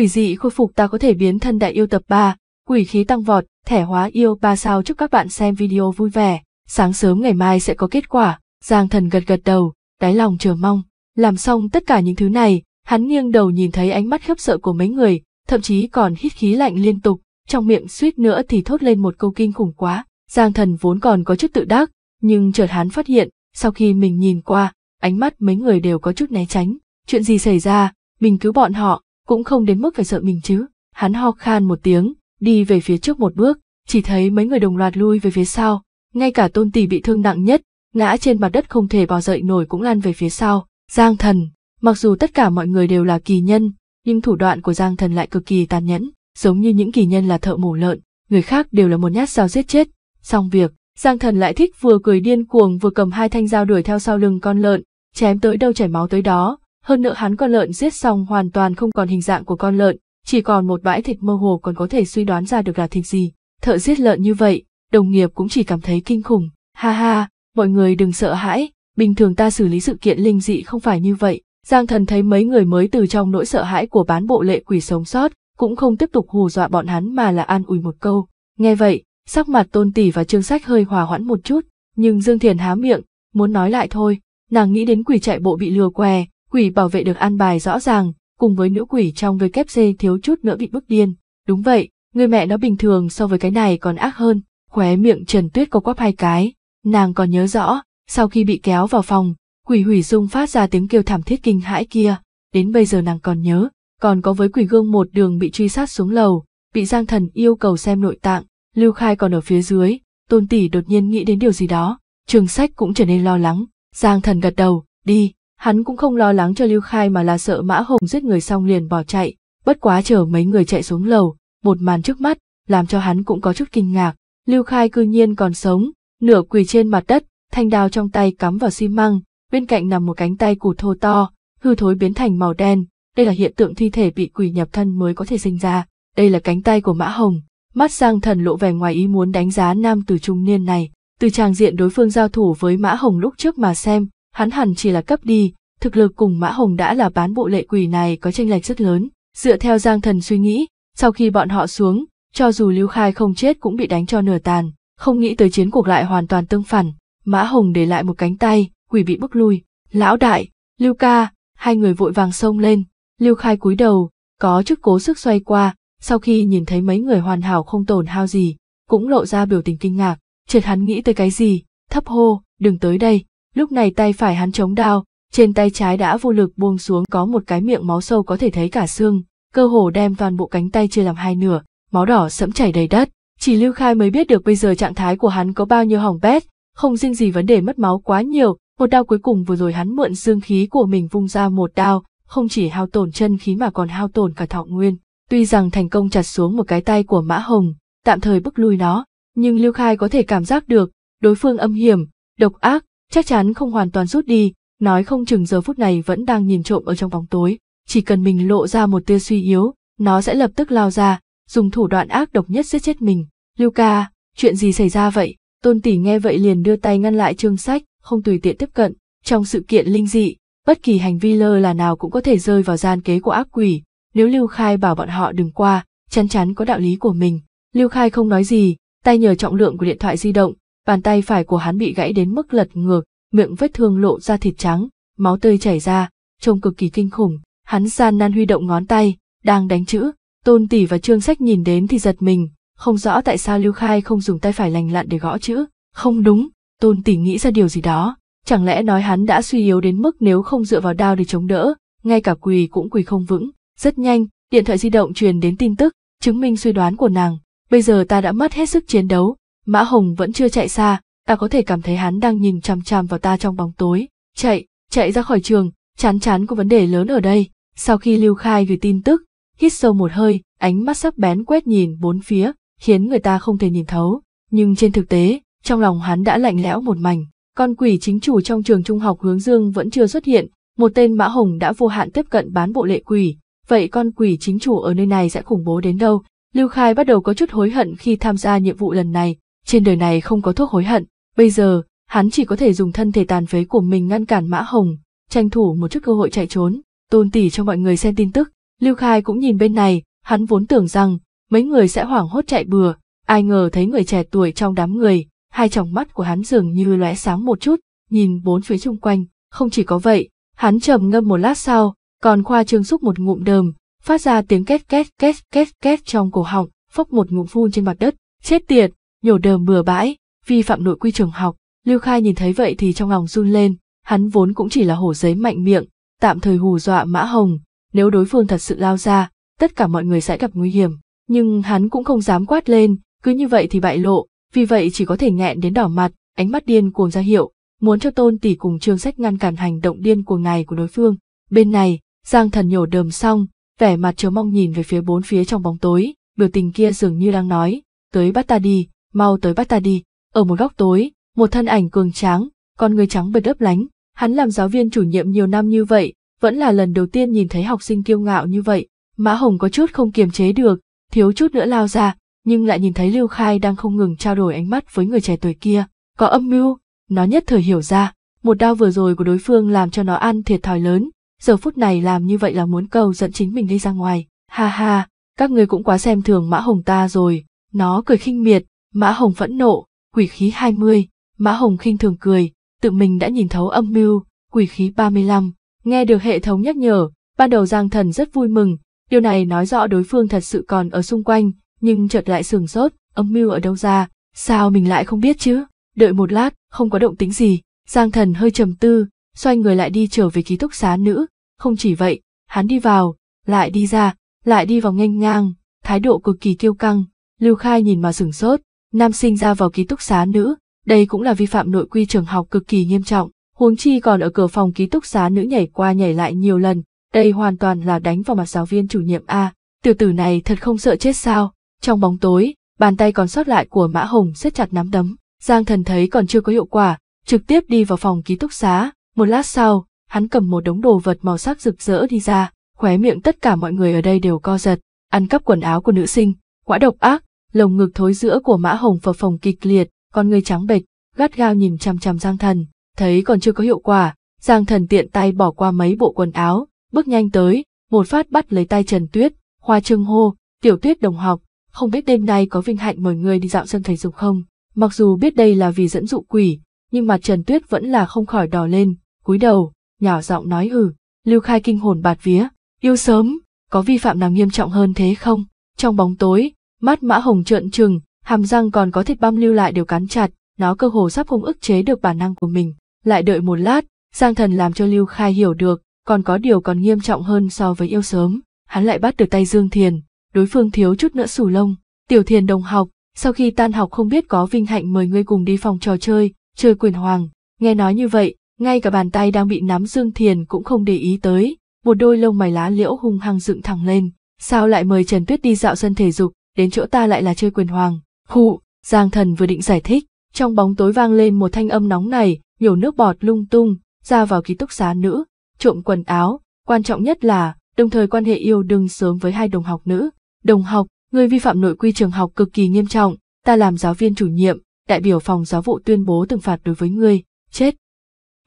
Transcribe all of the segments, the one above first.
quỷ dị khôi phục ta có thể biến thân đại yêu tập 3, quỷ khí tăng vọt, thẻ hóa yêu 3 sao chúc các bạn xem video vui vẻ, sáng sớm ngày mai sẽ có kết quả, Giang thần gật gật đầu, đáy lòng chờ mong, làm xong tất cả những thứ này, hắn nghiêng đầu nhìn thấy ánh mắt khiếp sợ của mấy người, thậm chí còn hít khí lạnh liên tục, trong miệng suýt nữa thì thốt lên một câu kinh khủng quá, Giang thần vốn còn có chút tự đắc, nhưng chợt hắn phát hiện, sau khi mình nhìn qua, ánh mắt mấy người đều có chút né tránh, chuyện gì xảy ra, mình cứu bọn họ, cũng không đến mức phải sợ mình chứ. Hắn ho khan một tiếng, đi về phía trước một bước, chỉ thấy mấy người đồng loạt lui về phía sau, ngay cả tôn tỷ bị thương nặng nhất, ngã trên mặt đất không thể bò dậy nổi cũng lan về phía sau. Giang thần, mặc dù tất cả mọi người đều là kỳ nhân, nhưng thủ đoạn của Giang thần lại cực kỳ tàn nhẫn, giống như những kỳ nhân là thợ mổ lợn, người khác đều là một nhát dao giết chết. Xong việc, Giang thần lại thích vừa cười điên cuồng vừa cầm hai thanh dao đuổi theo sau lưng con lợn, chém tới đâu chảy máu tới đó, hơn nữa hắn con lợn giết xong hoàn toàn không còn hình dạng của con lợn, chỉ còn một bãi thịt mơ hồ còn có thể suy đoán ra được là thịt gì. Thợ giết lợn như vậy, đồng nghiệp cũng chỉ cảm thấy kinh khủng. Ha ha, mọi người đừng sợ hãi, bình thường ta xử lý sự kiện linh dị không phải như vậy. Giang thần thấy mấy người mới từ trong nỗi sợ hãi của bán bộ lệ quỷ sống sót, cũng không tiếp tục hù dọa bọn hắn mà là an ủi một câu. Nghe vậy, sắc mặt tôn tỷ và trương sách hơi hòa hoãn một chút, nhưng Dương Thiền há miệng, muốn nói lại thôi, nàng nghĩ đến quỷ chạy bộ bị lừa què, Quỷ bảo vệ được an bài rõ ràng, cùng với nữ quỷ trong đôi kép dê thiếu chút nữa bị bức điên. Đúng vậy, người mẹ nó bình thường so với cái này còn ác hơn, khóe miệng Trần Tuyết có quắp hai cái. Nàng còn nhớ rõ, sau khi bị kéo vào phòng, quỷ hủy dung phát ra tiếng kêu thảm thiết kinh hãi kia. Đến bây giờ nàng còn nhớ, còn có với quỷ gương một đường bị truy sát xuống lầu, bị Giang Thần yêu cầu xem nội tạng, Lưu Khai còn ở phía dưới, Tôn Tỷ đột nhiên nghĩ đến điều gì đó, trường sách cũng trở nên lo lắng, Giang Thần gật đầu, đi, Hắn cũng không lo lắng cho Lưu Khai mà là sợ Mã Hồng giết người xong liền bỏ chạy, bất quá chờ mấy người chạy xuống lầu, một màn trước mắt, làm cho hắn cũng có chút kinh ngạc. Lưu Khai cư nhiên còn sống, nửa quỳ trên mặt đất, thanh đao trong tay cắm vào xi măng, bên cạnh nằm một cánh tay cụt thô to, hư thối biến thành màu đen, đây là hiện tượng thi thể bị quỷ nhập thân mới có thể sinh ra, đây là cánh tay của Mã Hồng. Mắt sang thần lộ vẻ ngoài ý muốn đánh giá nam từ trung niên này, từ tràng diện đối phương giao thủ với Mã Hồng lúc trước mà xem, hắn hẳn chỉ là cấp đi, thực lực cùng Mã Hồng đã là bán bộ lệ quỷ này có tranh lệch rất lớn. Dựa theo Giang Thần suy nghĩ, sau khi bọn họ xuống, cho dù Lưu Khai không chết cũng bị đánh cho nửa tàn, không nghĩ tới chiến cuộc lại hoàn toàn tương phản. Mã Hồng để lại một cánh tay, quỷ bị bức lui. Lão đại, Lưu Ca, hai người vội vàng xông lên, Lưu Khai cúi đầu, có chức cố sức xoay qua, sau khi nhìn thấy mấy người hoàn hảo không tổn hao gì, cũng lộ ra biểu tình kinh ngạc, chợt hắn nghĩ tới cái gì, thấp hô, đừng tới đây, lúc này tay phải hắn chống đao, trên tay trái đã vô lực buông xuống có một cái miệng máu sâu có thể thấy cả xương, cơ hồ đem toàn bộ cánh tay chia làm hai nửa, máu đỏ sẫm chảy đầy đất. Chỉ Lưu Khai mới biết được bây giờ trạng thái của hắn có bao nhiêu hỏng bét, không riêng gì vấn đề mất máu quá nhiều, một đao cuối cùng vừa rồi hắn mượn dương khí của mình vung ra một đao, không chỉ hao tổn chân khí mà còn hao tổn cả thọ nguyên. Tuy rằng thành công chặt xuống một cái tay của Mã Hồng, tạm thời bức lui nó, nhưng Lưu Khai có thể cảm giác được, đối phương âm hiểm, độc ác, chắc chắn không hoàn toàn rút đi, nói không chừng giờ phút này vẫn đang nhìn trộm ở trong bóng tối, chỉ cần mình lộ ra một tia suy yếu, nó sẽ lập tức lao ra, dùng thủ đoạn ác độc nhất giết chết mình. Lưu ca, chuyện gì xảy ra vậy? Tôn tỷ nghe vậy liền đưa tay ngăn lại Trương sách, không tùy tiện tiếp cận. Trong sự kiện linh dị, bất kỳ hành vi lơ là nào cũng có thể rơi vào gian kế của ác quỷ. Nếu Lưu Khai bảo bọn họ đừng qua, chắn chắn có đạo lý của mình. Lưu Khai không nói gì, tay nhờ trọng lượng của điện thoại di động, bàn tay phải của hắn bị gãy đến mức lật ngược, miệng vết thương lộ ra thịt trắng, máu tươi chảy ra, trông cực kỳ kinh khủng. Hắn gian nan huy động ngón tay, đang đánh chữ, tôn tỷ và trương sách nhìn đến thì giật mình, không rõ tại sao Lưu Khai không dùng tay phải lành lặn để gõ chữ. Không đúng, tôn tỷ nghĩ ra điều gì đó, chẳng lẽ nói hắn đã suy yếu đến mức nếu không dựa vào đao để chống đỡ, ngay cả quỳ cũng quỳ không vững. Rất nhanh, điện thoại di động truyền đến tin tức, chứng minh suy đoán của nàng. Bây giờ ta đã mất hết sức chiến đấu, Mã Hồng vẫn chưa chạy xa, ta có thể cảm thấy hắn đang nhìn chằm chằm vào ta trong bóng tối. Chạy, chạy ra khỏi trường, chán chán có vấn đề lớn ở đây. Sau khi Lưu Khai gửi tin tức, hít sâu một hơi, ánh mắt sắc bén quét nhìn bốn phía, khiến người ta không thể nhìn thấu. Nhưng trên thực tế, trong lòng hắn đã lạnh lẽo một mảnh. Con quỷ chính chủ trong trường trung học hướng dương vẫn chưa xuất hiện, một tên Mã Hồng đã vô hạn tiếp cận bán bộ lệ quỷ. Vậy con quỷ chính chủ ở nơi này sẽ khủng bố đến đâu? Lưu Khai bắt đầu có chút hối hận khi tham gia nhiệm vụ lần này, trên đời này không có thuốc hối hận, bây giờ, hắn chỉ có thể dùng thân thể tàn phế của mình ngăn cản Mã Hồng, tranh thủ một chút cơ hội chạy trốn. Tôn tỷ cho mọi người xem tin tức, Lưu Khai cũng nhìn bên này, hắn vốn tưởng rằng mấy người sẽ hoảng hốt chạy bừa, ai ngờ thấy người trẻ tuổi trong đám người, hai tròng mắt của hắn dường như lóe sáng một chút, nhìn bốn phía chung quanh, không chỉ có vậy, hắn trầm ngâm một lát sau, còn khoa trương xúc một ngụm đờm, phát ra tiếng két két két két két trong cổ họng, phốc một ngụm phun trên mặt đất, chết tiệt, nhổ đờm bừa bãi, vi phạm nội quy trường học, Lưu Khai nhìn thấy vậy thì trong lòng run lên, hắn vốn cũng chỉ là hổ giấy mạnh miệng, tạm thời hù dọa Mã Hồng, nếu đối phương thật sự lao ra, tất cả mọi người sẽ gặp nguy hiểm, nhưng hắn cũng không dám quát lên, cứ như vậy thì bại lộ, vì vậy chỉ có thể nghẹn đến đỏ mặt, ánh mắt điên cuồng ra hiệu, muốn cho Tôn tỷ cùng Trương Sách ngăn cản hành động điên cuồng này của đối phương. Bên này, Giang Thần nhổ đờm xong, vẻ mặt chờ mong nhìn về phía bốn phía trong bóng tối, biểu tình kia dường như đang nói, tới bắt ta đi, mau tới bắt ta đi. Ở một góc tối, một thân ảnh cường tráng, con người trắng bật đớp lánh, hắn làm giáo viên chủ nhiệm nhiều năm như vậy, vẫn là lần đầu tiên nhìn thấy học sinh kiêu ngạo như vậy. Mã Hồng có chút không kiềm chế được, thiếu chút nữa lao ra, nhưng lại nhìn thấy Lưu Khai đang không ngừng trao đổi ánh mắt với người trẻ tuổi kia. Có âm mưu, nó nhất thời hiểu ra, một đau vừa rồi của đối phương làm cho nó ăn thiệt thòi lớn, giờ phút này làm như vậy là muốn cầu dẫn chính mình đi ra ngoài. Ha ha, các người cũng quá xem thường Mã Hồng ta rồi, nó cười khinh miệt, Mã Hồng phẫn nộ, quỷ khí 20, Mã Hồng khinh thường cười, tự mình đã nhìn thấu âm mưu, quỷ khí 35, nghe được hệ thống nhắc nhở, ban đầu Giang Thần rất vui mừng, điều này nói rõ đối phương thật sự còn ở xung quanh, nhưng chợt lại sừng sốt, âm mưu ở đâu ra, sao mình lại không biết chứ, đợi một lát, không có động tính gì, Giang Thần hơi trầm tư, xoay người lại đi trở về ký túc xá nữ, không chỉ vậy, hắn đi vào, lại đi ra, lại đi vào nghênh ngang, thái độ cực kỳ kiêu căng, Lưu Khai nhìn mà sửng sốt, nam sinh ra vào ký túc xá nữ, đây cũng là vi phạm nội quy trường học cực kỳ nghiêm trọng, huống chi còn ở cửa phòng ký túc xá nữ nhảy qua nhảy lại nhiều lần, đây hoàn toàn là đánh vào mặt giáo viên chủ nhiệm A, tiểu tử này thật không sợ chết sao, trong bóng tối, bàn tay còn sót lại của Mã Hồng siết chặt nắm đấm, Giang thần thấy còn chưa có hiệu quả, trực tiếp đi vào phòng ký túc xá, một lát sau, hắn cầm một đống đồ vật màu sắc rực rỡ đi ra, khóe miệng tất cả mọi người ở đây đều co giật, ăn cắp quần áo của nữ sinh, quả độc ác, lồng ngực thối giữa của mã hồng phập phồng kịch liệt, con người trắng bệch, gắt gao nhìn chằm chằm Giang Thần, thấy còn chưa có hiệu quả, Giang Thần tiện tay bỏ qua mấy bộ quần áo, bước nhanh tới, một phát bắt lấy tay Trần Tuyết, hoa trưng hô, tiểu tuyết đồng học, không biết đêm nay có vinh hạnh mời người đi dạo sân thể dục không? Mặc dù biết đây là vì dẫn dụ quỷ, nhưng mặt Trần Tuyết vẫn là không khỏi đỏ lên, cúi đầu, nhỏ giọng nói ừ, Lưu Khai kinh hồn bạt vía, yêu sớm, có vi phạm nào nghiêm trọng hơn thế không? Trong bóng tối, Mắt mã hồng trợn trừng, hàm răng còn có thịt băm lưu lại đều cắn chặt, nó cơ hồ sắp không ức chế được bản năng của mình. Lại đợi một lát, Giang thần làm cho Lưu Khai hiểu được, còn có điều còn nghiêm trọng hơn so với yêu sớm. Hắn lại bắt được tay Dương Thiền, đối phương thiếu chút nữa sủ lông. Tiểu Thiền đồng học, sau khi tan học không biết có vinh hạnh mời ngươi cùng đi phòng trò chơi, chơi quyền hoàng. Nghe nói như vậy, ngay cả bàn tay đang bị nắm Dương Thiền cũng không để ý tới, một đôi lông mày lá liễu hung hăng dựng thẳng lên. Sao lại mời Trần Tuyết đi dạo sân thể dục, đến chỗ ta lại là chơi quyền hoàng. Khụ, Giang Thần vừa định giải thích, trong bóng tối vang lên một thanh âm nóng này, nhiều nước bọt lung tung, ra vào ký túc xá nữ, trộm quần áo, quan trọng nhất là, đồng thời quan hệ yêu đương sớm với hai đồng học nữ. Đồng học, người vi phạm nội quy trường học cực kỳ nghiêm trọng, ta làm giáo viên chủ nhiệm, đại biểu phòng giáo vụ tuyên bố từng phạt đối với ngươi, chết.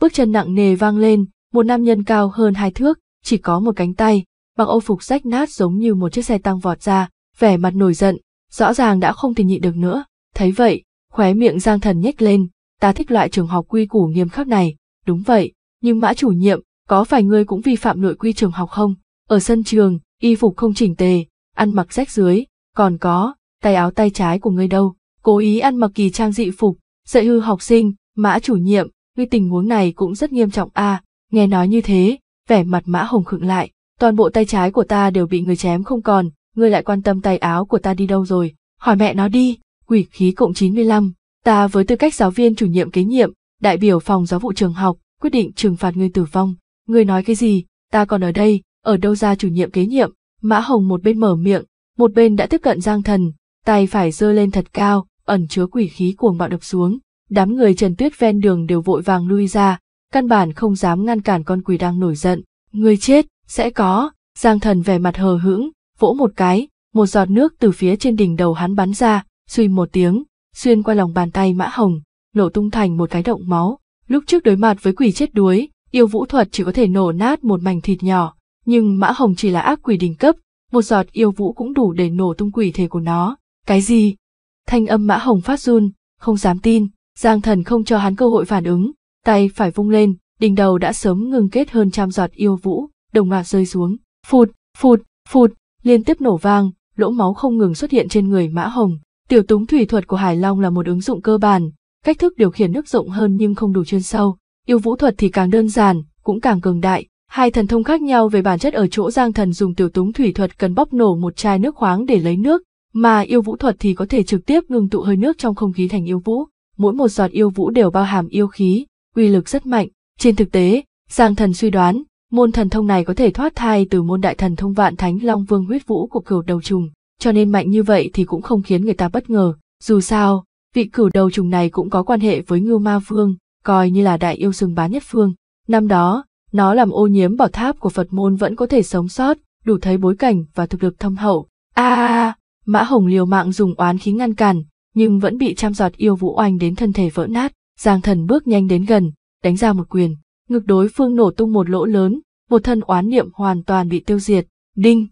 Bước chân nặng nề vang lên, một nam nhân cao hơn hai thước, chỉ có một cánh tay, bằng ô phục rách nát giống như một chiếc xe tăng vọt ra, vẻ mặt nổi giận, rõ ràng đã không thể nhịn được nữa. Thấy vậy, khóe miệng Giang Thần nhếch lên, ta thích loại trường học quy củ nghiêm khắc này, đúng vậy, nhưng mã chủ nhiệm, có phải ngươi cũng vi phạm nội quy trường học không? Ở sân trường, y phục không chỉnh tề, ăn mặc rách dưới, còn có, tay áo tay trái của ngươi đâu, cố ý ăn mặc kỳ trang dị phục, dạy hư học sinh, mã chủ nhiệm, vì tình huống này cũng rất nghiêm trọng a nghe nói như thế, vẻ mặt mã hồng khựng lại, toàn bộ tay trái của ta đều bị người chém không còn, ngươi lại quan tâm tay áo của ta đi đâu rồi, hỏi mẹ nó đi, quỷ khí cộng 95, ta với tư cách giáo viên chủ nhiệm kế nhiệm, đại biểu phòng giáo vụ trường học, quyết định trừng phạt ngươi tử vong, ngươi nói cái gì, ta còn ở đây, ở đâu ra chủ nhiệm kế nhiệm, Mã Hồng một bên mở miệng, một bên đã tiếp cận Giang Thần, tay phải giơ lên thật cao, ẩn chứa quỷ khí cuồng bạo đập xuống, đám người Trần Tuyết ven đường đều vội vàng lui ra, căn bản không dám ngăn cản con quỷ đang nổi giận, ngươi chết, sẽ có, Giang Thần vẻ mặt hờ hững, vỗ một cái, một giọt nước từ phía trên đỉnh đầu hắn bắn ra, suy một tiếng, xuyên qua lòng bàn tay Mã Hồng, nổ tung thành một cái động máu. Lúc trước đối mặt với quỷ chết đuối, yêu vũ thuật chỉ có thể nổ nát một mảnh thịt nhỏ, nhưng Mã Hồng chỉ là ác quỷ đỉnh cấp, một giọt yêu vũ cũng đủ để nổ tung quỷ thể của nó. Cái gì? Thanh âm Mã Hồng phát run, không dám tin, Giang Thần không cho hắn cơ hội phản ứng, tay phải vung lên, đỉnh đầu đã sớm ngừng kết hơn trăm giọt yêu vũ, đồng loạt rơi xuống. Phụt, phụt, phụt, liên tiếp nổ vang, lỗ máu không ngừng xuất hiện trên người Mã Hồng. Tiểu túng thủy thuật của Hải Long là một ứng dụng cơ bản, cách thức điều khiển nước rộng hơn nhưng không đủ chuyên sâu. Yêu vũ thuật thì càng đơn giản, cũng càng cường đại. Hai thần thông khác nhau về bản chất ở chỗ Giang Thần dùng tiểu túng thủy thuật cần bóc nổ một chai nước khoáng để lấy nước, mà yêu vũ thuật thì có thể trực tiếp ngưng tụ hơi nước trong không khí thành yêu vũ. Mỗi một giọt yêu vũ đều bao hàm yêu khí, uy lực rất mạnh. Trên thực tế, Giang Thần suy đoán, Môn thần thông này có thể thoát thai từ môn đại thần thông vạn thánh long vương huyết vũ của cửu đầu trùng, cho nên mạnh như vậy thì cũng không khiến người ta bất ngờ. Dù sao, vị cửu đầu trùng này cũng có quan hệ với ngưu ma vương, coi như là đại yêu rừng bá nhất phương. Năm đó, nó làm ô nhiễm bảo tháp của Phật môn vẫn có thể sống sót, đủ thấy bối cảnh và thực lực thâm hậu. A a a, Mã Hồng liều mạng dùng oán khí ngăn cản, nhưng vẫn bị chăm giọt yêu vũ oanh đến thân thể vỡ nát. Giang Thần bước nhanh đến gần, đánh ra một quyền ngực đối phương nổ tung một lỗ lớn, một thân oán niệm hoàn toàn bị tiêu diệt. Đinh!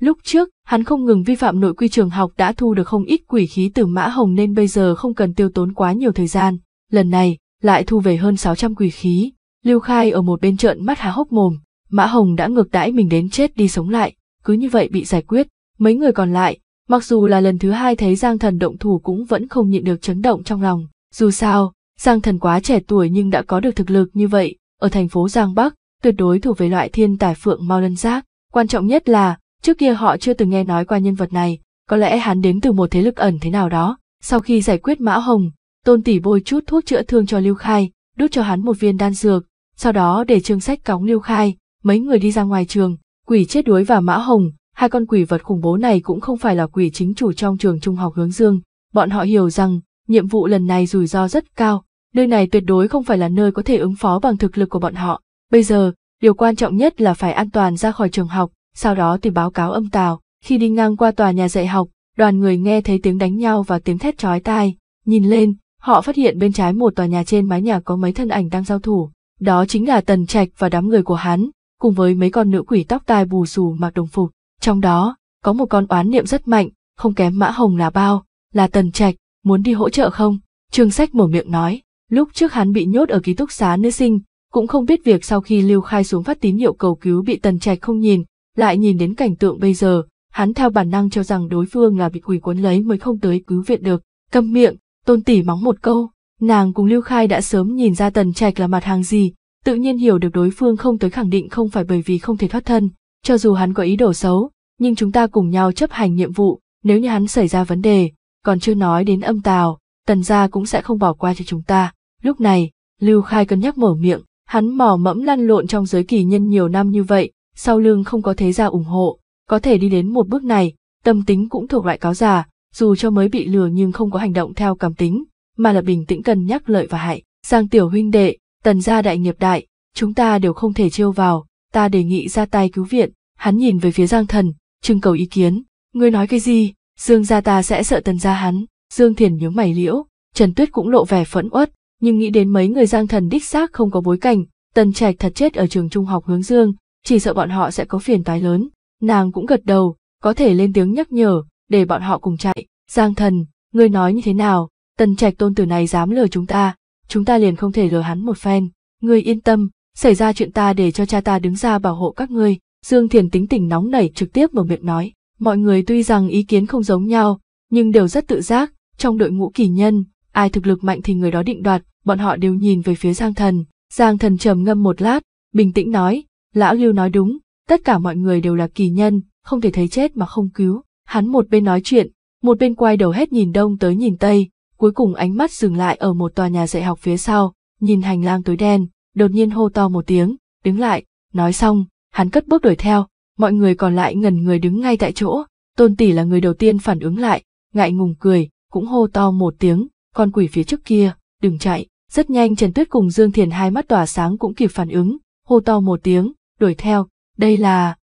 Lúc trước, hắn không ngừng vi phạm nội quy trường học đã thu được không ít quỷ khí từ mã hồng nên bây giờ không cần tiêu tốn quá nhiều thời gian. Lần này, lại thu về hơn 600 quỷ khí. Lưu Khai ở một bên trợn mắt há hốc mồm, mã hồng đã ngược đãi mình đến chết đi sống lại, cứ như vậy bị giải quyết. Mấy người còn lại, mặc dù là lần thứ hai thấy Giang Thần động thủ cũng vẫn không nhịn được chấn động trong lòng. Dù sao, Giang Thần quá trẻ tuổi nhưng đã có được thực lực như vậy, ở thành phố Giang Bắc, tuyệt đối thuộc về loại thiên tài phượng mau lân giác. Quan trọng nhất là, trước kia họ chưa từng nghe nói qua nhân vật này, có lẽ hắn đến từ một thế lực ẩn thế nào đó. Sau khi giải quyết Mã Hồng, Tôn Tỷ bôi chút thuốc chữa thương cho Lưu Khai, đút cho hắn một viên đan dược, sau đó để Trương Sách cõng Lưu Khai, mấy người đi ra ngoài trường, quỷ chết đuối và Mã Hồng, hai con quỷ vật khủng bố này cũng không phải là quỷ chính chủ trong trường trung học hướng dương, bọn họ hiểu rằng, nhiệm vụ lần này rủi ro rất cao, nơi này tuyệt đối không phải là nơi có thể ứng phó bằng thực lực của bọn họ. Bây giờ, điều quan trọng nhất là phải an toàn ra khỏi trường học, sau đó tìm báo cáo âm tào. Khi đi ngang qua tòa nhà dạy học, đoàn người nghe thấy tiếng đánh nhau và tiếng thét chói tai. Nhìn lên, họ phát hiện bên trái một tòa nhà trên mái nhà có mấy thân ảnh đang giao thủ. Đó chính là Tần Trạch và đám người của hắn, cùng với mấy con nữ quỷ tóc tai bù xù mặc đồng phục. Trong đó, có một con oán niệm rất mạnh, không kém mã hồng là bao, là Tần Trạch, muốn đi hỗ trợ không? Trương Sách mở miệng nói, Lúc trước hắn bị nhốt ở ký túc xá nữ sinh, cũng không biết việc sau khi Lưu Khai xuống phát tín hiệu cầu cứu bị Tần Trạch không nhìn, lại nhìn đến cảnh tượng bây giờ, hắn theo bản năng cho rằng đối phương là bị quỷ cuốn lấy mới không tới cứu viện được, câm miệng, tôn tỷ mắng một câu, nàng cùng Lưu Khai đã sớm nhìn ra Tần Trạch là mặt hàng gì, tự nhiên hiểu được đối phương không tới khẳng định không phải bởi vì không thể thoát thân, cho dù hắn có ý đồ xấu, nhưng chúng ta cùng nhau chấp hành nhiệm vụ, nếu như hắn xảy ra vấn đề, còn chưa nói đến âm tào, tần gia cũng sẽ không bỏ qua cho chúng ta. Lúc này, Lưu Khai cân nhắc mở miệng, hắn mò mẫm lăn lộn trong giới kỳ nhân nhiều năm như vậy, sau lưng không có thế gia ủng hộ, có thể đi đến một bước này, tâm tính cũng thuộc loại cáo già, dù cho mới bị lừa nhưng không có hành động theo cảm tính, mà là bình tĩnh cân nhắc lợi và hại. Giang tiểu huynh đệ, tần gia đại nghiệp đại, chúng ta đều không thể trêu vào, ta đề nghị ra tay cứu viện, hắn nhìn về phía Giang thần, trưng cầu ý kiến, ngươi nói cái gì, dương gia ta sẽ sợ tần gia hắn. Dương Thiền nhớ mày liễu, Trần Tuyết cũng lộ vẻ phẫn uất, nhưng nghĩ đến mấy người giang thần đích xác không có bối cảnh, Tần Trạch thật chết ở trường trung học hướng dương, chỉ sợ bọn họ sẽ có phiền toái lớn. Nàng cũng gật đầu, có thể lên tiếng nhắc nhở, để bọn họ cùng chạy. Giang thần, ngươi nói như thế nào, Tần Trạch tôn tử này dám lừa chúng ta, chúng ta liền không thể lừa hắn một phen. Ngươi yên tâm, xảy ra chuyện ta để cho cha ta đứng ra bảo hộ các ngươi. Dương Thiền tính tình nóng nảy trực tiếp mở miệng nói, mọi người tuy rằng ý kiến không giống nhau, nhưng đều rất tự giác, trong đội ngũ kỳ nhân, ai thực lực mạnh thì người đó định đoạt, bọn họ đều nhìn về phía Giang Thần. Giang Thần trầm ngâm một lát, bình tĩnh nói, lão Lưu nói đúng, tất cả mọi người đều là kỳ nhân, không thể thấy chết mà không cứu. Hắn một bên nói chuyện, một bên quay đầu hết nhìn đông tới nhìn tây, cuối cùng ánh mắt dừng lại ở một tòa nhà dạy học phía sau, nhìn hành lang tối đen, đột nhiên hô to một tiếng, đứng lại, nói xong, hắn cất bước đuổi theo, mọi người còn lại ngần người đứng ngay tại chỗ, tôn tỷ là người đầu tiên phản ứng lại, ngại ngùng cười, cũng hô to một tiếng, con quỷ phía trước kia, đừng chạy. Rất nhanh Trần Tuyết cùng Dương Thiền hai mắt tỏa sáng cũng kịp phản ứng, hô to một tiếng, đuổi theo, đây là...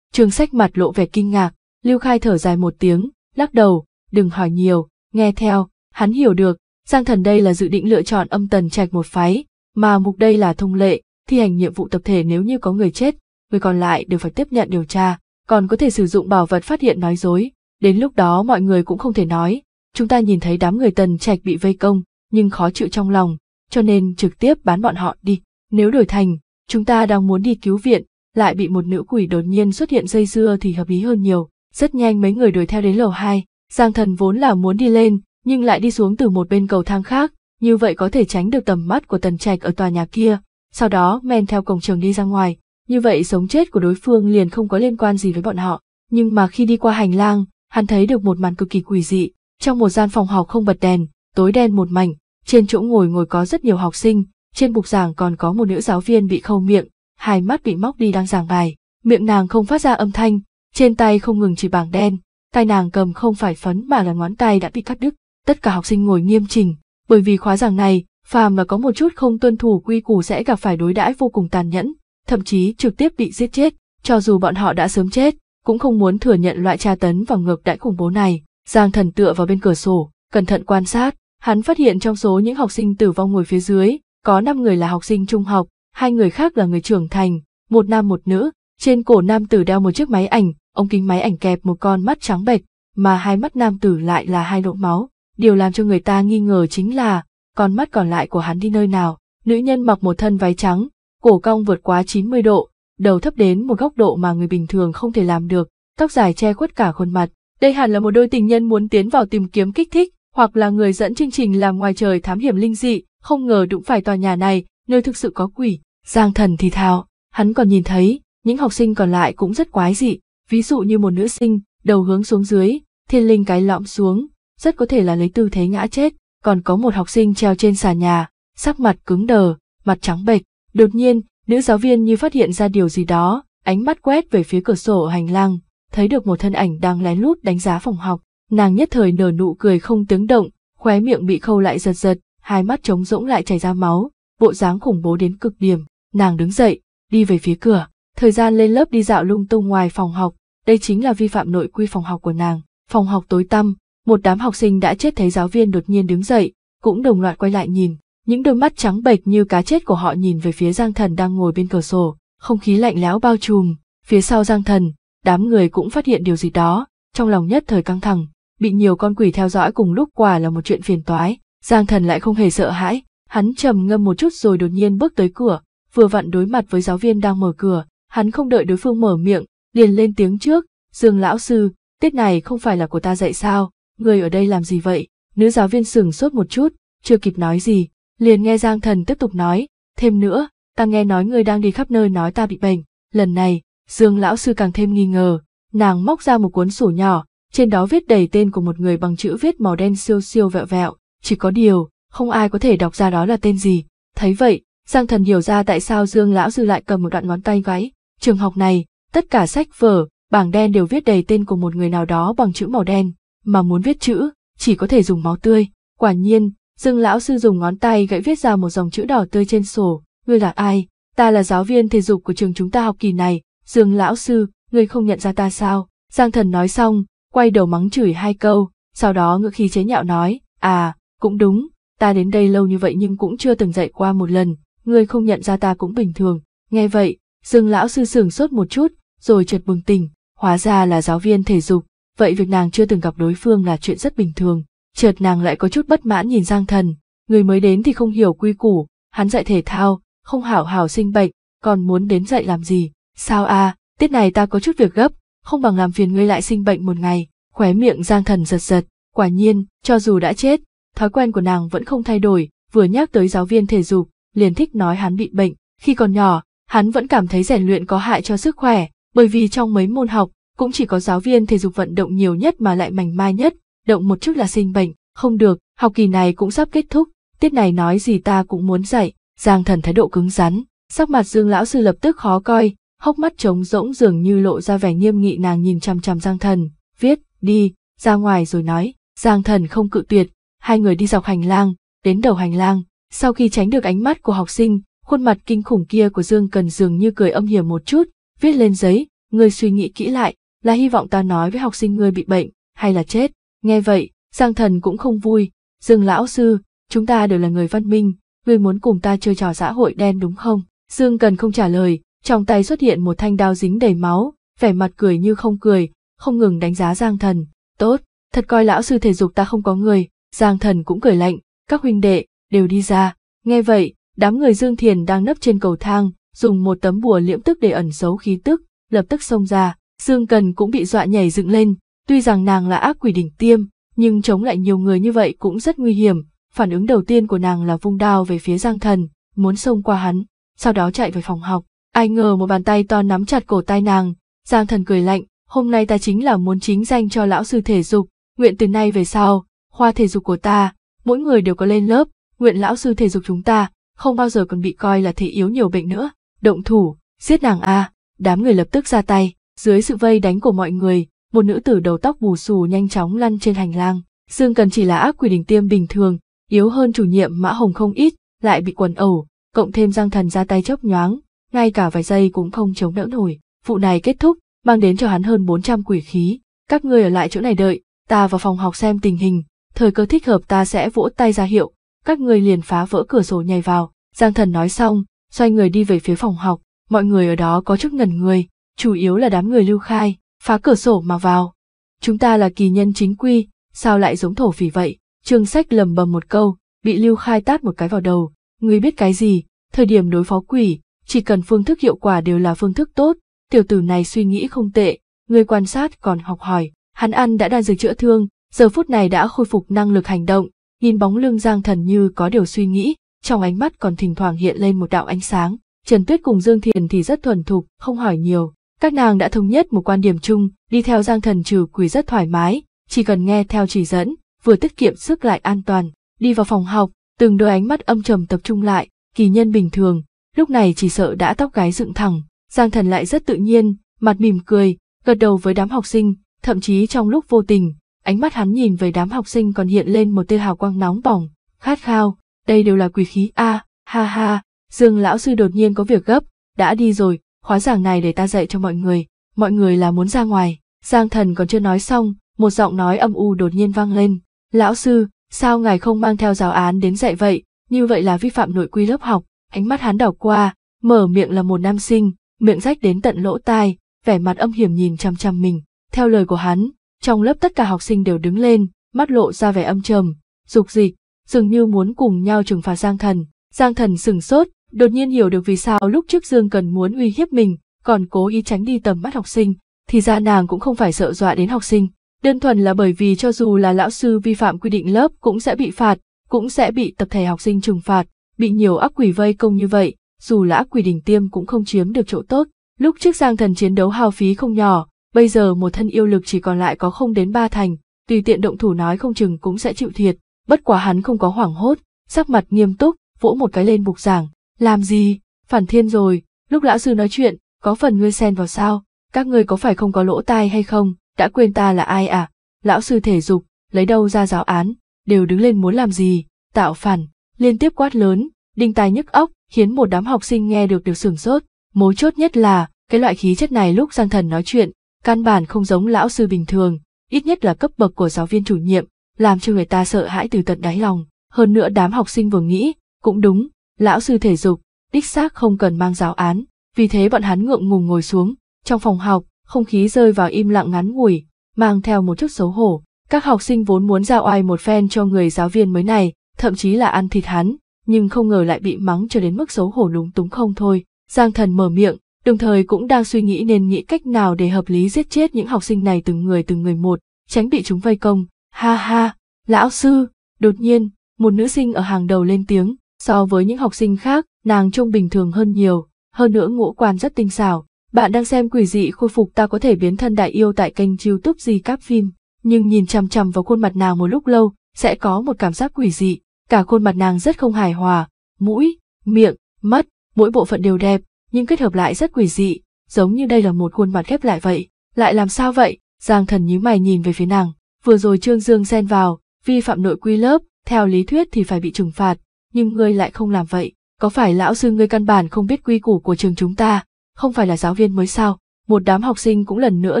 Trường sách mặt lộ vẻ kinh ngạc, Lưu Khai thở dài một tiếng, lắc đầu, đừng hỏi nhiều, nghe theo, hắn hiểu được, Giang Thần đây là dự định lựa chọn âm tần trạch một phái, mà mục đây là thông lệ, thi hành nhiệm vụ tập thể nếu như có người chết, người còn lại đều phải tiếp nhận điều tra, còn có thể sử dụng bảo vật phát hiện nói dối, Đến lúc đó mọi người cũng không thể nói, chúng ta nhìn thấy đám người tần trạch bị vây công, nhưng khó chịu trong lòng, cho nên trực tiếp bán bọn họ đi. Nếu đổi thành, chúng ta đang muốn đi cứu viện, lại bị một nữ quỷ đột nhiên xuất hiện dây dưa thì hợp lý hơn nhiều. Rất nhanh mấy người đuổi theo đến lầu hai Giang thần vốn là muốn đi lên, nhưng lại đi xuống từ một bên cầu thang khác, như vậy có thể tránh được tầm mắt của tần trạch ở tòa nhà kia. Sau đó men theo cổng trường đi ra ngoài, như vậy sống chết của đối phương liền không có liên quan gì với bọn họ. Nhưng mà khi đi qua hành lang, hắn thấy được một màn cực kỳ quỷ dị, trong một gian phòng học không bật đèn, tối đen một mảnh, trên chỗ ngồi ngồi có rất nhiều học sinh, trên bục giảng còn có một nữ giáo viên bị khâu miệng, hai mắt bị móc đi đang giảng bài, miệng nàng không phát ra âm thanh, trên tay không ngừng chỉ bảng đen, tay nàng cầm không phải phấn mà là ngón tay đã bị cắt đứt, tất cả học sinh ngồi nghiêm chỉnh, bởi vì khóa giảng này, phàm là có một chút không tuân thủ quy củ sẽ gặp phải đối đãi vô cùng tàn nhẫn, thậm chí trực tiếp bị giết chết, cho dù bọn họ đã sớm chết, cũng không muốn thừa nhận loại tra tấn và ngược đãi khủng bố này. Giang thần tựa vào bên cửa sổ, cẩn thận quan sát, hắn phát hiện trong số những học sinh tử vong ngồi phía dưới, có 5 người là học sinh trung học, hai người khác là người trưởng thành, một nam một nữ, trên cổ nam tử đeo một chiếc máy ảnh, ông kính máy ảnh kẹp một con mắt trắng bệch, mà hai mắt nam tử lại là hai lỗ máu. Điều làm cho người ta nghi ngờ chính là, con mắt còn lại của hắn đi nơi nào. Nữ nhân mặc một thân váy trắng, cổ cong vượt quá 90 độ, đầu thấp đến một góc độ mà người bình thường không thể làm được, tóc dài che khuất cả khuôn mặt. Đây hẳn là một đôi tình nhân muốn tiến vào tìm kiếm kích thích, hoặc là người dẫn chương trình làm ngoài trời thám hiểm linh dị, không ngờ đụng phải tòa nhà này, nơi thực sự có quỷ. Giang thần thì thào, hắn còn nhìn thấy, những học sinh còn lại cũng rất quái dị, ví dụ như một nữ sinh, đầu hướng xuống dưới, thiên linh cái lõm xuống, rất có thể là lấy tư thế ngã chết, còn có một học sinh treo trên xà nhà, sắc mặt cứng đờ, mặt trắng bệch, đột nhiên, Nữ giáo viên như phát hiện ra điều gì đó, ánh mắt quét về phía cửa sổ hành lang, thấy được một thân ảnh đang lén lút đánh giá phòng học. Nàng nhất thời nở nụ cười không tiếng động, khóe miệng bị khâu lại giật giật, hai mắt trống rỗng lại chảy ra máu, bộ dáng khủng bố đến cực điểm. Nàng đứng dậy, đi về phía cửa, thời gian lên lớp đi dạo lung tung ngoài phòng học, đây chính là vi phạm nội quy phòng học của nàng. Phòng học tối tăm, một đám học sinh đã chết thấy giáo viên đột nhiên đứng dậy, cũng đồng loạt quay lại nhìn, những đôi mắt trắng bệch như cá chết của họ nhìn về phía Giang Thần đang ngồi bên cửa sổ, không khí lạnh lẽo bao trùm, phía sau Giang Thần, đám người cũng phát hiện điều gì đó, trong lòng nhất thời căng thẳng, bị nhiều con quỷ theo dõi cùng lúc quả là một chuyện phiền toái, Giang Thần lại không hề sợ hãi, hắn trầm ngâm một chút rồi đột nhiên bước tới cửa, vừa vặn đối mặt với giáo viên đang mở cửa, hắn không đợi đối phương mở miệng, liền lên tiếng trước, Dương lão sư, tiết này không phải là của ta dạy sao, người ở đây làm gì vậy, nữ giáo viên sửng sốt một chút, chưa kịp nói gì, liền nghe Giang Thần tiếp tục nói, thêm nữa, ta nghe nói ngươi đang đi khắp nơi nói ta bị bệnh, lần này, Dương lão sư càng thêm nghi ngờ, nàng móc ra một cuốn sổ nhỏ, trên đó viết đầy tên của một người bằng chữ viết màu đen siêu siêu vẹo vẹo, chỉ có điều, không ai có thể đọc ra đó là tên gì. Thấy vậy, Giang Thần hiểu ra tại sao Dương lão sư lại cầm một đoạn ngón tay váy, trường học này, tất cả sách vở, bảng đen đều viết đầy tên của một người nào đó bằng chữ màu đen, mà muốn viết chữ, chỉ có thể dùng máu tươi. Quả nhiên, Dương lão sư dùng ngón tay gãy viết ra một dòng chữ đỏ tươi trên sổ, ngươi là ai? Ta là giáo viên thể dục của trường chúng ta học kỳ này, Dương lão sư, ngươi không nhận ra ta sao? Giang thần nói xong, quay đầu mắng chửi hai câu, sau đó ngựa khí chế nhạo nói, à, cũng đúng, ta đến đây lâu như vậy nhưng cũng chưa từng dạy qua một lần, ngươi không nhận ra ta cũng bình thường. Nghe vậy, Dương lão sư sửng sốt một chút, rồi chợt bừng tỉnh, hóa ra là giáo viên thể dục, vậy việc nàng chưa từng gặp đối phương là chuyện rất bình thường. Chợt nàng lại có chút bất mãn nhìn Giang Thần, người mới đến thì không hiểu quy củ, hắn dạy thể thao, không hảo hảo sinh bệnh, còn muốn đến dạy làm gì? Sao a tiết này ta có chút việc gấp, không bằng làm phiền ngươi lại sinh bệnh một ngày. Khóe miệng Giang Thần giật giật, quả nhiên, cho dù đã chết, thói quen của nàng vẫn không thay đổi, vừa nhắc tới giáo viên thể dục, liền thích nói hắn bị bệnh, khi còn nhỏ, hắn vẫn cảm thấy rèn luyện có hại cho sức khỏe, bởi vì trong mấy môn học, cũng chỉ có giáo viên thể dục vận động nhiều nhất mà lại mảnh mai nhất, động một chút là sinh bệnh, không được, học kỳ này cũng sắp kết thúc, tiết này nói gì ta cũng muốn dạy, Giang Thần thái độ cứng rắn, sắc mặt Dương lão sư lập tức khó coi, hốc mắt trống rỗng dường như lộ ra vẻ nghiêm nghị nàng nhìn chằm chằm Giang Thần, viết, đi, ra ngoài rồi nói, Giang Thần không cự tuyệt, hai người đi dọc hành lang, đến đầu hành lang, sau khi tránh được ánh mắt của học sinh, khuôn mặt kinh khủng kia của Dương Cần dường như cười âm hiểm một chút, viết lên giấy, người suy nghĩ kỹ lại, là hy vọng ta nói với học sinh ngươi bị bệnh, hay là chết. Nghe vậy, Giang Thần cũng không vui, Dương lão sư, chúng ta đều là người văn minh, ngươi muốn cùng ta chơi trò xã hội đen đúng không? Dương Cần không trả lời, trong tay xuất hiện một thanh đao dính đầy máu, vẻ mặt cười như không cười, không ngừng đánh giá Giang Thần. Tốt, thật coi lão sư thể dục ta không có người, Giang Thần cũng cười lạnh, các huynh đệ, đều đi ra. Nghe vậy, đám người Dương Thiền đang nấp trên cầu thang, dùng một tấm bùa liễm tức để ẩn giấu khí tức, lập tức xông ra. Dương Cần cũng bị dọa nhảy dựng lên, Tuy rằng nàng là ác quỷ đỉnh tiêm, nhưng chống lại nhiều người như vậy cũng rất nguy hiểm, phản ứng đầu tiên của nàng là vung đao về phía Giang Thần, muốn xông qua hắn, sau đó chạy về phòng học. Ai ngờ một bàn tay to nắm chặt cổ tay nàng, Giang Thần cười lạnh, hôm nay ta chính là muốn chính danh cho lão sư thể dục, nguyện từ nay về sau, khoa thể dục của ta, mỗi người đều có lên lớp, nguyện lão sư thể dục chúng ta, không bao giờ còn bị coi là thể yếu nhiều bệnh nữa, động thủ, giết nàng a, đám người lập tức ra tay, dưới sự vây đánh của mọi người, một nữ tử đầu tóc bù xù nhanh chóng lăn trên hành lang. Dương Cần chỉ là ác quỷ đỉnh tiêm bình thường, yếu hơn chủ nhiệm Mã Hồng không ít, lại bị quần ẩu, cộng thêm Giang Thần ra tay chớp nhoáng, ngay cả vài giây cũng không chống đỡ nổi. Vụ này kết thúc, mang đến cho hắn hơn 400 quỷ khí. Các ngươi ở lại chỗ này đợi, ta vào phòng học xem tình hình, thời cơ thích hợp ta sẽ vỗ tay ra hiệu, các ngươi liền phá vỡ cửa sổ nhảy vào. Giang Thần nói xong, xoay người đi về phía phòng học, mọi người ở đó có chút ngần người, chủ yếu là đám người Lưu Khai, phá cửa sổ mà vào. Chúng ta là kỳ nhân chính quy, sao lại giống thổ phỉ vậy? Trương sách lầm bầm một câu, bị Lưu Khai tát một cái vào đầu, ngươi biết cái gì, thời điểm đối phó quỷ, chỉ cần phương thức hiệu quả đều là phương thức tốt, tiểu tử này suy nghĩ không tệ, người quan sát còn học hỏi, hắn ăn đã đang dược chữa thương, giờ phút này đã khôi phục năng lực hành động, nhìn bóng lưng Giang Thần như có điều suy nghĩ, trong ánh mắt còn thỉnh thoảng hiện lên một đạo ánh sáng. Trần Tuyết cùng Dương Thiền thì rất thuần thục, không hỏi nhiều, các nàng đã thống nhất một quan điểm chung, đi theo Giang Thần trừ quỷ rất thoải mái, chỉ cần nghe theo chỉ dẫn, vừa tiết kiệm sức lại an toàn. Đi vào phòng học, từng đôi ánh mắt âm trầm tập trung lại, kỳ nhân bình thường, lúc này chỉ sợ đã tóc gái dựng thẳng, Giang Thần lại rất tự nhiên, mặt mỉm cười, gật đầu với đám học sinh, thậm chí trong lúc vô tình, ánh mắt hắn nhìn về đám học sinh còn hiện lên một tia hào quang nóng bỏng, khát khao, đây đều là quỷ khí a, à, ha ha, Dương lão sư đột nhiên có việc gấp, đã đi rồi, khóa giảng này để ta dạy cho mọi người, mọi người là muốn ra ngoài. Giang thần còn chưa nói xong, một giọng nói âm u đột nhiên vang lên. Lão sư, sao ngài không mang theo giáo án đến dạy vậy, như vậy là vi phạm nội quy lớp học, ánh mắt hắn đảo qua, mở miệng là một nam sinh, miệng rách đến tận lỗ tai, vẻ mặt âm hiểm nhìn chăm chăm mình. Theo lời của hắn, trong lớp tất cả học sinh đều đứng lên, mắt lộ ra vẻ âm trầm, dục dịch, dường như muốn cùng nhau trừng phạt Giang Thần. Giang Thần sừng sốt, Đột nhiên hiểu được vì sao lúc trước Dương Cần muốn uy hiếp mình, còn cố ý tránh đi tầm mắt học sinh, thì ra nàng cũng không phải sợ dọa đến học sinh, đơn thuần là bởi vì cho dù là lão sư vi phạm quy định lớp cũng sẽ bị phạt, cũng sẽ bị tập thể học sinh trừng phạt, bị nhiều ác quỷ vây công như vậy, dù là ác quỷ đỉnh tiêm cũng không chiếm được chỗ tốt. Lúc trước Giang Thần chiến đấu hao phí không nhỏ, bây giờ một thân yêu lực chỉ còn lại có không đến ba thành, tùy tiện động thủ nói không chừng cũng sẽ chịu thiệt, bất quá hắn không có hoảng hốt, sắc mặt nghiêm túc, vỗ một cái lên bục giảng, làm gì, phản thiên rồi, lúc lão sư nói chuyện, có phần ngươi xen vào sao, các ngươi có phải không có lỗ tai hay không, đã quên ta là ai à, lão sư thể dục, lấy đâu ra giáo án, đều đứng lên muốn làm gì, tạo phản, liên tiếp quát lớn, đinh tai nhức óc, khiến một đám học sinh nghe được đều sửng sốt, mấu chốt nhất là, cái loại khí chất này lúc Giang Thần nói chuyện, căn bản không giống lão sư bình thường, ít nhất là cấp bậc của giáo viên chủ nhiệm, làm cho người ta sợ hãi từ tận đáy lòng, hơn nữa đám học sinh vừa nghĩ, cũng đúng, Lão sư thể dục, đích xác không cần mang giáo án, vì thế bọn hắn ngượng ngùng ngồi xuống, trong phòng học, không khí rơi vào im lặng ngắn ngủi, mang theo một chút xấu hổ. Các học sinh vốn muốn ra oai một phen cho người giáo viên mới này, thậm chí là ăn thịt hắn, nhưng không ngờ lại bị mắng cho đến mức xấu hổ lúng túng không thôi. Giang thần mở miệng, đồng thời cũng đang suy nghĩ nên nghĩ cách nào để hợp lý giết chết những học sinh này từng người từng người một, tránh bị chúng vây công. Ha ha, lão sư, đột nhiên, một nữ sinh ở hàng đầu lên tiếng, So với những học sinh khác, nàng trông bình thường hơn nhiều, hơn nữa ngũ quan rất tinh xảo. Bạn đang xem quỷ dị khôi phục ta có thể biến thân đại yêu tại kênh youtube gì các phim, nhưng nhìn chằm chằm vào khuôn mặt nàng một lúc lâu, sẽ có một cảm giác quỷ dị, cả khuôn mặt nàng rất không hài hòa, mũi, miệng, mắt, mỗi bộ phận đều đẹp, nhưng kết hợp lại rất quỷ dị, giống như đây là một khuôn mặt ghép lại vậy. Lại làm sao vậy? Giang thần nhíu mày nhìn về phía nàng, vừa rồi Trương Dương xen vào, vi phạm nội quy lớp, theo lý thuyết thì phải bị trừng phạt, nhưng ngươi lại không làm vậy, có phải lão sư ngươi căn bản không biết quy củ của trường chúng ta, không phải là giáo viên mới sao? Một đám học sinh cũng lần nữa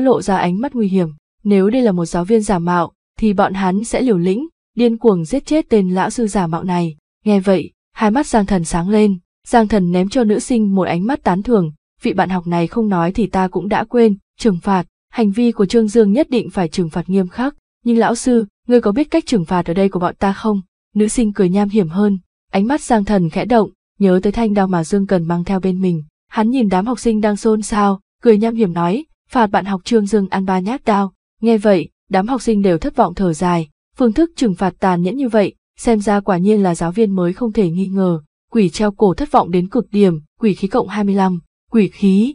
lộ ra ánh mắt nguy hiểm, nếu đây là một giáo viên giả mạo, thì bọn hắn sẽ liều lĩnh, điên cuồng giết chết tên lão sư giả mạo này. Nghe vậy, hai mắt Giang Thần sáng lên, Giang Thần ném cho nữ sinh một ánh mắt tán thưởng, vị bạn học này không nói thì ta cũng đã quên, trừng phạt, hành vi của Trương Dương nhất định phải trừng phạt nghiêm khắc, nhưng lão sư, ngươi có biết cách trừng phạt ở đây của bọn ta không? Nữ sinh cười nham hiểm hơn, Ánh mắt Giang Thần khẽ động, nhớ tới thanh đao mà Dương Cần mang theo bên mình, hắn nhìn đám học sinh đang xôn xao, cười nham hiểm nói, phạt bạn học Trương Dương ăn ba nhát đao. Nghe vậy, đám học sinh đều thất vọng thở dài, phương thức trừng phạt tàn nhẫn như vậy, xem ra quả nhiên là giáo viên mới không thể nghi ngờ. Quỷ treo cổ thất vọng đến cực điểm, quỷ khí cộng 25, quỷ khí.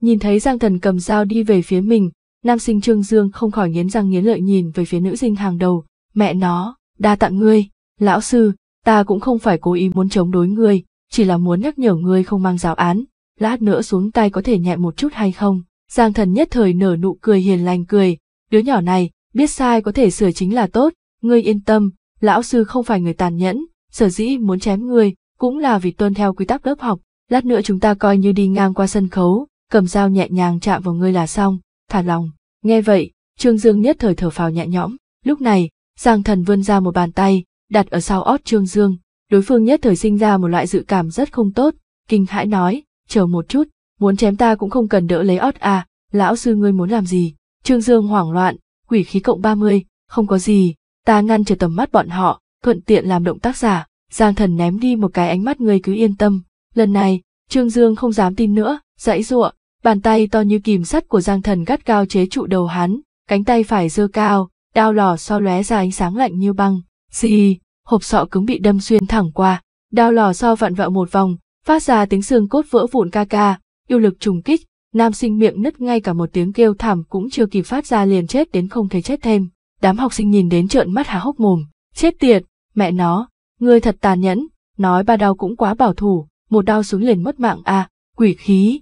Nhìn thấy Giang Thần cầm dao đi về phía mình, nam sinh Trương Dương không khỏi nghiến răng nghiến lợi nhìn về phía nữ sinh hàng đầu, mẹ nó, đa tặng ngươi, lão sư, ta cũng không phải cố ý muốn chống đối ngươi, chỉ là muốn nhắc nhở ngươi không mang giáo án, lát nữa xuống tay có thể nhẹ một chút hay không. Giang thần nhất thời nở nụ cười hiền lành cười, đứa nhỏ này, biết sai có thể sửa chính là tốt, ngươi yên tâm, lão sư không phải người tàn nhẫn, sở dĩ muốn chém ngươi, cũng là vì tuân theo quy tắc lớp học, lát nữa chúng ta coi như đi ngang qua sân khấu, cầm dao nhẹ nhàng chạm vào ngươi là xong, thả lòng. Nghe vậy, Trương Dương nhất thời thở phào nhẹ nhõm, lúc này, Giang thần vươn ra một bàn tay, đặt ở sau ót Trương Dương, đối phương nhất thời sinh ra một loại dự cảm rất không tốt, kinh hãi nói, chờ một chút, muốn chém ta cũng không cần đỡ lấy ót à, lão sư ngươi muốn làm gì? Trương Dương hoảng loạn, quỷ khí cộng ba mươi không có gì, ta ngăn trở tầm mắt bọn họ, thuận tiện làm động tác giả, Giang Thần ném đi một cái ánh mắt ngươi cứ yên tâm, lần này, Trương Dương không dám tin nữa, dãy giụa, bàn tay to như kìm sắt của Giang Thần gắt cao chế trụ đầu hắn, cánh tay phải giơ cao, đao lò so lóe ra ánh sáng lạnh như băng. Gì? hộp sọ cứng bị đâm xuyên thẳng qua, đao lò so vặn vẹo một vòng, phát ra tiếng xương cốt vỡ vụn ca ca, yêu lực trùng kích, nam sinh miệng nứt ngay cả một tiếng kêu thảm cũng chưa kịp phát ra liền chết đến không thể chết thêm. Đám học sinh nhìn đến trợn mắt há hốc mồm, chết tiệt, mẹ nó, ngươi thật tàn nhẫn, nói ba đau cũng quá bảo thủ, một đau xuống liền mất mạng à, quỷ khí.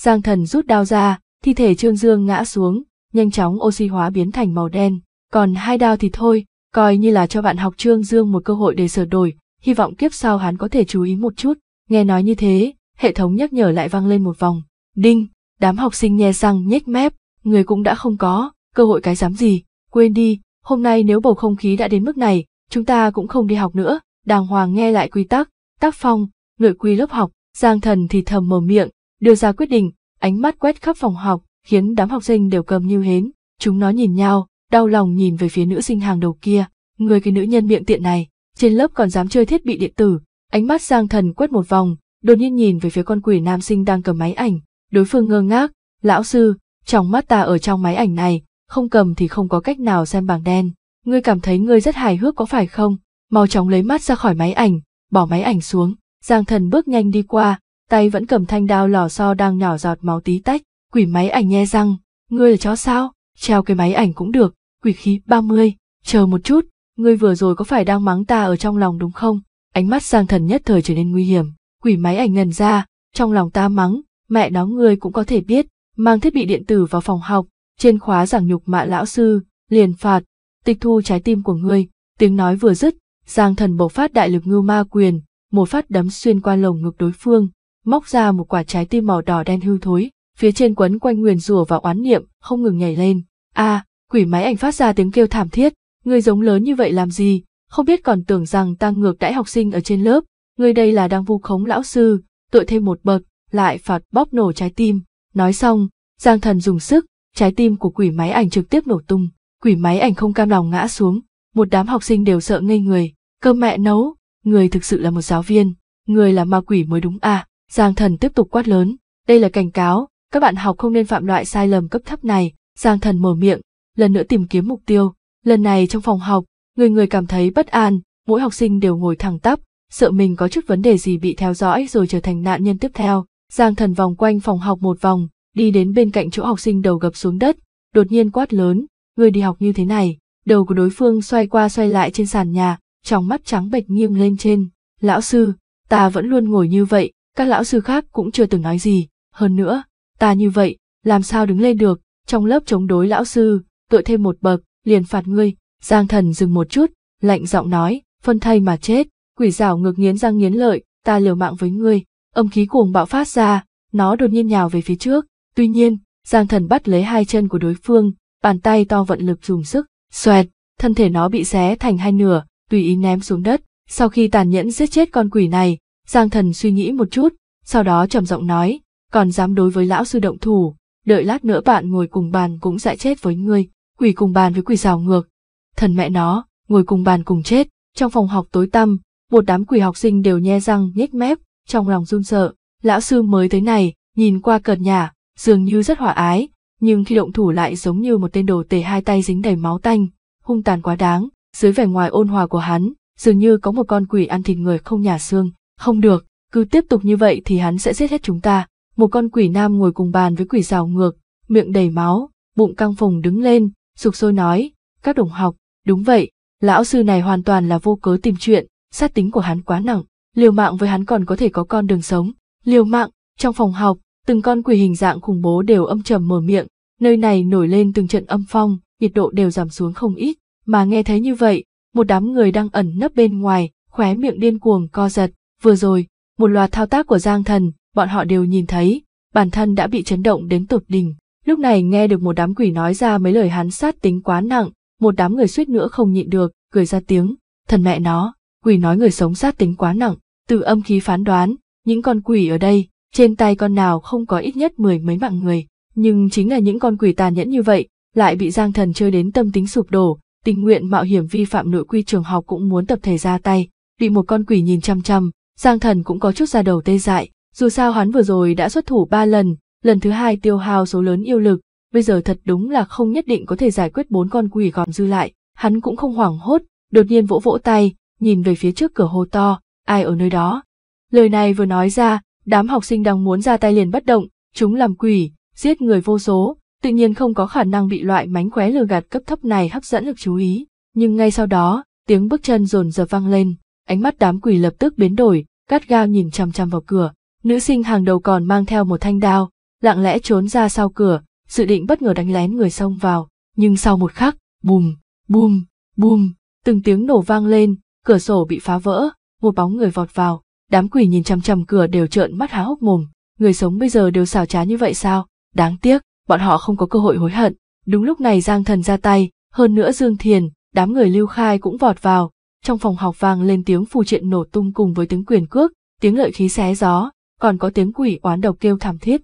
Giang thần rút đao ra, thi thể Trương Dương ngã xuống, nhanh chóng oxy hóa biến thành màu đen, còn hai đao thì thôi, coi như là cho bạn học Trương Dương một cơ hội để sửa đổi, hy vọng kiếp sau hắn có thể chú ý một chút. Nghe nói như thế, hệ thống nhắc nhở lại vang lên một vòng. Đinh, đám học sinh nhe răng nhếch mép, người cũng đã không có, cơ hội cái dám gì, quên đi, hôm nay nếu bầu không khí đã đến mức này, chúng ta cũng không đi học nữa. Đàng hoàng nghe lại quy tắc, tác phong, nội quy lớp học, Giang Thần thì thầm mở miệng, đưa ra quyết định, ánh mắt quét khắp phòng học, khiến đám học sinh đều cầm như hến, chúng nó nhìn nhau, đau lòng nhìn về phía nữ sinh hàng đầu kia, người cái nữ nhân miệng tiện này, trên lớp còn dám chơi thiết bị điện tử, ánh mắt Giang Thần quét một vòng, đột nhiên nhìn về phía con quỷ nam sinh đang cầm máy ảnh, đối phương ngơ ngác, lão sư, trong mắt ta ở trong máy ảnh này, không cầm thì không có cách nào xem bảng đen, ngươi cảm thấy ngươi rất hài hước có phải không, mau chóng lấy mắt ra khỏi máy ảnh, bỏ máy ảnh xuống, Giang Thần bước nhanh đi qua, tay vẫn cầm thanh đao lò xo đang nhỏ giọt máu tí tách, quỷ máy ảnh nhe răng, ngươi là chó sao? treo cái máy ảnh cũng được, quỷ khí 30, chờ một chút, ngươi vừa rồi có phải đang mắng ta ở trong lòng đúng không? Ánh mắt sang thần nhất thời trở nên nguy hiểm, quỷ máy ảnh ngần ra, trong lòng ta mắng, mẹ nó ngươi cũng có thể biết, mang thiết bị điện tử vào phòng học, trên khóa giảng nhục mạ lão sư, liền phạt, tịch thu trái tim của ngươi, tiếng nói vừa dứt, Giang thần bộc phát đại lực ngưu ma quyền, một phát đấm xuyên qua lồng ngực đối phương, móc ra một quả trái tim màu đỏ đen hư thối, phía trên quấn quanh nguyền rủa và oán niệm, không ngừng nhảy lên. A, quỷ máy ảnh phát ra tiếng kêu thảm thiết, Ngươi giống lớn như vậy làm gì, không biết còn tưởng rằng ta ngược đãi học sinh ở trên lớp, Ngươi đây là đang vu khống lão sư, tội thêm một bậc, lại phạt bóp nổ trái tim. Nói xong, Giang Thần dùng sức, trái tim của quỷ máy ảnh trực tiếp nổ tung, quỷ máy ảnh không cam lòng ngã xuống, một đám học sinh đều sợ ngây người, cơm mẹ nấu, người thực sự là một giáo viên, người là ma quỷ mới đúng à, Giang Thần tiếp tục quát lớn, đây là cảnh cáo, các bạn học không nên phạm loại sai lầm cấp thấp này giang thần mở miệng lần nữa tìm kiếm mục tiêu lần này trong phòng học người người cảm thấy bất an mỗi học sinh đều ngồi thẳng tắp sợ mình có chút vấn đề gì bị theo dõi rồi trở thành nạn nhân tiếp theo giang thần vòng quanh phòng học một vòng đi đến bên cạnh chỗ học sinh đầu gập xuống đất đột nhiên quát lớn người đi học như thế này đầu của đối phương xoay qua xoay lại trên sàn nhà trong mắt trắng bệch nghiêng lên trên lão sư ta vẫn luôn ngồi như vậy các lão sư khác cũng chưa từng nói gì hơn nữa ta như vậy, làm sao đứng lên được, trong lớp chống đối lão sư, tựa thêm một bậc, liền phạt ngươi, Giang thần dừng một chút, lạnh giọng nói, phân thay mà chết, quỷ rảo ngược nghiến răng nghiến lợi, ta liều mạng với ngươi, âm khí cuồng bạo phát ra, nó đột nhiên nhào về phía trước, tuy nhiên, Giang thần bắt lấy hai chân của đối phương, bàn tay to vận lực dùng sức, xoẹt, thân thể nó bị xé thành hai nửa, tùy ý ném xuống đất, sau khi tàn nhẫn giết chết con quỷ này, Giang thần suy nghĩ một chút, sau đó trầm giọng nói, còn dám đối với lão sư động thủ, đợi lát nữa bạn ngồi cùng bàn cũng sẽ chết với ngươi, quỷ cùng bàn với quỷ rào ngược. Thần mẹ nó, ngồi cùng bàn cùng chết, trong phòng học tối tăm, một đám quỷ học sinh đều nhe răng nhếch mép, trong lòng run sợ, lão sư mới tới này, nhìn qua cợt nhả, dường như rất hòa ái, nhưng khi động thủ lại giống như một tên đồ tể hai tay dính đầy máu tanh, hung tàn quá đáng, dưới vẻ ngoài ôn hòa của hắn, dường như có một con quỷ ăn thịt người không nhả xương, không được, cứ tiếp tục như vậy thì hắn sẽ giết hết chúng ta một con quỷ nam ngồi cùng bàn với quỷ rào ngược, miệng đầy máu, bụng căng phồng đứng lên, sục sôi nói, các đồng học, đúng vậy, lão sư này hoàn toàn là vô cớ tìm chuyện, sát tính của hắn quá nặng, liều mạng với hắn còn có thể có con đường sống, liều mạng, trong phòng học, từng con quỷ hình dạng khủng bố đều âm trầm mở miệng, nơi này nổi lên từng trận âm phong, nhiệt độ đều giảm xuống không ít, mà nghe thấy như vậy, một đám người đang ẩn nấp bên ngoài, khóe miệng điên cuồng co giật, vừa rồi, một loạt thao tác của Giang Thần, bọn họ đều nhìn thấy, bản thân đã bị chấn động đến tột đỉnh. Lúc này nghe được một đám quỷ nói ra mấy lời hắn sát tính quá nặng, một đám người suýt nữa không nhịn được, cười ra tiếng, thần mẹ nó, quỷ nói người sống sát tính quá nặng, từ âm khí phán đoán, những con quỷ ở đây, trên tay con nào không có ít nhất mười mấy mạng người, nhưng chính là những con quỷ tàn nhẫn như vậy, lại bị giang thần chơi đến tâm tính sụp đổ, tình nguyện mạo hiểm vi phạm nội quy trường học cũng muốn tập thể ra tay, bị một con quỷ nhìn chăm chăm, giang thần cũng có chút ra đầu tê dại, dù sao hắn vừa rồi đã xuất thủ ba lần, lần thứ hai tiêu hao số lớn yêu lực, bây giờ thật đúng là không nhất định có thể giải quyết bốn con quỷ còn dư lại. Hắn cũng không hoảng hốt, đột nhiên vỗ vỗ tay, nhìn về phía trước cửa hồ to, ai ở nơi đó. Lời này vừa nói ra, đám học sinh đang muốn ra tay liền bất động, chúng làm quỷ, giết người vô số, tự nhiên không có khả năng bị loại mánh khóe lừa gạt cấp thấp này hấp dẫn được chú ý. Nhưng ngay sau đó, tiếng bước chân rồn rập vang lên, ánh mắt đám quỷ lập tức biến đổi, gắt gao nhìn chằm chằm vào cửa, Nữ sinh hàng đầu còn mang theo một thanh đao, lặng lẽ trốn ra sau cửa, dự định bất ngờ đánh lén người xông vào, nhưng sau một khắc, bùm, bùm, bùm, từng tiếng nổ vang lên, cửa sổ bị phá vỡ, một bóng người vọt vào, đám quỷ nhìn chằm chằm cửa đều trợn mắt há hốc mồm, người sống bây giờ đều xảo trá như vậy sao, đáng tiếc, bọn họ không có cơ hội hối hận. Đúng lúc này Giang Thần ra tay, hơn nữa Dương Thiền, đám người Lưu Khai cũng vọt vào, trong phòng học vang lên tiếng phù triện nổ tung cùng với tiếng quyền cước, tiếng lợi khí xé gió, còn có tiếng quỷ oán độc kêu thảm thiết.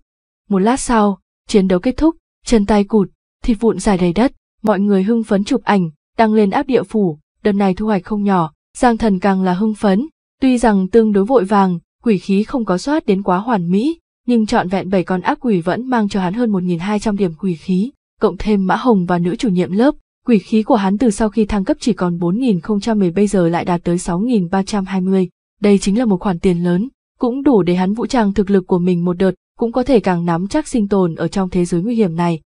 Một lát sau, chiến đấu kết thúc, chân tay cụt, thịt vụn dài đầy đất, mọi người hưng phấn chụp ảnh, đăng lên áp địa phủ, đợt này thu hoạch không nhỏ, Giang Thần càng là hưng phấn, tuy rằng tương đối vội vàng, quỷ khí không có soát đến quá hoàn mỹ, nhưng trọn vẹn bảy con ác quỷ vẫn mang cho hắn hơn 1.200 điểm quỷ khí, cộng thêm Mã Hồng và nữ chủ nhiệm lớp, quỷ khí của hắn từ sau khi thăng cấp chỉ còn 4.010 bây giờ lại đạt tới 6.320, đây chính là một khoản tiền lớn, cũng đủ để hắn vũ trang thực lực của mình một đợt, cũng có thể càng nắm chắc sinh tồn ở trong thế giới nguy hiểm này.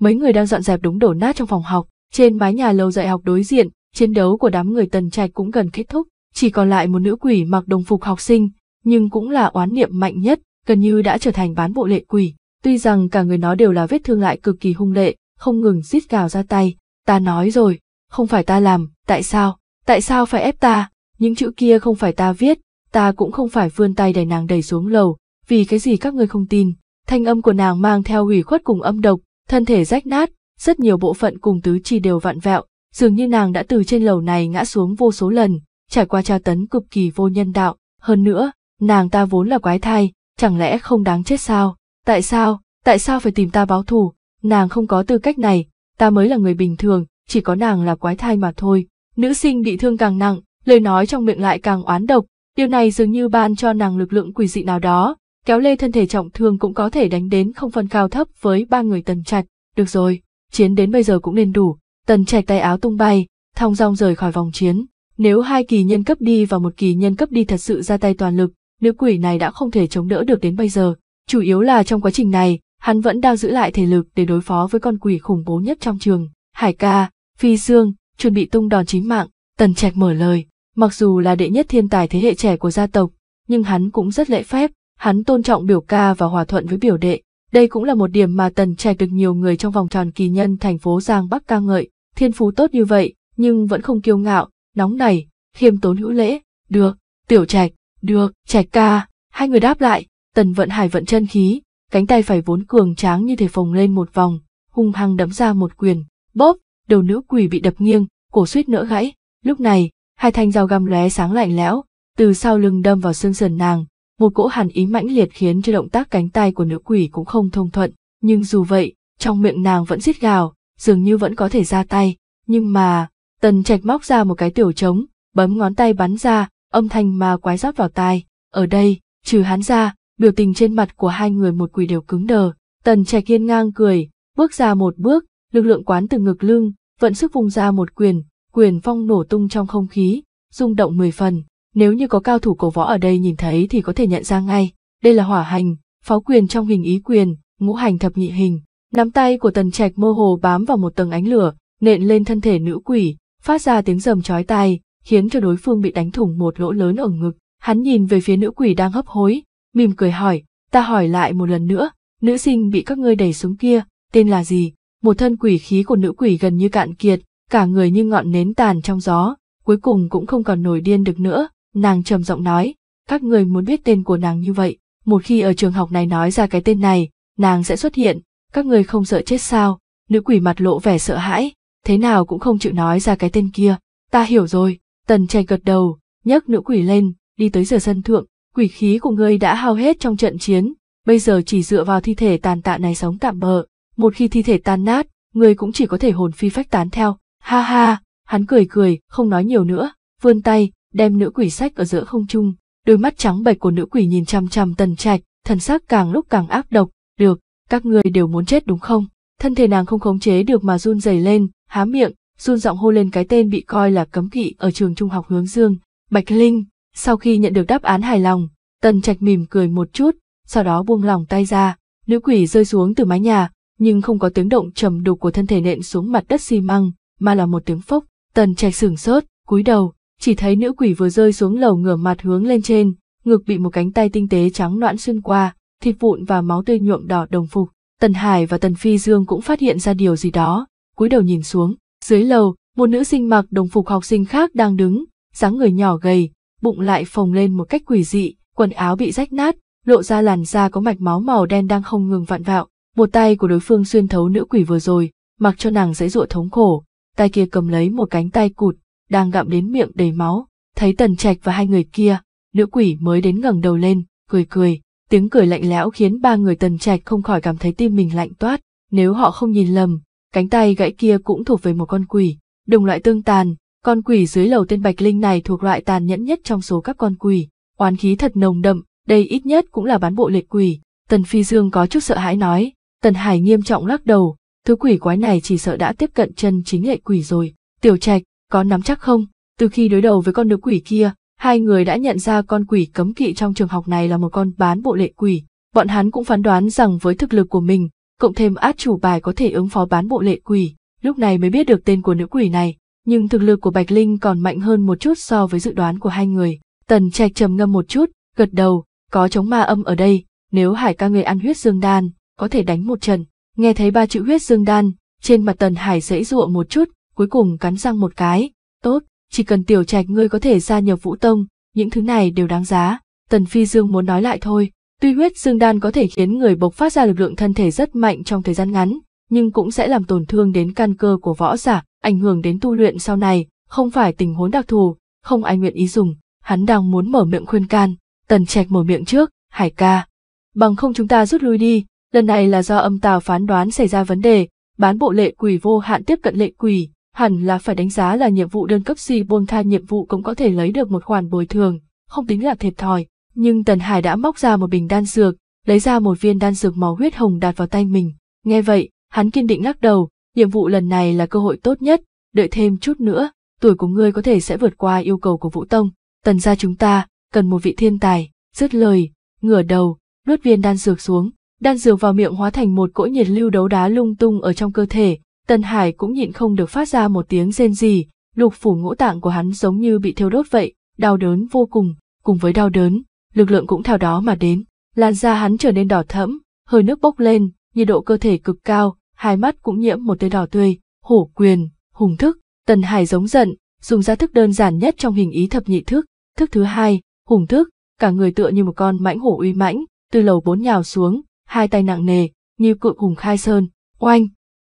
Mấy người đang dọn dẹp đống đổ nát trong phòng học, trên mái nhà lâu dạy học đối diện, chiến đấu của đám người tần trạch cũng gần kết thúc, chỉ còn lại một nữ quỷ mặc đồng phục học sinh, nhưng cũng là oán niệm mạnh nhất, gần như đã trở thành bán bộ lệ quỷ. Tuy rằng cả người nó đều là vết thương lại cực kỳ hung lệ, không ngừng rít gào ra tay, ta nói rồi, không phải ta làm, tại sao, tại sao phải ép ta, những chữ kia không phải ta viết, ta cũng không phải vươn tay đẩy nàng đẩy xuống lầu, vì cái gì các ngươi không tin. Thanh âm của nàng mang theo hủy khuất cùng âm độc, thân thể rách nát, rất nhiều bộ phận cùng tứ chi đều vặn vẹo, dường như nàng đã từ trên lầu này ngã xuống vô số lần, trải qua tra tấn cực kỳ vô nhân đạo, hơn nữa, nàng ta vốn là quái thai, chẳng lẽ không đáng chết sao? Tại sao, tại sao phải tìm ta báo thù? Nàng không có tư cách này, ta mới là người bình thường, chỉ có nàng là quái thai mà thôi. Nữ sinh bị thương càng nặng, lời nói trong miệng lại càng oán độc, Điều này dường như ban cho nàng lực lượng quỷ dị nào đó, kéo lê thân thể trọng thương cũng có thể đánh đến không phân cao thấp với ba người tần trạch. Được rồi, chiến đến bây giờ cũng nên đủ. Tần trạch tay áo tung bay, thong dong rời khỏi vòng chiến. Nếu hai kỳ nhân cấp đi và một kỳ nhân cấp đi thật sự ra tay toàn lực, nữ quỷ này đã không thể chống đỡ được đến bây giờ. Chủ yếu là trong quá trình này, hắn vẫn đang giữ lại thể lực để đối phó với con quỷ khủng bố nhất trong trường. Hải ca, phi dương, chuẩn bị tung đòn chí mạng, tần trạch mở lời. Mặc dù là đệ nhất thiên tài thế hệ trẻ của gia tộc, nhưng hắn cũng rất lễ phép, hắn tôn trọng biểu ca và hòa thuận với biểu đệ. Đây cũng là một điểm mà Tần Trạch được nhiều người trong vòng tròn kỳ nhân thành phố Giang Bắc ca ngợi, thiên phú tốt như vậy, nhưng vẫn không kiêu ngạo, nóng nảy, khiêm tốn hữu lễ, được, tiểu Trạch, được, Trạch ca, hai người đáp lại, Tần Vận Hải vận chân khí, cánh tay phải vốn cường tráng như thể phồng lên một vòng, hung hăng đấm ra một quyền, bóp, đầu nữ quỷ bị đập nghiêng, cổ suýt nữa gãy, lúc này, hai thanh dao găm lóe sáng lạnh lẽo, từ sau lưng đâm vào xương sườn nàng, một cỗ hàn ý mãnh liệt khiến cho động tác cánh tay của nữ quỷ cũng không thông thuận, nhưng dù vậy, trong miệng nàng vẫn rít gào, dường như vẫn có thể ra tay, nhưng mà, tần trạch móc ra một cái tiểu trống, bấm ngón tay bắn ra, âm thanh mà quái rót vào tai, ở đây, trừ hắn ra, biểu tình trên mặt của hai người một quỷ đều cứng đờ, tần trạch hiên ngang cười, bước ra một bước, lực lượng quán từ ngực lưng, vận sức vùng ra một quyền, quyền phong nổ tung trong không khí, rung động mười phần, nếu như có cao thủ cổ võ ở đây nhìn thấy thì có thể nhận ra ngay, đây là hỏa hành, pháo quyền trong hình ý quyền, ngũ hành thập nhị hình. Nắm tay của tần trạch mơ hồ bám vào một tầng ánh lửa, nện lên thân thể nữ quỷ, phát ra tiếng rầm chói tai, khiến cho đối phương bị đánh thủng một lỗ lớn ở ngực. Hắn nhìn về phía nữ quỷ đang hấp hối, mỉm cười hỏi, ta hỏi lại một lần nữa, nữ sinh bị các ngươi đẩy xuống kia, tên là gì? Một thân quỷ khí của nữ quỷ gần như cạn kiệt, cả người như ngọn nến tàn trong gió, cuối cùng cũng không còn nổi điên được nữa, nàng trầm giọng nói, các người muốn biết tên của nàng như vậy, một khi ở trường học này nói ra cái tên này, nàng sẽ xuất hiện, các người không sợ chết sao, nữ quỷ mặt lộ vẻ sợ hãi, thế nào cũng không chịu nói ra cái tên kia, ta hiểu rồi, tần tranh gật đầu, nhấc nữ quỷ lên, đi tới giờ sân thượng, quỷ khí của ngươi đã hao hết trong trận chiến, bây giờ chỉ dựa vào thi thể tàn tạ này sống tạm bợ, một khi thi thể tan nát, ngươi cũng chỉ có thể hồn phi phách tán theo, Ha ha, hắn cười cười, không nói nhiều nữa, vươn tay, đem nữ quỷ sách ở giữa không trung, đôi mắt trắng bệch của nữ quỷ nhìn chằm chằm tần trạch, thần xác càng lúc càng ác độc, được, các ngươi đều muốn chết đúng không? Thân thể nàng không khống chế được mà run rẩy lên, há miệng, run giọng hô lên cái tên bị coi là cấm kỵ ở trường trung học hướng dương, Bạch Linh. Sau khi nhận được đáp án hài lòng, tần trạch mỉm cười một chút, sau đó buông lòng tay ra, nữ quỷ rơi xuống từ mái nhà, nhưng không có tiếng động trầm đục của thân thể nện xuống mặt đất xi măng, mà là một tiếng phốc, tần trạch sửng sốt, cúi đầu, chỉ thấy nữ quỷ vừa rơi xuống lầu ngửa mặt hướng lên trên, ngực bị một cánh tay tinh tế trắng noãn xuyên qua, thịt vụn và máu tươi nhuộm đỏ đồng phục. Tần Hải và Tần Phi Dương cũng phát hiện ra điều gì đó, cúi đầu nhìn xuống, dưới lầu, một nữ sinh mặc đồng phục học sinh khác đang đứng, dáng người nhỏ gầy, bụng lại phồng lên một cách quỷ dị, quần áo bị rách nát, lộ ra làn da có mạch máu màu đen đang không ngừng vặn vẹo, một tay của đối phương xuyên thấu nữ quỷ vừa rồi, mặc cho nàng dãy dụa thống khổ, tay kia cầm lấy một cánh tay cụt, đang gặm đến miệng đầy máu, thấy tần trạch và hai người kia, nữ quỷ mới đến ngẩng đầu lên, cười cười, tiếng cười lạnh lẽo khiến ba người tần trạch không khỏi cảm thấy tim mình lạnh toát, nếu họ không nhìn lầm, cánh tay gãy kia cũng thuộc về một con quỷ, đồng loại tương tàn, con quỷ dưới lầu tên Bạch Linh này thuộc loại tàn nhẫn nhất trong số các con quỷ, oán khí thật nồng đậm, đây ít nhất cũng là bán bộ liệt quỷ, Tần Phi Dương có chút sợ hãi nói, Tần Hải nghiêm trọng lắc đầu, thứ quỷ quái này chỉ sợ đã tiếp cận chân chính lệ quỷ rồi. Tiểu trạch, có nắm chắc không? Từ khi đối đầu với con nữ quỷ kia, hai người đã nhận ra con quỷ cấm kỵ trong trường học này là một con bán bộ lệ quỷ. Bọn hắn cũng phán đoán rằng với thực lực của mình, cộng thêm át chủ bài có thể ứng phó bán bộ lệ quỷ, lúc này mới biết được tên của nữ quỷ này, nhưng thực lực của Bạch Linh còn mạnh hơn một chút so với dự đoán của hai người. Tần Trạch trầm ngâm một chút, gật đầu, có chống ma âm ở đây, nếu Hải ca người ăn huyết dương đan, có thể đánh một trận. Nghe thấy ba chữ huyết dương đan, trên mặt Tần Hải dãy dụa một chút, cuối cùng cắn răng một cái, tốt, chỉ cần tiểu trạch ngươi có thể gia nhập vũ tông, những thứ này đều đáng giá. Tần Phi Dương muốn nói lại thôi, tuy huyết dương đan có thể khiến người bộc phát ra lực lượng thân thể rất mạnh trong thời gian ngắn, nhưng cũng sẽ làm tổn thương đến căn cơ của võ giả, ảnh hưởng đến tu luyện sau này, không phải tình huống đặc thù, không ai nguyện ý dùng, hắn đang muốn mở miệng khuyên can, Tần Trạch mở miệng trước, Hải ca. Bằng không chúng ta rút lui đi, Lần này là do âm tào phán đoán xảy ra vấn đề, bán bộ lệ quỷ vô hạn tiếp cận lệ quỷ, hẳn là phải đánh giá là nhiệm vụ đơn cấp si bôn tha nhiệm vụ cũng có thể lấy được một khoản bồi thường, không tính là thiệt thòi. Nhưng Tần Hải đã móc ra một bình đan dược, lấy ra một viên đan dược màu huyết hồng đặt vào tay mình. Nghe vậy, hắn kiên định lắc đầu, nhiệm vụ lần này là cơ hội tốt nhất, đợi thêm chút nữa, tuổi của ngươi có thể sẽ vượt qua yêu cầu của Vũ Tông. Tần gia chúng ta, cần một vị thiên tài, dứt lời, ngửa đầu, nuốt viên đan dược xuống, đan dược vào miệng hóa thành một cỗ nhiệt lưu đấu đá lung tung ở trong cơ thể, Tần Hải cũng nhịn không được phát ra một tiếng rên rỉ, lục phủ ngũ tạng của hắn giống như bị thiêu đốt vậy, đau đớn vô cùng, cùng với đau đớn, lực lượng cũng theo đó mà đến, làn da hắn trở nên đỏ thẫm, hơi nước bốc lên, nhiệt độ cơ thể cực cao, hai mắt cũng nhiễm một tia đỏ tươi, hổ quyền, hùng thức, Tần Hải giống giận, dùng ra thức đơn giản nhất trong hình ý thập nhị thức, thức thứ hai, hùng thức, cả người tựa như một con mãnh hổ uy mãnh, từ lầu bốn nhào xuống, hai tay nặng nề, như cự hùng khai sơn, oanh,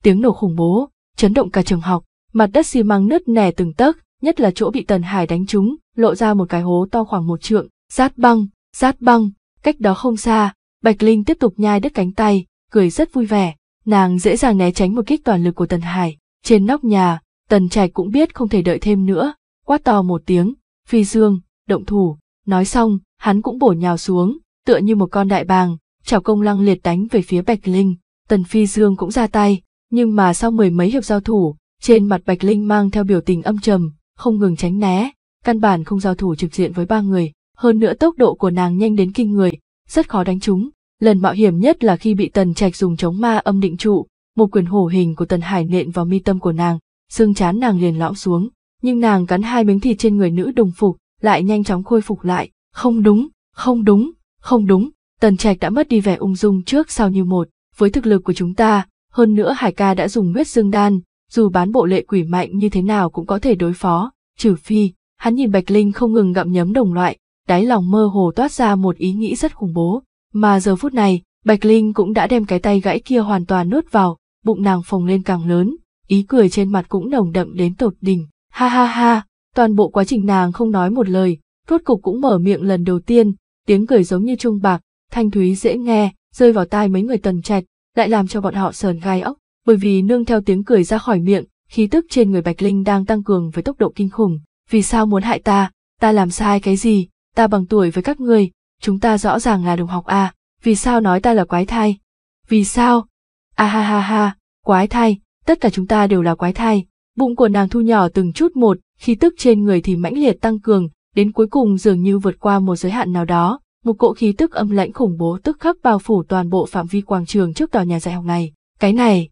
tiếng nổ khủng bố, chấn động cả trường học, mặt đất xi măng nứt nẻ từng tấc, nhất là chỗ bị Tần Hải đánh trúng, lộ ra một cái hố to khoảng một trượng, rát băng, rát băng, cách đó không xa, Bạch Linh tiếp tục nhai đứt cánh tay, cười rất vui vẻ, nàng dễ dàng né tránh một kích toàn lực của Tần Hải, trên nóc nhà, Tần Trạch cũng biết không thể đợi thêm nữa, quát to một tiếng, phi dương, động thủ, nói xong, hắn cũng bổ nhào xuống, tựa như một con đại bàng, chảo công lăng liệt đánh về phía Bạch Linh, Tần Phi Dương cũng ra tay, nhưng mà sau mười mấy hiệp giao thủ, trên mặt Bạch Linh mang theo biểu tình âm trầm, không ngừng tránh né, căn bản không giao thủ trực diện với ba người, hơn nữa tốc độ của nàng nhanh đến kinh người, rất khó đánh chúng Lần mạo hiểm nhất là khi bị Tần Trạch dùng chống ma âm định trụ, một quyền hổ hình của Tần Hải nện vào mi tâm của nàng, xương chán nàng liền lõm xuống, nhưng nàng cắn hai miếng thịt trên người nữ đồng phục, lại nhanh chóng khôi phục lại, không đúng, không đúng, không đúng, Tần Trạch đã mất đi vẻ ung dung trước sau như một, với thực lực của chúng ta, hơn nữa Hải ca đã dùng huyết dương đan, dù bán bộ lệ quỷ mạnh như thế nào cũng có thể đối phó, trừ phi, hắn nhìn Bạch Linh không ngừng gặm nhấm đồng loại, đáy lòng mơ hồ toát ra một ý nghĩ rất khủng bố, mà giờ phút này, Bạch Linh cũng đã đem cái tay gãy kia hoàn toàn nuốt vào, bụng nàng phồng lên càng lớn, ý cười trên mặt cũng nồng đậm đến tột đỉnh, ha ha ha, toàn bộ quá trình nàng không nói một lời, rốt cục cũng mở miệng lần đầu tiên, tiếng cười giống như trung bạc, thanh thúy dễ nghe, rơi vào tai mấy người tần trạch, lại làm cho bọn họ sờn gai ốc, bởi vì nương theo tiếng cười ra khỏi miệng, khí tức trên người Bạch Linh đang tăng cường với tốc độ kinh khủng. Vì sao muốn hại ta, ta làm sai cái gì, ta bằng tuổi với các người, chúng ta rõ ràng là đồng học à, vì sao nói ta là quái thai? Vì sao? A ha ha ha, quái thai, tất cả chúng ta đều là quái thai. Bụng của nàng thu nhỏ từng chút một, khí tức trên người thì mãnh liệt tăng cường, đến cuối cùng dường như vượt qua một giới hạn nào đó, một cỗ khí tức âm lãnh khủng bố tức khắc bao phủ toàn bộ phạm vi quảng trường trước tòa nhà dạy học này. Cái này,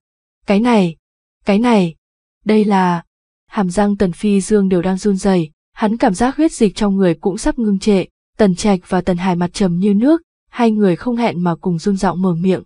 cái này, cái này, đây là... Hàm răng Tần Phi Dương đều đang run rẩy, hắn cảm giác huyết dịch trong người cũng sắp ngưng trệ, Tần Trạch và Tần Hải mặt trầm như nước, hai người không hẹn mà cùng run giọng mở miệng.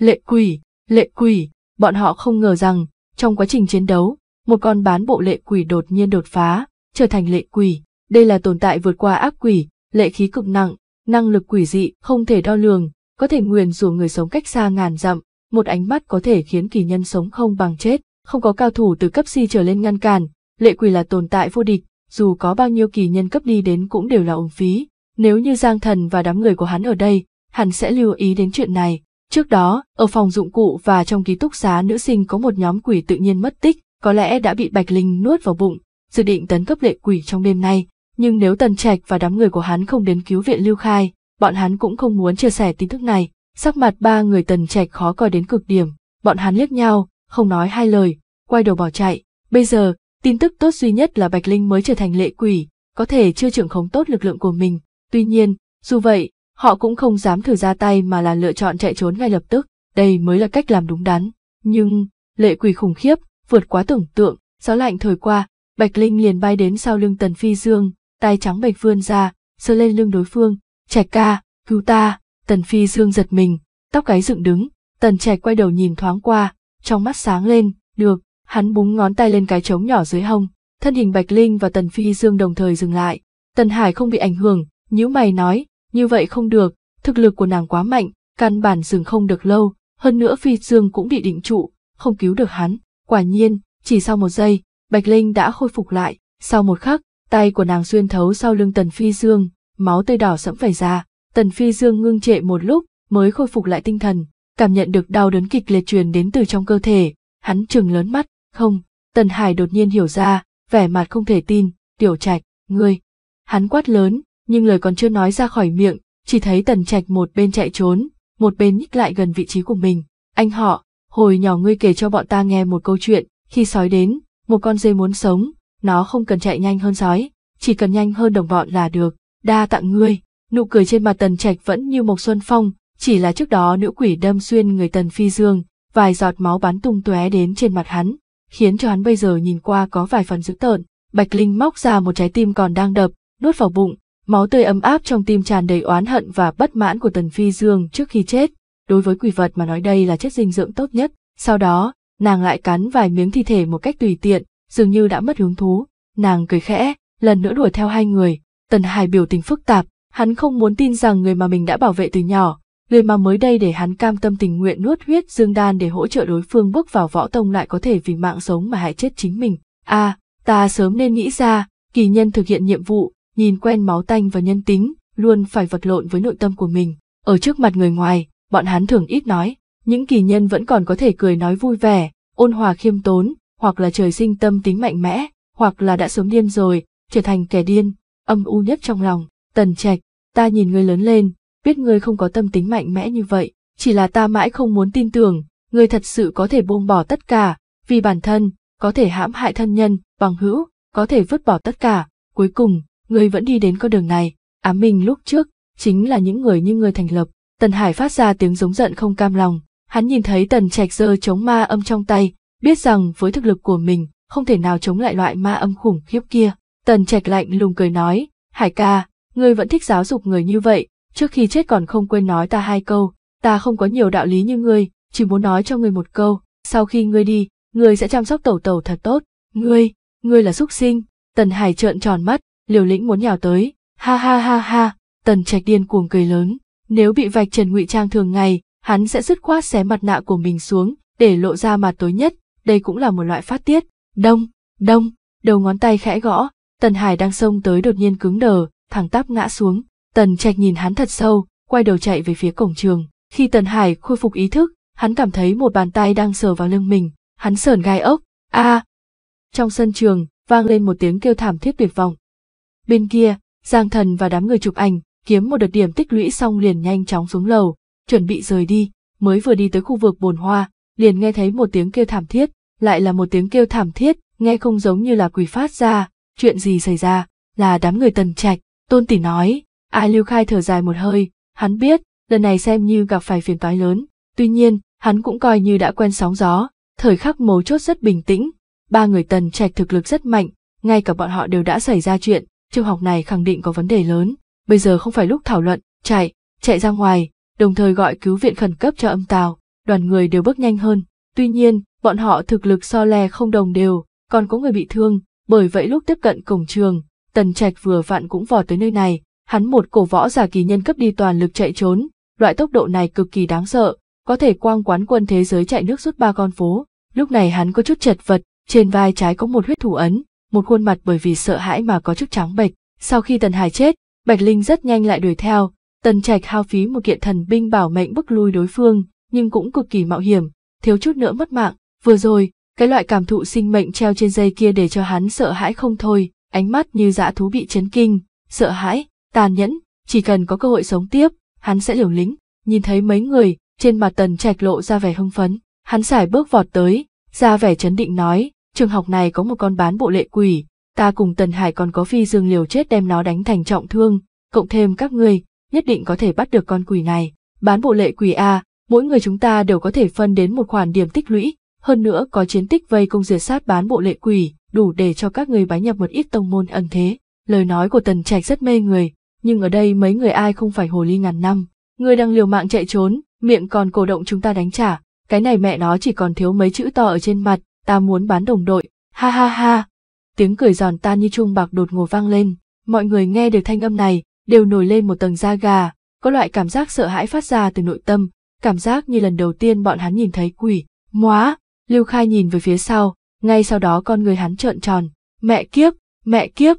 Lệ quỷ, lệ quỷ, bọn họ không ngờ rằng, trong quá trình chiến đấu, một con bán bộ lệ quỷ đột nhiên đột phá, trở thành lệ quỷ. Đây là tồn tại vượt qua ác quỷ, lệ khí cực nặng, năng lực quỷ dị không thể đo lường, có thể nguyền rủa người sống cách xa ngàn dặm, một ánh mắt có thể khiến kỳ nhân sống không bằng chết, không có cao thủ từ cấp si trở lên ngăn cản, lệ quỷ là tồn tại vô địch, dù có bao nhiêu kỳ nhân cấp đi đến cũng đều là ổng phí, nếu như Giang Thần và đám người của hắn ở đây, hắn sẽ lưu ý đến chuyện này. Trước đó, ở phòng dụng cụ và trong ký túc xá nữ sinh có một nhóm quỷ tự nhiên mất tích, có lẽ đã bị Bạch Linh nuốt vào bụng, dự định tấn cấp lệ quỷ trong đêm nay, nhưng nếu Tần Trạch và đám người của hắn không đến cứu viện Lưu Khai, bọn hắn cũng không muốn chia sẻ tin tức này. Sắc mặt ba người Tần Trạch khó coi đến cực điểm, bọn hắn liếc nhau, không nói hai lời, quay đầu bỏ chạy. Bây giờ, tin tức tốt duy nhất là Bạch Linh mới trở thành lệ quỷ, có thể chưa trưởng khống tốt lực lượng của mình. Tuy nhiên, dù vậy, họ cũng không dám thử ra tay mà là lựa chọn chạy trốn ngay lập tức, đây mới là cách làm đúng đắn. Nhưng, lệ quỷ khủng khiếp, vượt quá tưởng tượng, gió lạnh thời qua, Bạch Linh liền bay đến sau lưng Tần Phi Dương, tay trắng bệch vươn ra, sờ lên lưng đối phương, trẻ ca, cứu ta, tần phi dương giật mình, tóc gáy dựng đứng, tần trẻ quay đầu nhìn thoáng qua, trong mắt sáng lên, được, hắn búng ngón tay lên cái trống nhỏ dưới hông, thân hình bạch linh và tần phi dương đồng thời dừng lại, tần hải không bị ảnh hưởng, nhíu mày nói, như vậy không được, thực lực của nàng quá mạnh, căn bản dừng không được lâu, hơn nữa phi dương cũng bị định trụ, không cứu được hắn, quả nhiên, chỉ sau một giây, bạch linh đã khôi phục lại, sau một khắc, tay của nàng xuyên thấu sau lưng tần phi dương máu tươi đỏ sẫm vẩy ra tần phi dương ngưng trệ một lúc mới khôi phục lại tinh thần cảm nhận được đau đớn kịch liệt truyền đến từ trong cơ thể hắn chừng lớn mắt không tần hải đột nhiên hiểu ra vẻ mặt không thể tin tiểu trạch ngươi hắn quát lớn nhưng lời còn chưa nói ra khỏi miệng chỉ thấy tần trạch một bên chạy trốn một bên nhích lại gần vị trí của mình anh họ hồi nhỏ ngươi kể cho bọn ta nghe một câu chuyện khi sói đến một con dê muốn sống nó không cần chạy nhanh hơn sói, chỉ cần nhanh hơn đồng bọn là được, đa tặng ngươi. Nụ cười trên mặt Tần Trạch vẫn như một Xuân Phong, chỉ là trước đó nữ quỷ đâm xuyên người Tần Phi Dương, vài giọt máu bắn tung tóe đến trên mặt hắn, khiến cho hắn bây giờ nhìn qua có vài phần dữ tợn. Bạch Linh móc ra một trái tim còn đang đập, nuốt vào bụng, máu tươi ấm áp trong tim tràn đầy oán hận và bất mãn của Tần Phi Dương trước khi chết. Đối với quỷ vật mà nói đây là chất dinh dưỡng tốt nhất, sau đó, nàng lại cắn vài miếng thi thể một cách tùy tiện, dường như đã mất hứng thú, nàng cười khẽ, lần nữa đuổi theo hai người, Tần Hải biểu tình phức tạp, hắn không muốn tin rằng người mà mình đã bảo vệ từ nhỏ, người mà mới đây để hắn cam tâm tình nguyện nuốt huyết dương đan để hỗ trợ đối phương bước vào võ tông lại có thể vì mạng sống mà hại chết chính mình. A, à, ta sớm nên nghĩ ra, kỳ nhân thực hiện nhiệm vụ, nhìn quen máu tanh và nhân tính, luôn phải vật lộn với nội tâm của mình. Ở trước mặt người ngoài, bọn hắn thường ít nói, những kỳ nhân vẫn còn có thể cười nói vui vẻ, ôn hòa khiêm tốn, hoặc là trời sinh tâm tính mạnh mẽ, hoặc là đã sớm điên rồi, trở thành kẻ điên, âm u nhất trong lòng. Tần Trạch, ta nhìn ngươi lớn lên, biết ngươi không có tâm tính mạnh mẽ như vậy, chỉ là ta mãi không muốn tin tưởng, ngươi thật sự có thể buông bỏ tất cả, vì bản thân, có thể hãm hại thân nhân, bằng hữu, có thể vứt bỏ tất cả, cuối cùng, ngươi vẫn đi đến con đường này, ám minh lúc trước, chính là những người như ngươi thành lập. Tần Hải phát ra tiếng giống giận không cam lòng, hắn nhìn thấy Tần Trạch giơ chống ma âm trong tay, biết rằng với thực lực của mình, không thể nào chống lại loại ma âm khủng khiếp kia. Tần Trạch lạnh lùng cười nói, Hải ca, ngươi vẫn thích giáo dục người như vậy, trước khi chết còn không quên nói ta hai câu, ta không có nhiều đạo lý như ngươi, chỉ muốn nói cho ngươi một câu, sau khi ngươi đi, ngươi sẽ chăm sóc tẩu tẩu thật tốt, ngươi, ngươi là súc sinh, Tần Hải trợn tròn mắt, liều lĩnh muốn nhào tới, ha ha ha ha, Tần Trạch điên cuồng cười lớn, nếu bị vạch trần ngụy trang thường ngày, hắn sẽ dứt khoát xé mặt nạ của mình xuống, để lộ ra mặt tối nhất, đây cũng là một loại phát tiết. Đông, đông, đầu ngón tay khẽ gõ, Tần Hải đang xông tới đột nhiên cứng đờ, thẳng tắp ngã xuống. Tần Trạch nhìn hắn thật sâu, quay đầu chạy về phía cổng trường. Khi Tần Hải khôi phục ý thức, hắn cảm thấy một bàn tay đang sờ vào lưng mình, hắn sờn gai ốc, a. À. Trong sân trường, vang lên một tiếng kêu thảm thiết tuyệt vọng. Bên kia, Giang Thần và đám người chụp ảnh, kiếm một đợt điểm tích lũy xong liền nhanh chóng xuống lầu, chuẩn bị rời đi, mới vừa đi tới khu vực bồn hoa, liền nghe thấy một tiếng kêu thảm thiết, lại là một tiếng kêu thảm thiết, nghe không giống như là quỷ phát ra, chuyện gì xảy ra, là đám người tần trạch, tôn tỷ nói, ai lưu khai thở dài một hơi, hắn biết, lần này xem như gặp phải phiền toái lớn, tuy nhiên, hắn cũng coi như đã quen sóng gió, thời khắc mấu chốt rất bình tĩnh, ba người tần trạch thực lực rất mạnh, ngay cả bọn họ đều đã xảy ra chuyện, trường học này khẳng định có vấn đề lớn, bây giờ không phải lúc thảo luận, chạy, chạy ra ngoài, đồng thời gọi cứu viện khẩn cấp cho âm tào, đoàn người đều bước nhanh hơn. Tuy nhiên, bọn họ thực lực so le không đồng đều, còn có người bị thương, bởi vậy lúc tiếp cận cổng trường, tần trạch vừa vặn cũng vò tới nơi này, hắn một cổ võ giả kỳ nhân cấp đi toàn lực chạy trốn, loại tốc độ này cực kỳ đáng sợ, có thể quang quán quân thế giới chạy nước rút ba con phố. Lúc này hắn có chút chật vật, trên vai trái có một huyết thủ ấn, một khuôn mặt bởi vì sợ hãi mà có chút trắng bệch. Sau khi Tần Hải chết, Bạch Linh rất nhanh lại đuổi theo, Tần Trạch hao phí một kiện thần binh bảo mệnh bức lui đối phương, nhưng cũng cực kỳ mạo hiểm, thiếu chút nữa mất mạng. Vừa rồi, cái loại cảm thụ sinh mệnh treo trên dây kia để cho hắn sợ hãi không thôi, ánh mắt như dã thú bị chấn kinh, sợ hãi, tàn nhẫn, chỉ cần có cơ hội sống tiếp, hắn sẽ liều lĩnh. Nhìn thấy mấy người, trên mặt tần trạch lộ ra vẻ hưng phấn, hắn xài bước vọt tới, ra vẻ chấn định nói, trường học này có một con bán bộ lệ quỷ, ta cùng tần hải còn có phi dương liều chết đem nó đánh thành trọng thương, cộng thêm các ngươi, nhất định có thể bắt được con quỷ này. Bán bộ lệ quỷ A, mỗi người chúng ta đều có thể phân đến một khoản điểm tích lũy, hơn nữa có chiến tích vây công diệt sát bán bộ lệ quỷ, đủ để cho các người bái nhập một ít tông môn ẩn thế. Lời nói của Tần Trạch rất mê người, nhưng ở đây mấy người ai không phải hồ ly ngàn năm. Người đang liều mạng chạy trốn, miệng còn cổ động chúng ta đánh trả, cái này mẹ nó chỉ còn thiếu mấy chữ to ở trên mặt, ta muốn bán đồng đội, ha ha ha. Tiếng cười giòn tan như chuông bạc đột ngột vang lên, mọi người nghe được thanh âm này, đều nổi lên một tầng da gà, có loại cảm giác sợ hãi phát ra từ nội tâm, cảm giác như lần đầu tiên bọn hắn nhìn thấy quỷ. Móa, Lưu Khai nhìn về phía sau, ngay sau đó con người hắn trợn tròn, mẹ kiếp, mẹ kiếp.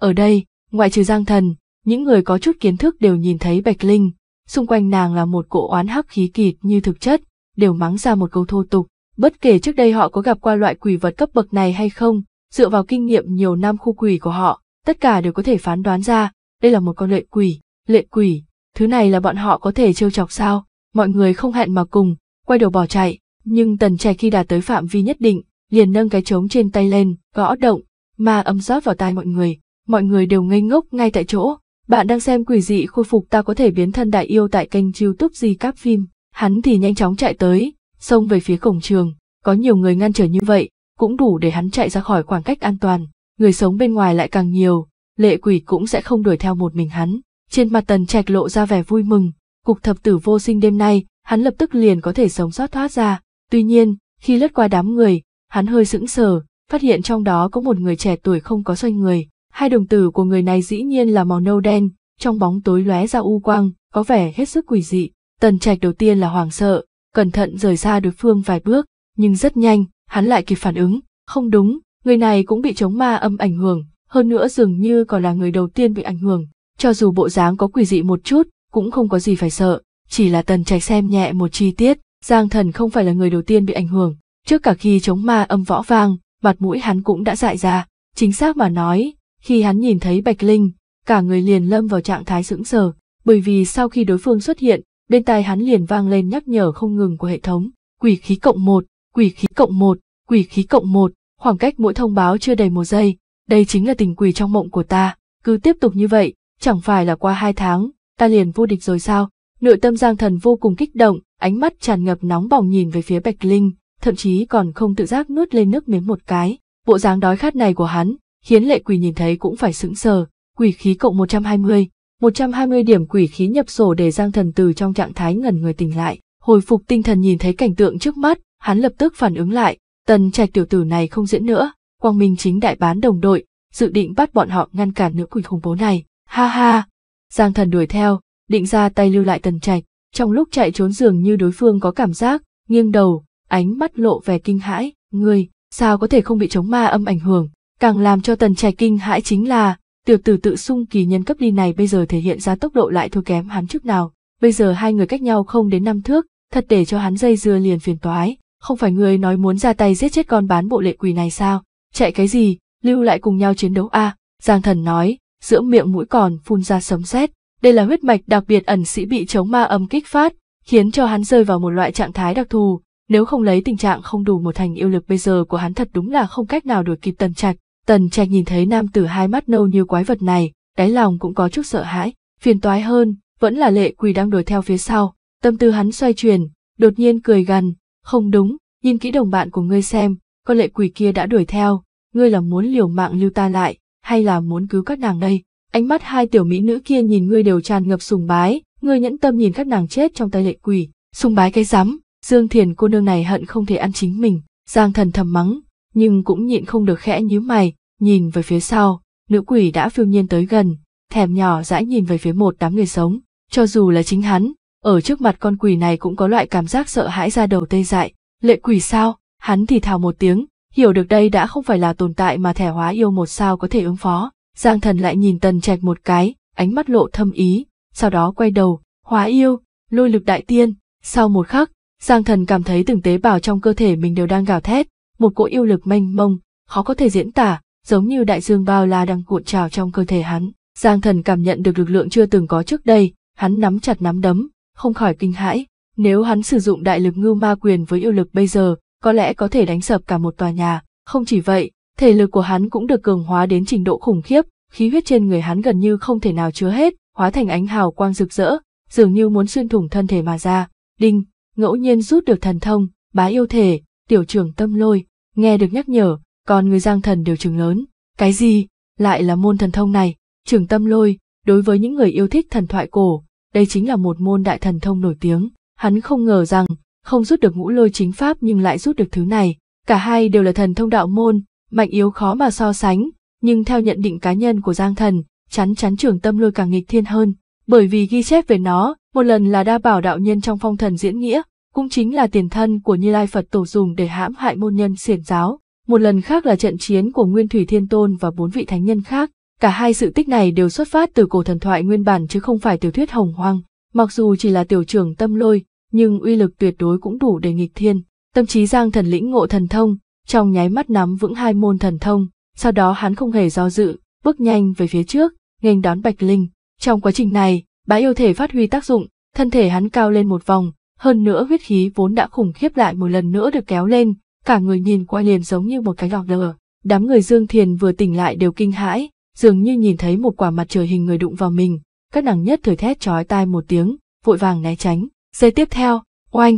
Ở đây, ngoại trừ Giang Thần, những người có chút kiến thức đều nhìn thấy Bạch Linh, xung quanh nàng là một cỗ oán hắc khí kịt như thực chất, đều mắng ra một câu thô tục. Bất kể trước đây họ có gặp qua loại quỷ vật cấp bậc này hay không, dựa vào kinh nghiệm nhiều năm khu quỷ của họ, tất cả đều có thể phán đoán ra, đây là một con lệ quỷ, lệ quỷ, thứ này là bọn họ có thể trêu chọc sao? mọi người không hẹn mà cùng, quay đầu bỏ chạy, nhưng tần trẻ khi đạt tới phạm vi nhất định, liền nâng cái trống trên tay lên, gõ động, mà âm rót vào tai mọi người, mọi người đều ngây ngốc ngay tại chỗ. Bạn đang xem quỷ dị khôi phục ta có thể biến thân đại yêu tại kênh youtube gì các phim, hắn thì nhanh chóng chạy tới, xông về phía cổng trường, có nhiều người ngăn trở như vậy, cũng đủ để hắn chạy ra khỏi khoảng cách an toàn, người sống bên ngoài lại càng nhiều, lệ quỷ cũng sẽ không đuổi theo một mình hắn. Trên mặt tần trạch lộ ra vẻ vui mừng, cục thập tử vô sinh đêm nay, hắn lập tức liền có thể sống sót thoát ra. Tuy nhiên, khi lướt qua đám người, hắn hơi sững sờ, phát hiện trong đó có một người trẻ tuổi không có xoay người. Hai đồng tử của người này dĩ nhiên là màu nâu đen, trong bóng tối lóe ra u quang, có vẻ hết sức quỷ dị. Tần trạch đầu tiên là hoảng sợ, cẩn thận rời xa đối phương vài bước, nhưng rất nhanh, hắn lại kịp phản ứng, không đúng, người này cũng bị chống ma âm ảnh hưởng, hơn nữa dường như còn là người đầu tiên bị ảnh hưởng, cho dù bộ dáng có quỷ dị một chút, cũng không có gì phải sợ, chỉ là tần trạch xem nhẹ một chi tiết, Giang Thần không phải là người đầu tiên bị ảnh hưởng, trước cả khi chống ma âm võ vang, mặt mũi hắn cũng đã dại ra, chính xác mà nói, khi hắn nhìn thấy Bạch Linh, cả người liền lâm vào trạng thái sững sờ, bởi vì sau khi đối phương xuất hiện, bên tai hắn liền vang lên nhắc nhở không ngừng của hệ thống, quỷ khí cộng một, quỷ khí cộng một, quỷ khí cộng một, khoảng cách mỗi thông báo chưa đầy một giây, đây chính là tình quỷ trong mộng của ta, cứ tiếp tục như vậy, chẳng phải là qua hai tháng, ta liền vô địch rồi sao? Nội tâm Giang Thần vô cùng kích động, ánh mắt tràn ngập nóng bỏng nhìn về phía Bạch Linh, thậm chí còn không tự giác nuốt lên nước miếng một cái. Bộ dáng đói khát này của hắn, khiến lệ quỷ nhìn thấy cũng phải sững sờ, quỷ khí cộng 120, 120 điểm quỷ khí nhập sổ để Giang Thần từ trong trạng thái ngẩn người tỉnh lại, hồi phục tinh thần nhìn thấy cảnh tượng trước mắt, hắn lập tức phản ứng lại, tần trạch tiểu tử này không diễn nữa, quang minh chính đại bán đồng đội, dự định bắt bọn họ ngăn cản nữ quỷ khủng bố này, ha ha, Giang thần đuổi theo, định ra tay lưu lại tần trạch, trong lúc chạy trốn dường như đối phương có cảm giác, nghiêng đầu, ánh mắt lộ vẻ kinh hãi, ngươi, sao có thể không bị chống ma âm ảnh hưởng, càng làm cho tần trạch kinh hãi chính là, tiểu tử tự sung kỳ nhân cấp đi này bây giờ thể hiện ra tốc độ lại thua kém hắn trước nào, bây giờ hai người cách nhau không đến năm thước, thật để cho hắn dây dưa liền phiền toái, không phải ngươi nói muốn ra tay giết chết con bán bộ lệ quỷ này sao, chạy cái gì, lưu lại cùng nhau chiến đấu a Giang thần nói, giữa miệng mũi còn phun ra sấm sét. Đây là huyết mạch đặc biệt ẩn sĩ bị chống ma âm kích phát, khiến cho hắn rơi vào một loại trạng thái đặc thù, nếu không lấy tình trạng không đủ một thành yêu lực bây giờ của hắn thật đúng là không cách nào đuổi kịp Tần Trạch. Tần Trạch nhìn thấy nam tử hai mắt nâu như quái vật này, đáy lòng cũng có chút sợ hãi, phiền toái hơn, vẫn là lệ quỳ đang đuổi theo phía sau, tâm tư hắn xoay chuyển, đột nhiên cười gằn, không đúng, nhìn kỹ đồng bạn của ngươi xem, con lệ quỷ kia đã đuổi theo, ngươi là muốn liều mạng lưu ta lại, hay là muốn cứu các nàng đây? Ánh mắt hai tiểu mỹ nữ kia nhìn ngươi đều tràn ngập sùng bái, ngươi nhẫn tâm nhìn các nàng chết trong tay lệ quỷ, sùng bái cái rắm, Dương Thiền cô nương này hận không thể ăn chính mình, Giang Thần thầm mắng, nhưng cũng nhịn không được khẽ nhíu mày, nhìn về phía sau, nữ quỷ đã phiêu nhiên tới gần, thèm nhỏ dãi nhìn về phía một đám người sống, cho dù là chính hắn, ở trước mặt con quỷ này cũng có loại cảm giác sợ hãi ra đầu tê dại, lệ quỷ sao, hắn thì thào một tiếng, hiểu được đây đã không phải là tồn tại mà thẻ hóa yêu một sao có thể ứng phó. Giang thần lại nhìn tần trạch một cái, ánh mắt lộ thâm ý, sau đó quay đầu, hóa yêu, lôi lực đại tiên. Sau một khắc, Giang thần cảm thấy từng tế bào trong cơ thể mình đều đang gào thét, một cỗ yêu lực mênh mông, khó có thể diễn tả, giống như đại dương bao la đang cuộn trào trong cơ thể hắn. Giang thần cảm nhận được lực lượng chưa từng có trước đây, hắn nắm chặt nắm đấm, không khỏi kinh hãi. Nếu hắn sử dụng đại lực ngưu ma quyền với yêu lực bây giờ, có lẽ có thể đánh sập cả một tòa nhà. Không chỉ vậy, thể lực của hắn cũng được cường hóa đến trình độ khủng khiếp, khí huyết trên người hắn gần như không thể nào chứa hết, hóa thành ánh hào quang rực rỡ, dường như muốn xuyên thủng thân thể mà ra. Đinh, ngẫu nhiên rút được thần thông, bá yêu thể, tiểu trưởng tâm lôi, nghe được nhắc nhở, còn người giang thần đều trừng lớn. Cái gì? Lại là môn thần thông này, trưởng tâm lôi, đối với những người yêu thích thần thoại cổ, đây chính là một môn đại thần thông nổi tiếng. Hắn không ngờ rằng, không rút được ngũ lôi chính pháp nhưng lại rút được thứ này. Cả hai đều là thần thông đạo môn, mạnh yếu khó mà so sánh, nhưng theo nhận định cá nhân của Giang Thần, chắn chắn trường tâm lôi càng nghịch thiên hơn, bởi vì ghi chép về nó, một lần là đa bảo đạo nhân trong phong thần diễn nghĩa, cũng chính là tiền thân của Như Lai Phật Tổ dùng để hãm hại môn nhân xiển giáo, một lần khác là trận chiến của Nguyên Thủy Thiên Tôn và bốn vị thánh nhân khác. Cả hai sự tích này đều xuất phát từ cổ thần thoại nguyên bản chứ không phải tiểu thuyết hồng hoang, mặc dù chỉ là tiểu trường tâm lôi, nhưng uy lực tuyệt đối cũng đủ để nghịch thiên. Tâm trí Giang Thần lĩnh ngộ thần thông, trong nháy mắt nắm vững hai môn thần thông, sau đó hắn không hề do dự, bước nhanh về phía trước, nghênh đón Bạch Linh. Trong quá trình này, bá yêu thể phát huy tác dụng, thân thể hắn cao lên một vòng, hơn nữa huyết khí vốn đã khủng khiếp lại một lần nữa được kéo lên, cả người nhìn qua liền giống như một cái lọc lờ. Đám người Dương Thiền vừa tỉnh lại đều kinh hãi, dường như nhìn thấy một quả mặt trời hình người đụng vào mình, các nàng nhất thời thét chói tai một tiếng, vội vàng né tránh. Giây tiếp theo, oanh.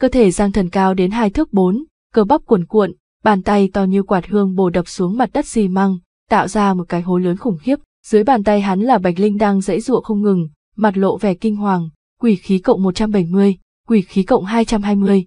Cơ thể Giang Thần cao đến hai thước bốn, cơ bắp cuồn cuộn, bàn tay to như quạt hương bổ đập xuống mặt đất xi măng, tạo ra một cái hố lớn khủng khiếp. Dưới bàn tay hắn là Bạch Linh đang dãy dụa không ngừng, mặt lộ vẻ kinh hoàng, quỷ khí cộng 170, quỷ khí cộng 220.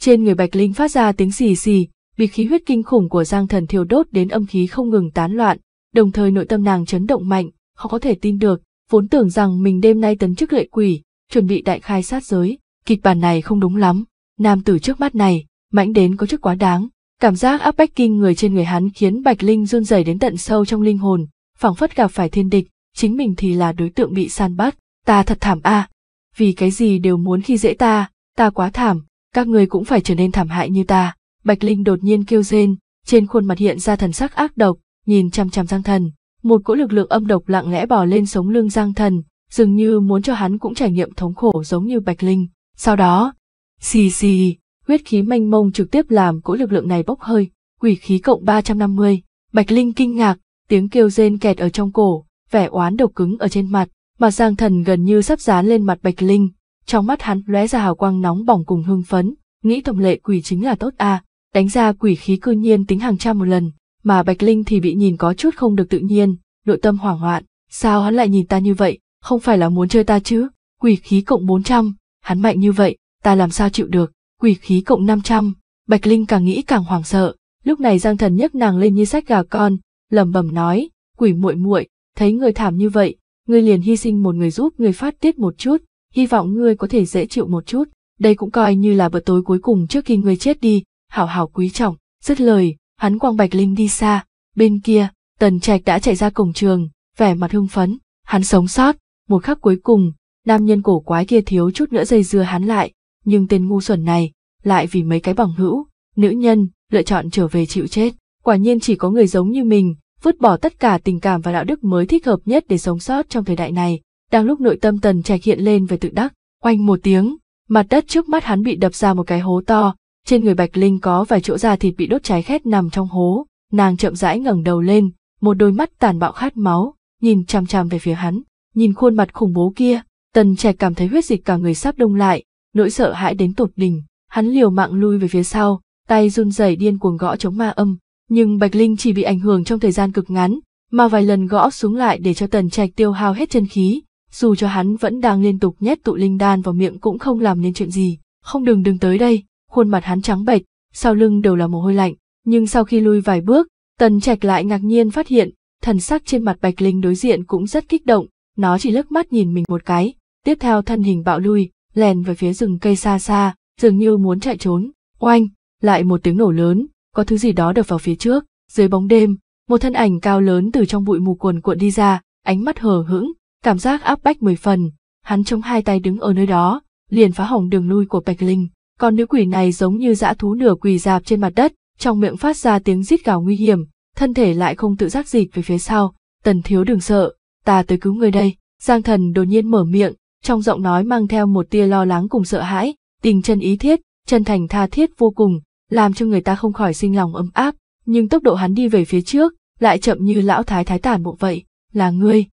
Trên người Bạch Linh phát ra tiếng xì xì, bị khí huyết kinh khủng của Giang Thần thiêu đốt đến âm khí không ngừng tán loạn, đồng thời nội tâm nàng chấn động mạnh, khó có thể tin được, vốn tưởng rằng mình đêm nay tấn chức lệ quỷ, chuẩn bị đại khai sát giới, kịch bản này không đúng lắm, nam tử trước mắt này, mãnh đến có chút quá đáng, cảm giác áp bách kinh người trên người hắn khiến Bạch Linh run rẩy đến tận sâu trong linh hồn, phảng phất gặp phải thiên địch, chính mình thì là đối tượng bị săn bắt, ta thật thảm a, vì cái gì đều muốn khi dễ ta, ta quá thảm, các người cũng phải trở nên thảm hại như ta, Bạch Linh đột nhiên kêu rên, trên khuôn mặt hiện ra thần sắc ác độc, nhìn chằm chằm Giang Thần, một cỗ lực lượng âm độc lặng lẽ bò lên sống lưng Giang Thần, dường như muốn cho hắn cũng trải nghiệm thống khổ giống như Bạch Linh. Sau đó, xì xì, huyết khí mênh mông trực tiếp làm cỗ lực lượng này bốc hơi, quỷ khí cộng ba trăm năm mươi Bạch Linh kinh ngạc, tiếng kêu rên kẹt ở trong cổ, vẻ oán độc cứng ở trên mặt, mà Giang Thần gần như sắp dán lên mặt Bạch Linh, trong mắt hắn lóe ra hào quang nóng bỏng cùng hưng phấn, nghĩ tổng lệ quỷ chính là tốt a đánh ra quỷ khí cư nhiên tính hàng trăm một lần, mà Bạch Linh thì bị nhìn có chút không được tự nhiên, nội tâm hoảng loạn, sao hắn lại nhìn ta như vậy, không phải là muốn chơi ta chứ, quỷ khí cộng bốn trăm, hắn mạnh như vậy, ta làm sao chịu được, quỷ khí cộng năm trăm, Bạch Linh càng nghĩ càng hoảng sợ, lúc này Giang Thần nhấc nàng lên như sách gà con, lẩm bẩm nói, quỷ muội muội, thấy người thảm như vậy, ngươi liền hy sinh một người giúp ngươi phát tiết một chút, hy vọng ngươi có thể dễ chịu một chút, đây cũng coi như là bữa tối cuối cùng trước khi ngươi chết đi, hảo hảo quý trọng, dứt lời, hắn quang Bạch Linh đi xa, bên kia, Tần Trạch đã chạy ra cổng trường, vẻ mặt hưng phấn, hắn sống sót, một khắc cuối cùng, nam nhân cổ quái kia thiếu chút nữa dây dưa hắn lại, nhưng tên ngu xuẩn này, lại vì mấy cái bằng hữu, nữ nhân, lựa chọn trở về chịu chết. Quả nhiên chỉ có người giống như mình, vứt bỏ tất cả tình cảm và đạo đức mới thích hợp nhất để sống sót trong thời đại này. Đang lúc nội tâm tần trạch hiện lên về tự đắc, oanh một tiếng, mặt đất trước mắt hắn bị đập ra một cái hố to, trên người Bạch Linh có vài chỗ da thịt bị đốt cháy khét nằm trong hố, nàng chậm rãi ngẩng đầu lên, một đôi mắt tàn bạo khát máu, nhìn chằm chằm về phía hắn nhìn khuôn mặt khủng bố kia, tần trạch cảm thấy huyết dịch cả người sắp đông lại, nỗi sợ hãi đến tột đỉnh, hắn liều mạng lui về phía sau, tay run rẩy điên cuồng gõ chống ma âm, nhưng Bạch Linh chỉ bị ảnh hưởng trong thời gian cực ngắn, mà vài lần gõ xuống lại để cho tần trạch tiêu hao hết chân khí, dù cho hắn vẫn đang liên tục nhét tụ linh đan vào miệng cũng không làm nên chuyện gì, không đừng đừng tới đây, khuôn mặt hắn trắng bệch, sau lưng đều là mồ hôi lạnh, nhưng sau khi lui vài bước, tần trạch lại ngạc nhiên phát hiện, thần sắc trên mặt Bạch Linh đối diện cũng rất kích động, nó chỉ lướt mắt nhìn mình một cái, tiếp theo thân hình bạo lui, lèn về phía rừng cây xa xa, dường như muốn chạy trốn. Oanh, lại một tiếng nổ lớn, có thứ gì đó đập vào phía trước, dưới bóng đêm, một thân ảnh cao lớn từ trong bụi mù cuồn cuộn đi ra, ánh mắt hờ hững, cảm giác áp bách mười phần, hắn chống hai tay đứng ở nơi đó, liền phá hỏng đường lui của Bạch Linh. Còn nữ quỷ này giống như dã thú nửa quỳ dạp trên mặt đất, trong miệng phát ra tiếng rít gào nguy hiểm, thân thể lại không tự giác dịch về phía sau, Tần Thiếu đường sợ, ta tới cứu người đây. Giang thần đột nhiên mở miệng, trong giọng nói mang theo một tia lo lắng cùng sợ hãi, tình chân ý thiết, chân thành tha thiết vô cùng, làm cho người ta không khỏi sinh lòng ấm áp, nhưng tốc độ hắn đi về phía trước, lại chậm như lão thái thái tản bộ vậy, là ngươi.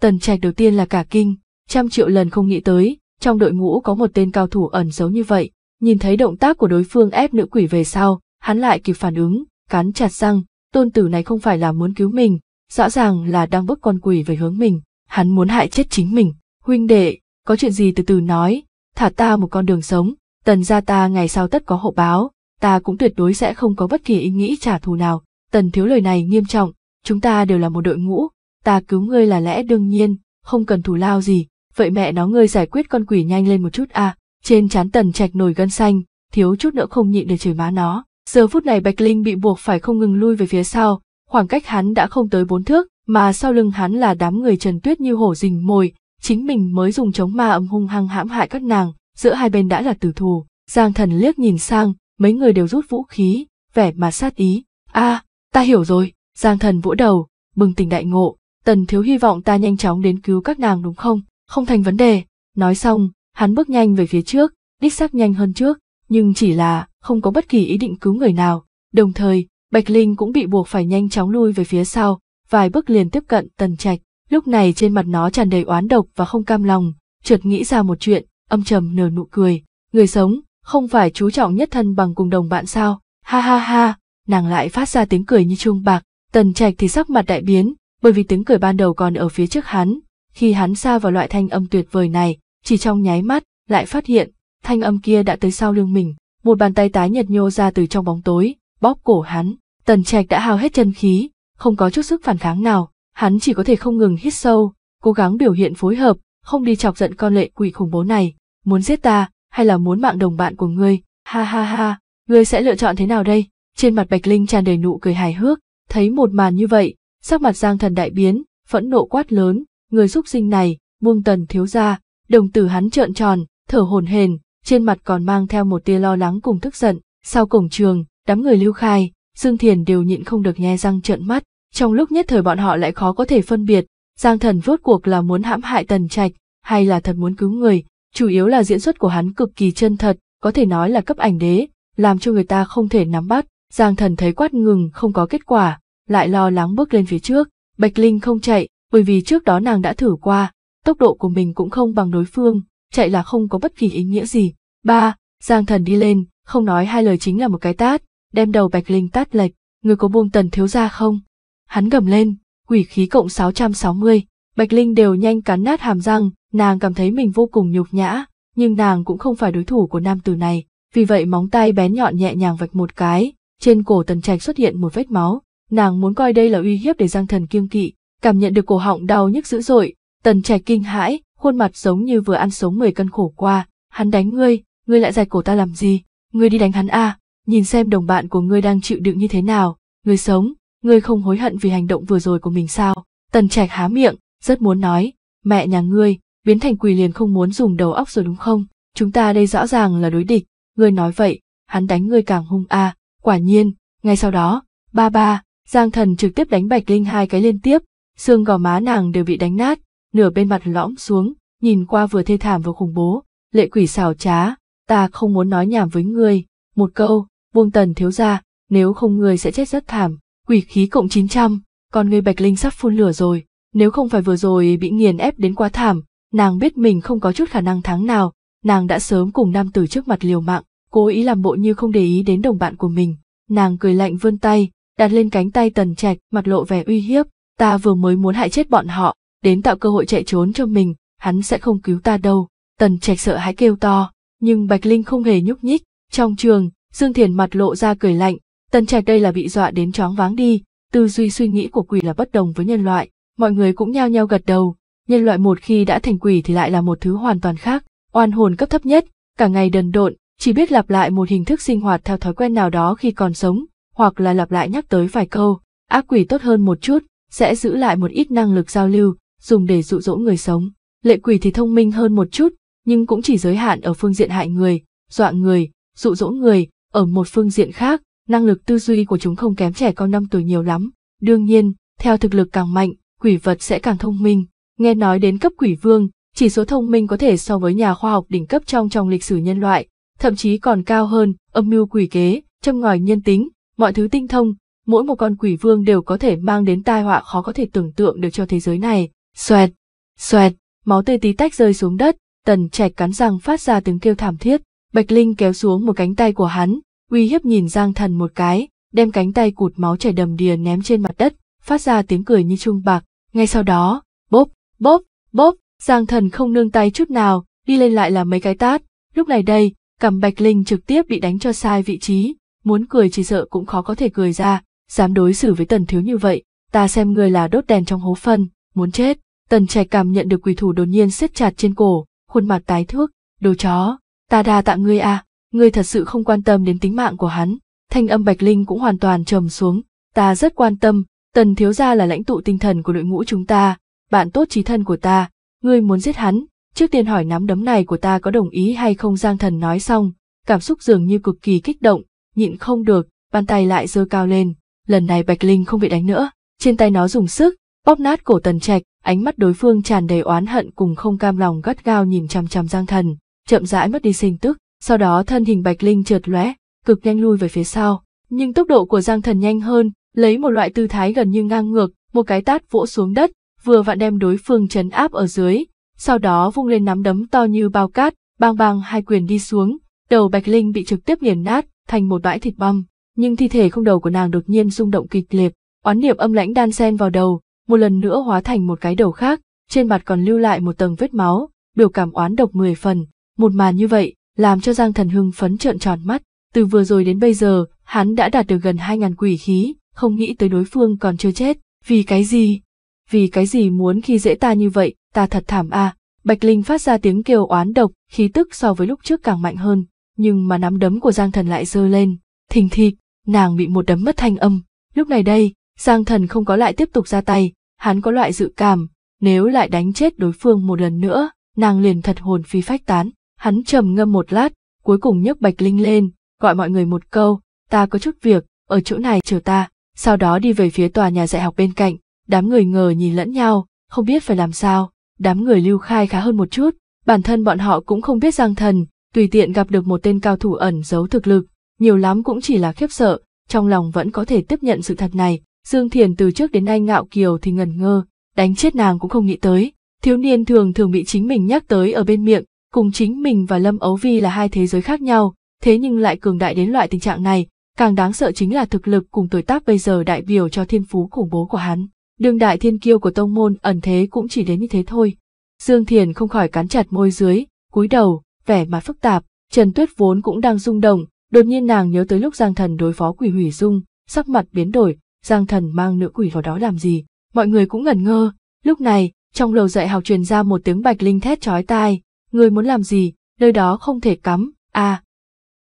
Tần trạch đầu tiên là cả kinh, trăm triệu lần không nghĩ tới, trong đội ngũ có một tên cao thủ ẩn giấu như vậy, nhìn thấy động tác của đối phương ép nữ quỷ về sau, hắn lại kịp phản ứng, cắn chặt răng, tôn tử này không phải là muốn cứu mình, rõ ràng là đang bước con quỷ về hướng mình, hắn muốn hại chết chính mình. Huynh đệ, có chuyện gì từ từ nói, thả ta một con đường sống, tần gia ta ngày sau tất có hậu báo, ta cũng tuyệt đối sẽ không có bất kỳ ý nghĩ trả thù nào. Tần thiếu lời này nghiêm trọng, chúng ta đều là một đội ngũ, ta cứu ngươi là lẽ đương nhiên, không cần thù lao gì, vậy mẹ nó ngươi giải quyết con quỷ nhanh lên một chút a. À, trên trán tần trạch nổi gân xanh, thiếu chút nữa không nhịn để chửi má nó. Giờ phút này Bạch Linh bị buộc phải không ngừng lui về phía sau, khoảng cách hắn đã không tới bốn thước, mà sau lưng hắn là đám người trần tuyết như hổ rình mồi, chính mình mới dùng chống ma âm hung hăng hãm hại các nàng, giữa hai bên đã là tử thù. Giang thần liếc nhìn sang, mấy người đều rút vũ khí, vẻ mặt sát ý. a à, ta hiểu rồi, Giang thần vỗ đầu, bừng tỉnh đại ngộ, tần thiếu hy vọng ta nhanh chóng đến cứu các nàng đúng không, không thành vấn đề. Nói xong, hắn bước nhanh về phía trước, đích xác nhanh hơn trước, nhưng chỉ là không có bất kỳ ý định cứu người nào, đồng thời, Bạch Linh cũng bị buộc phải nhanh chóng lui về phía sau, vài bước liền tiếp cận Tần Trạch, lúc này trên mặt nó tràn đầy oán độc và không cam lòng, chợt nghĩ ra một chuyện, âm trầm nở nụ cười, người sống, không phải chú trọng nhất thân bằng cùng đồng bạn sao, ha ha ha, nàng lại phát ra tiếng cười như chuông bạc, Tần Trạch thì sắc mặt đại biến, bởi vì tiếng cười ban đầu còn ở phía trước hắn, khi hắn xa vào loại thanh âm tuyệt vời này, chỉ trong nháy mắt, lại phát hiện, thanh âm kia đã tới sau lưng mình, một bàn tay tái nhật nhô ra từ trong bóng tối, bóp cổ hắn. Tần Trạch đã hao hết chân khí, không có chút sức phản kháng nào, hắn chỉ có thể không ngừng hít sâu, cố gắng biểu hiện phối hợp, không đi chọc giận con lệ quỷ khủng bố này, muốn giết ta, hay là muốn mạng đồng bạn của ngươi, ha ha ha, ngươi sẽ lựa chọn thế nào đây? Trên mặt Bạch Linh tràn đầy nụ cười hài hước, thấy một màn như vậy, sắc mặt Giang Thần đại biến, phẫn nộ quát lớn, người xúc sinh này, buông Tần thiếu gia, đồng tử hắn trợn tròn, thở hổn hển, trên mặt còn mang theo một tia lo lắng cùng tức giận, sau cổng trường, đám người lưu khai, Dương Thiền đều nhịn không được nhe răng trợn mắt, trong lúc nhất thời bọn họ lại khó có thể phân biệt, Giang Thần rốt cuộc là muốn hãm hại Tần Trạch, hay là thật muốn cứu người, chủ yếu là diễn xuất của hắn cực kỳ chân thật, có thể nói là cấp ảnh đế, làm cho người ta không thể nắm bắt, Giang Thần thấy quát ngừng không có kết quả, lại lo lắng bước lên phía trước, Bạch Linh không chạy, bởi vì trước đó nàng đã thử qua, tốc độ của mình cũng không bằng đối phương, chạy là không có bất kỳ ý nghĩa gì. Ba, Giang Thần đi lên, không nói hai lời chính là một cái tát, đem đầu Bạch Linh tát lệch, người có buông tần thiếu ra không? Hắn gầm lên, quỷ khí cộng sáu sáu trăm mươi Bạch Linh đều nhanh cắn nát hàm răng, nàng cảm thấy mình vô cùng nhục nhã, nhưng nàng cũng không phải đối thủ của nam tử này, vì vậy móng tay bén nhọn nhẹ nhàng vạch một cái, trên cổ tần trạch xuất hiện một vết máu, nàng muốn coi đây là uy hiếp để giang thần kiêng kỵ, cảm nhận được cổ họng đau nhức dữ dội, tần trạch kinh hãi, khuôn mặt giống như vừa ăn sống mười cân khổ qua, hắn đánh ngươi, ngươi lại giải cổ ta làm gì, ngươi đi đánh hắn a à nhìn xem đồng bạn của ngươi đang chịu đựng như thế nào, ngươi sống, ngươi không hối hận vì hành động vừa rồi của mình sao? Tần Trạch há miệng, rất muốn nói, mẹ nhà ngươi, biến thành quỷ liền không muốn dùng đầu óc rồi đúng không? Chúng ta đây rõ ràng là đối địch, ngươi nói vậy, hắn đánh ngươi càng hung a. Quả nhiên, ngay sau đó, ba ba, Giang Thần trực tiếp đánh Bạch Linh hai cái liên tiếp, xương gò má nàng đều bị đánh nát, nửa bên mặt lõm xuống, nhìn qua vừa thê thảm vừa khủng bố, lệ quỷ xảo trá, ta không muốn nói nhảm với ngươi, một câu, Vuông tần thiếu ra, nếu không người sẽ chết rất thảm, quỷ khí cộng chín trăm, còn ngươi Bạch Linh sắp phun lửa rồi, nếu không phải vừa rồi bị nghiền ép đến quá thảm, nàng biết mình không có chút khả năng thắng nào, nàng đã sớm cùng nam tử trước mặt liều mạng, cố ý làm bộ như không để ý đến đồng bạn của mình, nàng cười lạnh vươn tay, đặt lên cánh tay tần trạch, mặt lộ vẻ uy hiếp, ta vừa mới muốn hại chết bọn họ, đến tạo cơ hội chạy trốn cho mình, hắn sẽ không cứu ta đâu, tần trạch sợ hãi kêu to, nhưng Bạch Linh không hề nhúc nhích, trong trường, Dương Thiền mặt lộ ra cười lạnh, tần trạch đây là bị dọa đến chóng váng đi, tư duy suy nghĩ của quỷ là bất đồng với nhân loại, mọi người cũng nhao nhao gật đầu, nhân loại một khi đã thành quỷ thì lại là một thứ hoàn toàn khác, oan hồn cấp thấp nhất, cả ngày đần độn, chỉ biết lặp lại một hình thức sinh hoạt theo thói quen nào đó khi còn sống, hoặc là lặp lại nhắc tới vài câu, ác quỷ tốt hơn một chút, sẽ giữ lại một ít năng lực giao lưu, dùng để dụ dỗ người sống. Lệ quỷ thì thông minh hơn một chút, nhưng cũng chỉ giới hạn ở phương diện hại người, dọa người, dụ dỗ người, ở một phương diện khác, năng lực tư duy của chúng không kém trẻ con năm tuổi nhiều lắm. Đương nhiên, theo thực lực càng mạnh, quỷ vật sẽ càng thông minh. Nghe nói đến cấp quỷ vương, chỉ số thông minh có thể so với nhà khoa học đỉnh cấp trong trong lịch sử nhân loại, thậm chí còn cao hơn, âm mưu quỷ kế, châm ngòi nhân tính, mọi thứ tinh thông, mỗi một con quỷ vương đều có thể mang đến tai họa khó có thể tưởng tượng được cho thế giới này. Xoẹt, xoẹt, máu tươi tí tách rơi xuống đất, tần trạch cắn răng phát ra tiếng kêu thảm thiết. Bạch Linh kéo xuống một cánh tay của hắn, uy hiếp nhìn Giang Thần một cái, đem cánh tay cụt máu chảy đầm đìa ném trên mặt đất, phát ra tiếng cười như trung bạc. Ngay sau đó, bốp, bốp, bốp, Giang Thần không nương tay chút nào, đi lên lại là mấy cái tát. Lúc này đây, cầm Bạch Linh trực tiếp bị đánh cho sai vị trí, muốn cười chỉ sợ cũng khó có thể cười ra, dám đối xử với Tần Thiếu như vậy, ta xem người là đốt đèn trong hố phân, muốn chết. Tần Trạch cảm nhận được quỷ thủ đột nhiên siết chặt trên cổ, khuôn mặt tái thước, đồ chó, ta đa tạ ngươi a, à, ngươi thật sự không quan tâm đến tính mạng của hắn. Thanh âm Bạch Linh cũng hoàn toàn trầm xuống, ta rất quan tâm, tần thiếu gia là lãnh tụ tinh thần của đội ngũ chúng ta, bạn tốt trí thân của ta, ngươi muốn giết hắn, trước tiên hỏi nắm đấm này của ta có đồng ý hay không Giang Thần nói xong, cảm xúc dường như cực kỳ kích động, nhịn không được, bàn tay lại giơ cao lên, lần này Bạch Linh không bị đánh nữa, trên tay nó dùng sức, bóp nát cổ tần trạch, ánh mắt đối phương tràn đầy oán hận cùng không cam lòng gắt gao nhìn chằm chằm Giang Thần chậm rãi mất đi sinh tức, sau đó thân hình Bạch Linh trượt lóe, cực nhanh lui về phía sau, nhưng tốc độ của Giang Thần nhanh hơn, lấy một loại tư thái gần như ngang ngược, một cái tát vỗ xuống đất, vừa vặn đem đối phương trấn áp ở dưới, sau đó vung lên nắm đấm to như bao cát, bang bang hai quyền đi xuống, đầu Bạch Linh bị trực tiếp nghiền nát, thành một bãi thịt băm, nhưng thi thể không đầu của nàng đột nhiên rung động kịch liệt, oán niệm âm lãnh đan xen vào đầu, một lần nữa hóa thành một cái đầu khác, trên mặt còn lưu lại một tầng vết máu, biểu cảm oán độc mười phần, một màn như vậy, làm cho Giang Thần hưng phấn trợn tròn mắt, từ vừa rồi đến bây giờ, hắn đã đạt được gần hai ngàn quỷ khí, không nghĩ tới đối phương còn chưa chết, vì cái gì? Vì cái gì muốn khi dễ ta như vậy, ta thật thảm a Bạch Linh phát ra tiếng kêu oán độc, khí tức so với lúc trước càng mạnh hơn, nhưng mà nắm đấm của Giang Thần lại giơ lên, thình thịch, nàng bị một đấm mất thanh âm. Lúc này đây, Giang Thần không có lại tiếp tục ra tay, hắn có loại dự cảm, nếu lại đánh chết đối phương một lần nữa, nàng liền thật hồn phi phách tán. Hắn trầm ngâm một lát, cuối cùng nhấc Bạch Linh lên, gọi mọi người một câu, ta có chút việc, ở chỗ này chờ ta, sau đó đi về phía tòa nhà dạy học bên cạnh, đám người ngờ nhìn lẫn nhau, không biết phải làm sao, đám người lưu khai khá hơn một chút, bản thân bọn họ cũng không biết giang thần, tùy tiện gặp được một tên cao thủ ẩn giấu thực lực, nhiều lắm cũng chỉ là khiếp sợ, trong lòng vẫn có thể tiếp nhận sự thật này, Dương Thiền từ trước đến nay ngạo kiều thì ngẩn ngơ, đánh chết nàng cũng không nghĩ tới, thiếu niên thường thường bị chính mình nhắc tới ở bên miệng, cùng chính mình và Lâm Ấu Vi là hai thế giới khác nhau, thế nhưng lại cường đại đến loại tình trạng này, càng đáng sợ chính là thực lực cùng tuổi tác bây giờ đại biểu cho thiên phú khủng bố của hắn. Đương đại thiên kiêu của tông môn ẩn thế cũng chỉ đến như thế thôi. Dương Thiền không khỏi cắn chặt môi dưới, cúi đầu, vẻ mặt phức tạp, Trần Tuyết vốn cũng đang rung động, đột nhiên nàng nhớ tới lúc Giang Thần đối phó quỷ hủy dung, sắc mặt biến đổi, Giang Thần mang nữ quỷ vào đó làm gì, mọi người cũng ngẩn ngơ, lúc này, trong lầu dạy học truyền ra một tiếng bạch linh thét chói tai, người muốn làm gì, nơi đó không thể cắm, à.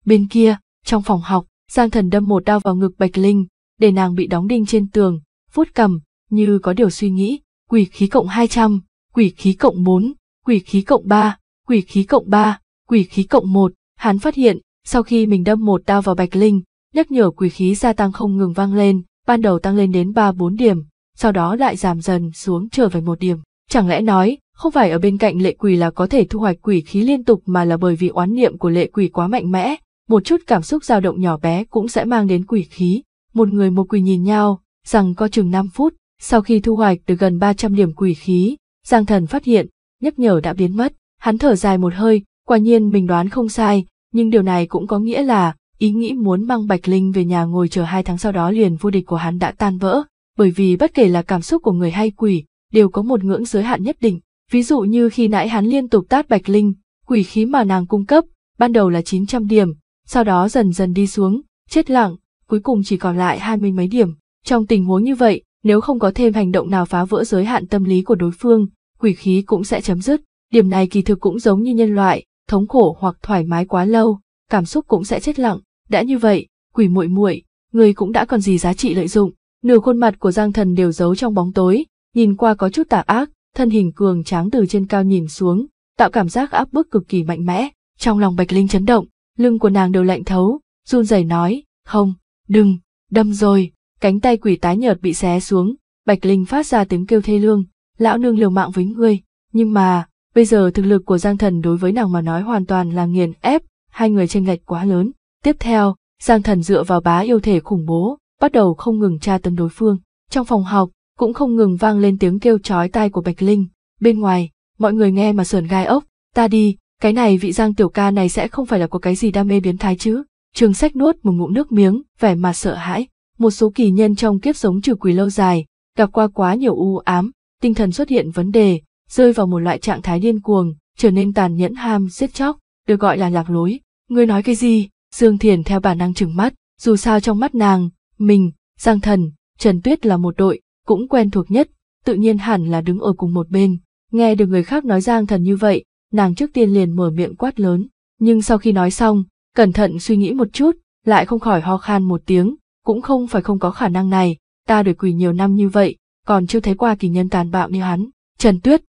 Bên kia, trong phòng học, Giang Thần đâm một đao vào ngực Bạch Linh, để nàng bị đóng đinh trên tường, vuốt cầm, như có điều suy nghĩ, quỷ khí cộng hai trăm quỷ khí cộng bốn quỷ khí cộng ba quỷ khí cộng ba quỷ khí cộng một hắn phát hiện, sau khi mình đâm một đao vào Bạch Linh, nhắc nhở quỷ khí gia tăng không ngừng vang lên, ban đầu tăng lên đến ba bốn điểm, sau đó lại giảm dần xuống trở về một điểm. Chẳng lẽ nói, không phải ở bên cạnh lệ quỷ là có thể thu hoạch quỷ khí liên tục mà là bởi vì oán niệm của lệ quỷ quá mạnh mẽ, một chút cảm xúc dao động nhỏ bé cũng sẽ mang đến quỷ khí. Một người một quỷ nhìn nhau, rằng co chừng 5 phút, sau khi thu hoạch được gần 300 điểm quỷ khí, Giang Thần phát hiện, nhắc nhở đã biến mất, hắn thở dài một hơi, quả nhiên mình đoán không sai, nhưng điều này cũng có nghĩa là, ý nghĩ muốn mang Bạch Linh về nhà ngồi chờ hai tháng sau đó liền vô địch của hắn đã tan vỡ, bởi vì bất kể là cảm xúc của người hay quỷ, đều có một ngưỡng giới hạn nhất định, Ví dụ như khi nãy hắn liên tục tát Bạch Linh, quỷ khí mà nàng cung cấp, ban đầu là chín trăm điểm, sau đó dần dần đi xuống, chết lặng, cuối cùng chỉ còn lại hai mươi mấy điểm. Trong tình huống như vậy, nếu không có thêm hành động nào phá vỡ giới hạn tâm lý của đối phương, quỷ khí cũng sẽ chấm dứt. Điểm này kỳ thực cũng giống như nhân loại, thống khổ hoặc thoải mái quá lâu, cảm xúc cũng sẽ chết lặng. Đã như vậy, quỷ muội muội, người cũng đã còn gì giá trị lợi dụng. Nửa khuôn mặt của Giang Thần đều giấu trong bóng tối, nhìn qua có chút tà ác, thân hình cường tráng từ trên cao nhìn xuống, tạo cảm giác áp bức cực kỳ mạnh mẽ. Trong lòng Bạch Linh chấn động, lưng của nàng đều lạnh thấu, run rẩy nói, không, đừng, đâm rồi, cánh tay quỷ tái nhợt bị xé xuống, Bạch Linh phát ra tiếng kêu thê lương, lão nương liều mạng với ngươi, nhưng mà, bây giờ thực lực của Giang Thần đối với nàng mà nói hoàn toàn là nghiền ép, hai người chênh lệch quá lớn. Tiếp theo, Giang Thần dựa vào bá yêu thể khủng bố, bắt đầu không ngừng tra tấn đối phương. Trong phòng học, cũng không ngừng vang lên tiếng kêu chói tai của Bạch Linh. Bên ngoài, mọi người nghe mà sườn gai ốc, ta đi, cái này vị giang tiểu ca này sẽ không phải là có cái gì đam mê biến thái chứ. Trường sách nuốt một ngụm nước miếng, vẻ mặt sợ hãi. Một số kỳ nhân trong kiếp sống trừ quỷ lâu dài, gặp qua quá nhiều u ám, tinh thần xuất hiện vấn đề, rơi vào một loại trạng thái điên cuồng, trở nên tàn nhẫn ham, giết chóc, được gọi là lạc lối. người nói cái gì? Dương Thiền theo bản năng trừng mắt, dù sao trong mắt nàng, mình, Giang Thần, Trần Tuyết là một đội, cũng quen thuộc nhất, tự nhiên hẳn là đứng ở cùng một bên. Nghe được người khác nói Giang Thần như vậy, nàng trước tiên liền mở miệng quát lớn, nhưng sau khi nói xong, cẩn thận suy nghĩ một chút, lại không khỏi ho khan một tiếng, cũng không phải không có khả năng này, ta đuổi quỷ nhiều năm như vậy, còn chưa thấy qua kỳ nhân tàn bạo như hắn. Trần Tuyết,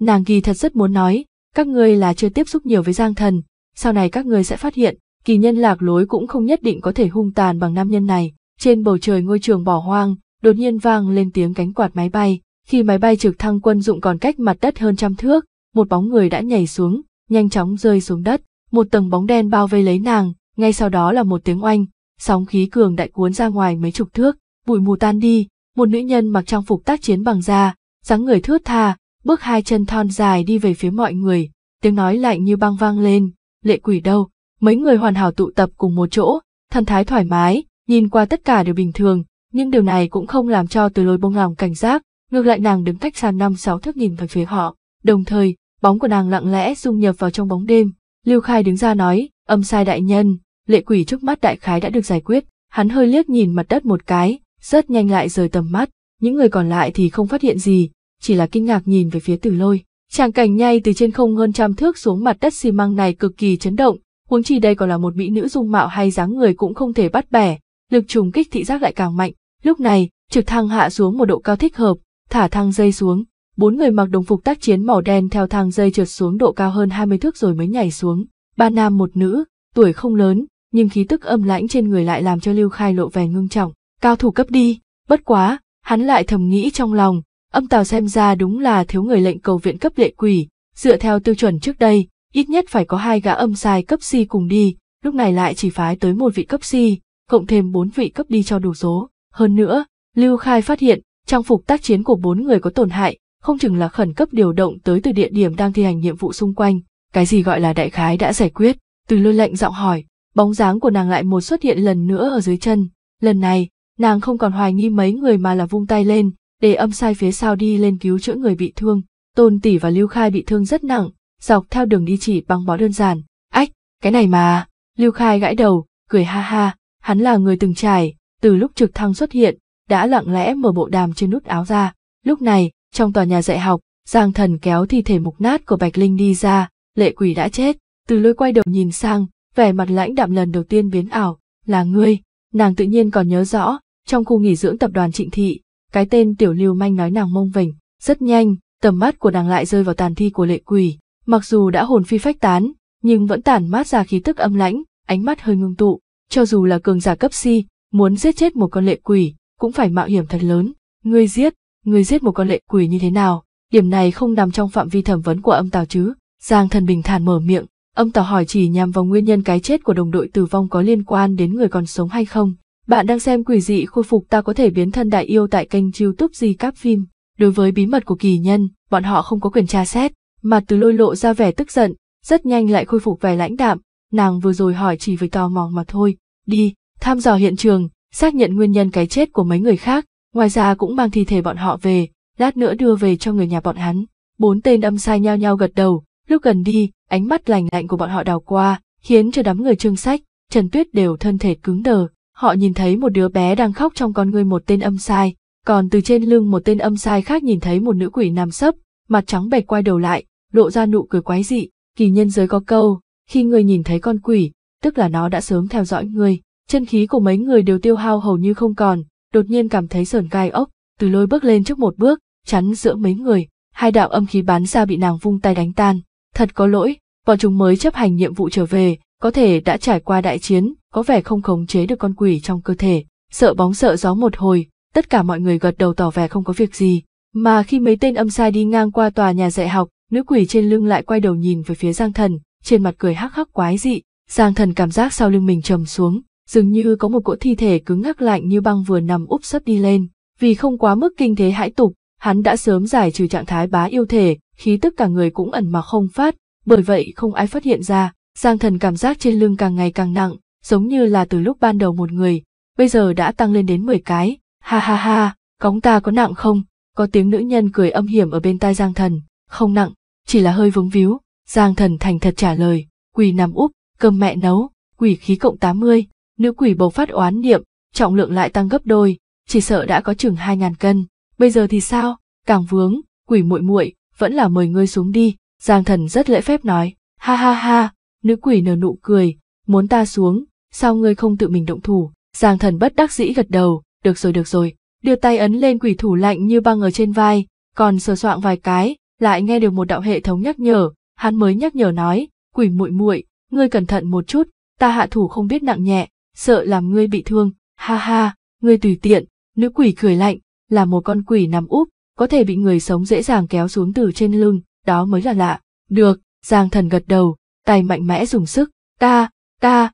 nàng kỳ thật rất muốn nói, các ngươi là chưa tiếp xúc nhiều với Giang Thần, sau này các ngươi sẽ phát hiện, kỳ nhân lạc lối cũng không nhất định có thể hung tàn bằng nam nhân này. Trên bầu trời ngôi trường bỏ hoang, đột nhiên vang lên tiếng cánh quạt máy bay, khi máy bay trực thăng quân dụng còn cách mặt đất hơn trăm thước, một bóng người đã nhảy xuống, nhanh chóng rơi xuống đất, một tầng bóng đen bao vây lấy nàng, ngay sau đó là một tiếng oanh, sóng khí cường đại cuốn ra ngoài mấy chục thước, bụi mù tan đi, một nữ nhân mặc trang phục tác chiến bằng da, dáng người thướt tha, bước hai chân thon dài đi về phía mọi người, tiếng nói lạnh như băng vang lên, lệ quỷ đâu, mấy người hoàn hảo tụ tập cùng một chỗ, thần thái thoải mái, nhìn qua tất cả đều bình thường, nhưng điều này cũng không làm cho từ lôi buông lòng cảnh giác, ngược lại nàng đứng cách xa năm sáu thước nhìn về phía họ, đồng thời, bóng của nàng lặng lẽ dung nhập vào trong bóng đêm. Lưu Khai đứng ra nói, âm sai đại nhân, lệ quỷ trước mắt đại khái đã được giải quyết, hắn hơi liếc nhìn mặt đất một cái, rất nhanh lại rời tầm mắt, những người còn lại thì không phát hiện gì, chỉ là kinh ngạc nhìn về phía tử lôi. Tràng cảnh nhay từ trên không hơn trăm thước xuống mặt đất xi măng này cực kỳ chấn động, huống chi đây còn là một mỹ nữ dung mạo hay dáng người cũng không thể bắt bẻ, lực trùng kích thị giác lại càng mạnh, Lúc này, trực thăng hạ xuống một độ cao thích hợp, thả thang dây xuống, bốn người mặc đồng phục tác chiến màu đen theo thang dây trượt xuống độ cao hơn 20 thước rồi mới nhảy xuống, ba nam một nữ, tuổi không lớn, nhưng khí tức âm lãnh trên người lại làm cho Lưu Khai lộ vẻ ngưng trọng, cao thủ cấp đi, bất quá, hắn lại thầm nghĩ trong lòng, âm tào xem ra đúng là thiếu người lệnh cầu viện cấp lệ quỷ, dựa theo tiêu chuẩn trước đây, ít nhất phải có hai gã âm sai cấp si cùng đi, lúc này lại chỉ phái tới một vị cấp si, cộng thêm bốn vị cấp đi cho đủ số. Hơn nữa, Lưu Khai phát hiện, trang phục tác chiến của bốn người có tổn hại, không chừng là khẩn cấp điều động tới từ địa điểm đang thi hành nhiệm vụ xung quanh, cái gì gọi là đại khái đã giải quyết. Từ lôi lệnh giọng hỏi, bóng dáng của nàng lại một xuất hiện lần nữa ở dưới chân, lần này, nàng không còn hoài nghi mấy người mà là vung tay lên, để âm sai phía sau đi lên cứu chữa người bị thương. Tôn Tỷ và Lưu Khai bị thương rất nặng, dọc theo đường đi chỉ bằng bó đơn giản. Ách, cái này mà, Lưu Khai gãi đầu, cười ha ha, hắn là người từng trải, từ lúc trực thăng xuất hiện, đã lặng lẽ mở bộ đàm trên nút áo ra. Lúc này, trong tòa nhà dạy học, Giang Thần kéo thi thể mục nát của Bạch Linh đi ra, lệ quỷ đã chết. Từ Lôi quay đầu nhìn sang, vẻ mặt lãnh đạm lần đầu tiên biến ảo, là ngươi. Nàng tự nhiên còn nhớ rõ, trong khu nghỉ dưỡng tập đoàn trịnh thị, cái tên tiểu lưu manh nói nàng mông vỉnh. Rất nhanh, tầm mắt của nàng lại rơi vào tàn thi của lệ quỷ. Mặc dù đã hồn phi phách tán, nhưng vẫn tản mát ra khí tức âm lãnh, ánh mắt hơi ngưng tụ. Cho dù là cường giả cấp si, muốn giết chết một con lệ quỷ, cũng phải mạo hiểm thật lớn. Ngươi giết, ngươi giết một con lệ quỷ như thế nào? Điểm này không nằm trong phạm vi thẩm vấn của âm tào chứ? Giang thần bình thản mở miệng, âm tào hỏi chỉ nhằm vào nguyên nhân cái chết của đồng đội tử vong có liên quan đến người còn sống hay không. Bạn đang xem quỷ dị khôi phục ta có thể biến thân đại yêu tại kênh youtube gì các phim. Đối với bí mật của kỳ nhân, bọn họ không có quyền tra xét, mà từ lôi lộ ra vẻ tức giận, rất nhanh lại khôi phục vẻ lãnh đạm, nàng vừa rồi hỏi chỉ với tò mò mà thôi, đi, Tham dò hiện trường, xác nhận nguyên nhân cái chết của mấy người khác, ngoài ra cũng mang thi thể bọn họ về, lát nữa đưa về cho người nhà bọn hắn. Bốn tên âm sai nhao nhao gật đầu, lúc gần đi, ánh mắt lành lạnh của bọn họ đào qua, khiến cho đám người trương sách, Trần Tuyết đều thân thể cứng đờ. Họ nhìn thấy một đứa bé đang khóc trong con người một tên âm sai, còn từ trên lưng một tên âm sai khác nhìn thấy một nữ quỷ nằm sấp, mặt trắng bệch quay đầu lại, lộ ra nụ cười quái dị, kỳ nhân giới có câu, khi người nhìn thấy con quỷ, tức là nó đã sớm theo dõi người chân khí của mấy người đều tiêu hao hầu như không còn, đột nhiên cảm thấy sờn gai ốc, từ lôi bước lên trước một bước, chắn giữa mấy người, hai đạo âm khí bắn ra bị nàng vung tay đánh tan. Thật có lỗi, bọn chúng mới chấp hành nhiệm vụ trở về, có thể đã trải qua đại chiến, có vẻ không khống chế được con quỷ trong cơ thể, sợ bóng sợ gió một hồi, tất cả mọi người gật đầu tỏ vẻ không có việc gì. Mà khi mấy tên âm sai đi ngang qua tòa nhà dạy học, nữ quỷ trên lưng lại quay đầu nhìn về phía Giang Thần, trên mặt cười hắc hắc quái dị, Giang Thần cảm giác sau lưng mình trầm xuống, dường như có một cỗ thi thể cứng ngắc lạnh như băng vừa nằm úp sấp đi lên. Vì không quá mức kinh thế hãi tục, hắn đã sớm giải trừ trạng thái bá yêu thể, khí tức cả người cũng ẩn mà không phát, bởi vậy không ai phát hiện ra. Giang thần cảm giác trên lưng càng ngày càng nặng, giống như là từ lúc ban đầu một người, bây giờ đã tăng lên đến mười cái. Ha ha ha, cóng ta có nặng không? Có tiếng nữ nhân cười âm hiểm ở bên tai Giang thần, không nặng, chỉ là hơi vướng víu. Giang thần thành thật trả lời, quỳ nằm úp, cơm mẹ nấu, quỷ khí cộng tám mươi nữ quỷ bầu phát oán niệm, trọng lượng lại tăng gấp đôi, chỉ sợ đã có chừng hai ngàn cân. Bây giờ thì sao, càng vướng, quỷ muội muội vẫn là mời ngươi xuống đi, Giang thần rất lễ phép nói, ha ha ha, nữ quỷ nở nụ cười, muốn ta xuống, sao ngươi không tự mình động thủ, Giang thần bất đắc dĩ gật đầu, được rồi được rồi, đưa tay ấn lên quỷ thủ lạnh như băng ở trên vai, còn sờ soạng vài cái, lại nghe được một đạo hệ thống nhắc nhở, hắn mới nhắc nhở nói, quỷ muội muội, ngươi cẩn thận một chút, ta hạ thủ không biết nặng nhẹ, sợ làm ngươi bị thương, ha ha, ngươi tùy tiện, nữ quỷ cười lạnh, là một con quỷ nằm úp, có thể bị người sống dễ dàng kéo xuống từ trên lưng, đó mới là lạ. Được, Giang thần gật đầu, tay mạnh mẽ dùng sức, ta, ta,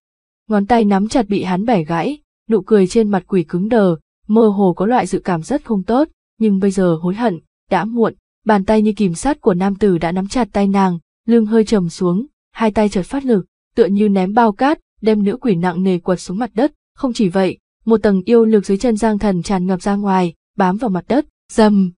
ngón tay nắm chặt bị hắn bẻ gãy, nụ cười trên mặt quỷ cứng đờ, mơ hồ có loại dự cảm rất không tốt, nhưng bây giờ hối hận, đã muộn, bàn tay như kìm sắt của nam tử đã nắm chặt tay nàng, lưng hơi trầm xuống, hai tay chợt phát lực, tựa như ném bao cát, đem nữ quỷ nặng nề quật xuống mặt đất, không chỉ vậy, một tầng yêu lực dưới chân Giang Thần tràn ngập ra ngoài, bám vào mặt đất, dầm.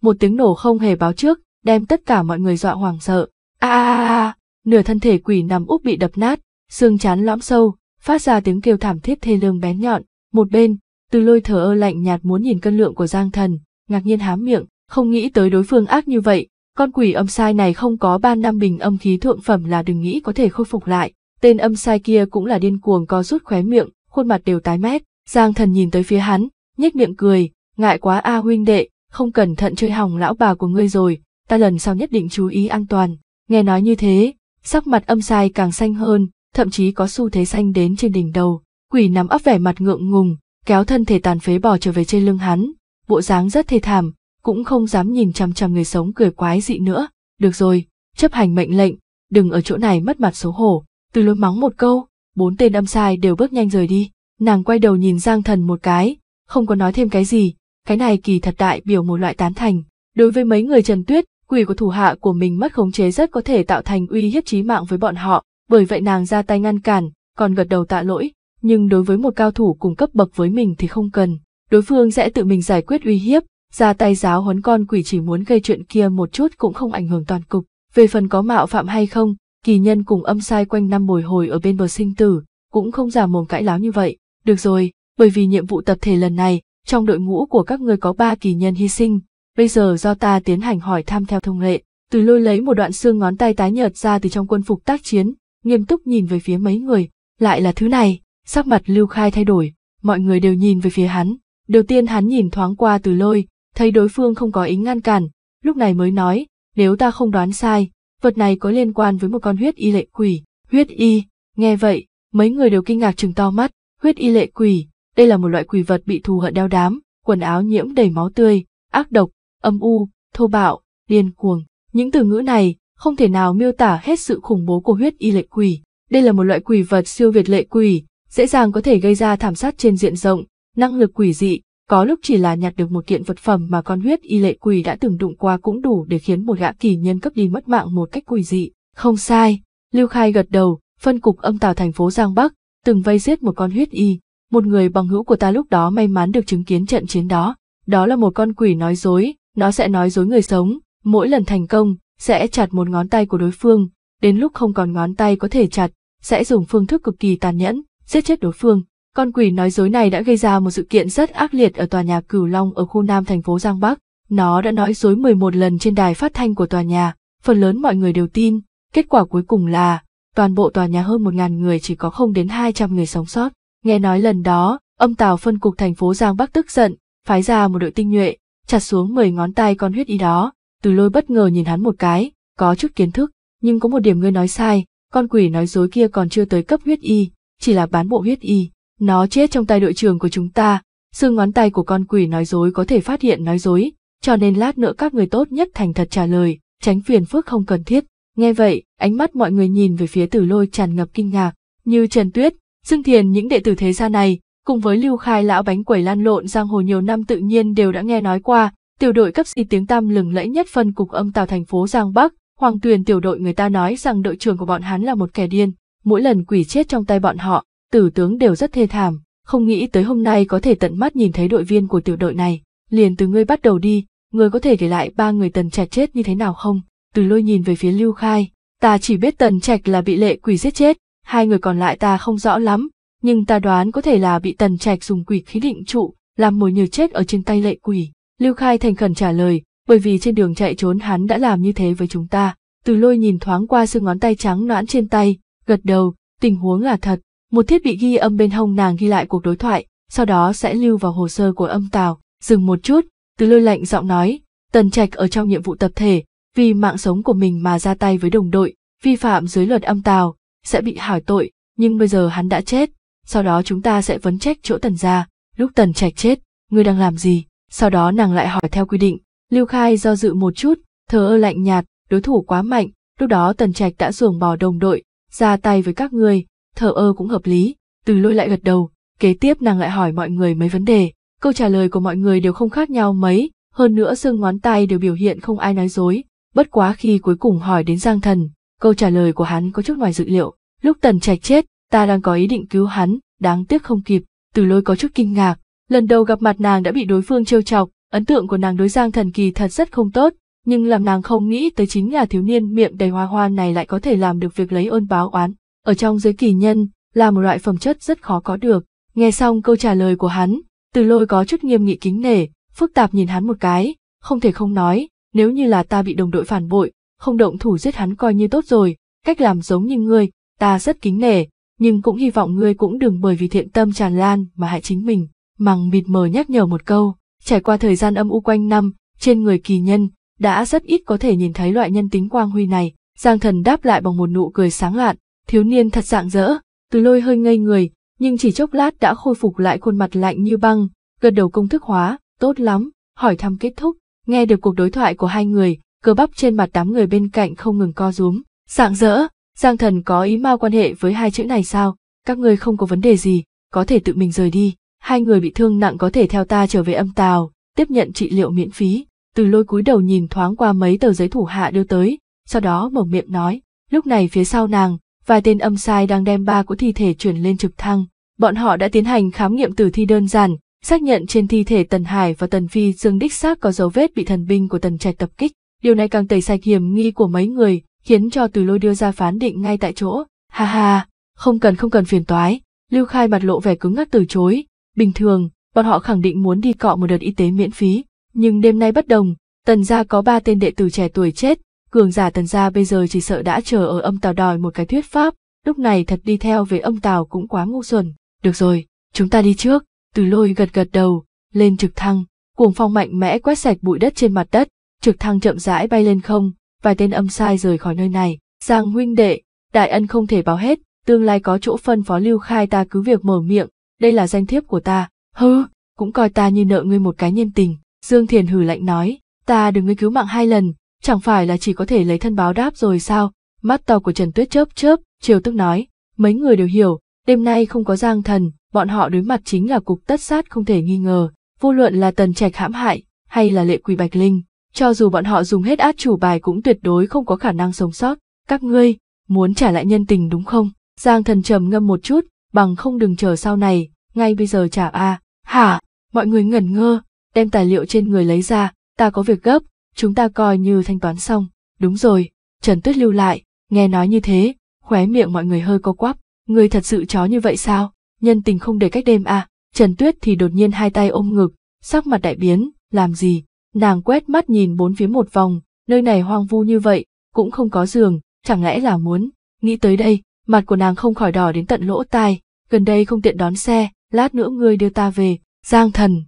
Một tiếng nổ không hề báo trước, đem tất cả mọi người dọa hoảng sợ. A a a, nửa thân thể quỷ nằm úp bị đập nát, xương chán lõm sâu, phát ra tiếng kêu thảm thiết thê lương bén nhọn. Một bên, Từ Lôi thở ơ lạnh nhạt muốn nhìn cân lượng của Giang Thần, ngạc nhiên há miệng, không nghĩ tới đối phương ác như vậy, con quỷ âm sai này không có ba năm bình âm khí thượng phẩm là đừng nghĩ có thể khôi phục lại. Tên âm sai kia cũng là điên cuồng co rút khóe miệng, khuôn mặt đều tái mét. Giang thần nhìn tới phía hắn, nhếch miệng cười, ngại quá a huynh đệ, không cẩn thận chơi hỏng lão bà của ngươi rồi, ta lần sau nhất định chú ý an toàn. Nghe nói như thế, sắc mặt âm sai càng xanh hơn, thậm chí có xu thế xanh đến trên đỉnh đầu. Quỷ nắm ấp vẻ mặt ngượng ngùng, kéo thân thể tàn phế bò trở về trên lưng hắn, bộ dáng rất thê thảm, cũng không dám nhìn chằm chằm người sống cười quái dị nữa. Được rồi, chấp hành mệnh lệnh, đừng ở chỗ này mất mặt xấu hổ. Từ lối mắng một câu, bốn tên âm sai đều bước nhanh rời đi. Nàng quay đầu nhìn Giang Thần một cái, không có nói thêm cái gì, cái này kỳ thật đại biểu một loại tán thành. Đối với mấy người Trần Tuyết, quỷ của thủ hạ của mình mất khống chế rất có thể tạo thành uy hiếp chí mạng với bọn họ, bởi vậy nàng ra tay ngăn cản, còn gật đầu tạ lỗi, nhưng đối với một cao thủ cùng cấp bậc với mình thì không cần, đối phương sẽ tự mình giải quyết uy hiếp, ra tay giáo huấn con quỷ chỉ muốn gây chuyện kia một chút cũng không ảnh hưởng toàn cục. Về phần có mạo phạm hay không, kỳ nhân cùng âm sai quanh năm bồi hồi ở bên bờ sinh tử, cũng không giả mồm cãi láo như vậy. Được rồi, bởi vì nhiệm vụ tập thể lần này, trong đội ngũ của các người có ba kỳ nhân hy sinh, bây giờ do ta tiến hành hỏi thăm theo thông lệ. Từ lôi lấy một đoạn xương ngón tay tái nhợt ra từ trong quân phục tác chiến, nghiêm túc nhìn về phía mấy người, lại là thứ này, sắc mặt Lưu Khai thay đổi, mọi người đều nhìn về phía hắn. Đầu tiên hắn nhìn thoáng qua từ lôi, thấy đối phương không có ý ngăn cản, lúc này mới nói, nếu ta không đoán sai, vật này có liên quan với một con huyết y lệ quỷ. Huyết y, nghe vậy, mấy người đều kinh ngạc chừng to mắt, huyết y lệ quỷ, đây là một loại quỷ vật bị thù hận đeo đám, quần áo nhiễm đầy máu tươi, ác độc, âm u, thô bạo, điên cuồng. Những từ ngữ này không thể nào miêu tả hết sự khủng bố của huyết y lệ quỷ. Đây là một loại quỷ vật siêu việt lệ quỷ, dễ dàng có thể gây ra thảm sát trên diện rộng, năng lực quỷ dị, có lúc chỉ là nhặt được một kiện vật phẩm mà con huyết y lệ quỳ đã từng đụng qua cũng đủ để khiến một gã kỳ nhân cấp đi mất mạng một cách quỷ dị. Không sai, Lưu Khai gật đầu, phân cục âm tào thành phố Giang Bắc, từng vây giết một con huyết y, một người bằng hữu của ta lúc đó may mắn được chứng kiến trận chiến đó. Đó là một con quỷ nói dối, nó sẽ nói dối người sống, mỗi lần thành công, sẽ chặt một ngón tay của đối phương, đến lúc không còn ngón tay có thể chặt, sẽ dùng phương thức cực kỳ tàn nhẫn, giết chết đối phương, con quỷ nói dối này đã gây ra một sự kiện rất ác liệt ở tòa nhà Cửu Long ở khu nam thành phố Giang Bắc. Nó đã nói dối 11 lần trên đài phát thanh của tòa nhà, phần lớn mọi người đều tin. Kết quả cuối cùng là, toàn bộ tòa nhà hơn 1.000 người chỉ có không đến 200 người sống sót. Nghe nói lần đó, âm Tào phân cục thành phố Giang Bắc tức giận, phái ra một đội tinh nhuệ, chặt xuống 10 ngón tay con huyết y đó. Từ lôi bất ngờ nhìn hắn một cái, có chút kiến thức, nhưng có một điểm ngươi nói sai, con quỷ nói dối kia còn chưa tới cấp huyết y, chỉ là bán bộ huyết y. Nó chết trong tay đội trưởng của chúng ta, xương ngón tay của con quỷ nói dối có thể phát hiện nói dối, cho nên lát nữa các người tốt nhất thành thật trả lời, tránh phiền phức không cần thiết. Nghe vậy, ánh mắt mọi người nhìn về phía tử lôi tràn ngập kinh ngạc, như Trần Tuyết, Dương Thiền những đệ tử thế gia này, cùng với lưu khai lão bánh quẩy lan lộn giang hồ nhiều năm tự nhiên đều đã nghe nói qua, tiểu đội cấp sĩ tiếng tăm lừng lẫy nhất phân cục âm tào thành phố Giang Bắc, Hoàng Tuyền tiểu đội người ta nói rằng đội trưởng của bọn hắn là một kẻ điên, mỗi lần quỷ chết trong tay bọn họ, tử tướng đều rất thê thảm, không nghĩ tới hôm nay có thể tận mắt nhìn thấy đội viên của tiểu đội này. Liền từ ngươi bắt đầu đi, ngươi có thể kể lại ba người tần trạch chết như thế nào không? Từ lôi nhìn về phía Lưu Khai, ta chỉ biết tần trạch là bị lệ quỷ giết chết, hai người còn lại ta không rõ lắm, nhưng ta đoán có thể là bị tần trạch dùng quỷ khí định trụ, làm mồi nhử chết ở trên tay lệ quỷ. Lưu Khai thành khẩn trả lời, bởi vì trên đường chạy trốn hắn đã làm như thế với chúng ta. Từ lôi nhìn thoáng qua xương ngón tay trắng noãn trên tay, gật đầu, tình huống là thật, một thiết bị ghi âm bên hông nàng ghi lại cuộc đối thoại, sau đó sẽ lưu vào hồ sơ của âm tào. Dừng một chút, từ lôi lạnh giọng nói, tần trạch ở trong nhiệm vụ tập thể, vì mạng sống của mình mà ra tay với đồng đội, vi phạm dưới luật âm tào, sẽ bị hỏi tội, nhưng bây giờ hắn đã chết, sau đó chúng ta sẽ vấn trách chỗ tần ra, lúc tần trạch chết, ngươi đang làm gì? Sau đó nàng lại hỏi theo quy định, Lưu Khai do dự một chút, thờ ơ lạnh nhạt, đối thủ quá mạnh, lúc đó tần trạch đã ruồng bỏ đồng đội, ra tay với các ngươi, thờ ơ cũng hợp lý. Từ lôi lại gật đầu, kế tiếp nàng lại hỏi mọi người mấy vấn đề, câu trả lời của mọi người đều không khác nhau mấy, hơn nữa xương ngón tay đều biểu hiện không ai nói dối. Bất quá khi cuối cùng hỏi đến Giang Thần, câu trả lời của hắn có chút ngoài dự liệu. Lúc Tần Trạch chết, ta đang có ý định cứu hắn, đáng tiếc không kịp. Từ lôi có chút kinh ngạc, lần đầu gặp mặt nàng đã bị đối phương trêu chọc, ấn tượng của nàng đối Giang Thần kỳ thật rất không tốt, nhưng làm nàng không nghĩ tới chính là thiếu niên miệng đầy hoa hoa này lại có thể làm được việc lấy ơn báo oán ở trong giới kỳ nhân, là một loại phẩm chất rất khó có được. Nghe xong câu trả lời của hắn, từ lôi có chút nghiêm nghị kính nể, phức tạp nhìn hắn một cái, không thể không nói, nếu như là ta bị đồng đội phản bội, không động thủ giết hắn coi như tốt rồi, cách làm giống như ngươi, ta rất kính nể, nhưng cũng hy vọng ngươi cũng đừng bởi vì thiện tâm tràn lan mà hại chính mình. Mằng mịt mờ nhắc nhở một câu, trải qua thời gian âm u quanh năm, trên người kỳ nhân, đã rất ít có thể nhìn thấy loại nhân tính quang huy này. Giang thần đáp lại bằng một nụ cười sáng lạn, thiếu niên thật rạng rỡ, từ lôi hơi ngây người, nhưng chỉ chốc lát đã khôi phục lại khuôn mặt lạnh như băng, gật đầu công thức hóa, tốt lắm, hỏi thăm kết thúc, nghe được cuộc đối thoại của hai người, cơ bắp trên mặt đám người bên cạnh không ngừng co rúm, rạng rỡ, Giang thần có ý mau quan hệ với hai chữ này sao, các ngươi không có vấn đề gì, có thể tự mình rời đi, hai người bị thương nặng có thể theo ta trở về âm tào, tiếp nhận trị liệu miễn phí, từ lôi cúi đầu nhìn thoáng qua mấy tờ giấy thủ hạ đưa tới, sau đó mở miệng nói, lúc này phía sau nàng, vài tên âm sai đang đem ba của thi thể chuyển lên trực thăng. Bọn họ đã tiến hành khám nghiệm tử thi đơn giản, xác nhận trên thi thể Tần Hải và Tần Phi dương đích xác có dấu vết bị thần binh của Tần Trạch tập kích. Điều này càng tẩy sạch hiểm nghi của mấy người, khiến cho Từ Lôi đưa ra phán định ngay tại chỗ. Ha ha, không cần không cần phiền toái. Lưu Khai mặt lộ vẻ cứng ngắc từ chối. Bình thường, bọn họ khẳng định muốn đi cọ một đợt y tế miễn phí, nhưng đêm nay bất đồng, Tần gia có ba tên đệ tử trẻ tuổi chết, cường giả tần gia bây giờ chỉ sợ đã chờ ở âm tào đòi một cái thuyết pháp, lúc này thật đi theo về âm tào cũng quá ngu xuẩn. Được rồi, chúng ta đi trước, từ lôi gật gật đầu, lên trực thăng, cuồng phong mạnh mẽ quét sạch bụi đất trên mặt đất, trực thăng chậm rãi bay lên không, vài tên âm sai rời khỏi nơi này, giang huynh đệ, đại ân không thể báo hết, tương lai có chỗ phân phó lưu khai ta cứ việc mở miệng, đây là danh thiếp của ta, hư, cũng coi ta như nợ ngươi một cái nhân tình, Dương Thiền hử lạnh nói, ta được ngươi cứu mạng hai lần, chẳng phải là chỉ có thể lấy thân báo đáp rồi sao? Mắt to của Trần Tuyết chớp chớp, Triều tức nói, mấy người đều hiểu, đêm nay không có giang thần, bọn họ đối mặt chính là cục tất sát không thể nghi ngờ, vô luận là tần trạch hãm hại, hay là lệ quỳ bạch linh, cho dù bọn họ dùng hết át chủ bài cũng tuyệt đối không có khả năng sống sót, các ngươi, muốn trả lại nhân tình đúng không? Giang thần trầm ngâm một chút, bằng không đừng chờ sau này, ngay bây giờ trả a hả, mọi người ngẩn ngơ, đem tài liệu trên người lấy ra, ta có việc gấp, chúng ta coi như thanh toán xong, đúng rồi, Trần Tuyết lưu lại, nghe nói như thế, khóe miệng mọi người hơi co quắp, người thật sự chó như vậy sao, nhân tình không để cách đêm à, Trần Tuyết thì đột nhiên hai tay ôm ngực, sắc mặt đại biến, làm gì, nàng quét mắt nhìn bốn phía một vòng, nơi này hoang vu như vậy, cũng không có giường, chẳng lẽ là muốn, nghĩ tới đây, mặt của nàng không khỏi đỏ đến tận lỗ tai, gần đây không tiện đón xe, lát nữa ngươi đưa ta về, giang thần.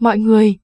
Mọi người,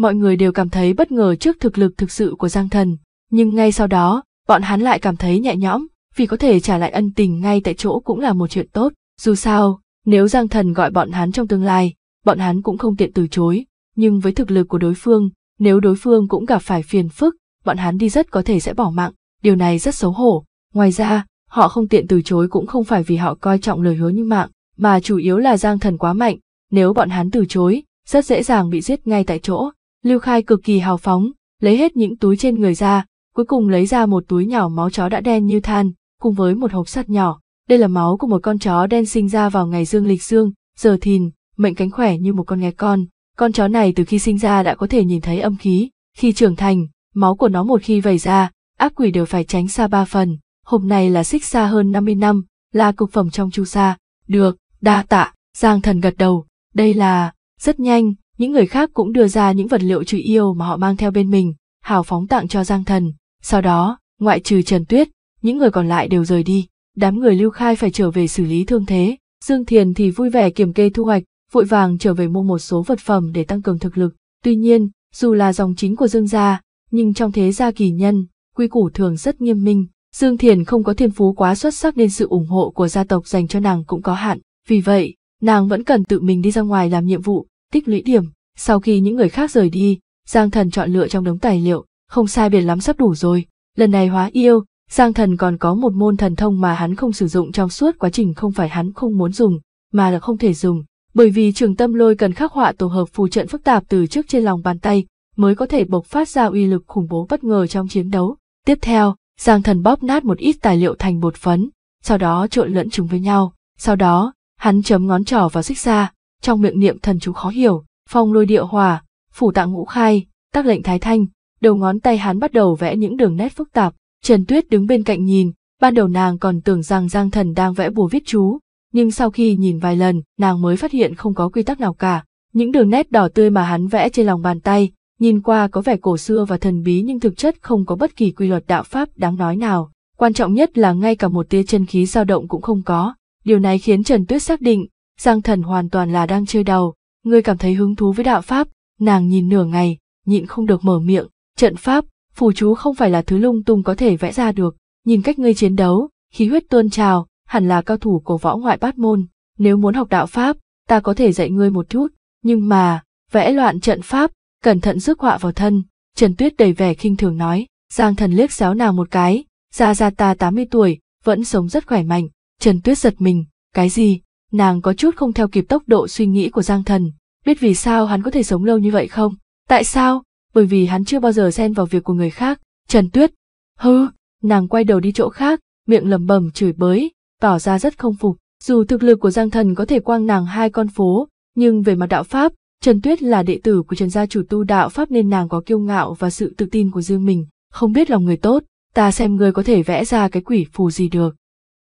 mọi người đều cảm thấy bất ngờ trước thực lực thực sự của Giang Thần, nhưng ngay sau đó, bọn hắn lại cảm thấy nhẹ nhõm, vì có thể trả lại ân tình ngay tại chỗ cũng là một chuyện tốt, dù sao, nếu Giang Thần gọi bọn hắn trong tương lai, bọn hắn cũng không tiện từ chối, nhưng với thực lực của đối phương, nếu đối phương cũng gặp phải phiền phức, bọn hắn đi rất có thể sẽ bỏ mạng, điều này rất xấu hổ. Ngoài ra, họ không tiện từ chối cũng không phải vì họ coi trọng lời hứa như mạng, mà chủ yếu là Giang Thần quá mạnh, nếu bọn hắn từ chối, rất dễ dàng bị giết ngay tại chỗ. Lưu Khai cực kỳ hào phóng, lấy hết những túi trên người ra, cuối cùng lấy ra một túi nhỏ máu chó đã đen như than, cùng với một hộp sắt nhỏ. Đây là máu của một con chó đen sinh ra vào ngày dương lịch dương, giờ thìn, mệnh cánh khỏe như một con nghe con. Con chó này từ khi sinh ra đã có thể nhìn thấy âm khí, khi trưởng thành, máu của nó một khi vẩy ra, ác quỷ đều phải tránh xa ba phần. Hộp này là xích xa hơn 50 năm, là cục phẩm trong chu sa. Được, đa tạ, Giang thần gật đầu, đây là, rất nhanh, những người khác cũng đưa ra những vật liệu trừ yêu mà họ mang theo bên mình, hào phóng tặng cho Giang Thần. Sau đó, ngoại trừ Trần Tuyết, những người còn lại đều rời đi. Đám người Lưu Khai phải trở về xử lý thương thế. Dương Thiền thì vui vẻ kiểm kê thu hoạch, vội vàng trở về mua một số vật phẩm để tăng cường thực lực. Tuy nhiên, dù là dòng chính của Dương gia, nhưng trong thế gia kỳ nhân, quy củ thường rất nghiêm minh. Dương Thiền không có thiên phú quá xuất sắc nên sự ủng hộ của gia tộc dành cho nàng cũng có hạn. Vì vậy, nàng vẫn cần tự mình đi ra ngoài làm nhiệm vụ, tích lũy điểm. Sau khi những người khác rời đi, Giang Thần chọn lựa trong đống tài liệu, không sai biệt lắm sắp đủ rồi. Lần này hóa yêu, Giang Thần còn có một môn thần thông mà hắn không sử dụng trong suốt quá trình không phải hắn không muốn dùng, mà là không thể dùng, bởi vì trường tâm lôi cần khắc họa tổ hợp phù trận phức tạp từ trước trên lòng bàn tay, mới có thể bộc phát ra uy lực khủng bố bất ngờ trong chiến đấu. Tiếp theo, Giang Thần bóp nát một ít tài liệu thành bột phấn, sau đó trộn lẫn chúng với nhau, sau đó, hắn chấm ngón trỏ vào xích ra, trong miệng niệm thần chú khó hiểu, phong lôi địa hòa, phủ tạng ngũ khai, tác lệnh thái thanh, đầu ngón tay hắn bắt đầu vẽ những đường nét phức tạp. Trần Tuyết đứng bên cạnh nhìn, ban đầu nàng còn tưởng rằng Giang Thần đang vẽ bùa viết chú, nhưng sau khi nhìn vài lần, nàng mới phát hiện không có quy tắc nào cả. Những đường nét đỏ tươi mà hắn vẽ trên lòng bàn tay, nhìn qua có vẻ cổ xưa và thần bí nhưng thực chất không có bất kỳ quy luật đạo pháp đáng nói nào. Quan trọng nhất là ngay cả một tia chân khí dao động cũng không có. Điều này khiến Trần Tuyết xác định Giang Thần hoàn toàn là đang chơi đầu, ngươi cảm thấy hứng thú với đạo pháp, nàng nhìn nửa ngày, nhịn không được mở miệng, trận pháp, phù chú không phải là thứ lung tung có thể vẽ ra được, nhìn cách ngươi chiến đấu, khí huyết tuôn trào, hẳn là cao thủ của võ ngoại bát môn, nếu muốn học đạo pháp, ta có thể dạy ngươi một chút, nhưng mà, vẽ loạn trận pháp, cẩn thận rước họa vào thân, Trần Tuyết đầy vẻ khinh thường nói, Giang Thần liếc xéo nàng một cái, ra ra ta 80 tuổi, vẫn sống rất khỏe mạnh, Trần Tuyết giật mình, cái gì, nàng có chút không theo kịp tốc độ suy nghĩ của Giang Thần. Biết vì sao hắn có thể sống lâu như vậy không? Tại sao? Bởi vì hắn chưa bao giờ xen vào việc của người khác. Trần Tuyết. Hư, nàng quay đầu đi chỗ khác, miệng lẩm bẩm chửi bới, tỏ ra rất không phục. Dù thực lực của Giang Thần có thể quang nàng hai con phố, nhưng về mặt đạo Pháp, Trần Tuyết là đệ tử của Trần gia chủ tu đạo Pháp nên nàng có kiêu ngạo và sự tự tin của riêng mình, không biết lòng người tốt, ta xem ngươi có thể vẽ ra cái quỷ phù gì được.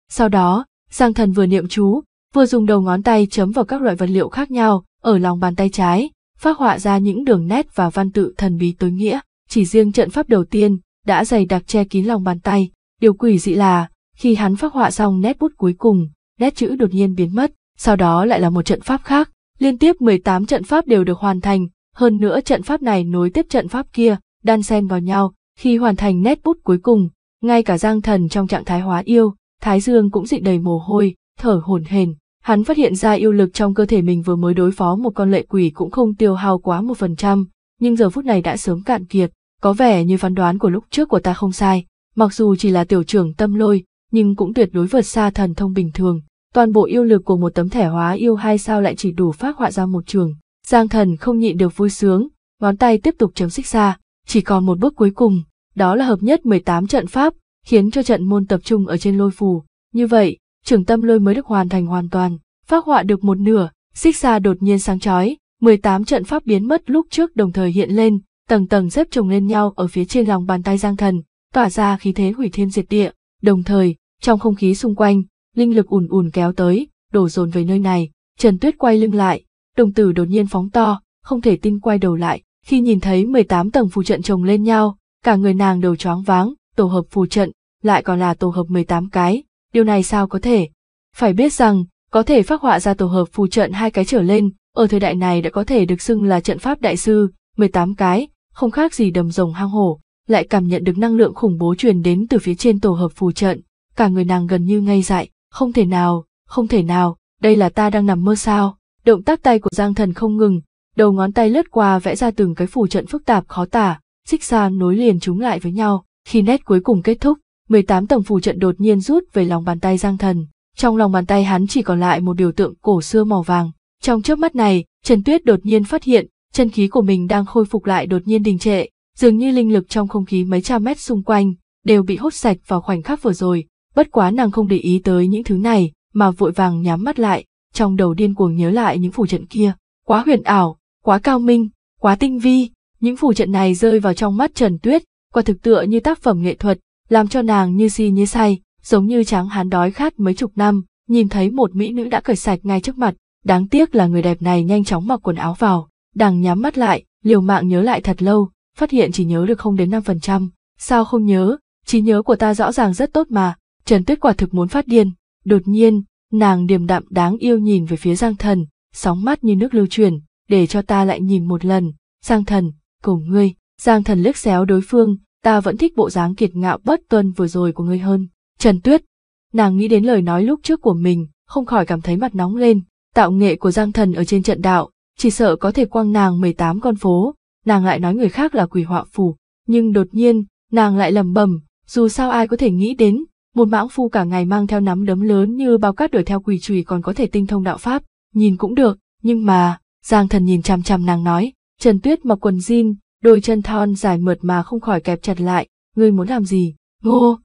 Sau đó, Giang Thần vừa niệm chú, vừa dùng đầu ngón tay chấm vào các loại vật liệu khác nhau ở lòng bàn tay trái, phát họa ra những đường nét và văn tự thần bí tối nghĩa. Chỉ riêng trận pháp đầu tiên đã dày đặc che kín lòng bàn tay, điều quỷ dị là khi hắn phát họa xong nét bút cuối cùng, nét chữ đột nhiên biến mất, sau đó lại là một trận pháp khác, liên tiếp 18 trận pháp đều được hoàn thành, hơn nữa trận pháp này nối tiếp trận pháp kia, đan xen vào nhau, khi hoàn thành nét bút cuối cùng, ngay cả Giang Thần trong trạng thái hóa yêu, Thái Dương cũng dị đầy mồ hôi, thở hổn hển. Hắn phát hiện ra yêu lực trong cơ thể mình vừa mới đối phó một con lệ quỷ cũng không tiêu hao quá một phần trăm, nhưng giờ phút này đã sớm cạn kiệt, có vẻ như phán đoán của lúc trước của ta không sai, mặc dù chỉ là tiểu trưởng tâm lôi, nhưng cũng tuyệt đối vượt xa thần thông bình thường. Toàn bộ yêu lực của một tấm thẻ hóa yêu hai sao lại chỉ đủ phát họa ra một trường. Giang thần không nhịn được vui sướng, ngón tay tiếp tục chấm xích xa, chỉ còn một bước cuối cùng, đó là hợp nhất 18 trận pháp, khiến cho trận môn tập trung ở trên lôi phù. Như vậy, trưởng tâm lôi mới được hoàn thành hoàn toàn, phát họa được một nửa, xích xa đột nhiên sáng chói, 18 trận pháp biến mất lúc trước đồng thời hiện lên, tầng tầng xếp chồng lên nhau ở phía trên lòng bàn tay Giang Thần, tỏa ra khí thế hủy thiên diệt địa, đồng thời, trong không khí xung quanh, linh lực ùn ùn kéo tới, đổ dồn về nơi này, Trần Tuyết quay lưng lại, đồng tử đột nhiên phóng to, không thể tin quay đầu lại, khi nhìn thấy 18 tầng phù trận chồng lên nhau, cả người nàng đầu choáng váng, tổ hợp phù trận, lại còn là tổ hợp 18 cái, điều này sao có thể? Phải biết rằng, có thể phát họa ra tổ hợp phù trận hai cái trở lên, ở thời đại này đã có thể được xưng là trận pháp đại sư, 18 cái, không khác gì đầm rồng hang hổ, lại cảm nhận được năng lượng khủng bố truyền đến từ phía trên tổ hợp phù trận, cả người nàng gần như ngây dại, không thể nào, không thể nào, đây là ta đang nằm mơ sao? Động tác tay của Giang Thần không ngừng, đầu ngón tay lướt qua vẽ ra từng cái phù trận phức tạp khó tả, xích xa nối liền chúng lại với nhau, khi nét cuối cùng kết thúc, mười tám tầng phù trận đột nhiên rút về lòng bàn tay Giang Thần. Trong lòng bàn tay hắn chỉ còn lại một biểu tượng cổ xưa màu vàng. Trong chớp mắt này, Trần Tuyết đột nhiên phát hiện, chân khí của mình đang khôi phục lại đột nhiên đình trệ, dường như linh lực trong không khí mấy trăm mét xung quanh đều bị hút sạch vào khoảnh khắc vừa rồi. Bất quá nàng không để ý tới những thứ này, mà vội vàng nhắm mắt lại, trong đầu điên cuồng nhớ lại những phù trận kia. Quá huyền ảo, quá cao minh, quá tinh vi, những phù trận này rơi vào trong mắt Trần Tuyết, qua thực tựa như tác phẩm nghệ thuật, làm cho nàng như si như say, giống như tráng hán đói khát mấy chục năm, nhìn thấy một mỹ nữ đã cởi sạch ngay trước mặt, đáng tiếc là người đẹp này nhanh chóng mặc quần áo vào, đằng nhắm mắt lại, liều mạng nhớ lại thật lâu, phát hiện chỉ nhớ được không đến 5%, sao không nhớ, trí nhớ của ta rõ ràng rất tốt mà, Trần Tuyết quả thực muốn phát điên, đột nhiên, nàng điềm đạm đáng yêu nhìn về phía Giang Thần, sóng mắt như nước lưu chuyển, để cho ta lại nhìn một lần, Giang Thần, cùng ngươi, Giang Thần liếc xéo đối phương, ta vẫn thích bộ dáng kiệt ngạo bất tuân vừa rồi của ngươi hơn. Trần Tuyết, nàng nghĩ đến lời nói lúc trước của mình, không khỏi cảm thấy mặt nóng lên, tạo nghệ của Giang Thần ở trên trận đạo, chỉ sợ có thể quăng nàng 18 con phố, nàng lại nói người khác là quỷ họa phù, nhưng đột nhiên, nàng lại lầm bầm, dù sao ai có thể nghĩ đến, một mãng phu cả ngày mang theo nắm đấm lớn như bao cát đuổi theo quỷ chùy còn có thể tinh thông đạo pháp, nhìn cũng được, nhưng mà, Giang Thần nhìn chăm chăm nàng nói, Trần Tuyết mặc quần jean, đôi chân thon dài mượt mà không khỏi kẹp chặt lại, ngươi muốn làm gì? Ngô!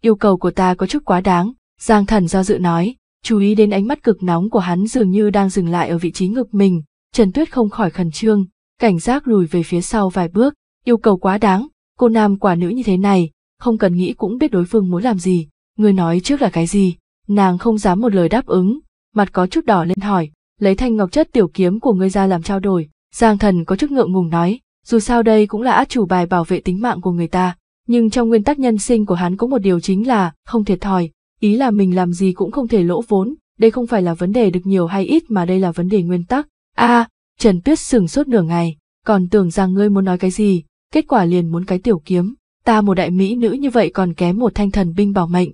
Yêu cầu của ta có chút quá đáng, Giang thần do dự nói, chú ý đến ánh mắt cực nóng của hắn dường như đang dừng lại ở vị trí ngực mình, Trần Tuyết không khỏi khẩn trương, cảnh giác lùi về phía sau vài bước, yêu cầu quá đáng, cô nam quả nữ như thế này, không cần nghĩ cũng biết đối phương muốn làm gì, ngươi nói trước là cái gì, nàng không dám một lời đáp ứng, mặt có chút đỏ lên hỏi, lấy thanh ngọc chất tiểu kiếm của ngươi ra làm trao đổi, Giang thần có chút ngượng ngùng nói, dù sao đây cũng là át chủ bài bảo vệ tính mạng của người ta, nhưng trong nguyên tắc nhân sinh của hắn có một điều chính là không thiệt thòi, ý là mình làm gì cũng không thể lỗ vốn, đây không phải là vấn đề được nhiều hay ít mà đây là vấn đề nguyên tắc. A, à, Trần Tuyết sừng sốt nửa ngày, còn tưởng rằng ngươi muốn nói cái gì, kết quả liền muốn cái tiểu kiếm, ta một đại mỹ nữ như vậy còn kém một thanh thần binh bảo mệnh.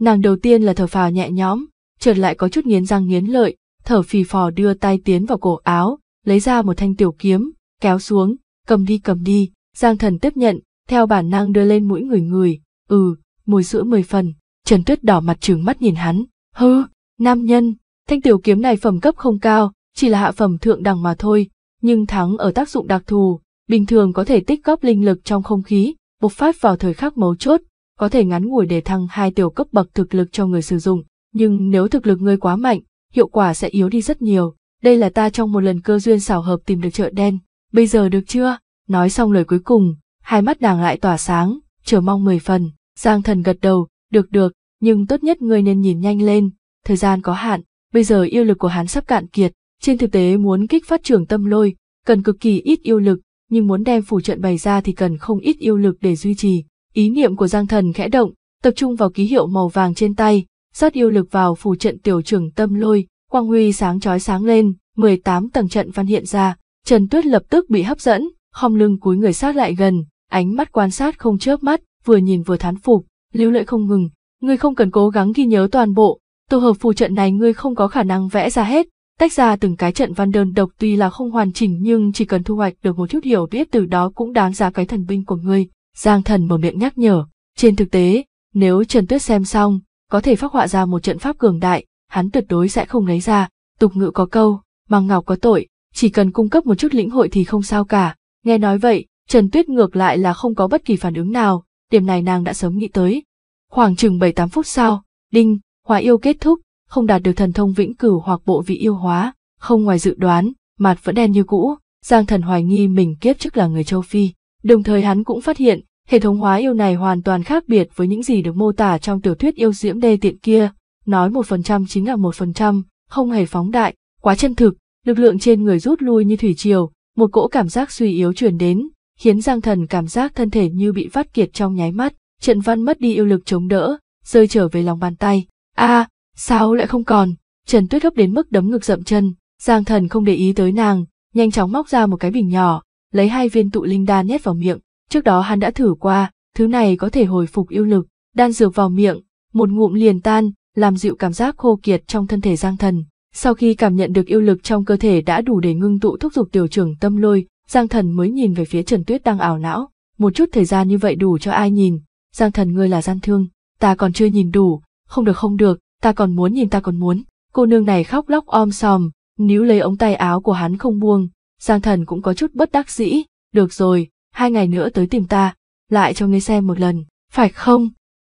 Nàng đầu tiên là thở phào nhẹ nhõm, chợt lại có chút nghiến răng nghiến lợi, thở phì phò đưa tay tiến vào cổ áo, lấy ra một thanh tiểu kiếm, kéo xuống, cầm đi cầm đi, Giang Thần tiếp nhận, theo bản năng đưa lên mũi người người, ừ, mùi sữa mười phần, Trần Tuyết đỏ mặt trừng mắt nhìn hắn, hơ, nam nhân, thanh tiểu kiếm này phẩm cấp không cao, chỉ là hạ phẩm thượng đẳng mà thôi, nhưng thắng ở tác dụng đặc thù, bình thường có thể tích góp linh lực trong không khí, bộc phát vào thời khắc mấu chốt, có thể ngắn ngủi để thăng hai tiểu cấp bậc thực lực cho người sử dụng, nhưng nếu thực lực ngươi quá mạnh, hiệu quả sẽ yếu đi rất nhiều. Đây là ta trong một lần cơ duyên xảo hợp tìm được chợ đen, bây giờ được chưa? Nói xong lời cuối cùng, hai mắt nàng lại tỏa sáng, chờ mong mười phần. Giang thần gật đầu, được được, nhưng tốt nhất ngươi nên nhìn nhanh lên, thời gian có hạn, bây giờ yêu lực của hắn sắp cạn kiệt, trên thực tế muốn kích phát trường tâm lôi, cần cực kỳ ít yêu lực, nhưng muốn đem phủ trận bày ra thì cần không ít yêu lực để duy trì. Ý niệm của Giang Thần khẽ động, tập trung vào ký hiệu màu vàng trên tay, rót yêu lực vào phủ trận tiểu trưởng tâm lôi, quang huy sáng chói sáng lên, 18 tầng trận văn hiện ra, Trần Tuyết lập tức bị hấp dẫn, khom lưng cúi người sát lại gần, ánh mắt quan sát không chớp mắt, vừa nhìn vừa thán phục, lưu lệ không ngừng, ngươi không cần cố gắng ghi nhớ toàn bộ, tổ hợp phù trận này ngươi không có khả năng vẽ ra hết, tách ra từng cái trận văn đơn độc tuy là không hoàn chỉnh nhưng chỉ cần thu hoạch được một chút hiểu biết từ đó cũng đáng giá cái thần binh của ngươi, Giang thần mở miệng nhắc nhở, trên thực tế, nếu Trần Tuyết xem xong, có thể phát họa ra một trận pháp cường đại, hắn tuyệt đối sẽ không lấy ra, tục ngữ có câu, mang ngọc có tội, chỉ cần cung cấp một chút lĩnh hội thì không sao cả. Nghe nói vậy, Trần Tuyết ngược lại là không có bất kỳ phản ứng nào, điểm này nàng đã sớm nghĩ tới. Khoảng chừng 7-8 phút sau, đinh, hóa yêu kết thúc, không đạt được thần thông vĩnh cửu hoặc bộ vị yêu hóa, không ngoài dự đoán, mặt vẫn đen như cũ, Giang Thần hoài nghi mình kiếp trước là người châu Phi. Đồng thời hắn cũng phát hiện, hệ thống hóa yêu này hoàn toàn khác biệt với những gì được mô tả trong tiểu thuyết yêu diễm đê tiện kia, nói 1% chính là 1%, không hề phóng đại, quá chân thực, lực lượng trên người rút lui như thủy triều, một cỗ cảm giác suy yếu truyền đến, khiến Giang Thần cảm giác thân thể như bị phát kiệt trong nháy mắt, Trần Văn mất đi yêu lực chống đỡ, rơi trở về lòng bàn tay. A, sao lại không còn? Trần Tuyết gấp đến mức đấm ngực dậm chân, Giang Thần không để ý tới nàng, nhanh chóng móc ra một cái bình nhỏ, lấy hai viên tụ linh đan nhét vào miệng, trước đó hắn đã thử qua, thứ này có thể hồi phục yêu lực, đan dược vào miệng, một ngụm liền tan, làm dịu cảm giác khô kiệt trong thân thể Giang Thần. Sau khi cảm nhận được yêu lực trong cơ thể đã đủ để ngưng tụ thúc giục tiểu trưởng tâm lôi, Giang Thần mới nhìn về phía Trần Tuyết đang ảo não, một chút thời gian như vậy đủ cho ai nhìn, Giang Thần ngươi là gian thương, ta còn chưa nhìn đủ, không được không được, ta còn muốn nhìn ta còn muốn, cô nương này khóc lóc om sòm, níu lấy ống tay áo của hắn không buông, Giang Thần cũng có chút bất đắc dĩ, được rồi, hai ngày nữa tới tìm ta, lại cho ngươi xem một lần, phải không?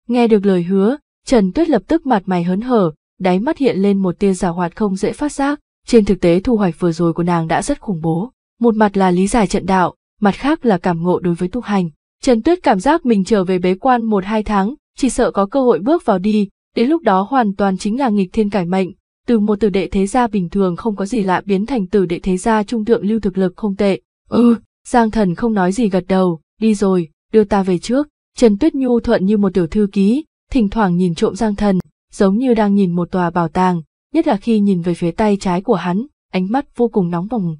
Nghe được lời hứa, Trần Tuyết lập tức mặt mày hớn hở, đáy mắt hiện lên một tia giả hoạt không dễ phát giác, trên thực tế thu hoạch vừa rồi của nàng đã rất khủng bố. Một mặt là lý giải trận đạo, mặt khác là cảm ngộ đối với tu hành. Trần Tuyết cảm giác mình trở về bế quan một hai tháng, chỉ sợ có cơ hội bước vào đi, đến lúc đó hoàn toàn chính là nghịch thiên cải mệnh, từ một tử đệ thế gia bình thường không có gì lạ biến thành tử đệ thế gia trung thượng lưu thực lực không tệ. Ừ, Giang Thần không nói gì gật đầu, đi rồi, đưa ta về trước. Trần Tuyết Nhu thuận như một tiểu thư ký, thỉnh thoảng nhìn trộm Giang Thần, giống như đang nhìn một tòa bảo tàng, nhất là khi nhìn về phía tay trái của hắn, ánh mắt vô cùng nóng bỏng.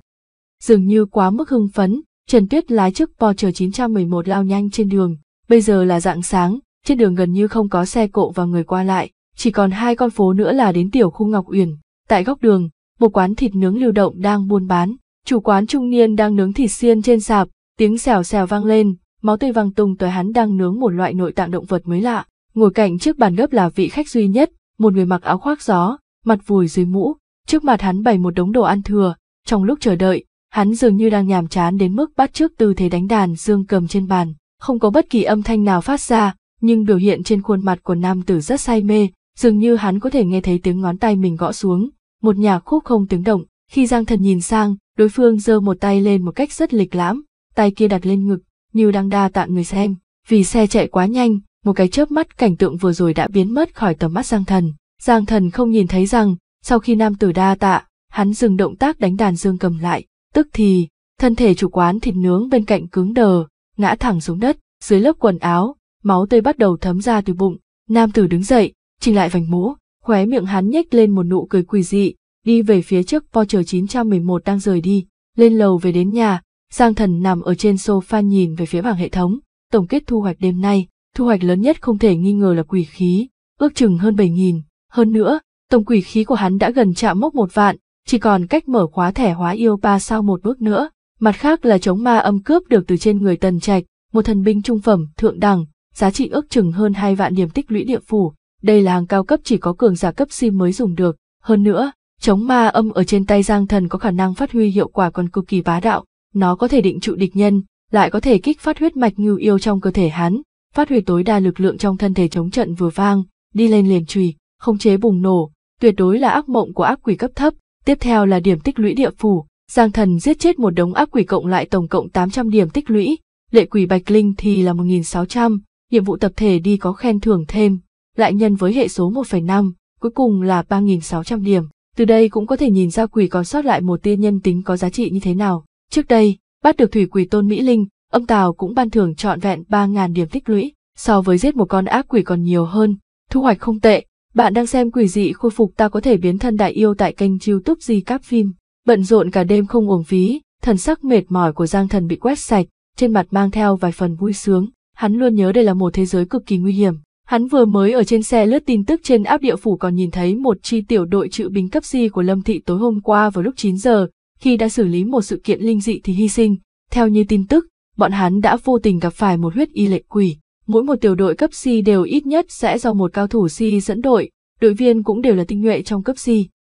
Dường như quá mức hưng phấn, Trần Tuyết lái chiếc Porsche 911 lao nhanh trên đường, bây giờ là dạng sáng, trên đường gần như không có xe cộ và người qua lại, chỉ còn hai con phố nữa là đến tiểu khu Ngọc Uyển. Tại góc đường, một quán thịt nướng lưu động đang buôn bán, chủ quán trung niên đang nướng thịt xiên trên sạp, tiếng xèo xèo vang lên, máu tươi văng tung tới hắn đang nướng một loại nội tạng động vật mới lạ. Ngồi cạnh trước bàn gấp là vị khách duy nhất, một người mặc áo khoác gió, mặt vùi dưới mũ, trước mặt hắn bày một đống đồ ăn thừa, trong lúc chờ đợi, hắn dường như đang nhàm chán đến mức bắt trước tư thế đánh đàn dương cầm trên bàn, không có bất kỳ âm thanh nào phát ra, nhưng biểu hiện trên khuôn mặt của nam tử rất say mê, dường như hắn có thể nghe thấy tiếng ngón tay mình gõ xuống, một nhà khúc không tiếng động, khi Giang Thần nhìn sang, đối phương giơ một tay lên một cách rất lịch lãm, tay kia đặt lên ngực, như đang đa tạ người xem, vì xe chạy quá nhanh, một cái chớp mắt cảnh tượng vừa rồi đã biến mất khỏi tầm mắt Giang Thần. Giang Thần không nhìn thấy rằng, sau khi nam tử đa tạ, hắn dừng động tác đánh đàn dương cầm lại, tức thì, thân thể chủ quán thịt nướng bên cạnh cứng đờ, ngã thẳng xuống đất, dưới lớp quần áo, máu tươi bắt đầu thấm ra từ bụng, nam tử đứng dậy, chỉnh lại vành mũ, khóe miệng hắn nhếch lên một nụ cười quỷ dị, đi về phía trước Po chín trăm mười một đang rời đi, lên lầu về đến nhà, Giang Thần nằm ở trên sofa nhìn về phía bảng hệ thống, tổng kết thu hoạch đêm nay, thu hoạch lớn nhất không thể nghi ngờ là quỷ khí, ước chừng hơn 7.000. Hơn nữa, tổng quỷ khí của hắn đã gần chạm mốc một vạn, chỉ còn cách mở khóa thẻ hóa yêu ba sao một bước nữa. Mặt khác là chống ma âm cướp được từ trên người tần trạch, một thần binh trung phẩm, thượng đẳng, giá trị ước chừng hơn hai vạn điểm tích lũy địa phủ. Đây là hàng cao cấp chỉ có cường giả cấp sim mới dùng được. Hơn nữa, chống ma âm ở trên tay giang thần có khả năng phát huy hiệu quả còn cực kỳ bá đạo. Nó có thể định trụ địch nhân, lại có thể kích phát huyết mạch ngưu yêu trong cơ thể hắn, phát huy tối đa lực lượng trong thân thể chống trận vừa vang, đi lên liền chùy, không chế bùng nổ, tuyệt đối là ác mộng của ác quỷ cấp thấp, tiếp theo là điểm tích lũy địa phủ, Giang Thần giết chết một đống ác quỷ cộng lại tổng cộng 800 điểm tích lũy, lệ quỷ Bạch Linh thì là 1600, nhiệm vụ tập thể đi có khen thưởng thêm, lại nhân với hệ số 1,5, cuối cùng là 3600 điểm. Từ đây cũng có thể nhìn ra quỷ còn sót lại một tiên nhân tính có giá trị như thế nào. Trước đây, bắt được thủy quỷ Tôn Mỹ Linh, ông Tào cũng ban thưởng trọn vẹn 3.000 điểm tích lũy, so với giết một con ác quỷ còn nhiều hơn, thu hoạch không tệ. Bạn đang xem quỷ dị khôi phục ta có thể biến thân đại yêu tại kênh youtube Di Cáp Phim. Bận rộn cả đêm không uổng phí, thần sắc mệt mỏi của Giang Thần bị quét sạch, trên mặt mang theo vài phần vui sướng. Hắn luôn nhớ đây là một thế giới cực kỳ nguy hiểm. Hắn vừa mới ở trên xe lướt tin tức trên áp địa phủ còn nhìn thấy một chi tiểu đội trữ binh cấp di của Lâm Thị tối hôm qua vào lúc 9 giờ, khi đã xử lý một sự kiện linh dị thì hy sinh. Theo như tin tức, bọn hắn đã vô tình gặp phải một huyết y lệ quỷ. Mỗi một tiểu đội cấp C đều ít nhất sẽ do một cao thủ C dẫn đội, đội viên cũng đều là tinh nhuệ trong cấp C,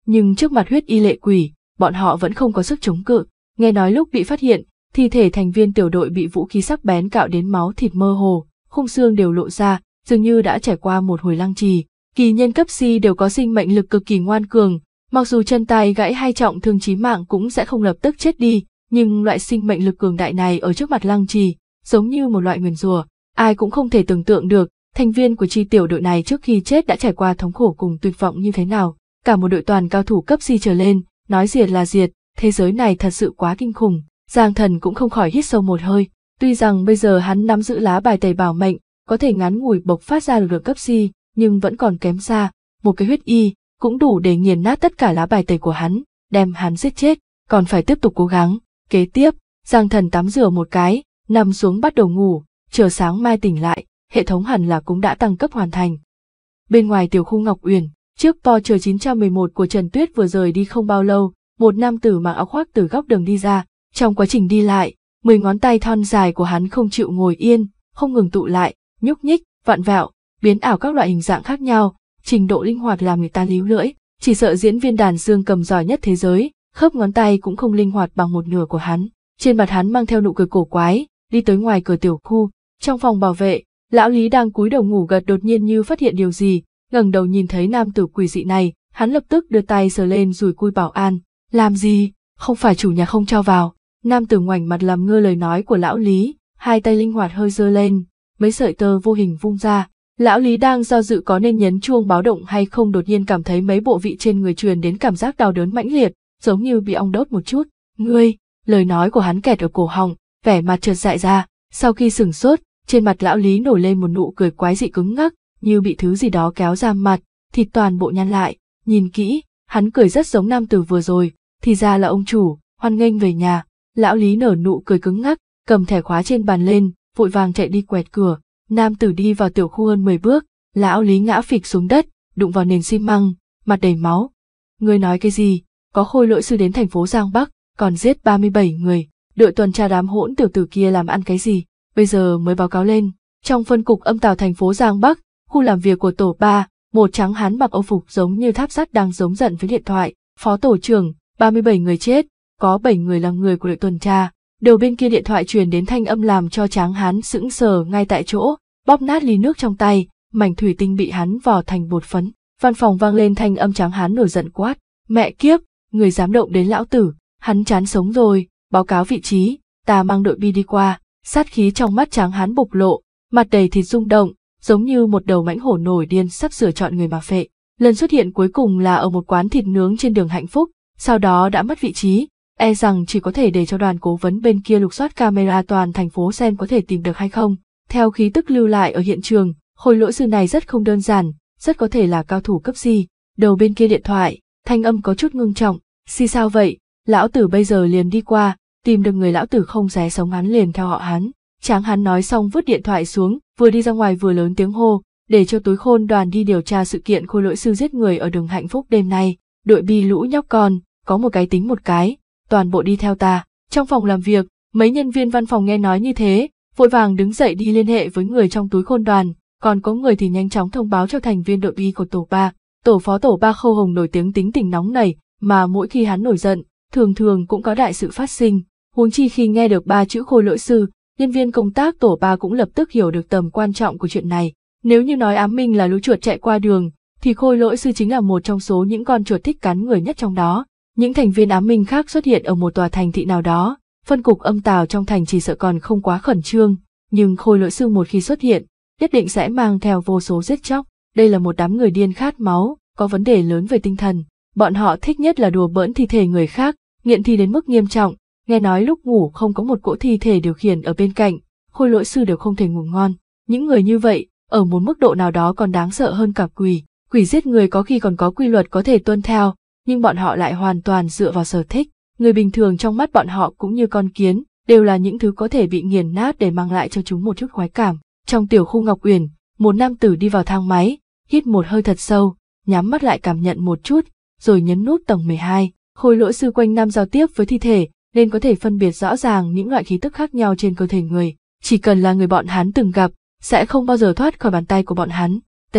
nhưng trước mặt huyết y lệ quỷ, bọn họ vẫn không có sức chống cự. Nghe nói lúc bị phát hiện, thi thể thành viên tiểu đội bị vũ khí sắc bén cạo đến máu thịt mơ hồ, khung xương đều lộ ra, dường như đã trải qua một hồi lăng trì. Kỳ nhân cấp C đều có sinh mệnh lực cực kỳ ngoan cường, mặc dù chân tay gãy hay trọng thương chí mạng cũng sẽ không lập tức chết đi, nhưng loại sinh mệnh lực cường đại này ở trước mặt lăng trì, giống như một loại nguyền rủa, ai cũng không thể tưởng tượng được, thành viên của chi tiểu đội này trước khi chết đã trải qua thống khổ cùng tuyệt vọng như thế nào, cả một đội toàn cao thủ cấp si trở lên, nói diệt là diệt, thế giới này thật sự quá kinh khủng, Giang Thần cũng không khỏi hít sâu một hơi, tuy rằng bây giờ hắn nắm giữ lá bài tẩy bảo mệnh, có thể ngắn ngủi bộc phát ra lực lượng cấp si, nhưng vẫn còn kém xa, một cái huyết y cũng đủ để nghiền nát tất cả lá bài tẩy của hắn, đem hắn giết chết, còn phải tiếp tục cố gắng. Kế tiếp, Giang Thần tắm rửa một cái, nằm xuống bắt đầu ngủ, chờ sáng mai tỉnh lại, hệ thống hẳn là cũng đã tăng cấp hoàn thành. Bên ngoài tiểu khu Ngọc Uyển, chiếc Porsche 911 của Trần Tuyết vừa rời đi không bao lâu, một nam tử mặc áo khoác từ góc đường đi ra, trong quá trình đi lại, mười ngón tay thon dài của hắn không chịu ngồi yên, không ngừng tụ lại, nhúc nhích, vặn vẹo, biến ảo các loại hình dạng khác nhau, trình độ linh hoạt làm người ta líu lưỡi, chỉ sợ diễn viên đàn dương cầm giỏi nhất thế giới, khớp ngón tay cũng không linh hoạt bằng một nửa của hắn. Trên mặt hắn mang theo nụ cười cổ quái, đi tới ngoài cửa tiểu khu, trong phòng bảo vệ, lão Lý đang cúi đầu ngủ gật đột nhiên như phát hiện điều gì, ngẩng đầu nhìn thấy nam tử quỷ dị này, hắn lập tức đưa tay sờ lên rồi cui bảo an, làm gì, không phải chủ nhà không cho vào. Nam tử ngoảnh mặt làm ngơ lời nói của lão Lý, hai tay linh hoạt hơi giơ lên, mấy sợi tơ vô hình vung ra. Lão Lý đang do dự có nên nhấn chuông báo động hay không đột nhiên cảm thấy mấy bộ vị trên người truyền đến cảm giác đau đớn mãnh liệt, giống như bị ong đốt một chút. Ngươi, lời nói của hắn kẹt ở cổ họng, vẻ mặt trượt dại ra, sau khi sửng sốt, trên mặt lão lý nổi lên một nụ cười quái dị cứng ngắc, như bị thứ gì đó kéo ra mặt, thịt toàn bộ nhăn lại, nhìn kỹ, hắn cười rất giống nam tử vừa rồi, thì ra là ông chủ, hoan nghênh về nhà. Lão lý nở nụ cười cứng ngắc, cầm thẻ khóa trên bàn lên, vội vàng chạy đi quẹt cửa, nam tử đi vào tiểu khu hơn 10 bước, lão lý ngã phịch xuống đất, đụng vào nền xi măng, mặt đầy máu. Ngươi nói cái gì? có khôi lỗi sư đến thành phố Giang Bắc, còn giết 37 người, đội tuần tra đám hỗn tiểu tử kia làm ăn cái gì, bây giờ mới báo cáo lên. Trong phân cục âm tào thành phố Giang Bắc, khu làm việc của tổ 3, một trắng hán mặc âu phục giống như tháp sắt đang giống giận với điện thoại, phó tổ trưởng, 37 người chết, có 7 người là người của đội tuần tra. Đầu bên kia điện thoại truyền đến thanh âm làm cho tráng hán sững sờ ngay tại chỗ, bóp nát ly nước trong tay, mảnh thủy tinh bị hắn vò thành bột phấn. Văn phòng vang lên thanh âm tráng hán nổi giận quát, mẹ kiếp, người dám động đến lão tử, hắn chán sống rồi, báo cáo vị trí, ta mang đội bi đi qua, sát khí trong mắt tráng hán bộc lộ, mặt đầy thịt rung động, giống như một đầu mãnh hổ nổi điên sắp sửa chọn người mà phệ. Lần xuất hiện cuối cùng là ở một quán thịt nướng trên đường hạnh phúc, sau đó đã mất vị trí, e rằng chỉ có thể để cho đoàn cố vấn bên kia lục soát camera toàn thành phố xem có thể tìm được hay không. Theo khí tức lưu lại ở hiện trường, khối lỗi sư này rất không đơn giản, rất có thể là cao thủ cấp gì. Đầu bên kia điện thoại, thanh âm có chút ngưng trọng, si sao vậy, lão tử bây giờ liền đi qua, tìm được người lão tử không xé sống hắn liền theo họ hắn. Tráng hắn nói xong vứt điện thoại xuống, vừa đi ra ngoài vừa lớn tiếng hô, để cho túi khôn đoàn đi điều tra sự kiện khôi lỗi sư giết người ở đường hạnh phúc đêm nay, đội bi lũ nhóc con, có một cái tính một cái, toàn bộ đi theo ta. Trong phòng làm việc, mấy nhân viên văn phòng nghe nói như thế, vội vàng đứng dậy đi liên hệ với người trong túi khôn đoàn, còn có người thì nhanh chóng thông báo cho thành viên đội bi của tổ ba, Tổ phó tổ ba khâu hồng nổi tiếng tính tình nóng nảy, mà mỗi khi hắn nổi giận, thường thường cũng có đại sự phát sinh. Huống chi khi nghe được ba chữ khôi lỗi sư, nhân viên công tác tổ ba cũng lập tức hiểu được tầm quan trọng của chuyện này. Nếu như nói ám minh là lũ chuột chạy qua đường, thì khôi lỗi sư chính là một trong số những con chuột thích cắn người nhất trong đó. Những thành viên ám minh khác xuất hiện ở một tòa thành thị nào đó, phân cục âm tào trong thành chỉ sợ còn không quá khẩn trương, nhưng khôi lỗi sư một khi xuất hiện, nhất định sẽ mang theo vô số giết chóc. Đây là một đám người điên khát máu, có vấn đề lớn về tinh thần. Bọn họ thích nhất là đùa bỡn thi thể người khác, nghiện thi đến mức nghiêm trọng. Nghe nói lúc ngủ không có một cỗ thi thể điều khiển ở bên cạnh, khôi lỗi sư đều không thể ngủ ngon. Những người như vậy, ở một mức độ nào đó còn đáng sợ hơn cả quỷ. Quỷ giết người có khi còn có quy luật có thể tuân theo, nhưng bọn họ lại hoàn toàn dựa vào sở thích. Người bình thường trong mắt bọn họ cũng như con kiến, đều là những thứ có thể bị nghiền nát để mang lại cho chúng một chút khoái cảm. Trong tiểu khu Ngọc Uyển, một nam tử đi vào thang máy, hít một hơi thật sâu, nhắm mắt lại cảm nhận một chút, rồi nhấn nút tổng 12, khối lỗi sư quanh năm giao tiếp với thi thể, nên có thể phân biệt rõ ràng những loại khí tức khác nhau trên cơ thể người, chỉ cần là người bọn hắn từng gặp, sẽ không bao giờ thoát khỏi bàn tay của bọn hắn. T,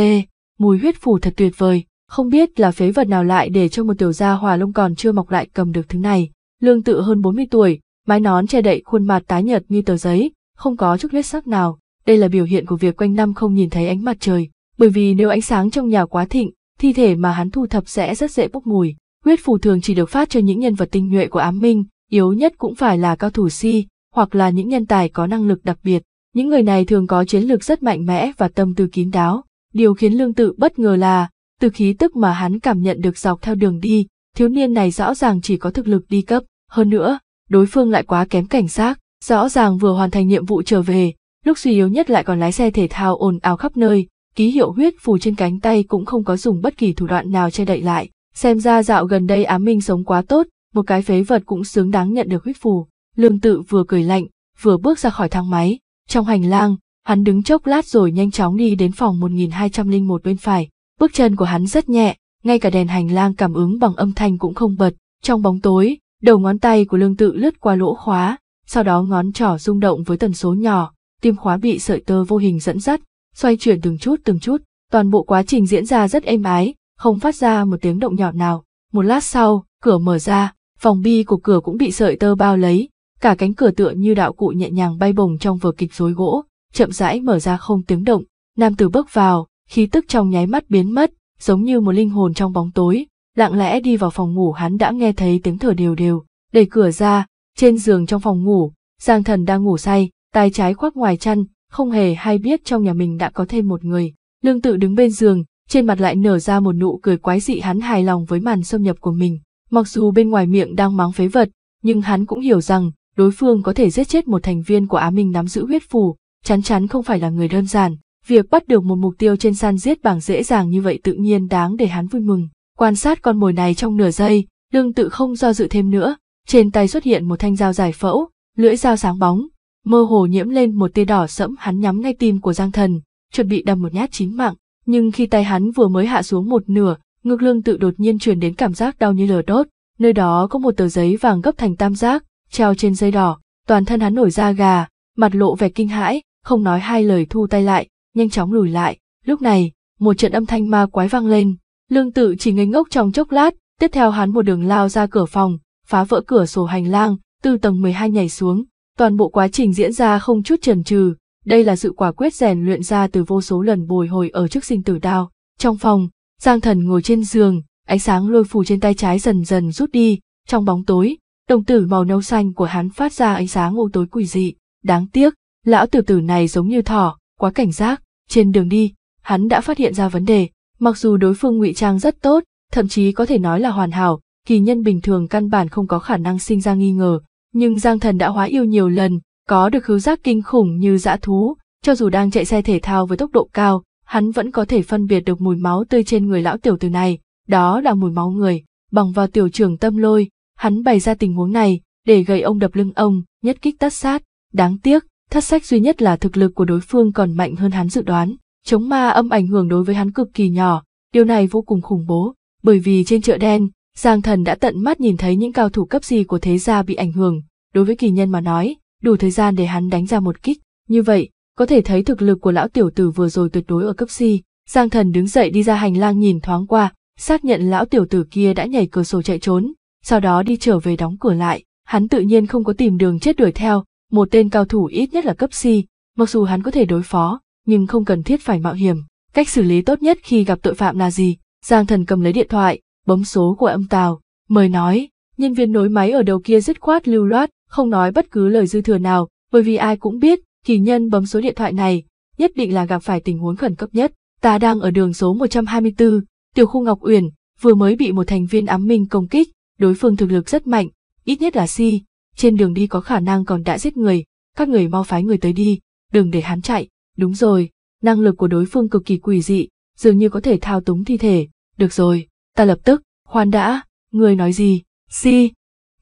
mùi huyết phủ thật tuyệt vời, không biết là phế vật nào lại để cho một tiểu gia hòa lông còn chưa mọc lại cầm được thứ này. Lương tự hơn 40 tuổi, mái nón che đậy khuôn mặt tái nhợt như tờ giấy, không có chút huyết sắc nào. Đây là biểu hiện của việc quanh năm không nhìn thấy ánh mặt trời, bởi vì nếu ánh sáng trong nhà quá thịnh, thi thể mà hắn thu thập sẽ rất dễ bốc mùi. Huyết phù thường chỉ được phát cho những nhân vật tinh nhuệ của ám minh, yếu nhất cũng phải là cao thủ si, hoặc là những nhân tài có năng lực đặc biệt. Những người này thường có chiến lược rất mạnh mẽ và tâm tư kín đáo. Điều khiến lương tự bất ngờ là, từ khí tức mà hắn cảm nhận được dọc theo đường đi, thiếu niên này rõ ràng chỉ có thực lực đi cấp. Hơn nữa, đối phương lại quá kém cảnh sát. rõ ràng vừa hoàn thành nhiệm vụ trở về, lúc suy yếu nhất lại còn lái xe thể thao ồn ào khắp nơi, ký hiệu huyết phù trên cánh tay cũng không có dùng bất kỳ thủ đoạn nào che đậy lại. Xem ra dạo gần đây Á Minh sống quá tốt, một cái phế vật cũng xứng đáng nhận được huyết phù. Lương tự vừa cười lạnh, vừa bước ra khỏi thang máy. Trong hành lang, hắn đứng chốc lát rồi nhanh chóng đi đến phòng 1201 bên phải. Bước chân của hắn rất nhẹ, ngay cả đèn hành lang cảm ứng bằng âm thanh cũng không bật. Trong bóng tối, đầu ngón tay của lương tự lướt qua lỗ khóa, sau đó ngón trỏ rung động với tần số nhỏ, tim khóa bị sợi tơ vô hình dẫn dắt, xoay chuyển từng chút từng chút, toàn bộ quá trình diễn ra rất êm ái, không phát ra một tiếng động nhỏ nào. Một lát sau, cửa mở ra, vòng bi của cửa cũng bị sợi tơ bao lấy, cả cánh cửa tựa như đạo cụ nhẹ nhàng bay bổng trong vở kịch rối gỗ, chậm rãi mở ra không tiếng động, nam tử bước vào, khí tức trong nháy mắt biến mất, giống như một linh hồn trong bóng tối, lặng lẽ đi vào phòng ngủ hắn đã nghe thấy tiếng thở đều đều, đẩy cửa ra, trên giường trong phòng ngủ, Giang Thần đang ngủ say, tay trái khoác ngoài chăn, không hề hay biết trong nhà mình đã có thêm một người. Lương tự đứng bên giường, trên mặt lại nở ra một nụ cười quái dị hắn hài lòng với màn xâm nhập của mình. Mặc dù bên ngoài miệng đang mắng phế vật, nhưng hắn cũng hiểu rằng đối phương có thể giết chết một thành viên của Á Minh nắm giữ huyết phù, chắn chắn không phải là người đơn giản. Việc bắt được một mục tiêu trên san giết bảng dễ dàng như vậy tự nhiên đáng để hắn vui mừng. Quan sát con mồi này trong nửa giây, lương tự không do dự thêm nữa, trên tay xuất hiện một thanh dao dài phẫu, lưỡi dao sáng bóng, mơ hồ nhiễm lên một tia đỏ sẫm hắn nhắm ngay tim của Giang Thần, chuẩn bị đâm một nhát chín mạng, nhưng khi tay hắn vừa mới hạ xuống một nửa, ngực lương tự đột nhiên truyền đến cảm giác đau như lửa đốt, nơi đó có một tờ giấy vàng gấp thành tam giác, treo trên dây đỏ, toàn thân hắn nổi da gà, mặt lộ vẻ kinh hãi, không nói hai lời thu tay lại, nhanh chóng lùi lại, lúc này, một trận âm thanh ma quái vang lên, lương tự chỉ ngây ngốc trong chốc lát, tiếp theo hắn một đường lao ra cửa phòng, phá vỡ cửa sổ hành lang, từ tầng 12 nhảy xuống, Toàn bộ quá trình diễn ra không chút chần chừ, đây là sự quả quyết rèn luyện ra từ vô số lần bồi hồi ở trước sinh tử đao. Trong phòng, Giang Thần ngồi trên giường, ánh sáng lôi phù trên tay trái dần dần rút đi, trong bóng tối, đồng tử màu nâu xanh của hắn phát ra ánh sáng u tối quỷ dị, đáng tiếc, lão tử tử này giống như thỏ, quá cảnh giác, trên đường đi, hắn đã phát hiện ra vấn đề, mặc dù đối phương ngụy trang rất tốt, thậm chí có thể nói là hoàn hảo, kỳ nhân bình thường căn bản không có khả năng sinh ra nghi ngờ, nhưng Giang Thần đã hóa yêu nhiều lần, có được khứu giác kinh khủng như dã thú, cho dù đang chạy xe thể thao với tốc độ cao, hắn vẫn có thể phân biệt được mùi máu tươi trên người lão tiểu tử này, đó là mùi máu người, bằng vào tiểu trưởng tâm lôi, hắn bày ra tình huống này, để gầy ông đập lưng ông, nhất kích tất sát, đáng tiếc, thất sách duy nhất là thực lực của đối phương còn mạnh hơn hắn dự đoán, chống ma âm ảnh hưởng đối với hắn cực kỳ nhỏ, điều này vô cùng khủng bố, bởi vì trên chợ đen, Giang Thần đã tận mắt nhìn thấy những cao thủ cấp gì của thế gia bị ảnh hưởng, đối với kỳ nhân mà nói, đủ thời gian để hắn đánh ra một kích, như vậy, có thể thấy thực lực của lão tiểu tử vừa rồi tuyệt đối ở cấp si. Giang Thần đứng dậy đi ra hành lang nhìn thoáng qua, xác nhận lão tiểu tử kia đã nhảy cửa sổ chạy trốn, sau đó đi trở về đóng cửa lại, hắn tự nhiên không có tìm đường chết đuổi theo, một tên cao thủ ít nhất là cấp si, mặc dù hắn có thể đối phó, nhưng không cần thiết phải mạo hiểm. Cách xử lý tốt nhất khi gặp tội phạm là gì? Giang Thần cầm lấy điện thoại, bấm số của ông Tào, mời nói, nhân viên nối máy ở đầu kia dứt khoát lưu loát, không nói bất cứ lời dư thừa nào, bởi vì ai cũng biết, kỳ nhân bấm số điện thoại này, nhất định là gặp phải tình huống khẩn cấp nhất. Ta đang ở đường số 124, tiểu khu Ngọc Uyển, vừa mới bị một thành viên ám minh công kích, đối phương thực lực rất mạnh, ít nhất là si, trên đường đi có khả năng còn đã giết người, các người mau phái người tới đi, đừng để hắn chạy, đúng rồi, năng lực của đối phương cực kỳ quỷ dị, dường như có thể thao túng thi thể, được rồi, ta lập tức khoan đã người nói gì si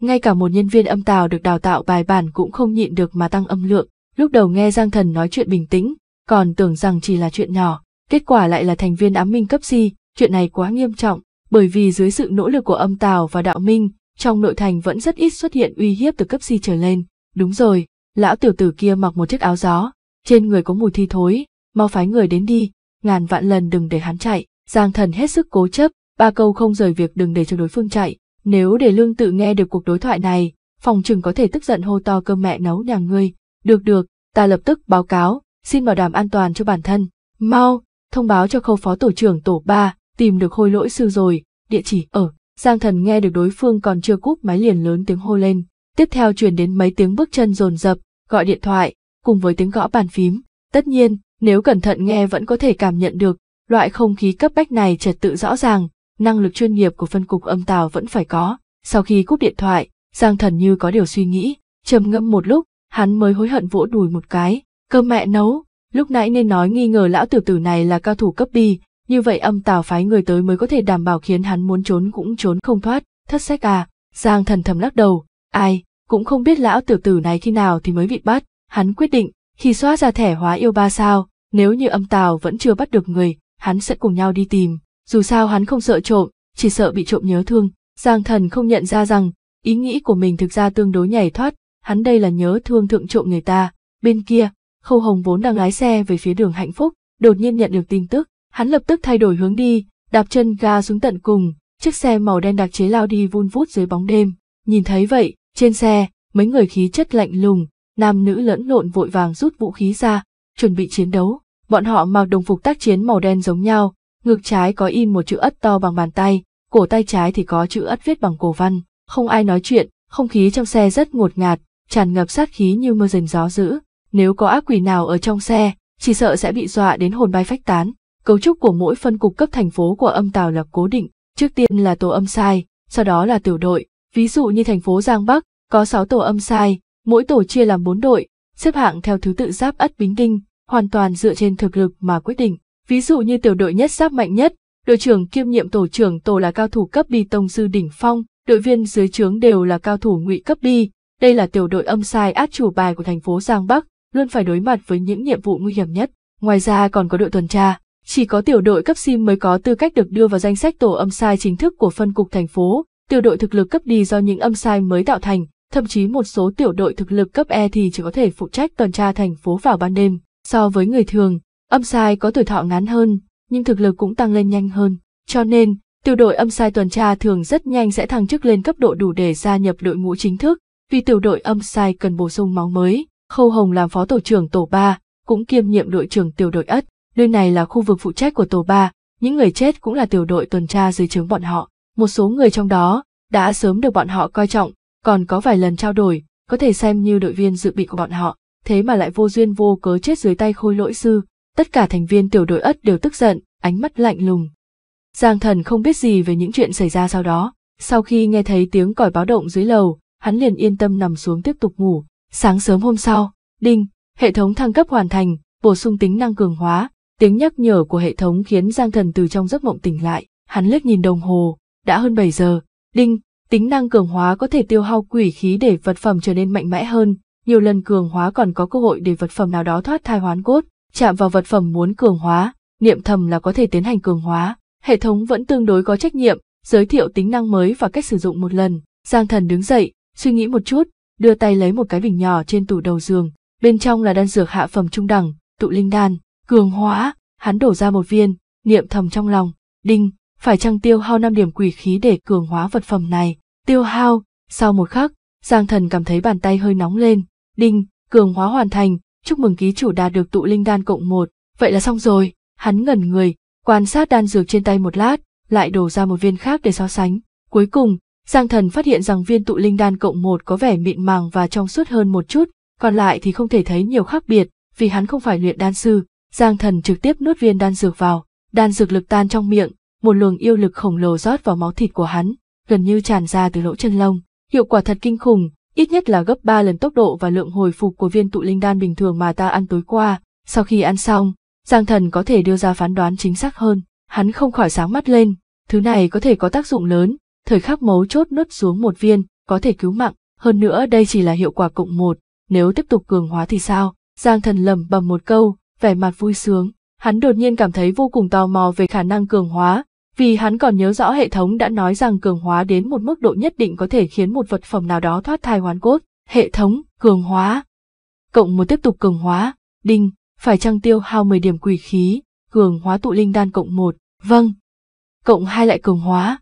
ngay cả một nhân viên âm tào được đào tạo bài bản cũng không nhịn được mà tăng âm lượng lúc đầu nghe giang thần nói chuyện bình tĩnh còn tưởng rằng chỉ là chuyện nhỏ kết quả lại là thành viên ám minh cấp si chuyện này quá nghiêm trọng bởi vì dưới sự nỗ lực của âm tào và đạo minh trong nội thành vẫn rất ít xuất hiện uy hiếp từ cấp si trở lên đúng rồi lão tiểu tử kia mặc một chiếc áo gió trên người có mùi thi thối mau phái người đến đi ngàn vạn lần đừng để hắn chạy giang thần hết sức cố chấp ba câu không rời việc đừng để cho đối phương chạy, nếu để lương tự nghe được cuộc đối thoại này, phòng trừng có thể tức giận hô to cơm mẹ nấu nhà ngươi, được được, ta lập tức báo cáo, xin bảo đảm an toàn cho bản thân, mau, thông báo cho khâu phó tổ trưởng tổ ba tìm được hôi lỗi sư rồi, địa chỉ ở, Giang thần nghe được đối phương còn chưa cúp máy liền lớn tiếng hô lên, tiếp theo truyền đến mấy tiếng bước chân rồn rập, gọi điện thoại, cùng với tiếng gõ bàn phím, tất nhiên, nếu cẩn thận nghe vẫn có thể cảm nhận được, loại không khí cấp bách này trật tự rõ ràng, năng lực chuyên nghiệp của phân cục âm tào vẫn phải có. Sau khi cúp điện thoại, Giang Thần như có điều suy nghĩ, trầm ngẫm một lúc, hắn mới hối hận vỗ đùi một cái, cơm mẹ nấu, lúc nãy nên nói nghi ngờ lão tử tử này là cao thủ cấp bi, như vậy âm tào phái người tới mới có thể đảm bảo khiến hắn muốn trốn cũng trốn không thoát, thất sách à, Giang Thần thầm lắc đầu, ai, cũng không biết lão tử tử này khi nào thì mới bị bắt, hắn quyết định, khi xóa ra thẻ hóa yêu ba sao, nếu như âm tào vẫn chưa bắt được người, hắn sẽ cùng nhau đi tìm dù sao hắn không sợ trộm, chỉ sợ bị trộm nhớ thương. Giang thần không nhận ra rằng, ý nghĩ của mình thực ra tương đối nhảy thoát, hắn đây là nhớ thương thượng trộm người ta. Bên kia, Khâu Hồng vốn đang lái xe về phía đường hạnh phúc, đột nhiên nhận được tin tức, hắn lập tức thay đổi hướng đi, đạp chân ga xuống tận cùng, chiếc xe màu đen đặc chế lao đi vun vút dưới bóng đêm. Nhìn thấy vậy, trên xe, mấy người khí chất lạnh lùng, nam nữ lẫn lộn vội vàng rút vũ khí ra, chuẩn bị chiến đấu. Bọn họ mặc đồng phục tác chiến màu đen giống nhau, ngực trái có in một chữ ất to bằng bàn tay, cổ tay trái thì có chữ ất viết bằng cổ văn, không ai nói chuyện, không khí trong xe rất ngột ngạt, tràn ngập sát khí như mưa rền gió dữ, nếu có ác quỷ nào ở trong xe, chỉ sợ sẽ bị dọa đến hồn bay phách tán. Cấu trúc của mỗi phân cục cấp thành phố của âm tào là cố định, trước tiên là tổ âm sai, sau đó là tiểu đội, ví dụ như thành phố Giang Bắc, có 6 tổ âm sai, mỗi tổ chia làm 4 đội, xếp hạng theo thứ tự giáp ất bính đinh, hoàn toàn dựa trên thực lực mà quyết định. Ví dụ như tiểu đội nhất giáp mạnh nhất, đội trưởng kiêm nhiệm tổ trưởng tổ là cao thủ cấp đi tông sư đỉnh phong, đội viên dưới trướng đều là cao thủ ngụy cấp đi. Đây là tiểu đội âm sai át chủ bài của thành phố Giang Bắc, luôn phải đối mặt với những nhiệm vụ nguy hiểm nhất. Ngoài ra còn có đội tuần tra, chỉ có tiểu đội cấp sim mới có tư cách được đưa vào danh sách tổ âm sai chính thức của phân cục thành phố. Tiểu đội thực lực cấp đi do những âm sai mới tạo thành, thậm chí một số tiểu đội thực lực cấp E thì chỉ có thể phụ trách tuần tra thành phố vào ban đêm. So với người thường, Âm sai có tuổi thọ ngắn hơn, nhưng thực lực cũng tăng lên nhanh hơn, cho nên, tiểu đội âm sai tuần tra thường rất nhanh sẽ thăng chức lên cấp độ đủ để gia nhập đội ngũ chính thức, vì tiểu đội âm sai cần bổ sung máu mới. Khâu Hồng làm phó tổ trưởng tổ ba cũng kiêm nhiệm đội trưởng tiểu đội ất, nơi này là khu vực phụ trách của tổ ba, những người chết cũng là tiểu đội tuần tra dưới trướng bọn họ, một số người trong đó đã sớm được bọn họ coi trọng, còn có vài lần trao đổi, có thể xem như đội viên dự bị của bọn họ, thế mà lại vô duyên vô cớ chết dưới tay khôi lỗi sư, Tất cả thành viên tiểu đội ất đều tức giận, ánh mắt lạnh lùng. Giang thần không biết gì về những chuyện xảy ra sau đó, sau khi nghe thấy tiếng còi báo động dưới lầu, hắn liền yên tâm nằm xuống tiếp tục ngủ. Sáng sớm hôm sau, đinh, hệ thống thăng cấp hoàn thành, bổ sung tính năng cường hóa, tiếng nhắc nhở của hệ thống khiến Giang thần từ trong giấc mộng tỉnh lại, hắn liếc nhìn đồng hồ, đã hơn bảy giờ, đinh, tính năng cường hóa có thể tiêu hao quỷ khí để vật phẩm trở nên mạnh mẽ hơn, nhiều lần cường hóa còn có cơ hội để vật phẩm nào đó thoát thai hoán cốt, chạm vào vật phẩm muốn cường hóa, niệm thầm là có thể tiến hành cường hóa. Hệ thống vẫn tương đối có trách nhiệm, giới thiệu tính năng mới và cách sử dụng một lần. Giang thần đứng dậy, suy nghĩ một chút, đưa tay lấy một cái bình nhỏ trên tủ đầu giường, bên trong là đan dược hạ phẩm trung đẳng, tụ linh đan, cường hóa, hắn đổ ra một viên, niệm thầm trong lòng, đinh, phải chăng tiêu hao 5 điểm quỷ khí để cường hóa vật phẩm này, tiêu hao, sau một khắc, Giang thần cảm thấy bàn tay hơi nóng lên, đinh, cường hóa hoàn thành, chúc mừng ký chủ đạt được tụ linh đan cộng một vậy là xong rồi hắn ngẩn người quan sát đan dược trên tay một lát lại đổ ra một viên khác để so sánh cuối cùng giang thần phát hiện rằng viên tụ linh đan cộng một có vẻ mịn màng và trong suốt hơn một chút còn lại thì không thể thấy nhiều khác biệt vì hắn không phải luyện đan sư giang thần trực tiếp nuốt viên đan dược vào đan dược lực tan trong miệng một luồng yêu lực khổng lồ rót vào máu thịt của hắn gần như tràn ra từ lỗ chân lông hiệu quả thật kinh khủng ít nhất là gấp 3 lần tốc độ và lượng hồi phục của viên tụ linh đan bình thường mà ta ăn tối qua. Sau khi ăn xong, Giang Thần có thể đưa ra phán đoán chính xác hơn, hắn không khỏi sáng mắt lên, thứ này có thể có tác dụng lớn, thời khắc mấu chốt nuốt xuống một viên, có thể cứu mạng, hơn nữa đây chỉ là hiệu quả cộng một, nếu tiếp tục cường hóa thì sao? Giang Thần lẩm bẩm một câu, vẻ mặt vui sướng, hắn đột nhiên cảm thấy vô cùng tò mò về khả năng cường hóa, vì hắn còn nhớ rõ hệ thống đã nói rằng cường hóa đến một mức độ nhất định có thể khiến một vật phẩm nào đó thoát thai hoàn cốt. Hệ thống, cường hóa. Cộng một tiếp tục cường hóa, đinh, phải trăng tiêu hao 10 điểm quỷ khí, cường hóa tụ linh đan cộng một vâng. Cộng hai lại cường hóa.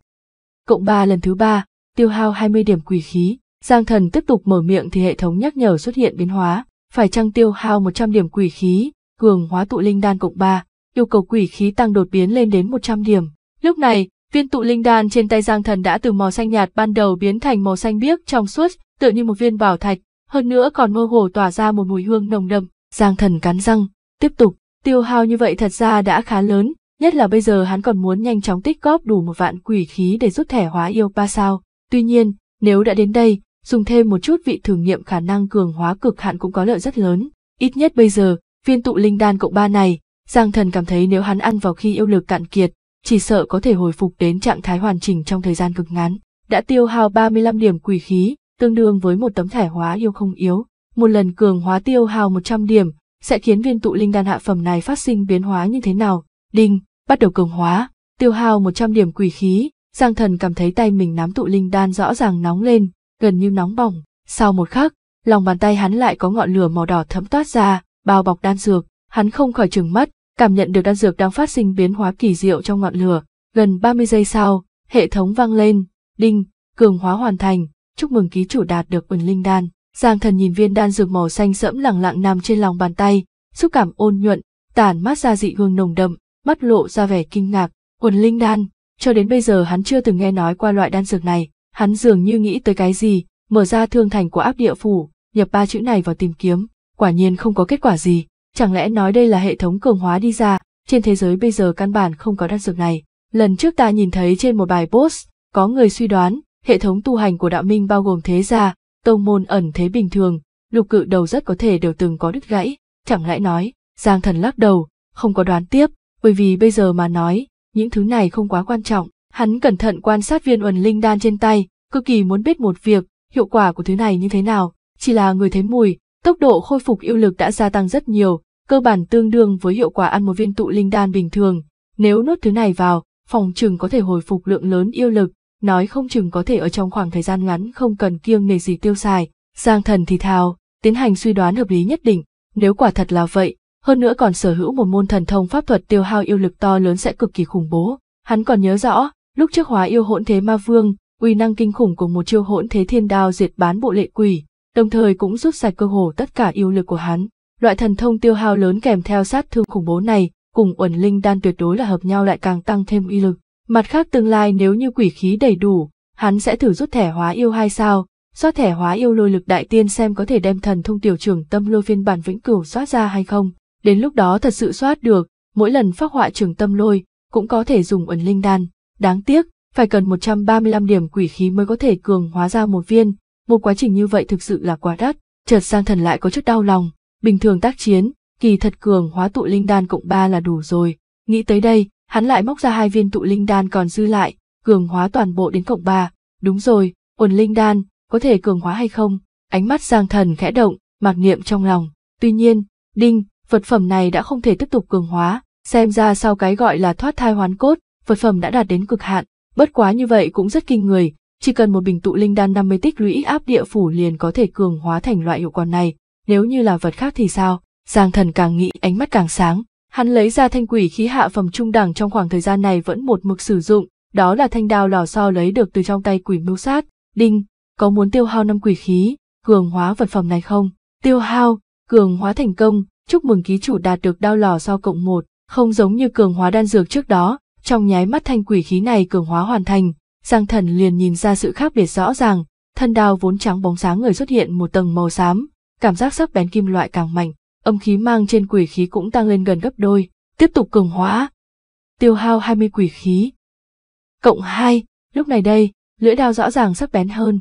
Cộng ba lần thứ ba tiêu hao 20 điểm quỷ khí, Giang thần tiếp tục mở miệng thì hệ thống nhắc nhở xuất hiện biến hóa, phải trăng tiêu hao 100 điểm quỷ khí, cường hóa tụ linh đan cộng ba yêu cầu quỷ khí tăng đột biến lên đến 100 điểm. Lúc này, viên tụ linh đan trên tay Giang Thần đã từ màu xanh nhạt ban đầu biến thành màu xanh biếc trong suốt, tựa như một viên bảo thạch, hơn nữa còn mơ hồ tỏa ra một mùi hương nồng đậm. Giang Thần cắn răng, tiếp tục, tiêu hao như vậy thật ra đã khá lớn, nhất là bây giờ hắn còn muốn nhanh chóng tích góp đủ một vạn quỷ khí để rút thẻ hóa yêu ba sao. Tuy nhiên, nếu đã đến đây, dùng thêm một chút vị thử nghiệm khả năng cường hóa cực hạn cũng có lợi rất lớn. Ít nhất bây giờ, viên tụ linh đan cộng ba này, Giang Thần cảm thấy nếu hắn ăn vào khi yêu lực cạn kiệt, chỉ sợ có thể hồi phục đến trạng thái hoàn chỉnh trong thời gian cực ngắn. Đã tiêu hao 35 điểm quỷ khí, tương đương với một tấm thẻ hóa yêu không yếu. Một lần cường hóa tiêu hao 100 điểm, sẽ khiến viên tụ linh đan hạ phẩm này phát sinh biến hóa như thế nào? Đinh, bắt đầu cường hóa, tiêu hao 100 điểm quỷ khí, Giang Thần cảm thấy tay mình nắm tụ linh đan rõ ràng nóng lên, gần như nóng bỏng. Sau một khắc, lòng bàn tay hắn lại có ngọn lửa màu đỏ thấm toát ra, bao bọc đan dược, hắn không khỏi trừng mắt, cảm nhận được đan dược đang phát sinh biến hóa kỳ diệu trong ngọn lửa, gần 30 giây sau, hệ thống vang lên, đinh, cường hóa hoàn thành, chúc mừng ký chủ đạt được quần linh đan. Giang thần nhìn viên đan dược màu xanh sẫm lẳng lặng nằm trên lòng bàn tay, xúc cảm ôn nhuận, tản mát ra dị hương nồng đậm, mắt lộ ra vẻ kinh ngạc, quần linh đan, cho đến bây giờ hắn chưa từng nghe nói qua loại đan dược này, hắn dường như nghĩ tới cái gì, mở ra thương thành của áp địa phủ, nhập ba chữ này vào tìm kiếm, quả nhiên không có kết quả gì, Chẳng lẽ nói đây là hệ thống cường hóa đi ra, trên thế giới bây giờ căn bản không có đan dược này. Lần trước ta nhìn thấy trên một bài post, có người suy đoán, hệ thống tu hành của đạo minh bao gồm thế gia, tông môn ẩn thế bình thường, lục cự đầu rất có thể đều từng có đứt gãy. Chẳng lẽ nói, Giang thần lắc đầu, không có đoán tiếp, bởi vì bây giờ mà nói, những thứ này không quá quan trọng. Hắn cẩn thận quan sát viên uẩn linh đan trên tay, cực kỳ muốn biết một việc, hiệu quả của thứ này như thế nào. Chỉ là người thấy mùi, tốc độ khôi phục yêu lực đã gia tăng rất nhiều, cơ bản tương đương với hiệu quả ăn một viên tụ linh đan bình thường. Nếu nuốt thứ này vào, phòng trừng có thể hồi phục lượng lớn yêu lực, nói không chừng có thể ở trong khoảng thời gian ngắn không cần kiêng nề gì tiêu xài. Giang thần thì thào, tiến hành suy đoán hợp lý nhất định, nếu quả thật là vậy, hơn nữa còn sở hữu một môn thần thông pháp thuật tiêu hao yêu lực to lớn sẽ cực kỳ khủng bố. Hắn còn nhớ rõ, lúc trước hóa yêu hỗn thế ma vương, uy năng kinh khủng của một chiêu hỗn thế thiên đao diệt bán bộ lệ quỷ, đồng thời cũng rút sạch cơ hồ tất cả yêu lực của hắn. Loại thần thông tiêu hao lớn kèm theo sát thương khủng bố này, cùng uẩn linh đan tuyệt đối là hợp nhau lại càng tăng thêm uy lực. Mặt khác tương lai nếu như quỷ khí đầy đủ, hắn sẽ thử rút thẻ hóa yêu hai sao, xoát thẻ hóa yêu lôi lực đại tiên xem có thể đem thần thông tiểu trưởng tâm lôi phiên bản vĩnh cửu xoát ra hay không. Đến lúc đó thật sự xoát được, mỗi lần phát họa trường tâm lôi, cũng có thể dùng uẩn linh đan. Đáng tiếc, phải cần 135 điểm quỷ khí mới có thể cường hóa ra một viên, một quá trình như vậy thực sự là quá đắt, chợt sang thần lại có chút đau lòng, bình thường tác chiến, kỳ thật cường hóa tụ linh đan cộng ba là đủ rồi. Nghĩ tới đây, hắn lại móc ra hai viên tụ linh đan còn dư lại, cường hóa toàn bộ đến cộng ba Đúng rồi, ổn linh đan, có thể cường hóa hay không? Ánh mắt Giang Thần khẽ động, mặc niệm trong lòng. Tuy nhiên, đinh, vật phẩm này đã không thể tiếp tục cường hóa, xem ra sau cái gọi là thoát thai hoán cốt, vật phẩm đã đạt đến cực hạn, bất quá như vậy cũng rất kinh người, chỉ cần một bình tụ linh đan 50 tích lũy áp địa phủ liền có thể cường hóa thành loại hiệu quả này, nếu như là vật khác thì sao? Giang thần càng nghĩ ánh mắt càng sáng, hắn lấy ra thanh quỷ khí hạ phẩm trung đẳng trong khoảng thời gian này vẫn một mực sử dụng, đó là thanh đao lò so lấy được từ trong tay quỷ mưu sát. Đinh, có muốn tiêu hao năm quỷ khí, cường hóa vật phẩm này không? Tiêu hao, cường hóa thành công, chúc mừng ký chủ đạt được đao lò so cộng một, không giống như cường hóa đan dược trước đó, trong nháy mắt thanh quỷ khí này cường hóa hoàn thành, Giang Thần liền nhìn ra sự khác biệt rõ ràng, thân đao vốn trắng bóng sáng người xuất hiện một tầng màu xám, cảm giác sắc bén kim loại càng mạnh, âm khí mang trên quỷ khí cũng tăng lên gần gấp đôi, tiếp tục cường hóa. Tiêu hao 20 quỷ khí. Cộng 2, lúc này đây, lưỡi đao rõ ràng sắc bén hơn.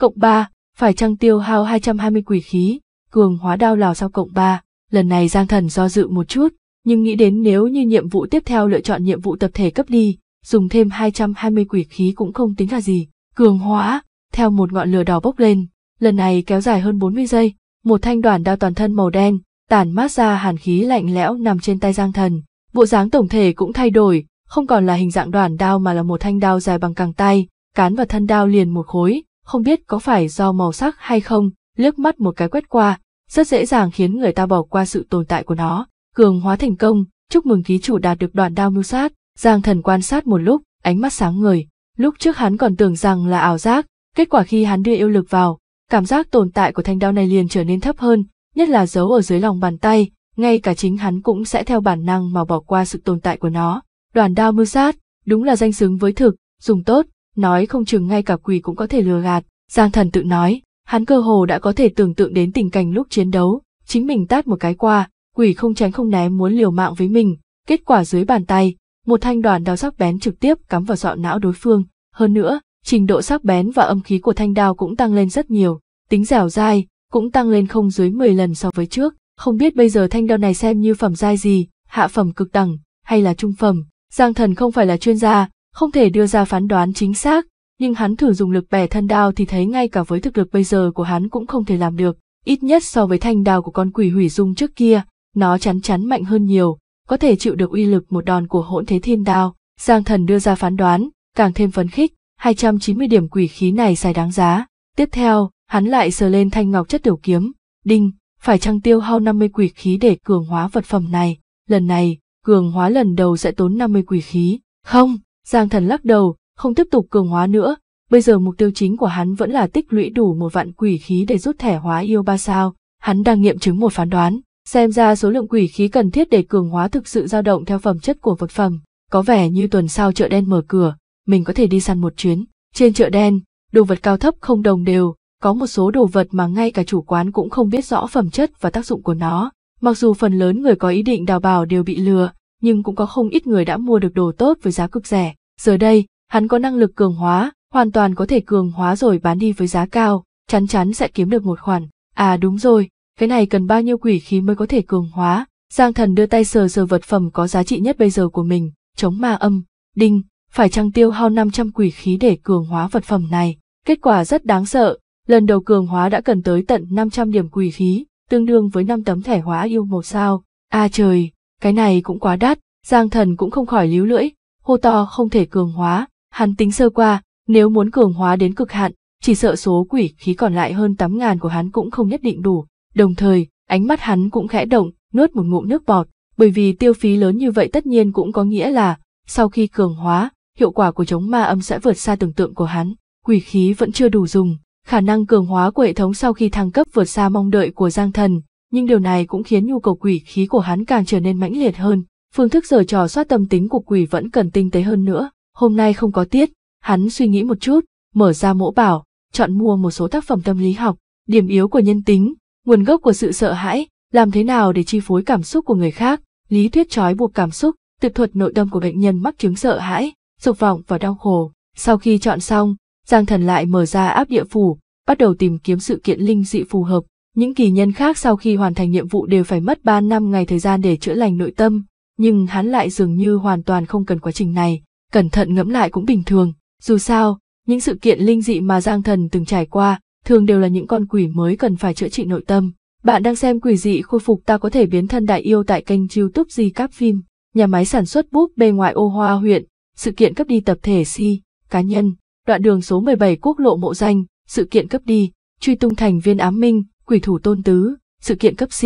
Cộng 3, phải chăng tiêu hao 220 quỷ khí, cường hóa đao lào sau cộng 3, lần này Giang Thần do dự một chút, nhưng nghĩ đến nếu như nhiệm vụ tiếp theo lựa chọn nhiệm vụ tập thể cấp đi, dùng thêm 220 quỷ khí cũng không tính là gì, cường hóa, theo một ngọn lửa đỏ bốc lên, lần này kéo dài hơn 40 giây, một thanh đoàn đao toàn thân màu đen, tản mát ra hàn khí lạnh lẽo nằm trên tay Giang Thần. Bộ dáng tổng thể cũng thay đổi, không còn là hình dạng đoàn đao mà là một thanh đao dài bằng cẳng tay, cán và thân đao liền một khối, không biết có phải do màu sắc hay không, liếc mắt một cái quét qua, rất dễ dàng khiến người ta bỏ qua sự tồn tại của nó. Cường hóa thành công, chúc mừng ký chủ đạt được đoạn đao mưu sát. Giang Thần quan sát một lúc, ánh mắt sáng ngời. Lúc trước hắn còn tưởng rằng là ảo giác, kết quả khi hắn đưa yêu lực vào, cảm giác tồn tại của thanh đao này liền trở nên thấp hơn, nhất là giấu ở dưới lòng bàn tay, ngay cả chính hắn cũng sẽ theo bản năng mà bỏ qua sự tồn tại của nó. Đoàn đao mưu sát, đúng là danh xứng với thực, dùng tốt, nói không chừng ngay cả quỷ cũng có thể lừa gạt, Giang Thần tự nói, hắn cơ hồ đã có thể tưởng tượng đến tình cảnh lúc chiến đấu, chính mình tát một cái qua, quỷ không tránh không né muốn liều mạng với mình, kết quả dưới bàn tay, một thanh đoàn đao sắc bén trực tiếp cắm vào sọ não đối phương, hơn nữa, trình độ sắc bén và âm khí của thanh đao cũng tăng lên rất nhiều, tính dẻo dai, cũng tăng lên không dưới 10 lần so với trước, không biết bây giờ thanh đao này xem như phẩm giai gì, hạ phẩm cực đẳng, hay là trung phẩm. Giang thần không phải là chuyên gia, không thể đưa ra phán đoán chính xác, nhưng hắn thử dùng lực bẻ thân đao thì thấy ngay cả với thực lực bây giờ của hắn cũng không thể làm được, ít nhất so với thanh đao của con quỷ hủy dung trước kia, nó chắn chắn mạnh hơn nhiều, có thể chịu được uy lực một đòn của hỗn thế thiên đao. Giang thần đưa ra phán đoán, càng thêm phấn khích, 290 điểm quỷ khí này xài đáng giá. Tiếp theo, hắn lại sờ lên thanh ngọc chất tiểu kiếm, đinh, phải chăng tiêu hao năm mươi quỷ khí để cường hóa vật phẩm này, lần này, cường hóa lần đầu sẽ tốn năm mươi quỷ khí, không, Giang thần lắc đầu, không tiếp tục cường hóa nữa, bây giờ mục tiêu chính của hắn vẫn là tích lũy đủ một vạn quỷ khí để rút thẻ hóa yêu ba sao, hắn đang nghiệm chứng một phán đoán, xem ra số lượng quỷ khí cần thiết để cường hóa thực sự dao động theo phẩm chất của vật phẩm, có vẻ như tuần sau chợ đen mở cửa, mình có thể đi săn một chuyến, trên chợ đen, đồ vật cao thấp không đồng đều, có một số đồ vật mà ngay cả chủ quán cũng không biết rõ phẩm chất và tác dụng của nó. Mặc dù phần lớn người có ý định đào bảo đều bị lừa, nhưng cũng có không ít người đã mua được đồ tốt với giá cực rẻ. Giờ đây, hắn có năng lực cường hóa, hoàn toàn có thể cường hóa rồi bán đi với giá cao, chắn chắn sẽ kiếm được một khoản. À đúng rồi, cái này cần bao nhiêu quỷ khí mới có thể cường hóa. Giang thần đưa tay sờ sờ vật phẩm có giá trị nhất bây giờ của mình, chống ma âm, đinh, phải trăng tiêu hao 500 quỷ khí để cường hóa vật phẩm này. Kết quả rất đáng sợ, Lần đầu cường hóa đã cần tới tận 500 điểm quỷ khí, tương đương với 5 tấm thẻ hóa yêu một sao. À trời, cái này cũng quá đắt, Giang Thần cũng không khỏi líu lưỡi, hô to không thể cường hóa, hắn tính sơ qua, nếu muốn cường hóa đến cực hạn, chỉ sợ số quỷ khí còn lại hơn 8 ngàn của hắn cũng không nhất định đủ. Đồng thời, ánh mắt hắn cũng khẽ động, nuốt một ngụm nước bọt, bởi vì tiêu phí lớn như vậy tất nhiên cũng có nghĩa là, sau khi cường hóa, hiệu quả của chống ma âm sẽ vượt xa tưởng tượng của hắn, quỷ khí vẫn chưa đủ dùng, Khả năng cường hóa của hệ thống sau khi thăng cấp vượt xa mong đợi của Giang Thần, nhưng điều này cũng khiến nhu cầu quỷ khí của hắn càng trở nên mãnh liệt hơn. Phương thức giở trò soát tâm tính của quỷ vẫn cần tinh tế hơn nữa. Hôm nay không có tiết, hắn suy nghĩ một chút, mở ra mẫu bảo, chọn mua một số tác phẩm tâm lý học, điểm yếu của nhân tính, nguồn gốc của sự sợ hãi, làm thế nào để chi phối cảm xúc của người khác, lý thuyết trói buộc cảm xúc, tự thuật nội tâm của bệnh nhân mắc chứng sợ hãi, dục vọng và đau khổ. Sau khi chọn xong, Giang Thần lại mở ra áp địa phủ, bắt đầu tìm kiếm sự kiện linh dị phù hợp. Những kỳ nhân khác sau khi hoàn thành nhiệm vụ đều phải mất 3 năm ngày thời gian để chữa lành nội tâm, nhưng hắn lại dường như hoàn toàn không cần quá trình này, cẩn thận ngẫm lại cũng bình thường. Dù sao, những sự kiện linh dị mà Giang Thần từng trải qua, thường đều là những con quỷ mới cần phải chữa trị nội tâm. Bạn đang xem quỷ dị khôi phục ta có thể biến thân đại yêu tại kênh youtube Di Cáp Phim, nhà máy sản xuất búp bê ngoại ô hoa huyện, sự kiện cấp đi tập thể si, cá nhân đoạn đường số 17 quốc lộ mộ danh, sự kiện cấp đi, truy tung thành viên ám minh, quỷ thủ tôn tứ, sự kiện cấp C,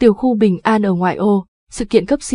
tiểu khu bình an ở ngoại ô, sự kiện cấp C,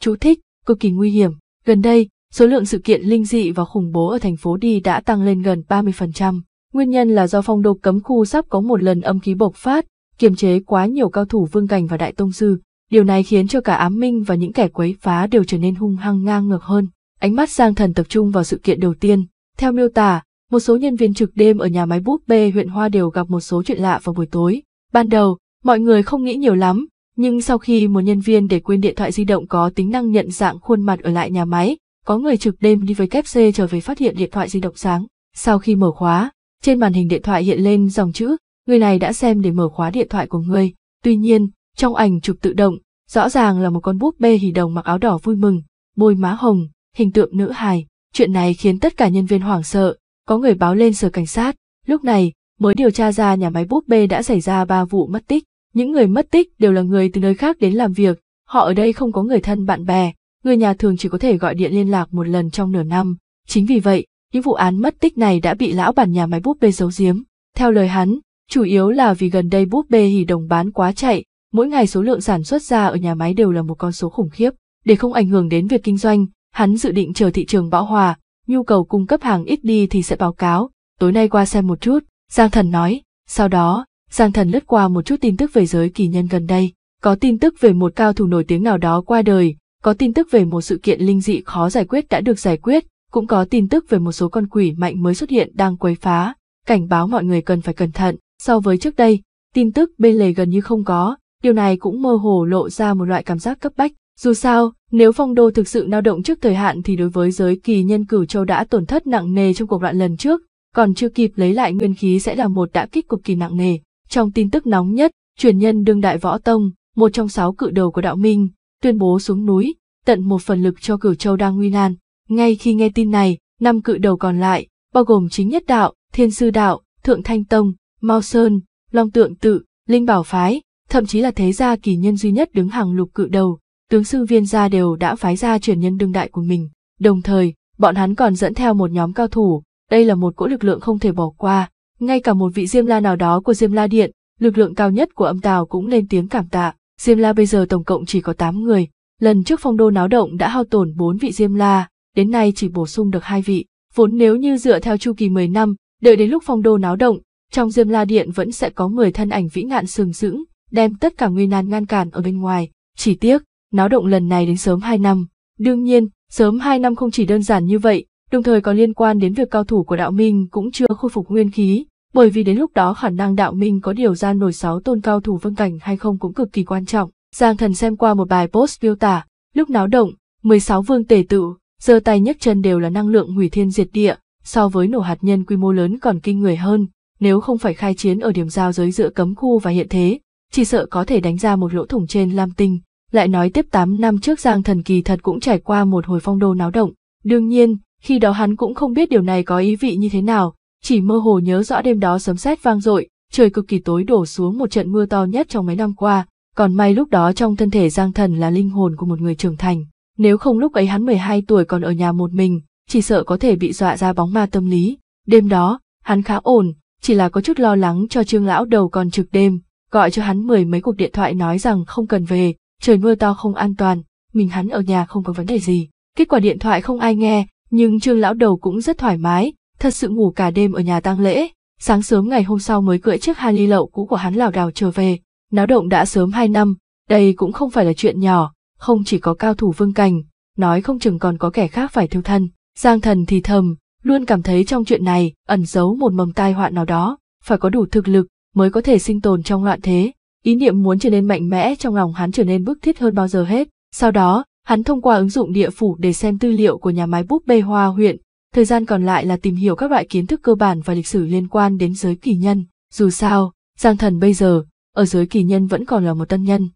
chú thích, cực kỳ nguy hiểm. Gần đây, số lượng sự kiện linh dị và khủng bố ở thành phố đi đã tăng lên gần 30%. Nguyên nhân là do phong đô cấm khu sắp có một lần âm khí bộc phát, kiềm chế quá nhiều cao thủ vương cảnh và đại tông sư. Điều này khiến cho cả ám minh và những kẻ quấy phá đều trở nên hung hăng ngang ngược hơn. Ánh mắt sang thần tập trung vào sự kiện đầu tiên, theo miêu tả, một số nhân viên trực đêm ở nhà máy búp bê huyện Hoa đều gặp một số chuyện lạ vào buổi tối. Ban đầu, mọi người không nghĩ nhiều lắm, nhưng sau khi một nhân viên để quên điện thoại di động có tính năng nhận dạng khuôn mặt ở lại nhà máy, có người trực đêm đi với kép C trở về phát hiện điện thoại di động sáng. Sau khi mở khóa, trên màn hình điện thoại hiện lên dòng chữ, người này đã xem để mở khóa điện thoại của người. Tuy nhiên, trong ảnh chụp tự động, rõ ràng là một con búp bê hỉ đồng mặc áo đỏ vui mừng, bôi má hồng, hình tượng nữ hài. Chuyện này khiến tất cả nhân viên hoảng sợ, có người báo lên sở cảnh sát, lúc này mới điều tra ra nhà máy búp bê đã xảy ra ba vụ mất tích. Những người mất tích đều là người từ nơi khác đến làm việc, họ ở đây không có người thân bạn bè, người nhà thường chỉ có thể gọi điện liên lạc một lần trong nửa năm. Chính vì vậy, những vụ án mất tích này đã bị lão bản nhà máy búp bê giấu giếm. Theo lời hắn, chủ yếu là vì gần đây búp bê hỉ đồng bán quá chạy, mỗi ngày số lượng sản xuất ra ở nhà máy đều là một con số khủng khiếp. Để không ảnh hưởng đến việc kinh doanh, Hắn dự định chờ thị trường bão hòa, nhu cầu cung cấp hàng ít đi thì sẽ báo cáo, tối nay qua xem một chút, Giang Thần nói, sau đó, Giang Thần lướt qua một chút tin tức về giới kỳ nhân gần đây, có tin tức về một cao thủ nổi tiếng nào đó qua đời, có tin tức về một sự kiện linh dị khó giải quyết đã được giải quyết, cũng có tin tức về một số con quỷ mạnh mới xuất hiện đang quấy phá, cảnh báo mọi người cần phải cẩn thận, so với trước đây, tin tức bên lề gần như không có, điều này cũng mơ hồ lộ ra một loại cảm giác cấp bách, dù sao, nếu phong đô thực sự lao động trước thời hạn thì đối với giới kỳ nhân cửu châu đã tổn thất nặng nề trong cuộc loạn lần trước, còn chưa kịp lấy lại nguyên khí sẽ là một đã kích cực kỳ nặng nề. Trong tin tức nóng nhất, truyền nhân đương đại võ tông, một trong sáu cự đầu của đạo minh, tuyên bố xuống núi, tận một phần lực cho cửu châu đang nguy nan. Ngay khi nghe tin này, năm cự đầu còn lại, bao gồm chính nhất đạo, thiên sư đạo, thượng thanh tông, mao sơn, long tượng tự, linh bảo phái, thậm chí là thế gia kỳ nhân duy nhất đứng hàng lục cự đầu, tướng sư viên gia đều đã phái ra truyền nhân đương đại của mình, đồng thời, bọn hắn còn dẫn theo một nhóm cao thủ, đây là một cỗ lực lượng không thể bỏ qua, ngay cả một vị Diêm La nào đó của Diêm La Điện, lực lượng cao nhất của âm tào cũng lên tiếng cảm tạ, Diêm La bây giờ tổng cộng chỉ có tám người, lần trước phong đô náo động đã hao tổn bốn vị Diêm La, đến nay chỉ bổ sung được hai vị, vốn nếu như dựa theo chu kỳ mười năm, đợi đến lúc phong đô náo động, trong Diêm La Điện vẫn sẽ có 10 thân ảnh vĩ ngạn sừng sững, đem tất cả nguy nan ngăn cản ở bên ngoài, chỉ tiếc náo động lần này đến sớm 2 năm. Đương nhiên, sớm 2 năm không chỉ đơn giản như vậy, đồng thời còn liên quan đến việc cao thủ của đạo minh cũng chưa khôi phục nguyên khí, bởi vì đến lúc đó khả năng đạo minh có điều ra nổi sáu tôn cao thủ vương cảnh hay không cũng cực kỳ quan trọng. Giang thần xem qua một bài post miêu tả, lúc náo động, 16 vương tể tự, giơ tay nhấc chân đều là năng lượng hủy thiên diệt địa, so với nổ hạt nhân quy mô lớn còn kinh người hơn, nếu không phải khai chiến ở điểm giao giới giữa cấm khu và hiện thế, chỉ sợ có thể đánh ra một lỗ thủng trên Lam Tinh. Lại nói tiếp 8 năm trước Giang Thần kỳ thật cũng trải qua một hồi phong đô náo động, đương nhiên, khi đó hắn cũng không biết điều này có ý vị như thế nào, chỉ mơ hồ nhớ rõ đêm đó sấm sét vang dội, trời cực kỳ tối đổ xuống một trận mưa to nhất trong mấy năm qua, còn may lúc đó trong thân thể Giang Thần là linh hồn của một người trưởng thành, nếu không lúc ấy hắn 12 tuổi còn ở nhà một mình, chỉ sợ có thể bị dọa ra bóng ma tâm lý. Đêm đó, hắn khá ổn, chỉ là có chút lo lắng cho Trương lão đầu còn trực đêm, gọi cho hắn mười mấy cuộc điện thoại nói rằng không cần về, trời mưa to không an toàn, mình hắn ở nhà không có vấn đề gì. Kết quả điện thoại không ai nghe, nhưng trương lão đầu cũng rất thoải mái, thật sự ngủ cả đêm ở nhà tang lễ. Sáng sớm ngày hôm sau mới cưỡi chiếc hai Harley lậu cũ của hắn lảo đảo trở về, náo động đã sớm 2 năm, đây cũng không phải là chuyện nhỏ, không chỉ có cao thủ vương cảnh, nói không chừng còn có kẻ khác phải thiêu thân. Giang thần thì thầm, luôn cảm thấy trong chuyện này ẩn giấu một mầm tai họa nào đó, phải có đủ thực lực mới có thể sinh tồn trong loạn thế ý niệm muốn trở nên mạnh mẽ trong lòng hắn trở nên bức thiết hơn bao giờ hết. Sau đó, hắn thông qua ứng dụng địa phủ để xem tư liệu của nhà máy búp bê hoa huyện, thời gian còn lại là tìm hiểu các loại kiến thức cơ bản và lịch sử liên quan đến giới kỳ nhân. Dù sao, Giang Thần bây giờ, ở giới kỳ nhân vẫn còn là một tân nhân.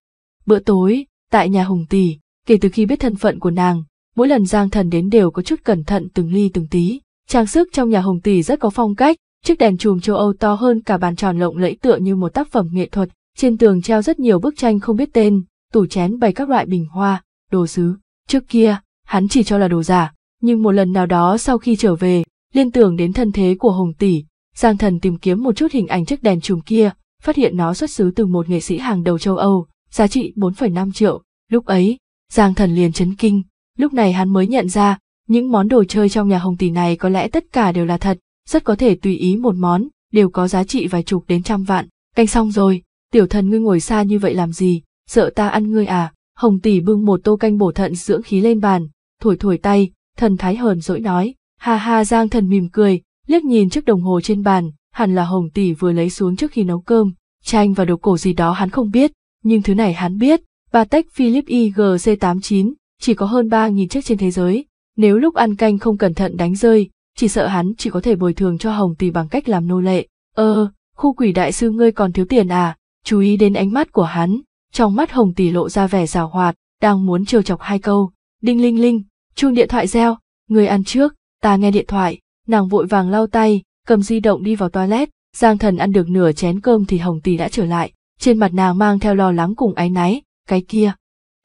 Bữa tối, tại nhà Hùng Tỷ, kể từ khi biết thân phận của nàng, mỗi lần Giang Thần đến đều có chút cẩn thận từng ly từng tí. Trang sức trong nhà Hồng Tỷ rất có phong cách, chiếc đèn chùm châu Âu to hơn cả bàn tròn lộng lẫy tựa như một tác phẩm nghệ thuật, trên tường treo rất nhiều bức tranh không biết tên, tủ chén bày các loại bình hoa, đồ sứ. Trước kia, hắn chỉ cho là đồ giả, nhưng một lần nào đó sau khi trở về, liên tưởng đến thân thế của Hồng Tỷ, Giang Thần tìm kiếm một chút hình ảnh chiếc đèn chùm kia, phát hiện nó xuất xứ từ một nghệ sĩ hàng đầu châu Âu, giá trị 4,5 triệu. Lúc ấy, Giang Thần liền chấn kinh, lúc này hắn mới nhận ra, những món đồ chơi trong nhà Hồng Tỷ này có lẽ tất cả đều là thật, rất có thể tùy ý một món, đều có giá trị vài chục đến trăm vạn. Canh xong rồi, tiểu thần ngươi ngồi xa như vậy làm gì, sợ ta ăn ngươi à, hồng tỷ bưng một tô canh bổ thận dưỡng khí lên bàn, thổi thổi tay, thần thái hờn dỗi nói, ha ha giang thần mỉm cười, liếc nhìn chiếc đồng hồ trên bàn, hẳn là hồng tỷ vừa lấy xuống trước khi nấu cơm, Tranh và đồ cổ gì đó hắn không biết, nhưng thứ này hắn biết, ba tách Philip igc chín chỉ có hơn ba nghìn chiếc trên thế giới, nếu lúc ăn canh không cẩn thận đánh rơi, chỉ sợ hắn chỉ có thể bồi thường cho hồng tỷ bằng cách làm nô lệ, ơ, ờ, khu quỷ đại sư ngươi còn thiếu tiền à, chú ý đến ánh mắt của hắn, trong mắt Hồng tỷ lộ ra vẻ rào hoạt, đang muốn trêu chọc hai câu. Đinh linh linh, chuông điện thoại reo, người ăn trước, ta nghe điện thoại, nàng vội vàng lau tay, cầm di động đi vào toilet, Giang thần ăn được nửa chén cơm thì Hồng tỷ đã trở lại, trên mặt nàng mang theo lo lắng cùng áy náy, cái kia.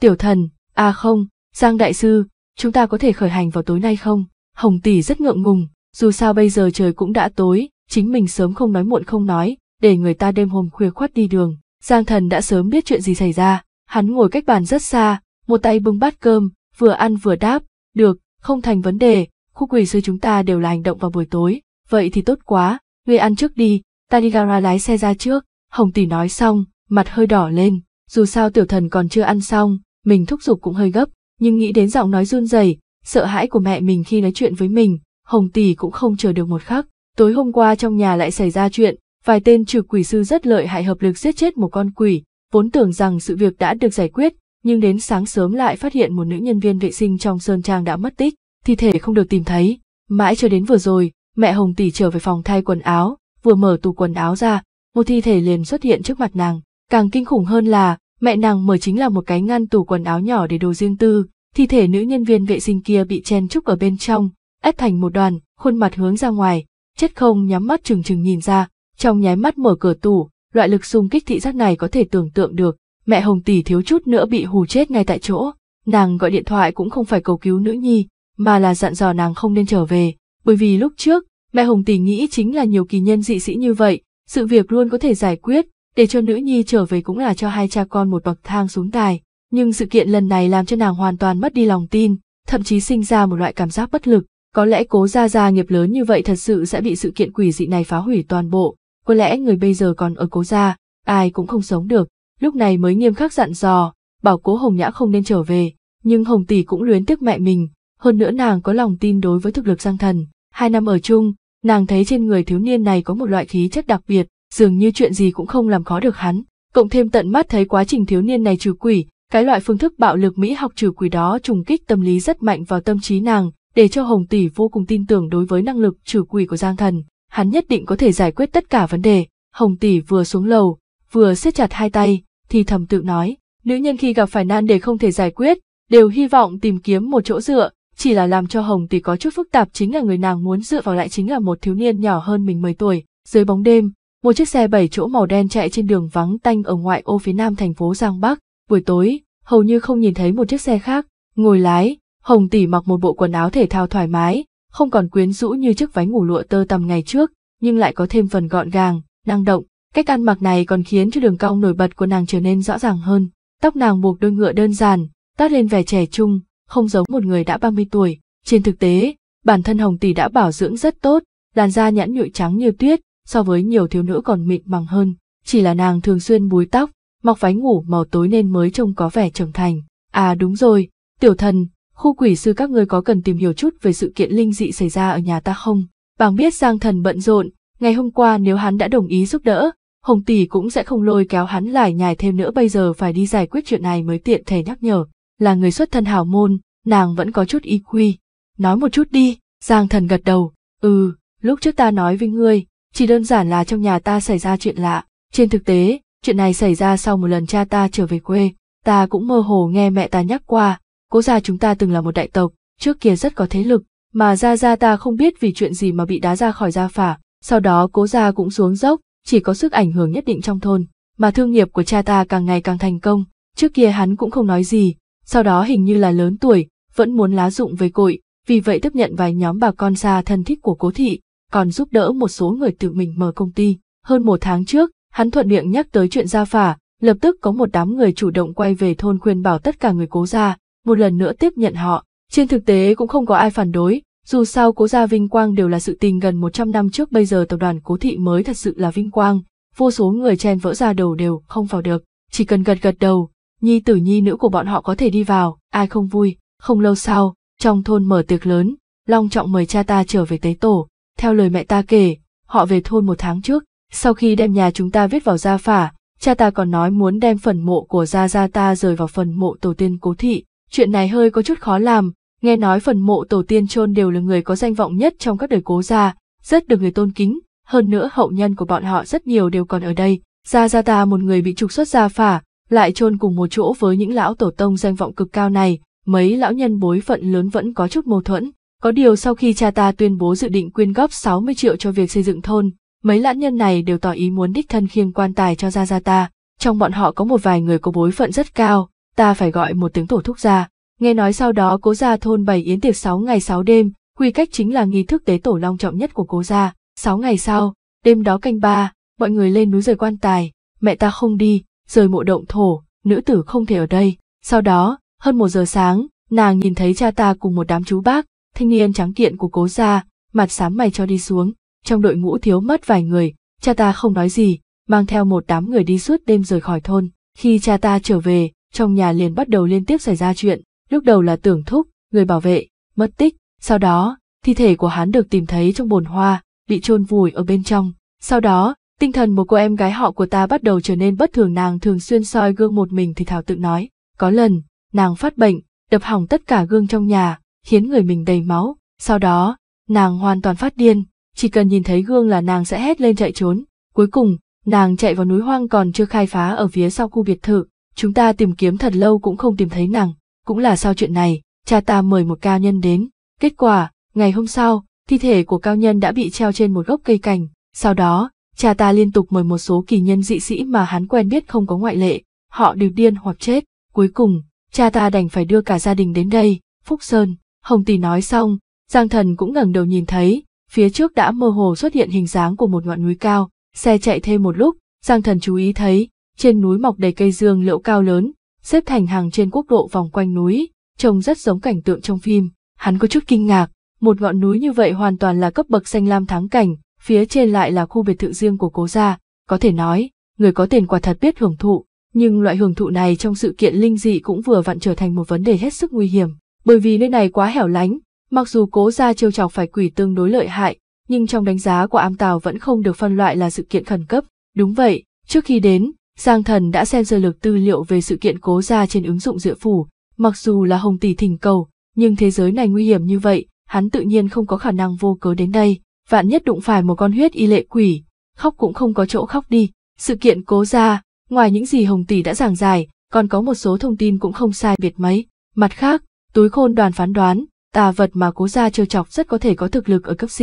Tiểu thần, à không, Giang đại sư, chúng ta có thể khởi hành vào tối nay không? Hồng tỷ rất ngượng ngùng, dù sao bây giờ trời cũng đã tối, chính mình sớm không nói muộn không nói, để người ta đêm hôm khuya khoát đi đường. Giang thần đã sớm biết chuyện gì xảy ra, hắn ngồi cách bàn rất xa, một tay bưng bát cơm, vừa ăn vừa đáp, được, không thành vấn đề, khu quỷ sư chúng ta đều là hành động vào buổi tối, vậy thì tốt quá, ngươi ăn trước đi, ta đi gara lái xe ra trước, Hồng tỷ nói xong, mặt hơi đỏ lên, dù sao tiểu thần còn chưa ăn xong, mình thúc giục cũng hơi gấp, nhưng nghĩ đến giọng nói run rẩy, sợ hãi của mẹ mình khi nói chuyện với mình, Hồng tỷ cũng không chờ được một khắc, tối hôm qua trong nhà lại xảy ra chuyện, Vài tên trừ quỷ sư rất lợi hại hợp lực giết chết một con quỷ, vốn tưởng rằng sự việc đã được giải quyết, nhưng đến sáng sớm lại phát hiện một nữ nhân viên vệ sinh trong sơn trang đã mất tích, thi thể không được tìm thấy. Mãi cho đến vừa rồi, mẹ Hồng tỷ trở về phòng thay quần áo, vừa mở tủ quần áo ra, một thi thể liền xuất hiện trước mặt nàng. Càng kinh khủng hơn là, mẹ nàng mở chính là một cái ngăn tủ quần áo nhỏ để đồ riêng tư, thi thể nữ nhân viên vệ sinh kia bị chen trúc ở bên trong, ép thành một đoàn, khuôn mặt hướng ra ngoài, chết không nhắm mắt trừng trừng nhìn ra, trong nháy mắt mở cửa tủ, loại lực xung kích thị giác này có thể tưởng tượng được, mẹ Hồng tỷ thiếu chút nữa bị hù chết ngay tại chỗ. Nàng gọi điện thoại cũng không phải cầu cứu nữ nhi, mà là dặn dò nàng không nên trở về, bởi vì lúc trước, mẹ Hồng tỷ nghĩ chính là nhiều kỳ nhân dị sĩ như vậy, sự việc luôn có thể giải quyết, để cho nữ nhi trở về cũng là cho hai cha con một bậc thang xuống đài, nhưng sự kiện lần này làm cho nàng hoàn toàn mất đi lòng tin, thậm chí sinh ra một loại cảm giác bất lực, có lẽ cố gia gia nghiệp lớn như vậy thật sự sẽ bị sự kiện quỷ dị này phá hủy toàn bộ, có lẽ người bây giờ còn ở cố gia, ai cũng không sống được, lúc này mới nghiêm khắc dặn dò, bảo cố Hồng Nhã không nên trở về, nhưng Hồng Tỷ cũng luyến tiếc mẹ mình, hơn nữa nàng có lòng tin đối với thực lực Giang Thần. Hai năm ở chung, nàng thấy trên người thiếu niên này có một loại khí chất đặc biệt, dường như chuyện gì cũng không làm khó được hắn, cộng thêm tận mắt thấy quá trình thiếu niên này trừ quỷ, cái loại phương thức bạo lực Mỹ học trừ quỷ đó trùng kích tâm lý rất mạnh vào tâm trí nàng, để cho Hồng Tỷ vô cùng tin tưởng đối với năng lực trừ quỷ của Giang Thần hắn nhất định có thể giải quyết tất cả vấn đề. Hồng tỷ vừa xuống lầu, vừa siết chặt hai tay, thì thầm tự nói, nữ nhân khi gặp phải nan đề không thể giải quyết, đều hy vọng tìm kiếm một chỗ dựa, chỉ là làm cho Hồng tỷ có chút phức tạp chính là người nàng muốn dựa vào lại chính là một thiếu niên nhỏ hơn mình 10 tuổi. Dưới bóng đêm, một chiếc xe bảy chỗ màu đen chạy trên đường vắng tanh ở ngoại ô phía nam thành phố Giang Bắc, buổi tối, hầu như không nhìn thấy một chiếc xe khác, ngồi lái, Hồng tỷ mặc một bộ quần áo thể thao thoải mái, không còn quyến rũ như chiếc váy ngủ lụa tơ tằm ngày trước, nhưng lại có thêm phần gọn gàng, năng động. Cách ăn mặc này còn khiến cho đường cong nổi bật của nàng trở nên rõ ràng hơn. Tóc nàng buộc đôi ngựa đơn giản, tát lên vẻ trẻ trung, không giống một người đã 30 tuổi. Trên thực tế, bản thân Hồng Tỷ đã bảo dưỡng rất tốt, làn da nhẵn nhụi trắng như tuyết, so với nhiều thiếu nữ còn mịn màng hơn. Chỉ là nàng thường xuyên búi tóc, mặc váy ngủ màu tối nên mới trông có vẻ trưởng thành. À đúng rồi, tiểu thần, khu quỷ sư các ngươi có cần tìm hiểu chút về sự kiện linh dị xảy ra ở nhà ta không? Bàng biết Giang Thần bận rộn, ngày hôm qua nếu hắn đã đồng ý giúp đỡ, Hồng Tỷ cũng sẽ không lôi kéo hắn lại nhài thêm nữa bây giờ phải đi giải quyết chuyện này mới tiện thể nhắc nhở. Là người xuất thân hào môn, nàng vẫn có chút y quy. Nói một chút đi, Giang Thần gật đầu, ừ, lúc trước ta nói với ngươi, chỉ đơn giản là trong nhà ta xảy ra chuyện lạ. Trên thực tế, chuyện này xảy ra sau một lần cha ta trở về quê, ta cũng mơ hồ nghe mẹ ta nhắc qua, cố gia chúng ta từng là một đại tộc, trước kia rất có thế lực, mà gia gia ta không biết vì chuyện gì mà bị đá ra khỏi gia phả, sau đó cố gia cũng xuống dốc, chỉ có sức ảnh hưởng nhất định trong thôn, mà thương nghiệp của cha ta càng ngày càng thành công, trước kia hắn cũng không nói gì, sau đó hình như là lớn tuổi, vẫn muốn lá dụng với cội, vì vậy tiếp nhận vài nhóm bà con xa thân thích của cố thị, còn giúp đỡ một số người tự mình mở công ty. Hơn một tháng trước, hắn thuận miệng nhắc tới chuyện gia phả, lập tức có một đám người chủ động quay về thôn khuyên bảo tất cả người cố gia, một lần nữa tiếp nhận họ. Trên thực tế cũng không có ai phản đối, dù sao cố gia vinh quang đều là sự tình gần 100 năm trước bây giờ tập đoàn cố thị mới thật sự là vinh quang, vô số người chen vỡ ra đầu đều không vào được, chỉ cần gật gật đầu, nhi tử nhi nữ của bọn họ có thể đi vào, ai không vui, không lâu sau, trong thôn mở tiệc lớn, Long Trọng mời cha ta trở về tế tổ, theo lời mẹ ta kể, họ về thôn một tháng trước, sau khi đem nhà chúng ta viết vào gia phả, cha ta còn nói muốn đem phần mộ của gia gia ta rời vào phần mộ tổ tiên cố thị, Chuyện này hơi có chút khó làm, nghe nói phần mộ tổ tiên chôn đều là người có danh vọng nhất trong các đời cố gia, rất được người tôn kính, hơn nữa hậu nhân của bọn họ rất nhiều đều còn ở đây. Gia Gia ta một người bị trục xuất gia phả, lại chôn cùng một chỗ với những lão tổ tông danh vọng cực cao này, mấy lão nhân bối phận lớn vẫn có chút mâu thuẫn. Có điều sau khi cha ta tuyên bố dự định quyên góp 60 triệu cho việc xây dựng thôn, mấy lão nhân này đều tỏ ý muốn đích thân khiêng quan tài cho Gia Gia ta. Trong bọn họ có một vài người có bối phận rất cao, ta phải gọi một tiếng tổ thúc ra. Nghe nói sau đó cố gia thôn bày yến tiệc 6 ngày 6 đêm, quy cách chính là nghi thức tế tổ long trọng nhất của cố gia. 6 ngày sau, đêm đó canh ba, mọi người lên núi rời quan tài, mẹ ta không đi, rời mộ động thổ, nữ tử không thể ở đây. Sau đó, hơn một giờ sáng, nàng nhìn thấy cha ta cùng một đám chú bác, thanh niên trắng kiện của cố gia, mặt sám mày cho đi xuống, trong đội ngũ thiếu mất vài người, cha ta không nói gì, mang theo một đám người đi suốt đêm rời khỏi thôn. Khi cha ta trở về, trong nhà liền bắt đầu liên tiếp xảy ra chuyện, lúc đầu là tưởng thúc, người bảo vệ, mất tích, sau đó, thi thể của hắn được tìm thấy trong bồn hoa, bị chôn vùi ở bên trong, sau đó, tinh thần một cô em gái họ của ta bắt đầu trở nên bất thường nàng thường xuyên soi gương một mình thì Thảo tự nói, có lần, nàng phát bệnh, đập hỏng tất cả gương trong nhà, khiến người mình đầy máu, sau đó, nàng hoàn toàn phát điên, chỉ cần nhìn thấy gương là nàng sẽ hét lên chạy trốn, cuối cùng, nàng chạy vào núi hoang còn chưa khai phá ở phía sau khu biệt thự, chúng ta tìm kiếm thật lâu cũng không tìm thấy nàng, cũng là sau chuyện này, cha ta mời một cao nhân đến, kết quả, ngày hôm sau, thi thể của cao nhân đã bị treo trên một gốc cây cành, sau đó, cha ta liên tục mời một số kỳ nhân dị sĩ mà hắn quen biết không có ngoại lệ, họ đều điên hoặc chết, cuối cùng, cha ta đành phải đưa cả gia đình đến đây, Phúc Sơn, Hồng Tỷ nói xong, Giang Thần cũng ngẩng đầu nhìn thấy, phía trước đã mơ hồ xuất hiện hình dáng của một ngọn núi cao, xe chạy thêm một lúc, Giang Thần chú ý thấy, trên núi mọc đầy cây dương liễu cao lớn, xếp thành hàng trên quốc lộ vòng quanh núi, trông rất giống cảnh tượng trong phim. Hắn có chút kinh ngạc, một ngọn núi như vậy hoàn toàn là cấp bậc xanh lam thắng cảnh, phía trên lại là khu biệt thự riêng của cố gia, có thể nói, người có tiền quả thật biết hưởng thụ, nhưng loại hưởng thụ này trong sự kiện linh dị cũng vừa vặn trở thành một vấn đề hết sức nguy hiểm, bởi vì nơi này quá hẻo lánh, mặc dù cố gia trêu chọc phải quỷ tương đối lợi hại, nhưng trong đánh giá của am tào vẫn không được phân loại là sự kiện khẩn cấp, đúng vậy, trước khi đến, Giang Thần đã xem sơ lược tư liệu về sự kiện cố gia trên ứng dụng Diệu Phủ, mặc dù là Hồng Tỷ thỉnh cầu, nhưng thế giới này nguy hiểm như vậy, hắn tự nhiên không có khả năng vô cớ đến đây, vạn nhất đụng phải một con huyết y lệ quỷ, khóc cũng không có chỗ khóc đi. Sự kiện cố gia, ngoài những gì Hồng Tỷ đã giảng giải, còn có một số thông tin cũng không sai biệt mấy. Mặt khác, túi khôn đoàn phán đoán, tà vật mà cố gia trêu chọc rất có thể có thực lực ở cấp C,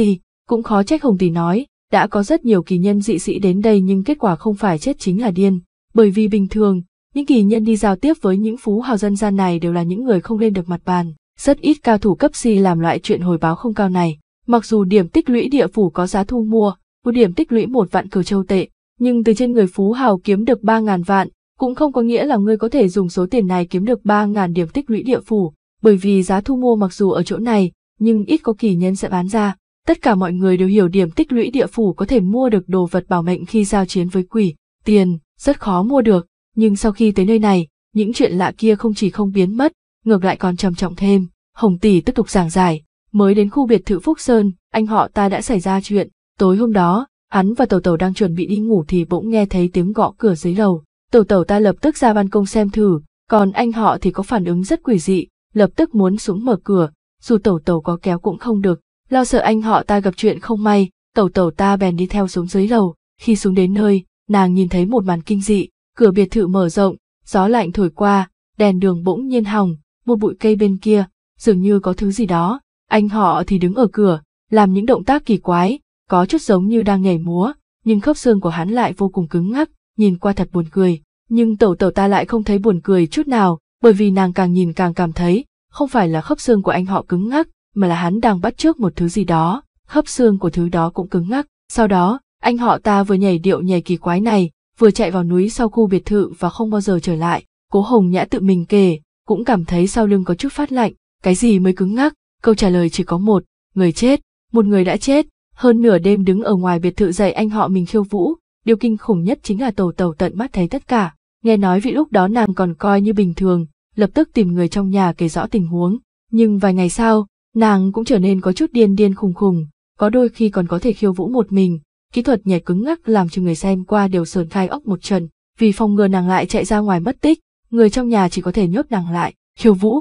cũng khó trách Hồng Tỷ nói, đã có rất nhiều kỳ nhân dị sĩ đến đây nhưng kết quả không phải chết chính là điên, bởi vì bình thường, những kỳ nhân đi giao tiếp với những phú hào dân gian này đều là những người không lên được mặt bàn, rất ít cao thủ cấp si làm loại chuyện hồi báo không cao này. Mặc dù điểm tích lũy địa phủ có giá thu mua, một điểm tích lũy một vạn cửu châu tệ, nhưng từ trên người phú hào kiếm được 3.000 vạn, cũng không có nghĩa là người có thể dùng số tiền này kiếm được 3.000 điểm tích lũy địa phủ, bởi vì giá thu mua mặc dù ở chỗ này, nhưng ít có kỳ nhân sẽ bán ra. Tất cả mọi người đều hiểu điểm tích lũy địa phủ có thể mua được đồ vật bảo mệnh khi giao chiến với quỷ, tiền, rất khó mua được, nhưng sau khi tới nơi này, những chuyện lạ kia không chỉ không biến mất, ngược lại còn trầm trọng thêm. Hồng Tỷ tiếp tục giảng giải, mới đến khu biệt thự Phúc Sơn, anh họ ta đã xảy ra chuyện, tối hôm đó, hắn và Tẩu Tẩu đang chuẩn bị đi ngủ thì bỗng nghe thấy tiếng gõ cửa dưới lầu, Tẩu Tẩu ta lập tức ra ban công xem thử, còn anh họ thì có phản ứng rất quỷ dị, lập tức muốn xuống mở cửa, dù Tẩu Tẩu có kéo cũng không được, lo sợ anh họ ta gặp chuyện không may, tẩu tẩu ta bèn đi theo xuống dưới lầu, khi xuống đến nơi, nàng nhìn thấy một màn kinh dị, cửa biệt thự mở rộng, gió lạnh thổi qua, đèn đường bỗng nhiên hỏng, một bụi cây bên kia, dường như có thứ gì đó, anh họ thì đứng ở cửa, làm những động tác kỳ quái, có chút giống như đang nhảy múa, nhưng khớp xương của hắn lại vô cùng cứng ngắc, nhìn qua thật buồn cười, nhưng tẩu tẩu ta lại không thấy buồn cười chút nào, bởi vì nàng càng nhìn càng cảm thấy, không phải là khớp xương của anh họ cứng ngắc, mà là hắn đang bắt trước một thứ gì đó, khớp xương của thứ đó cũng cứng ngắc. Sau đó, anh họ ta vừa nhảy điệu nhảy kỳ quái này, vừa chạy vào núi sau khu biệt thự và không bao giờ trở lại. Cố Hồng Nhã tự mình kể, cũng cảm thấy sau lưng có chút phát lạnh, cái gì mới cứng ngắc, câu trả lời chỉ có một, người chết, một người đã chết, hơn nửa đêm đứng ở ngoài biệt thự dạy anh họ mình khiêu vũ, điều kinh khủng nhất chính là tàu tàu tận mắt thấy tất cả, nghe nói vị lúc đó nàng còn coi như bình thường, lập tức tìm người trong nhà kể rõ tình huống, nhưng vài ngày sau, Nàng cũng trở nên có chút điên điên khùng khùng, có đôi khi còn có thể khiêu vũ một mình, kỹ thuật nhảy cứng ngắc làm cho người xem qua đều sườn khai óc một trận. vì phòng ngừa nàng lại chạy ra ngoài mất tích, người trong nhà chỉ có thể nhốt nàng lại, khiêu vũ.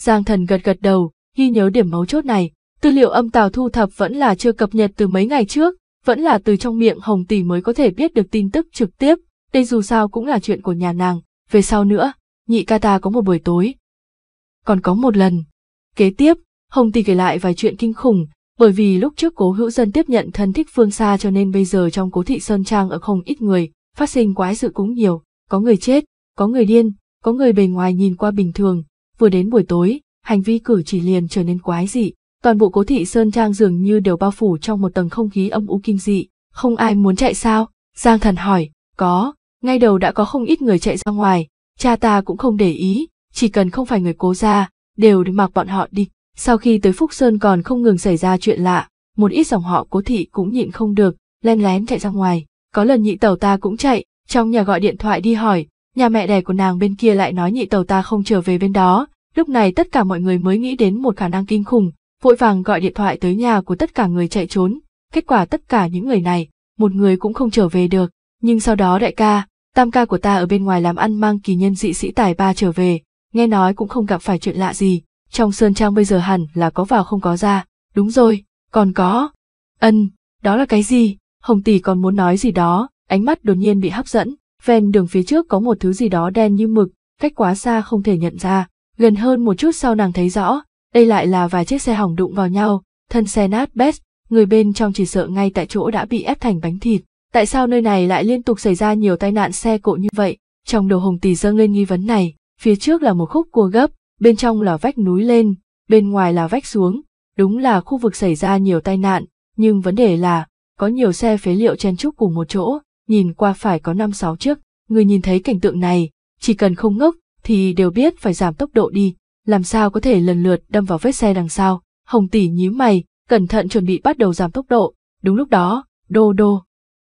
Giang thần gật gật đầu, ghi nhớ điểm mấu chốt này, tư liệu âm tào thu thập vẫn là chưa cập nhật từ mấy ngày trước, vẫn là từ trong miệng Hồng Tỷ mới có thể biết được tin tức trực tiếp, đây dù sao cũng là chuyện của nhà nàng, về sau nữa, nhị ca ta có một buổi tối. Còn có một lần. Kế tiếp, Hồng Tỷ kể lại vài chuyện kinh khủng, bởi vì lúc trước cố hữu dân tiếp nhận thân thích phương xa cho nên bây giờ trong cố thị Sơn Trang ở không ít người, phát sinh quái sự cũng nhiều, có người chết, có người điên, có người bề ngoài nhìn qua bình thường, vừa đến buổi tối, hành vi cử chỉ liền trở nên quái dị, toàn bộ cố thị Sơn Trang dường như đều bao phủ trong một tầng không khí âm u kinh dị, không ai muốn chạy sao, Giang Thần hỏi, có, ngay đầu đã có không ít người chạy ra ngoài, cha ta cũng không để ý, chỉ cần không phải người cố ra, đều để mặc bọn họ đi sau khi tới Phúc Sơn còn không ngừng xảy ra chuyện lạ, một ít dòng họ cố thị cũng nhịn không được, len lén chạy ra ngoài. Có lần nhị tàu ta cũng chạy, trong nhà gọi điện thoại đi hỏi, nhà mẹ đẻ của nàng bên kia lại nói nhị tàu ta không trở về bên đó. Lúc này tất cả mọi người mới nghĩ đến một khả năng kinh khủng, vội vàng gọi điện thoại tới nhà của tất cả người chạy trốn. Kết quả tất cả những người này, một người cũng không trở về được. Nhưng sau đó đại ca, tam ca của ta ở bên ngoài làm ăn mang kỳ nhân dị sĩ tài ba trở về, nghe nói cũng không gặp phải chuyện lạ gì, trong sơn trang bây giờ hẳn là có vào không có ra, đúng rồi, còn có. Ân, đó là cái gì? Hồng tỷ còn muốn nói gì đó, ánh mắt đột nhiên bị hấp dẫn, ven đường phía trước có một thứ gì đó đen như mực, cách quá xa không thể nhận ra, gần hơn một chút sau nàng thấy rõ, đây lại là vài chiếc xe hỏng đụng vào nhau, thân xe nát bét, người bên trong chỉ sợ ngay tại chỗ đã bị ép thành bánh thịt. Tại sao nơi này lại liên tục xảy ra nhiều tai nạn xe cộ như vậy? Trong đầu Hồng Tỷ dâng lên nghi vấn này, phía trước là một khúc cua gấp, bên trong là vách núi lên, bên ngoài là vách xuống, đúng là khu vực xảy ra nhiều tai nạn, nhưng vấn đề là, có nhiều xe phế liệu chen chúc cùng một chỗ, nhìn qua phải có 5-6 chiếc, người nhìn thấy cảnh tượng này, chỉ cần không ngốc thì đều biết phải giảm tốc độ đi, làm sao có thể lần lượt đâm vào vết xe đằng sau, Hồng tỷ nhíu mày, cẩn thận chuẩn bị bắt đầu giảm tốc độ, đúng lúc đó, đô đô.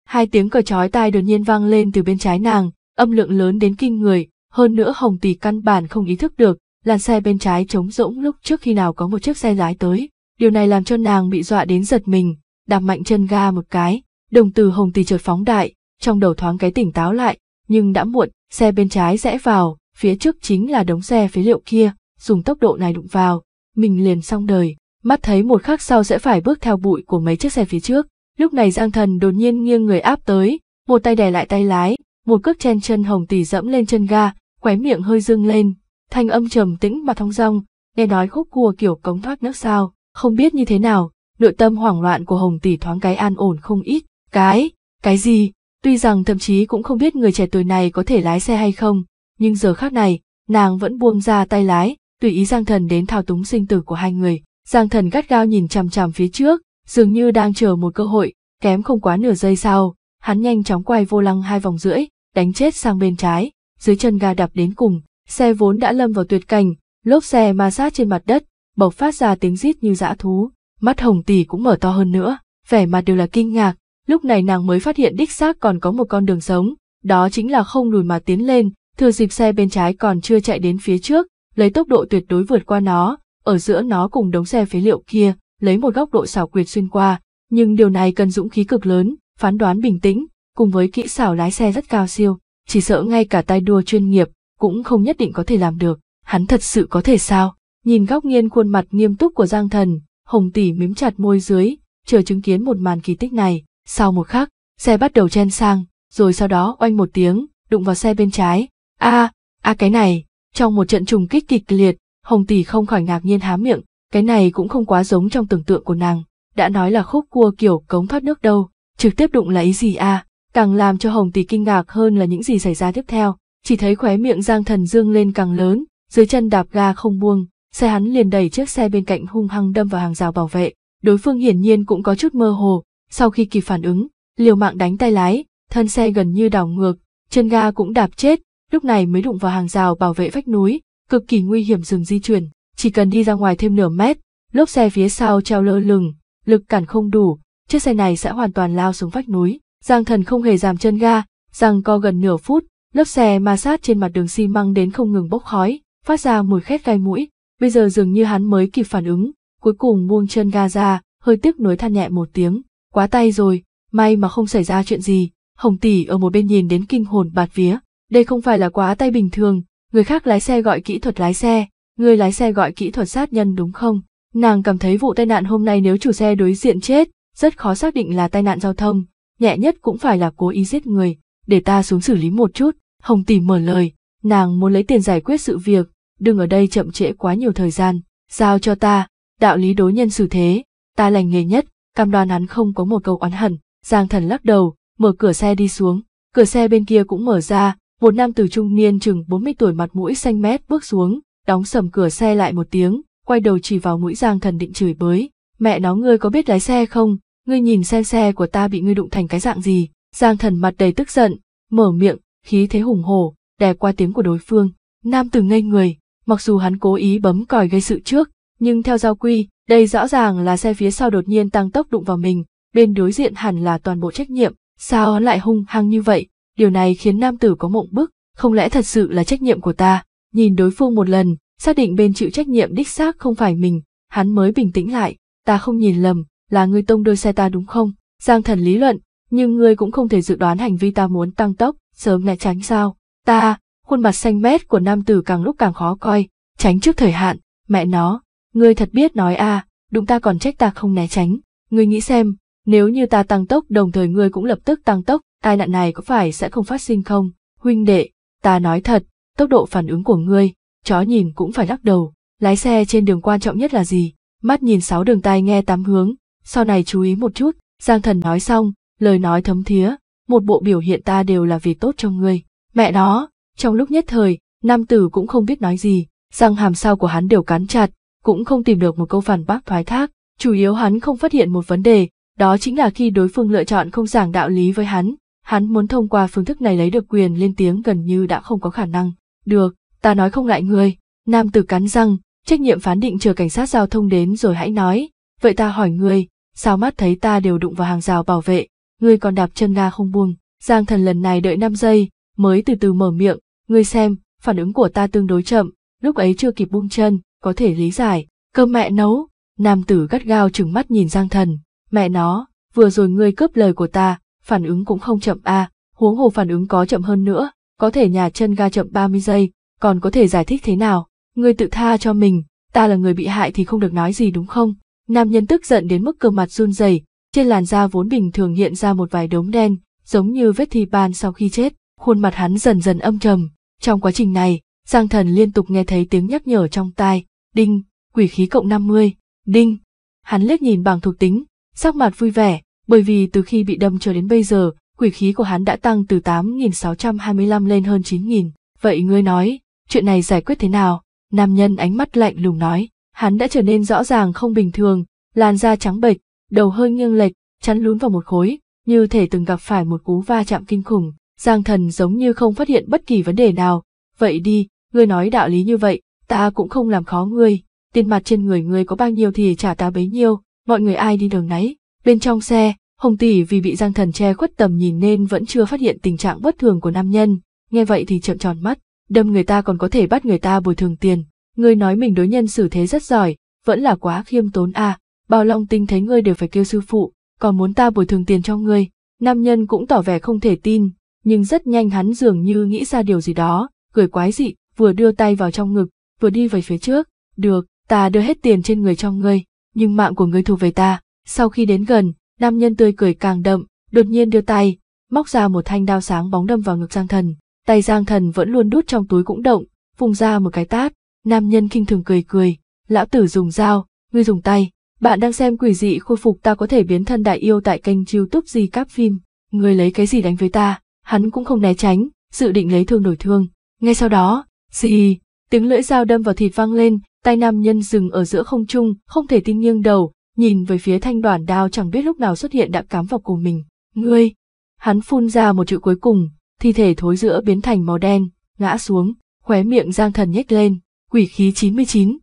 Hai tiếng cờ chói tai đột nhiên vang lên từ bên trái nàng, âm lượng lớn đến kinh người, hơn nữa Hồng tỷ căn bản không ý thức được, làn xe bên trái trống rỗng lúc trước khi nào có một chiếc xe lái tới. Điều này làm cho nàng bị dọa đến giật mình, đạp mạnh chân ga một cái, đồng từ hồng tì chợt phóng đại, trong đầu thoáng cái tỉnh táo lại, nhưng đã muộn, xe bên trái rẽ vào, phía trước chính là đống xe phế liệu kia, dùng tốc độ này đụng vào, mình liền xong đời, mắt thấy một khắc sau sẽ phải bước theo bụi của mấy chiếc xe phía trước. Lúc này Giang Thần đột nhiên nghiêng người áp tới, một tay đè lại tay lái, một cước chen chân hồng tì dẫm lên chân ga, khóe miệng hơi dương lên, thanh âm trầm tĩnh mà thong dong, nghe nói khúc cua kiểu cống thoát nước sao, không biết như thế nào, nội tâm hoảng loạn của Hồng tỷ thoáng cái an ổn không ít, cái, cái gì, tuy rằng thậm chí cũng không biết người trẻ tuổi này có thể lái xe hay không, nhưng giờ khác này, nàng vẫn buông ra tay lái, tùy ý Giang Thần đến thao túng sinh tử của hai người, Giang Thần gắt gao nhìn chằm chằm phía trước, dường như đang chờ một cơ hội, kém không quá nửa giây sau, hắn nhanh chóng quay vô lăng hai vòng rưỡi, đánh chết sang bên trái, dưới chân ga đạp đến cùng, Xe vốn đã lâm vào tuyệt cảnh, lốp xe ma sát trên mặt đất, bộc phát ra tiếng rít như dã thú, mắt hồng tỷ cũng mở to hơn nữa, vẻ mặt đều là kinh ngạc, lúc này nàng mới phát hiện đích xác còn có một con đường sống, đó chính là không lùi mà tiến lên, thừa dịp xe bên trái còn chưa chạy đến phía trước, lấy tốc độ tuyệt đối vượt qua nó, ở giữa nó cùng đống xe phế liệu kia, lấy một góc độ xảo quyệt xuyên qua, nhưng điều này cần dũng khí cực lớn, phán đoán bình tĩnh, cùng với kỹ xảo lái xe rất cao siêu, chỉ sợ ngay cả tay đua chuyên nghiệp cũng không nhất định có thể làm được, hắn thật sự có thể sao? Nhìn góc nghiêng khuôn mặt nghiêm túc của Giang Thần, Hồng Tỷ mím chặt môi dưới, chờ chứng kiến một màn kỳ tích này, sau một khắc, xe bắt đầu chen sang, rồi sau đó oanh một tiếng, đụng vào xe bên trái. A, a cái này, trong một trận trùng kích kịch liệt, Hồng Tỷ không khỏi ngạc nhiên há miệng, cái này cũng không quá giống trong tưởng tượng của nàng, đã nói là khúc cua kiểu cống thoát nước đâu, trực tiếp đụng là ý gì a? Càng làm cho Hồng Tỷ kinh ngạc hơn là những gì xảy ra tiếp theo, chỉ thấy khóe miệng Giang Thần Dương lên càng lớn, dưới chân đạp ga không buông, xe hắn liền đẩy chiếc xe bên cạnh hung hăng đâm vào hàng rào bảo vệ. Đối phương hiển nhiên cũng có chút mơ hồ, sau khi kịp phản ứng, liều mạng đánh tay lái, thân xe gần như đảo ngược, chân ga cũng đạp chết, lúc này mới đụng vào hàng rào bảo vệ vách núi, cực kỳ nguy hiểm dừng di chuyển, chỉ cần đi ra ngoài thêm nửa mét, lốp xe phía sau treo lơ lửng, lực cản không đủ, chiếc xe này sẽ hoàn toàn lao xuống vách núi. Giang Thần không hề giảm chân ga, rằng co gần nửa phút, Lớp xe ma sát trên mặt đường xi măng đến không ngừng bốc khói, phát ra mùi khét gai mũi, bây giờ dường như hắn mới kịp phản ứng, cuối cùng buông chân ga ra, hơi tiếc nuối than nhẹ một tiếng, quá tay rồi, may mà không xảy ra chuyện gì, Hồng tỷ ở một bên nhìn đến kinh hồn bạt vía, đây không phải là quá tay bình thường, người khác lái xe gọi kỹ thuật lái xe, người lái xe gọi kỹ thuật sát nhân đúng không? Nàng cảm thấy vụ tai nạn hôm nay nếu chủ xe đối diện chết, rất khó xác định là tai nạn giao thông, nhẹ nhất cũng phải là cố ý giết người, để ta xuống xử lý một chút, Hồng tỷ mở lời, nàng muốn lấy tiền giải quyết sự việc, đừng ở đây chậm trễ quá nhiều thời gian, giao cho ta, đạo lý đối nhân xử thế, ta lành nghề nhất, cam đoan hắn không có một câu oán hận. Giang thần lắc đầu, mở cửa xe đi xuống, cửa xe bên kia cũng mở ra, một nam tử trung niên chừng 40 tuổi mặt mũi xanh mét bước xuống, đóng sầm cửa xe lại một tiếng, quay đầu chỉ vào mũi Giang thần định chửi bới, mẹ nó ngươi có biết lái xe không, ngươi nhìn xem xe của ta bị ngươi đụng thành cái dạng gì, Giang thần mặt đầy tức giận, mở miệng, khí thế hùng hổ, đè qua tiếng của đối phương. Nam tử ngây người, mặc dù hắn cố ý bấm còi gây sự trước, nhưng theo giao quy, đây rõ ràng là xe phía sau đột nhiên tăng tốc đụng vào mình, bên đối diện hẳn là toàn bộ trách nhiệm, sao hắn lại hung hăng như vậy, điều này khiến nam tử có mộng bức, không lẽ thật sự là trách nhiệm của ta, nhìn đối phương một lần, xác định bên chịu trách nhiệm đích xác không phải mình, hắn mới bình tĩnh lại, ta không nhìn lầm, là ngươi tông đôi xe ta đúng không, giang thần lý luận, nhưng ngươi cũng không thể dự đoán hành vi ta muốn tăng tốc, sớm né tránh sao ta khuôn mặt xanh mét của nam tử càng lúc càng khó coi tránh trước thời hạn mẹ nó ngươi thật biết nói a à, đúng ta còn trách ta không né tránh ngươi nghĩ xem nếu như ta tăng tốc đồng thời ngươi cũng lập tức tăng tốc tai nạn này có phải sẽ không phát sinh không huynh đệ ta nói thật tốc độ phản ứng của ngươi chó nhìn cũng phải lắc đầu lái xe trên đường quan trọng nhất là gì mắt nhìn sáu đường tai nghe tám hướng sau này chú ý một chút giang thần nói xong lời nói thấm thía một bộ biểu hiện ta đều là vì tốt cho ngươi. Mẹ đó, trong lúc nhất thời, nam tử cũng không biết nói gì, răng hàm sau của hắn đều cắn chặt, cũng không tìm được một câu phản bác thoái thác, chủ yếu hắn không phát hiện một vấn đề, đó chính là khi đối phương lựa chọn không giảng đạo lý với hắn, hắn muốn thông qua phương thức này lấy được quyền lên tiếng gần như đã không có khả năng. Được, ta nói không lại ngươi, nam tử cắn răng, trách nhiệm phán định chờ cảnh sát giao thông đến rồi hãy nói, vậy ta hỏi ngươi, sao mắt thấy ta đều đụng vào hàng rào bảo vệ, ngươi còn đạp chân ga không buông. Giang thần lần này đợi 5 giây, mới từ từ mở miệng, ngươi xem, phản ứng của ta tương đối chậm, lúc ấy chưa kịp buông chân, có thể lý giải, cơm mẹ nấu. Nam tử gắt gao trừng mắt nhìn Giang thần, mẹ nó, vừa rồi ngươi cướp lời của ta, phản ứng cũng không chậm a, huống hồ phản ứng có chậm hơn nữa, có thể nhà chân ga chậm 30 giây, còn có thể giải thích thế nào, ngươi tự tha cho mình, ta là người bị hại thì không được nói gì đúng không? Nam nhân tức giận đến mức cơ mặt run rẩy, trên làn da vốn bình thường hiện ra một vài đốm đen, giống như vết thi ban sau khi chết, khuôn mặt hắn dần dần âm trầm. Trong quá trình này, Giang Thần liên tục nghe thấy tiếng nhắc nhở trong tai, đinh, quỷ khí cộng năm mươi đinh. Hắn liếc nhìn bảng thuộc tính, sắc mặt vui vẻ, bởi vì từ khi bị đâm cho đến bây giờ, quỷ khí của hắn đã tăng từ tám nghìn sáu trăm hai mươi lăm lên hơn chín nghìn Vậy ngươi nói, chuyện này giải quyết thế nào? Nam nhân ánh mắt lạnh lùng nói, hắn đã trở nên rõ ràng không bình thường, làn da trắng bệch, đầu hơi nghiêng lệch, chắn lún vào một khối, như thể từng gặp phải một cú va chạm kinh khủng. Giang thần giống như không phát hiện bất kỳ vấn đề nào. Vậy đi, ngươi nói đạo lý như vậy, ta cũng không làm khó ngươi. Tiền mặt trên người ngươi có bao nhiêu thì trả ta bấy nhiêu, mọi người ai đi đường nấy. Bên trong xe, Hồng Tỷ vì bị Giang thần che khuất tầm nhìn nên vẫn chưa phát hiện tình trạng bất thường của nam nhân. Nghe vậy thì trợn tròn mắt, đâm người ta còn có thể bắt người ta bồi thường tiền. Ngươi nói mình đối nhân xử thế rất giỏi, vẫn là quá khiêm tốn à, Bao Long Tinh thấy ngươi đều phải kêu sư phụ, còn muốn ta bồi thường tiền cho ngươi. Nam nhân cũng tỏ vẻ không thể tin, nhưng rất nhanh hắn dường như nghĩ ra điều gì đó, cười quái dị, vừa đưa tay vào trong ngực, vừa đi về phía trước. Được, ta đưa hết tiền trên người cho ngươi, nhưng mạng của ngươi thuộc về ta. Sau khi đến gần, nam nhân tươi cười càng đậm, đột nhiên đưa tay, móc ra một thanh đao sáng bóng đâm vào ngực Giang Thần. Tay Giang Thần vẫn luôn đút trong túi cũng động, vùng ra một cái tát. Nam nhân khinh thường cười cười, lão tử dùng dao, ngươi dùng tay, bạn đang xem quỷ dị khôi phục ta có thể biến thân đại yêu tại kênh youtube gì Cáp Phim. Người lấy cái gì đánh với ta, hắn cũng không né tránh, dự định lấy thương đổi thương. Ngay sau đó, gì, tiếng lưỡi dao đâm vào thịt vang lên, tay nam nhân dừng ở giữa không trung, không thể tin nghiêng đầu, nhìn về phía thanh đoàn đao chẳng biết lúc nào xuất hiện đã cắm vào cổ mình. Ngươi! Hắn phun ra một chữ cuối cùng, thi thể thối giữa biến thành màu đen, ngã xuống, khóe miệng giang thần nhếch lên, quỷ khí 99.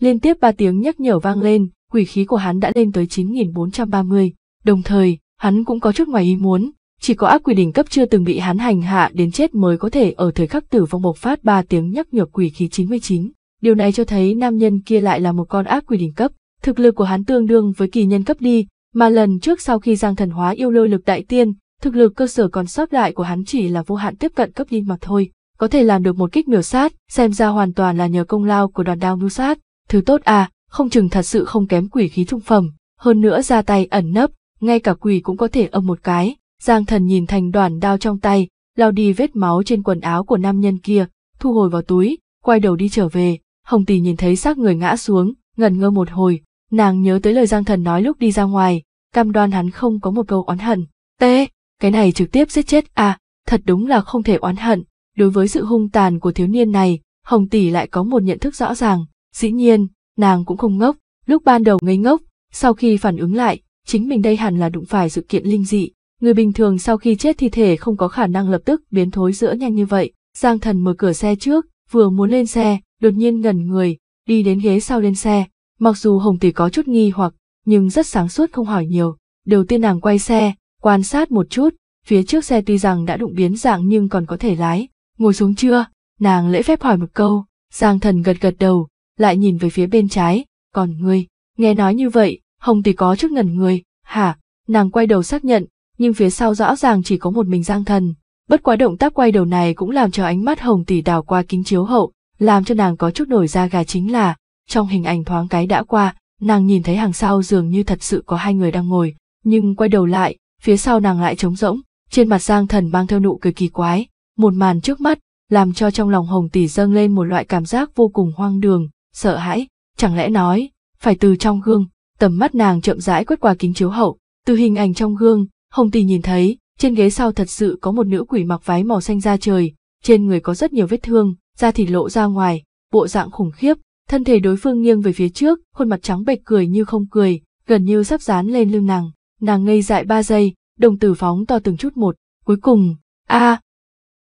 Liên tiếp ba tiếng nhắc nhở vang lên, quỷ khí của hắn đã lên tới 9430, đồng thời, hắn cũng có chút ngoài ý muốn, chỉ có ác quỷ đỉnh cấp chưa từng bị hắn hành hạ đến chết mới có thể ở thời khắc tử vong bộc phát 3 tiếng nhắc nhở quỷ khí 99. Điều này cho thấy nam nhân kia lại là một con ác quỷ đỉnh cấp, thực lực của hắn tương đương với kỳ nhân cấp đi, mà lần trước sau khi giang thần hóa yêu lôi lực đại tiên, thực lực cơ sở còn sót lại của hắn chỉ là vô hạn tiếp cận cấp đi mà thôi, có thể làm được một kích miểu sát, xem ra hoàn toàn là nhờ công lao của đoàn đao mưu sát, thứ tốt à, không chừng thật sự không kém quỷ khí trung phẩm, hơn nữa ra tay ẩn nấp, ngay cả quỷ cũng có thể âm một cái. Giang thần nhìn thành đoàn đao trong tay, lao đi vết máu trên quần áo của nam nhân kia, thu hồi vào túi, quay đầu đi trở về. Hồng tỷ nhìn thấy xác người ngã xuống, ngẩn ngơ một hồi, nàng nhớ tới lời Giang thần nói lúc đi ra ngoài, cam đoan hắn không có một câu oán hận. tê cái này trực tiếp giết chết à, thật đúng là không thể oán hận. Đối với sự hung tàn của thiếu niên này, Hồng tỷ lại có một nhận thức rõ ràng, dĩ nhiên, nàng cũng không ngốc, lúc ban đầu ngây ngốc, sau khi phản ứng lại, chính mình đây hẳn là đụng phải sự kiện linh dị. Người bình thường sau khi chết thi thể không có khả năng lập tức biến thối giữa nhanh như vậy. Giang thần mở cửa xe trước, vừa muốn lên xe, đột nhiên ngẩn người, đi đến ghế sau lên xe. Mặc dù Hồng Tỷ có chút nghi hoặc, nhưng rất sáng suốt không hỏi nhiều. Đầu tiên nàng quay xe, quan sát một chút, phía trước xe tuy rằng đã đụng biến dạng nhưng còn có thể lái. Ngồi xuống chưa? Nàng lễ phép hỏi một câu, Giang thần gật gật đầu, lại nhìn về phía bên trái, còn ngươi, nghe nói như vậy, Hồng tỷ có trước ngẩn người, hả, nàng quay đầu xác nhận, nhưng phía sau rõ ràng chỉ có một mình Giang Thần. Bất quá động tác quay đầu này cũng làm cho ánh mắt Hồng tỷ đào qua kính chiếu hậu, làm cho nàng có chút nổi da gà chính là, trong hình ảnh thoáng cái đã qua, nàng nhìn thấy hàng sau dường như thật sự có hai người đang ngồi, nhưng quay đầu lại, phía sau nàng lại trống rỗng, trên mặt Giang Thần mang theo nụ cười kỳ quái, một màn trước mắt, làm cho trong lòng Hồng tỷ dâng lên một loại cảm giác vô cùng hoang đường, sợ hãi, chẳng lẽ nói, phải từ trong gương, tầm mắt nàng chậm rãi quét qua kính chiếu hậu, từ hình ảnh trong gương, Hồng Tỷ nhìn thấy, trên ghế sau thật sự có một nữ quỷ mặc váy màu xanh da trời, trên người có rất nhiều vết thương, da thịt lộ ra ngoài, bộ dạng khủng khiếp, thân thể đối phương nghiêng về phía trước, khuôn mặt trắng bệch cười như không cười, gần như sắp dán lên lưng nàng, nàng ngây dại ba giây, đồng tử phóng to từng chút một, cuối cùng, a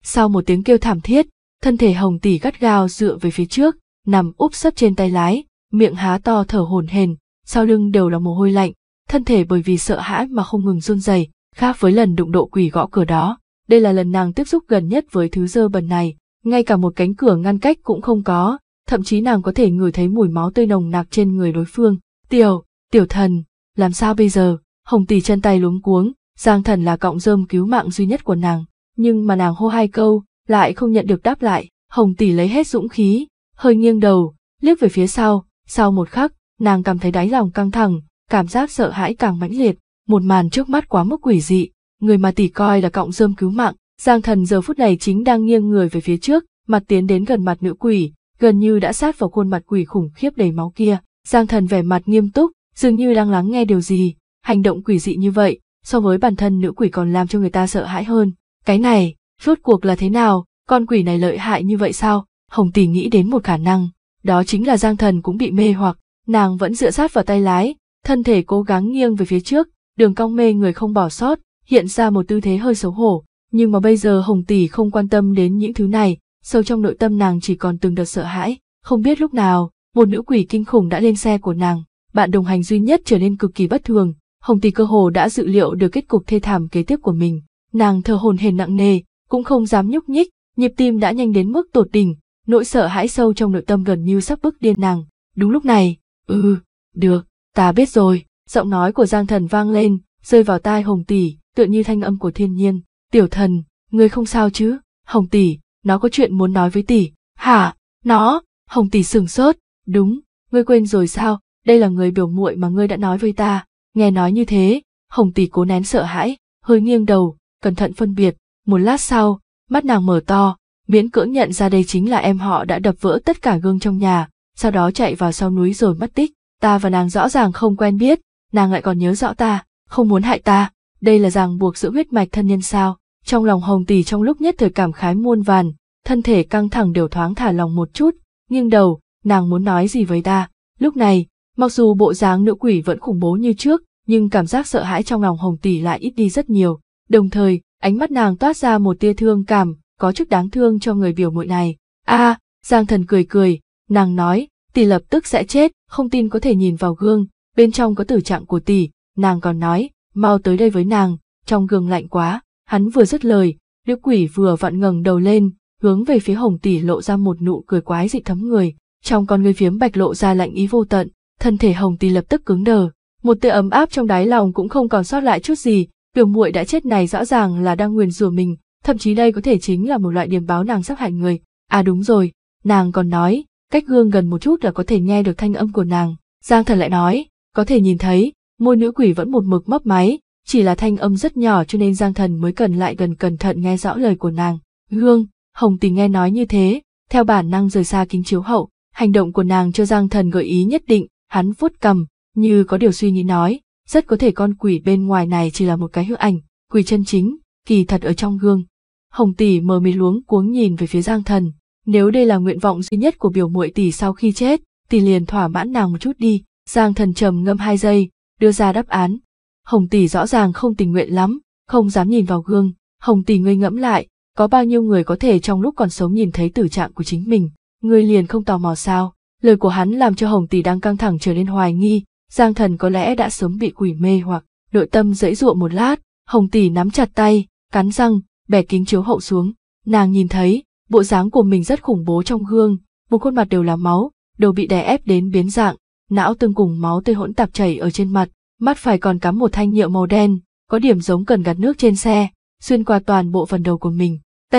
Sau một tiếng kêu thảm thiết, thân thể Hồng Tỷ gắt gao dựa về phía trước, nằm úp sấp trên tay lái, miệng há to thở hổn hển, sau lưng đều là mồ hôi lạnh, thân thể bởi vì sợ hãi mà không ngừng run rẩy, khác với lần đụng độ quỷ gõ cửa đó, đây là lần nàng tiếp xúc gần nhất với thứ dơ bẩn này, ngay cả một cánh cửa ngăn cách cũng không có, thậm chí nàng có thể ngửi thấy mùi máu tươi nồng nặc trên người đối phương. Tiểu, tiểu thần, làm sao bây giờ? Hồng tỷ chân tay luống cuống, Giang thần là cọng rơm cứu mạng duy nhất của nàng, nhưng mà nàng hô hai câu, lại không nhận được đáp lại, Hồng tỷ lấy hết dũng khí, hơi nghiêng đầu, liếc về phía sau, sau một khắc, nàng cảm thấy đáy lòng căng thẳng, cảm giác sợ hãi càng mãnh liệt, một màn trước mắt quá mức quỷ dị, người mà tỷ coi là cộng rơm cứu mạng, Giang Thần giờ phút này chính đang nghiêng người về phía trước, mặt tiến đến gần mặt nữ quỷ, gần như đã sát vào khuôn mặt quỷ khủng khiếp đầy máu kia, Giang Thần vẻ mặt nghiêm túc, dường như đang lắng nghe điều gì, hành động quỷ dị như vậy, so với bản thân nữ quỷ còn làm cho người ta sợ hãi hơn, cái này, rốt cuộc là thế nào, con quỷ này lợi hại như vậy sao? Hồng Tỷ nghĩ đến một khả năng, đó chính là Giang Thần cũng bị mê hoặc, nàng vẫn dựa sát vào tay lái, thân thể cố gắng nghiêng về phía trước, đường cong mê người không bỏ sót, hiện ra một tư thế hơi xấu hổ, nhưng mà bây giờ Hồng Tỷ không quan tâm đến những thứ này, sâu trong nội tâm nàng chỉ còn từng đợt sợ hãi, không biết lúc nào, một nữ quỷ kinh khủng đã lên xe của nàng, bạn đồng hành duy nhất trở nên cực kỳ bất thường, Hồng Tỷ cơ hồ đã dự liệu được kết cục thê thảm kế tiếp của mình, nàng thở hồn hển nặng nề, cũng không dám nhúc nhích, nhịp tim đã nhanh đến mức tột đỉnh, nỗi sợ hãi sâu trong nội tâm gần như sắp bức điên nàng. Đúng lúc này, ừ, được, ta biết rồi, giọng nói của Giang Thần vang lên, rơi vào tai Hồng Tỷ, tựa như thanh âm của thiên nhiên. Tiểu thần, người không sao chứ? Hồng Tỷ, nó có chuyện muốn nói với Tỷ. Hả? Nó? Hồng Tỷ sừng sốt. Đúng, ngươi quên rồi sao? Đây là người biểu muội mà ngươi đã nói với ta. Nghe nói như thế, Hồng Tỷ cố nén sợ hãi, hơi nghiêng đầu, cẩn thận phân biệt. Một lát sau, mắt nàng mở to, miễn cưỡng nhận ra đây chính là em họ đã đập vỡ tất cả gương trong nhà, sau đó chạy vào sau núi rồi mất tích. Ta và nàng rõ ràng không quen biết, nàng lại còn nhớ rõ ta, không muốn hại ta, đây là ràng buộc giữa huyết mạch thân nhân sao. Trong lòng Hồng Tỷ trong lúc nhất thời cảm khái muôn vàn, thân thể căng thẳng đều thoáng thả lòng một chút, nghiêng đầu, nàng muốn nói gì với ta. Lúc này, mặc dù bộ dáng nữ quỷ vẫn khủng bố như trước, nhưng cảm giác sợ hãi trong lòng Hồng Tỷ lại ít đi rất nhiều, đồng thời, ánh mắt nàng toát ra một tia thương cảm, có chút đáng thương cho người biểu muội này. A, Giang Thần cười cười, nàng nói, tỷ lập tức sẽ chết, không tin có thể nhìn vào gương, bên trong có tử trạng của tỷ, nàng còn nói, mau tới đây với nàng, trong gương lạnh quá, hắn vừa dứt lời, liễu quỷ vừa vặn ngẩng đầu lên, hướng về phía hồng tỷ lộ ra một nụ cười quái dị thấm người, trong con người phiếm bạch lộ ra lạnh ý vô tận, thân thể hồng tỷ lập tức cứng đờ, một tia ấm áp trong đáy lòng cũng không còn sót lại chút gì, biểu muội đã chết này rõ ràng là đang nguyền rủa mình, thậm chí đây có thể chính là một loại điểm báo nàng sắp hại người. À đúng rồi, nàng còn nói, cách gương gần một chút là có thể nghe được thanh âm của nàng. Giang thần lại nói, có thể nhìn thấy, môi nữ quỷ vẫn một mực mấp máy, chỉ là thanh âm rất nhỏ cho nên Giang thần mới cần lại gần cẩn thận nghe rõ lời của nàng. Gương, Hồng Tình nghe nói như thế, theo bản năng rời xa kính chiếu hậu, hành động của nàng cho Giang thần gợi ý nhất định, hắn vuốt cầm, như có điều suy nghĩ nói, rất có thể con quỷ bên ngoài này chỉ là một cái hư ảnh, quỷ chân chính, kỳ thật ở trong gương, Hồng tỷ mờ mịt luống cuống nhìn về phía Giang Thần, nếu đây là nguyện vọng duy nhất của biểu muội tỷ sau khi chết, tỷ liền thỏa mãn nàng một chút đi. Giang Thần trầm ngâm hai giây, đưa ra đáp án. Hồng tỷ rõ ràng không tình nguyện lắm, không dám nhìn vào gương. Hồng tỷ ngây ngẫm lại, có bao nhiêu người có thể trong lúc còn sống nhìn thấy tử trạng của chính mình, ngươi liền không tò mò sao? Lời của hắn làm cho Hồng tỷ đang căng thẳng trở nên hoài nghi, Giang Thần có lẽ đã sớm bị quỷ mê hoặc nội tâm dãy dụa một lát, Hồng tỷ nắm chặt tay, cắn răng, bẻ kính chiếu hậu xuống, nàng nhìn thấy, bộ dáng của mình rất khủng bố trong gương, một khuôn mặt đều là máu, đầu bị đè ép đến biến dạng, não tương cùng máu tươi hỗn tạp chảy ở trên mặt, mắt phải còn cắm một thanh nhựa màu đen, có điểm giống cần gạt nước trên xe, xuyên qua toàn bộ phần đầu của mình. T,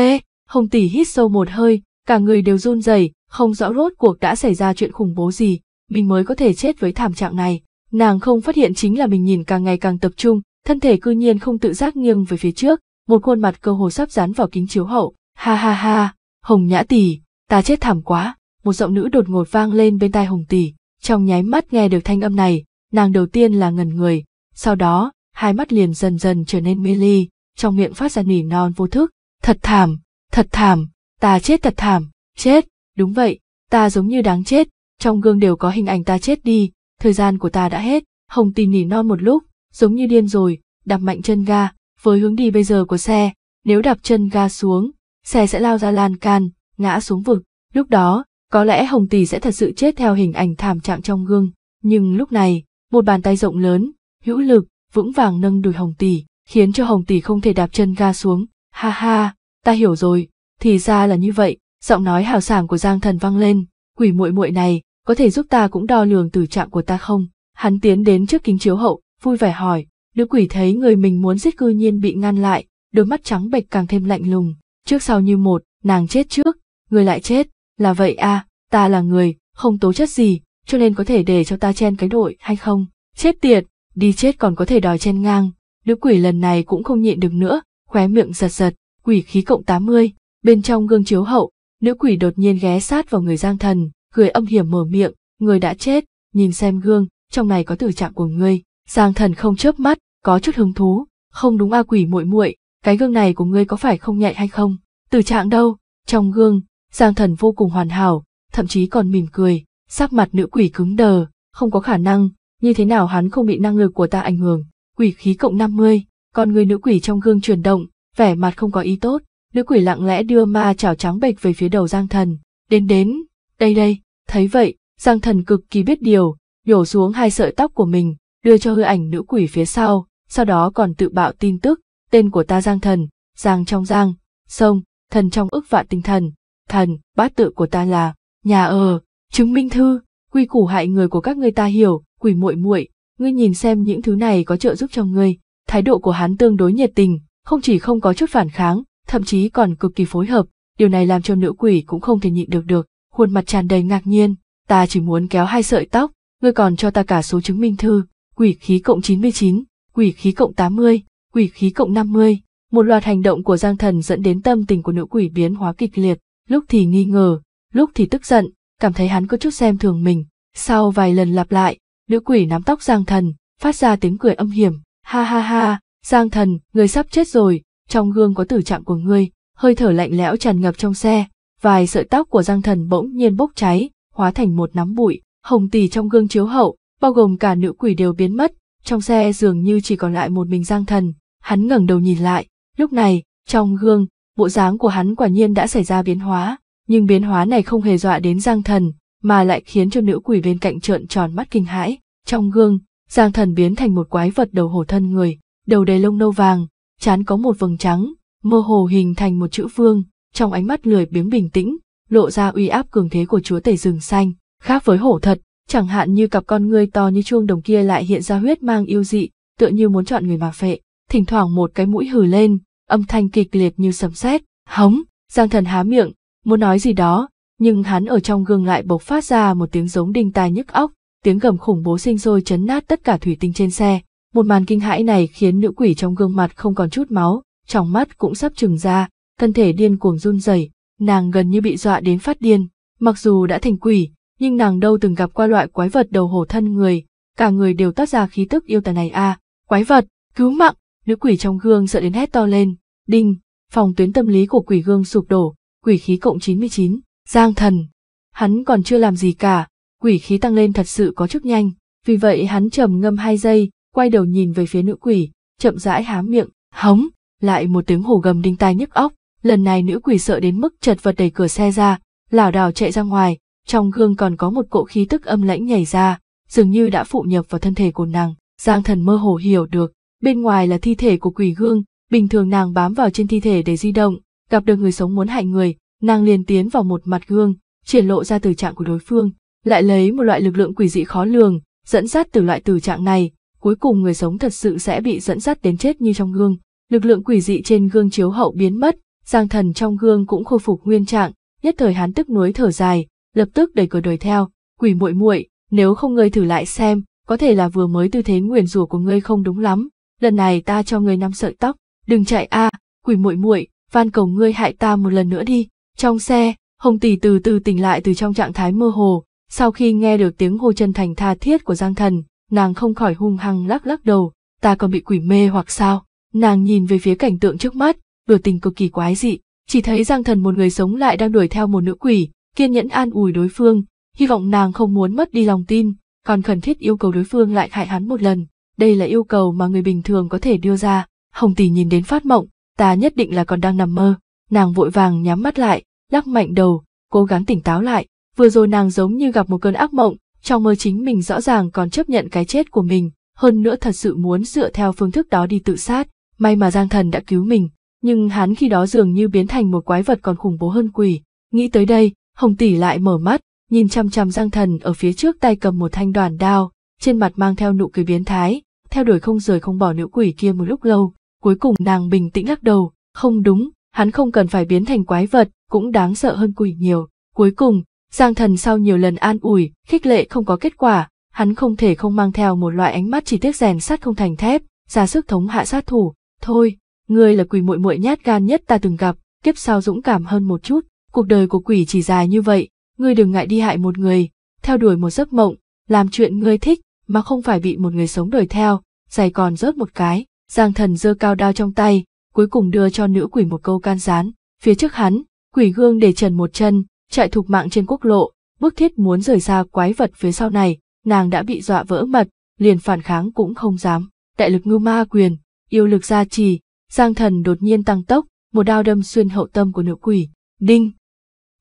Hồng tỷ hít sâu một hơi, cả người đều run rẩy, không rõ rốt cuộc đã xảy ra chuyện khủng bố gì, mình mới có thể chết với thảm trạng này. Nàng không phát hiện chính là mình nhìn càng ngày càng tập trung, thân thể cư nhiên không tự giác nghiêng về phía trước, một khuôn mặt cơ hồ sắp dán vào kính chiếu hậu, ha ha ha, Hồng Nhã tỷ, ta chết thảm quá, một giọng nữ đột ngột vang lên bên tai Hồng tỷ, trong nháy mắt nghe được thanh âm này, nàng đầu tiên là ngần người, sau đó, hai mắt liền dần dần trở nên mê ly, trong miệng phát ra nỉ non vô thức, thật thảm, thật thảm, ta chết thật thảm, chết, đúng vậy, ta giống như đáng chết, trong gương đều có hình ảnh ta chết đi, thời gian của ta đã hết, Hồng tỷ nỉ non một lúc, giống như điên rồi, đạp mạnh chân ga, với hướng đi bây giờ của xe, nếu đạp chân ga xuống, xe sẽ lao ra lan can, ngã xuống vực. Lúc đó, có lẽ Hồng Tỷ sẽ thật sự chết theo hình ảnh thảm trạng trong gương. Nhưng lúc này, một bàn tay rộng lớn, hữu lực, vững vàng nâng đùi Hồng Tỷ, khiến cho Hồng Tỷ không thể đạp chân ga xuống. Ha ha, ta hiểu rồi, thì ra là như vậy, giọng nói hào sảng của Giang Thần vang lên, quỷ muội muội này, có thể giúp ta cũng đo lường tử trạng của ta không? Hắn tiến đến trước kính chiếu hậu, vui vẻ hỏi, Nữ quỷ thấy người mình muốn giết cư nhiên bị ngăn lại, đôi mắt trắng bệch càng thêm lạnh lùng, trước sau như một, nàng chết trước, người lại chết, là vậy à, ta là người, không tố chất gì, cho nên có thể để cho ta chen cái đội hay không, chết tiệt, đi chết còn có thể đòi chen ngang, nữ quỷ lần này cũng không nhịn được nữa, khóe miệng giật giật, quỷ khí cộng tám mươi bên trong gương chiếu hậu, nữ quỷ đột nhiên ghé sát vào người giang thần, cười âm hiểm mở miệng, người đã chết, nhìn xem gương, trong này có tử trạng của ngươi, Giang Thần không chớp mắt, có chút hứng thú, không đúng a quỷ muội muội, cái gương này của ngươi có phải không nhạy hay không? Từ trạng đâu, trong gương, Giang Thần vô cùng hoàn hảo, thậm chí còn mỉm cười, sắc mặt nữ quỷ cứng đờ, không có khả năng, như thế nào hắn không bị năng lực của ta ảnh hưởng. Quỷ khí cộng 50, con người nữ quỷ trong gương chuyển động, vẻ mặt không có ý tốt, nữ quỷ lặng lẽ đưa ma chảo trắng bệch về phía đầu Giang Thần, đến đến, đây đây, thấy vậy, Giang Thần cực kỳ biết điều, nhổ xuống hai sợi tóc của mình, đưa cho hư ảnh nữ quỷ phía sau, sau đó còn tự bạo tin tức, tên của ta Giang Thần, Giang trong Giang, sông, thần trong ức vạn tinh thần, thần, bát tự của ta là, nhà ở, ờ, chứng minh thư, quy củ hại người của các ngươi ta hiểu, quỷ muội muội, ngươi nhìn xem những thứ này có trợ giúp cho ngươi. Thái độ của hắn tương đối nhiệt tình, không chỉ không có chút phản kháng, thậm chí còn cực kỳ phối hợp, điều này làm cho nữ quỷ cũng không thể nhịn được được, khuôn mặt tràn đầy ngạc nhiên, ta chỉ muốn kéo hai sợi tóc, ngươi còn cho ta cả số chứng minh thư, quỷ khí cộng 99, quỷ khí cộng 80, quỷ khí cộng 50. Một loạt hành động của Giang Thần dẫn đến tâm tình của nữ quỷ biến hóa kịch liệt, lúc thì nghi ngờ, lúc thì tức giận, cảm thấy hắn có chút xem thường mình. Sau vài lần lặp lại, nữ quỷ nắm tóc Giang Thần, phát ra tiếng cười âm hiểm, ha ha ha, Giang Thần, người sắp chết rồi, trong gương có tử trạng của ngươi, hơi thở lạnh lẽo tràn ngập trong xe, vài sợi tóc của Giang Thần bỗng nhiên bốc cháy, hóa thành một nắm bụi, hồng tỷ trong gương chiếu hậu, bao gồm cả nữ quỷ đều biến mất, trong xe dường như chỉ còn lại một mình Giang Thần, hắn ngẩng đầu nhìn lại, lúc này, trong gương, bộ dáng của hắn quả nhiên đã xảy ra biến hóa, nhưng biến hóa này không hề dọa đến Giang Thần, mà lại khiến cho nữ quỷ bên cạnh trợn tròn mắt kinh hãi, trong gương, Giang Thần biến thành một quái vật đầu hổ thân người, đầu đầy lông nâu vàng, trán có một vầng trắng, mơ hồ hình thành một chữ vương, trong ánh mắt lười biếng bình tĩnh, lộ ra uy áp cường thế của chúa tể rừng xanh, khác với hổ thật, chẳng hạn như cặp con ngươi to như chuông đồng kia lại hiện ra huyết mang yêu dị, tựa như muốn chọn người mà phệ, thỉnh thoảng một cái mũi hử lên, âm thanh kịch liệt như sấm sét, hống, Giang Thần há miệng, muốn nói gì đó, nhưng hắn ở trong gương lại bộc phát ra một tiếng giống đinh tai nhức óc, tiếng gầm khủng bố sinh sôi chấn nát tất cả thủy tinh trên xe. Một màn kinh hãi này khiến nữ quỷ trong gương mặt không còn chút máu, trong mắt cũng sắp trừng ra, thân thể điên cuồng run rẩy, nàng gần như bị dọa đến phát điên, mặc dù đã thành quỷ, nhưng nàng đâu từng gặp qua loại quái vật đầu hổ thân người, cả người đều toát ra khí tức yêu tà này a, à. quái vật, cứu mạng, nữ quỷ trong gương sợ đến hét to lên, đinh, phòng tuyến tâm lý của quỷ gương sụp đổ, quỷ khí cộng 99, giang thần. Hắn còn chưa làm gì cả, quỷ khí tăng lên thật sự có chút nhanh, vì vậy hắn trầm ngâm hai giây, quay đầu nhìn về phía nữ quỷ, chậm rãi há miệng, hóng, lại một tiếng hổ gầm đinh tai nhức óc, lần này nữ quỷ sợ đến mức chật vật đẩy cửa xe ra, lảo đảo chạy ra ngoài, trong gương còn có một cỗ khí tức âm lãnh nhảy ra, dường như đã phụ nhập vào thân thể của nàng. Giang thần mơ hồ hiểu được, bên ngoài là thi thể của quỷ gương, bình thường nàng bám vào trên thi thể để di động, gặp được người sống muốn hại người, nàng liền tiến vào một mặt gương, triển lộ ra từ trạng của đối phương, lại lấy một loại lực lượng quỷ dị khó lường, dẫn dắt từ loại từ trạng này, cuối cùng người sống thật sự sẽ bị dẫn dắt đến chết như trong gương. Lực lượng quỷ dị trên gương chiếu hậu biến mất, giang thần trong gương cũng khôi phục nguyên trạng, nhất thời hắn tức nuối thở dài, lập tức đẩy cửa đuổi theo, quỷ muội muội, nếu không ngươi thử lại xem, có thể là vừa mới tư thế nguyền rủa của ngươi không đúng lắm, lần này ta cho ngươi năm sợi tóc, đừng chạy a, quỷ muội muội, van cầu ngươi hại ta một lần nữa đi. Trong xe, Hồng tỷ từ từ tỉnh lại từ trong trạng thái mơ hồ, sau khi nghe được tiếng hô chân thành tha thiết của Giang Thần, nàng không khỏi hung hăng lắc lắc đầu, ta còn bị quỷ mê hoặc sao? Nàng nhìn về phía cảnh tượng trước mắt, biểu tình cực kỳ quái dị, chỉ thấy Giang Thần một người sống lại đang đuổi theo một nữ quỷ, kiên nhẫn an ủi đối phương, hy vọng nàng không muốn mất đi lòng tin, còn khẩn thiết yêu cầu đối phương lại hại hắn một lần. Đây là yêu cầu mà người bình thường có thể đưa ra. Hồng tỷ nhìn đến phát mộng, ta nhất định là còn đang nằm mơ. Nàng vội vàng nhắm mắt lại, lắc mạnh đầu, cố gắng tỉnh táo lại. Vừa rồi nàng giống như gặp một cơn ác mộng, trong mơ chính mình rõ ràng còn chấp nhận cái chết của mình, hơn nữa thật sự muốn dựa theo phương thức đó đi tự sát. May mà Giang Thần đã cứu mình, nhưng hắn khi đó dường như biến thành một quái vật còn khủng bố hơn quỷ. Nghĩ tới đây, Hồng tỷ lại mở mắt, nhìn chăm chăm Giang Thần ở phía trước tay cầm một thanh đoàn đao, trên mặt mang theo nụ cười biến thái, theo đuổi không rời không bỏ nữ quỷ kia một lúc lâu, cuối cùng nàng bình tĩnh lắc đầu, không đúng, hắn không cần phải biến thành quái vật, cũng đáng sợ hơn quỷ nhiều. Cuối cùng, Giang Thần sau nhiều lần an ủi, khích lệ không có kết quả, hắn không thể không mang theo một loại ánh mắt chỉ tiếc rèn sắt không thành thép, ra sức thống hạ sát thủ, thôi, ngươi là quỷ muội muội nhát gan nhất ta từng gặp, kiếp sau dũng cảm hơn một chút, cuộc đời của quỷ chỉ dài như vậy, ngươi đừng ngại đi hại một người, theo đuổi một giấc mộng, làm chuyện ngươi thích mà không phải bị một người sống đời theo, giày còn rớt một cái, Giang thần giơ cao đao trong tay, cuối cùng đưa cho nữ quỷ một câu can gián, phía trước hắn, quỷ gương để trần một chân, chạy thục mạng trên quốc lộ, bước thiết muốn rời xa quái vật phía sau này, nàng đã bị dọa vỡ mật, liền phản kháng cũng không dám, đại lực ngưu ma quyền, yêu lực gia trì, Giang thần đột nhiên tăng tốc, một đao đâm xuyên hậu tâm của nữ quỷ, đinh,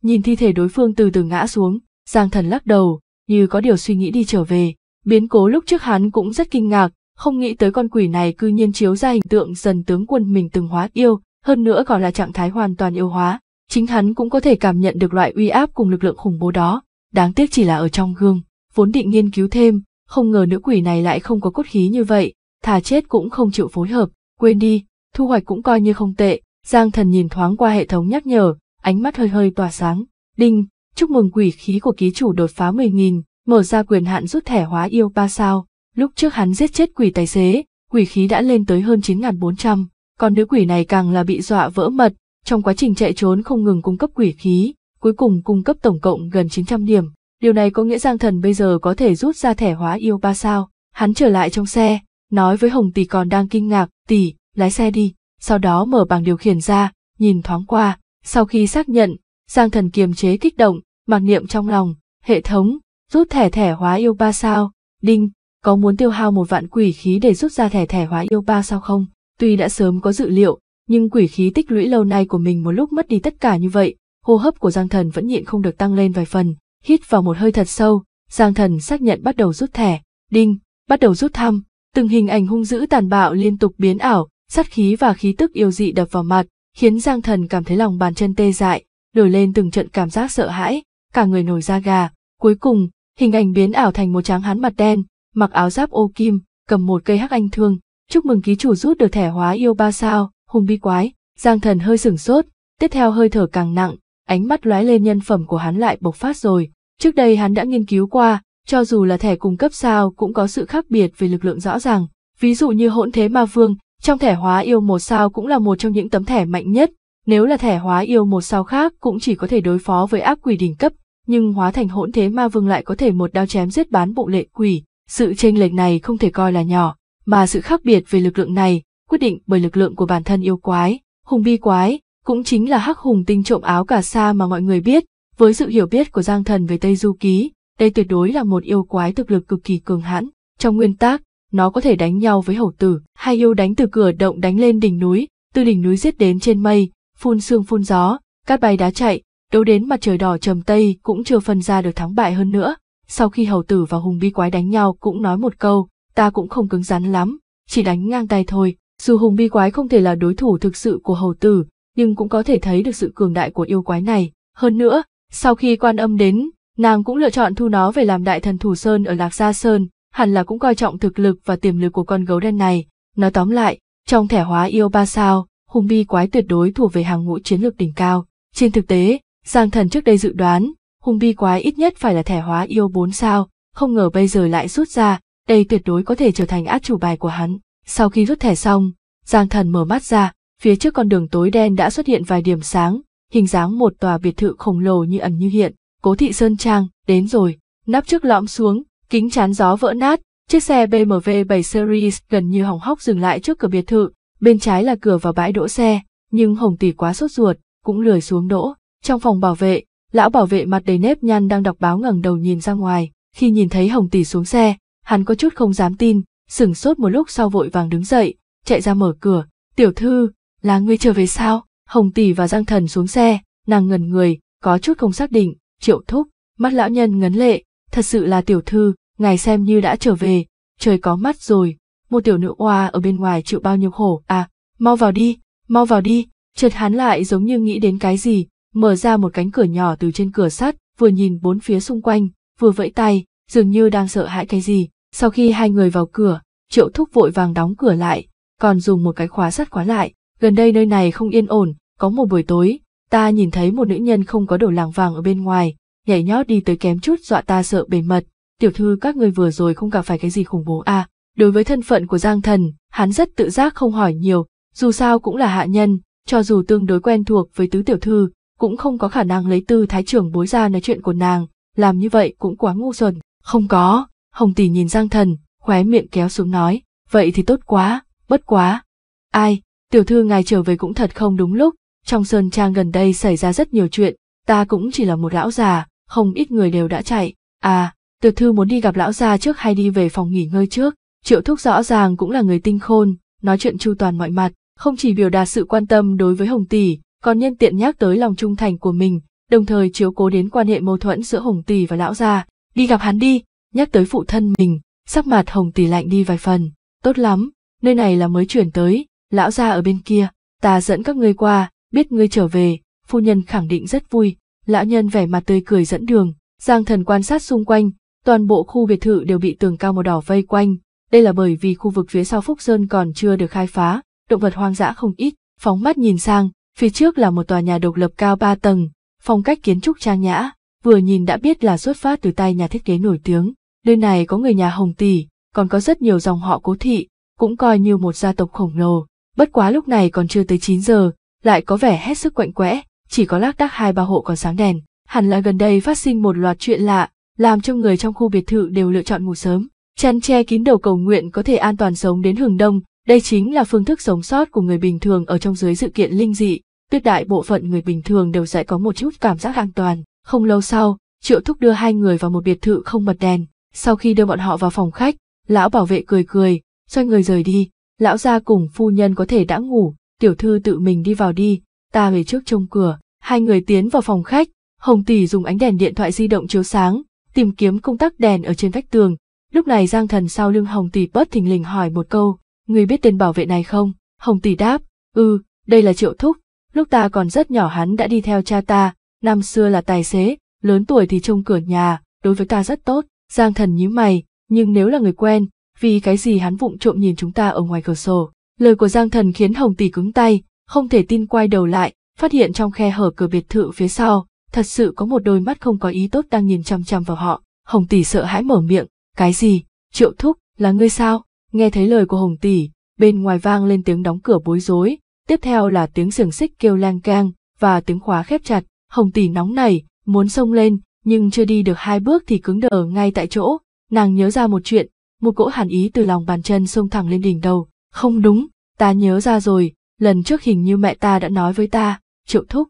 nhìn thi thể đối phương từ từ ngã xuống, Giang Thần lắc đầu, như có điều suy nghĩ đi trở về. Biến cố lúc trước hắn cũng rất kinh ngạc, không nghĩ tới con quỷ này cư nhiên chiếu ra hình tượng dần tướng quân mình từng hóa yêu, hơn nữa còn là trạng thái hoàn toàn yêu hóa. Chính hắn cũng có thể cảm nhận được loại uy áp cùng lực lượng khủng bố đó, đáng tiếc chỉ là ở trong gương, vốn định nghiên cứu thêm, không ngờ nữ quỷ này lại không có cốt khí như vậy, thà chết cũng không chịu phối hợp, quên đi, thu hoạch cũng coi như không tệ. Giang thần nhìn thoáng qua hệ thống nhắc nhở, ánh mắt hơi hơi tỏa sáng. Đinh, chúc mừng quỷ khí của ký chủ đột phá 10.000, mở ra quyền hạn rút thẻ hóa yêu 3 sao. Lúc trước hắn giết chết quỷ tài xế, quỷ khí đã lên tới hơn 9.400, còn nữ quỷ này càng là bị dọa vỡ mật, trong quá trình chạy trốn không ngừng cung cấp quỷ khí, cuối cùng cung cấp tổng cộng gần 900 điểm. Điều này có nghĩa Giang Thần bây giờ có thể rút ra thẻ hóa yêu 3 sao. Hắn trở lại trong xe, nói với Hồng Tỷ còn đang kinh ngạc, tỷ, lái xe đi, sau đó mở bảng điều khiển ra, nhìn thoáng qua, sau khi xác nhận, Giang Thần kiềm chế kích động, mặc niệm trong lòng, hệ thống, rút thẻ thẻ hóa yêu ba sao, đinh, có muốn tiêu hao một vạn quỷ khí để rút ra thẻ thẻ hóa yêu ba sao không? Tuy đã sớm có dự liệu, nhưng quỷ khí tích lũy lâu nay của mình một lúc mất đi tất cả như vậy, hô hấp của Giang Thần vẫn nhịn không được tăng lên vài phần, hít vào một hơi thật sâu, Giang Thần xác nhận bắt đầu rút thẻ, đinh, bắt đầu rút thăm, từng hình ảnh hung dữ tàn bạo liên tục biến ảo, sát khí và khí tức yêu dị đập vào mặt, khiến Giang Thần cảm thấy lòng bàn chân tê dại, nổi lên từng trận cảm giác sợ hãi, cả người nổi da gà, cuối cùng, hình ảnh biến ảo thành một tráng hán mặt đen, mặc áo giáp ô kim, cầm một cây hắc anh thương, chúc mừng ký chủ rút được thẻ hóa yêu ba sao, hùng bi quái, Giang Thần hơi sửng sốt, tiếp theo hơi thở càng nặng, ánh mắt lóe lên nhân phẩm của hắn lại bộc phát rồi, trước đây hắn đã nghiên cứu qua, cho dù là thẻ cung cấp sao cũng có sự khác biệt về lực lượng rõ ràng, ví dụ như hỗn thế ma vương trong thẻ hóa yêu một sao cũng là một trong những tấm thẻ mạnh nhất, nếu là thẻ hóa yêu một sao khác cũng chỉ có thể đối phó với ác quỷ đỉnh cấp, nhưng hóa thành hỗn thế ma vương lại có thể một đao chém giết bán bộ lệ quỷ, sự chênh lệch này không thể coi là nhỏ, mà sự khác biệt về lực lượng này quyết định bởi lực lượng của bản thân yêu quái, hùng bi quái, cũng chính là hắc hùng tinh trộm áo cả sa mà mọi người biết, với sự hiểu biết của Giang Thần về Tây Du Ký, đây tuyệt đối là một yêu quái thực lực cực kỳ cường hãn. Trong nguyên tắc nó có thể đánh nhau với hầu tử, hai yêu đánh từ cửa động đánh lên đỉnh núi, từ đỉnh núi giết đến trên mây, phun sương phun gió, cát bay đá chạy, đấu đến mặt trời đỏ trầm tây cũng chưa phân ra được thắng bại hơn nữa. Sau khi hầu tử và hùng bi quái đánh nhau cũng nói một câu, ta cũng không cứng rắn lắm, chỉ đánh ngang tay thôi. Dù hùng bi quái không thể là đối thủ thực sự của hầu tử, nhưng cũng có thể thấy được sự cường đại của yêu quái này. Hơn nữa, sau khi quan âm đến, nàng cũng lựa chọn thu nó về làm đại thần thủ sơn ở Lạc Gia Sơn, hẳn là cũng coi trọng thực lực và tiềm lực của con gấu đen này. Nói tóm lại, trong thẻ hóa yêu ba sao, hung bi quái tuyệt đối thuộc về hàng ngũ chiến lược đỉnh cao. Trên thực tế, Giang Thần trước đây dự đoán, hung bi quái ít nhất phải là thẻ hóa yêu 4 sao, không ngờ bây giờ lại rút ra, đây tuyệt đối có thể trở thành át chủ bài của hắn. Sau khi rút thẻ xong, Giang Thần mở mắt ra, phía trước con đường tối đen đã xuất hiện vài điểm sáng, hình dáng một tòa biệt thự khổng lồ như ẩn như hiện, cố thị Sơn Trang, đến rồi, nắp trước lõm xuống, Kính chắn gió vỡ nát, chiếc xe BMW 7 Series gần như hỏng hóc dừng lại trước cửa biệt thự, bên trái là cửa vào bãi đỗ xe, nhưng Hồng tỷ quá sốt ruột, cũng lười xuống đỗ. Trong phòng bảo vệ, lão bảo vệ mặt đầy nếp nhăn đang đọc báo ngẩng đầu nhìn ra ngoài, khi nhìn thấy Hồng tỷ xuống xe, hắn có chút không dám tin, sửng sốt một lúc sau vội vàng đứng dậy, chạy ra mở cửa, "Tiểu thư, là ngươi trở về sao?" Hồng tỷ và Giang Thần xuống xe, nàng ngẩn người, có chút không xác định, Triệu Thúc, mắt lão nhân ngấn lệ, thật sự là tiểu thư, ngài xem như đã trở về, trời có mắt rồi, một tiểu nữ oa ở bên ngoài chịu bao nhiêu khổ, à, mau vào đi, mau vào đi, chợt hắn lại giống như nghĩ đến cái gì, mở ra một cánh cửa nhỏ từ trên cửa sắt, vừa nhìn bốn phía xung quanh, vừa vẫy tay, dường như đang sợ hãi cái gì, sau khi hai người vào cửa, triệu thúc vội vàng đóng cửa lại, còn dùng một cái khóa sắt khóa lại, gần đây nơi này không yên ổn, có một buổi tối, ta nhìn thấy một nữ nhân không có đồ làng vàng ở bên ngoài, nhảy nhót đi tới kém chút dọa ta sợ bề mật. Tiểu thư các người vừa rồi không gặp phải cái gì khủng bố à. Đối với thân phận của Giang Thần, hắn rất tự giác không hỏi nhiều, dù sao cũng là hạ nhân, cho dù tương đối quen thuộc với tứ tiểu thư, cũng không có khả năng lấy tư thái trưởng bối ra nói chuyện của nàng, làm như vậy cũng quá ngu xuẩn. Không có, Hồng Tỷ nhìn Giang Thần, khóe miệng kéo xuống nói, vậy thì tốt quá, bất quá. Ai, tiểu thư ngài trở về cũng thật không đúng lúc, trong sơn trang gần đây xảy ra rất nhiều chuyện, ta cũng chỉ là một lão già, không ít người đều đã chạy. À, tiểu thư muốn đi gặp lão già trước hay đi về phòng nghỉ ngơi trước? Triệu Thúc rõ ràng cũng là người tinh khôn, nói chuyện chu toàn mọi mặt, không chỉ biểu đạt sự quan tâm đối với Hồng Tỷ, còn nhân tiện nhắc tới lòng trung thành của mình, đồng thời chiếu cố đến quan hệ mâu thuẫn giữa Hồng Tỷ và lão già. Đi gặp hắn đi, nhắc tới phụ thân mình, sắc mặt Hồng Tỷ lạnh đi vài phần. Tốt lắm, nơi này là mới chuyển tới, lão gia ở bên kia, ta dẫn các ngươi qua, biết ngươi trở về, phu nhân khẳng định rất vui, lão nhân vẻ mặt tươi cười dẫn đường, Giang Thần quan sát xung quanh, toàn bộ khu biệt thự đều bị tường cao màu đỏ vây quanh, đây là bởi vì khu vực phía sau Phúc Sơn còn chưa được khai phá, động vật hoang dã không ít, phóng mắt nhìn sang, phía trước là một tòa nhà độc lập cao ba tầng, phong cách kiến trúc trang nhã, vừa nhìn đã biết là xuất phát từ tay nhà thiết kế nổi tiếng, nơi này có người nhà Hồng Tỷ, còn có rất nhiều dòng họ cố thị, cũng coi như một gia tộc khổng lồ, bất quá lúc này còn chưa tới chín giờ, lại có vẻ hết sức quạnh quẽ, chỉ có lác đác hai ba hộ còn sáng đèn. Hẳn là gần đây phát sinh một loạt chuyện lạ, làm cho người trong khu biệt thự đều lựa chọn ngủ sớm. Chăn che kín đầu cầu nguyện có thể an toàn sống đến hừng đông, đây chính là phương thức sống sót của người bình thường ở trong dưới sự kiện linh dị. Tuyệt đại bộ phận người bình thường đều sẽ có một chút cảm giác an toàn. Không lâu sau, Triệu Thúc đưa hai người vào một biệt thự không bật đèn. Sau khi đưa bọn họ vào phòng khách, lão bảo vệ cười cười, xoay người rời đi. Lão gia cùng phu nhân có thể đã ngủ, tiểu thư tự mình đi vào đi, ta về trước trông cửa, hai người tiến vào phòng khách, Hồng Tỷ dùng ánh đèn điện thoại di động chiếu sáng, tìm kiếm công tắc đèn ở trên vách tường. Lúc này Giang Thần sau lưng Hồng Tỷ bất thình lình hỏi một câu, người biết tên bảo vệ này không? Hồng Tỷ đáp, ừ, đây là Triệu Thúc, lúc ta còn rất nhỏ hắn đã đi theo cha ta, năm xưa là tài xế, lớn tuổi thì trông cửa nhà, đối với ta rất tốt. Giang Thần nhíu mày, nhưng nếu là người quen, vì cái gì hắn vụng trộm nhìn chúng ta ở ngoài cửa sổ. Lời của Giang Thần khiến Hồng Tỷ cứng tay, không thể tin quay đầu lại, phát hiện trong khe hở cửa biệt thự phía sau, thật sự có một đôi mắt không có ý tốt đang nhìn chăm chăm vào họ. Hồng tỷ sợ hãi mở miệng, cái gì, triệu thúc, là ngươi sao? Nghe thấy lời của Hồng tỷ, bên ngoài vang lên tiếng đóng cửa bối rối, tiếp theo là tiếng xưởng xích kêu lang cang và tiếng khóa khép chặt. Hồng tỷ nóng nảy, muốn xông lên, nhưng chưa đi được hai bước thì cứng đờ ở ngay tại chỗ. Nàng nhớ ra một chuyện, một cỗ hàn ý từ lòng bàn chân xông thẳng lên đỉnh đầu. Không đúng, ta nhớ ra rồi, lần trước hình như mẹ ta đã nói với ta, triệu thúc.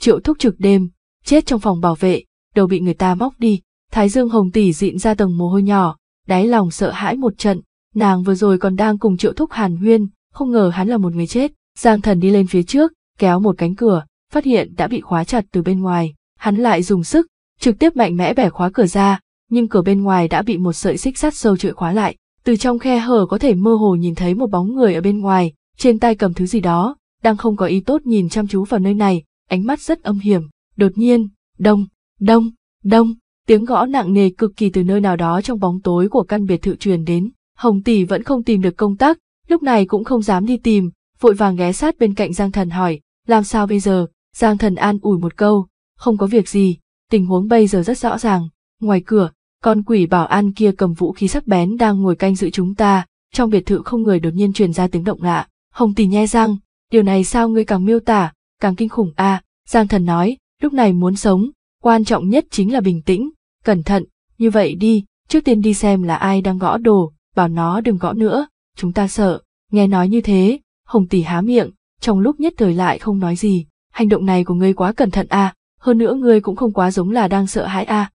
Triệu thúc trực đêm, chết trong phòng bảo vệ, đầu bị người ta móc đi, thái dương hồng tỷ dịn ra tầng mồ hôi nhỏ, đáy lòng sợ hãi một trận, nàng vừa rồi còn đang cùng triệu thúc hàn huyên, không ngờ hắn là một người chết. Giang thần đi lên phía trước, kéo một cánh cửa, phát hiện đã bị khóa chặt từ bên ngoài, hắn lại dùng sức, trực tiếp mạnh mẽ bẻ khóa cửa ra, nhưng cửa bên ngoài đã bị một sợi xích sắt sâu chuỗi khóa lại, từ trong khe hở có thể mơ hồ nhìn thấy một bóng người ở bên ngoài, trên tay cầm thứ gì đó, đang không có ý tốt nhìn chăm chú vào nơi này, ánh mắt rất âm hiểm. Đột nhiên, đông, đông, đông, tiếng gõ nặng nề cực kỳ từ nơi nào đó trong bóng tối của căn biệt thự truyền đến. Hồng tỷ vẫn không tìm được công tác, lúc này cũng không dám đi tìm, vội vàng ghé sát bên cạnh Giang Thần hỏi, làm sao bây giờ? Giang Thần an ủi một câu, không có việc gì, tình huống bây giờ rất rõ ràng. Ngoài cửa, con quỷ bảo an kia cầm vũ khí sắc bén đang ngồi canh giữ chúng ta, trong biệt thự không người đột nhiên truyền ra tiếng động lạ. Hồng tỷ nhe răng, điều này sao ngươi càng miêu tả, càng kinh khủng a Giang thần nói, lúc này muốn sống, quan trọng nhất chính là bình tĩnh, cẩn thận, như vậy đi, trước tiên đi xem là ai đang gõ đồ, bảo nó đừng gõ nữa, chúng ta sợ, nghe nói như thế, Hồng tỷ há miệng, trong lúc nhất thời lại không nói gì, hành động này của ngươi quá cẩn thận a hơn nữa ngươi cũng không quá giống là đang sợ hãi a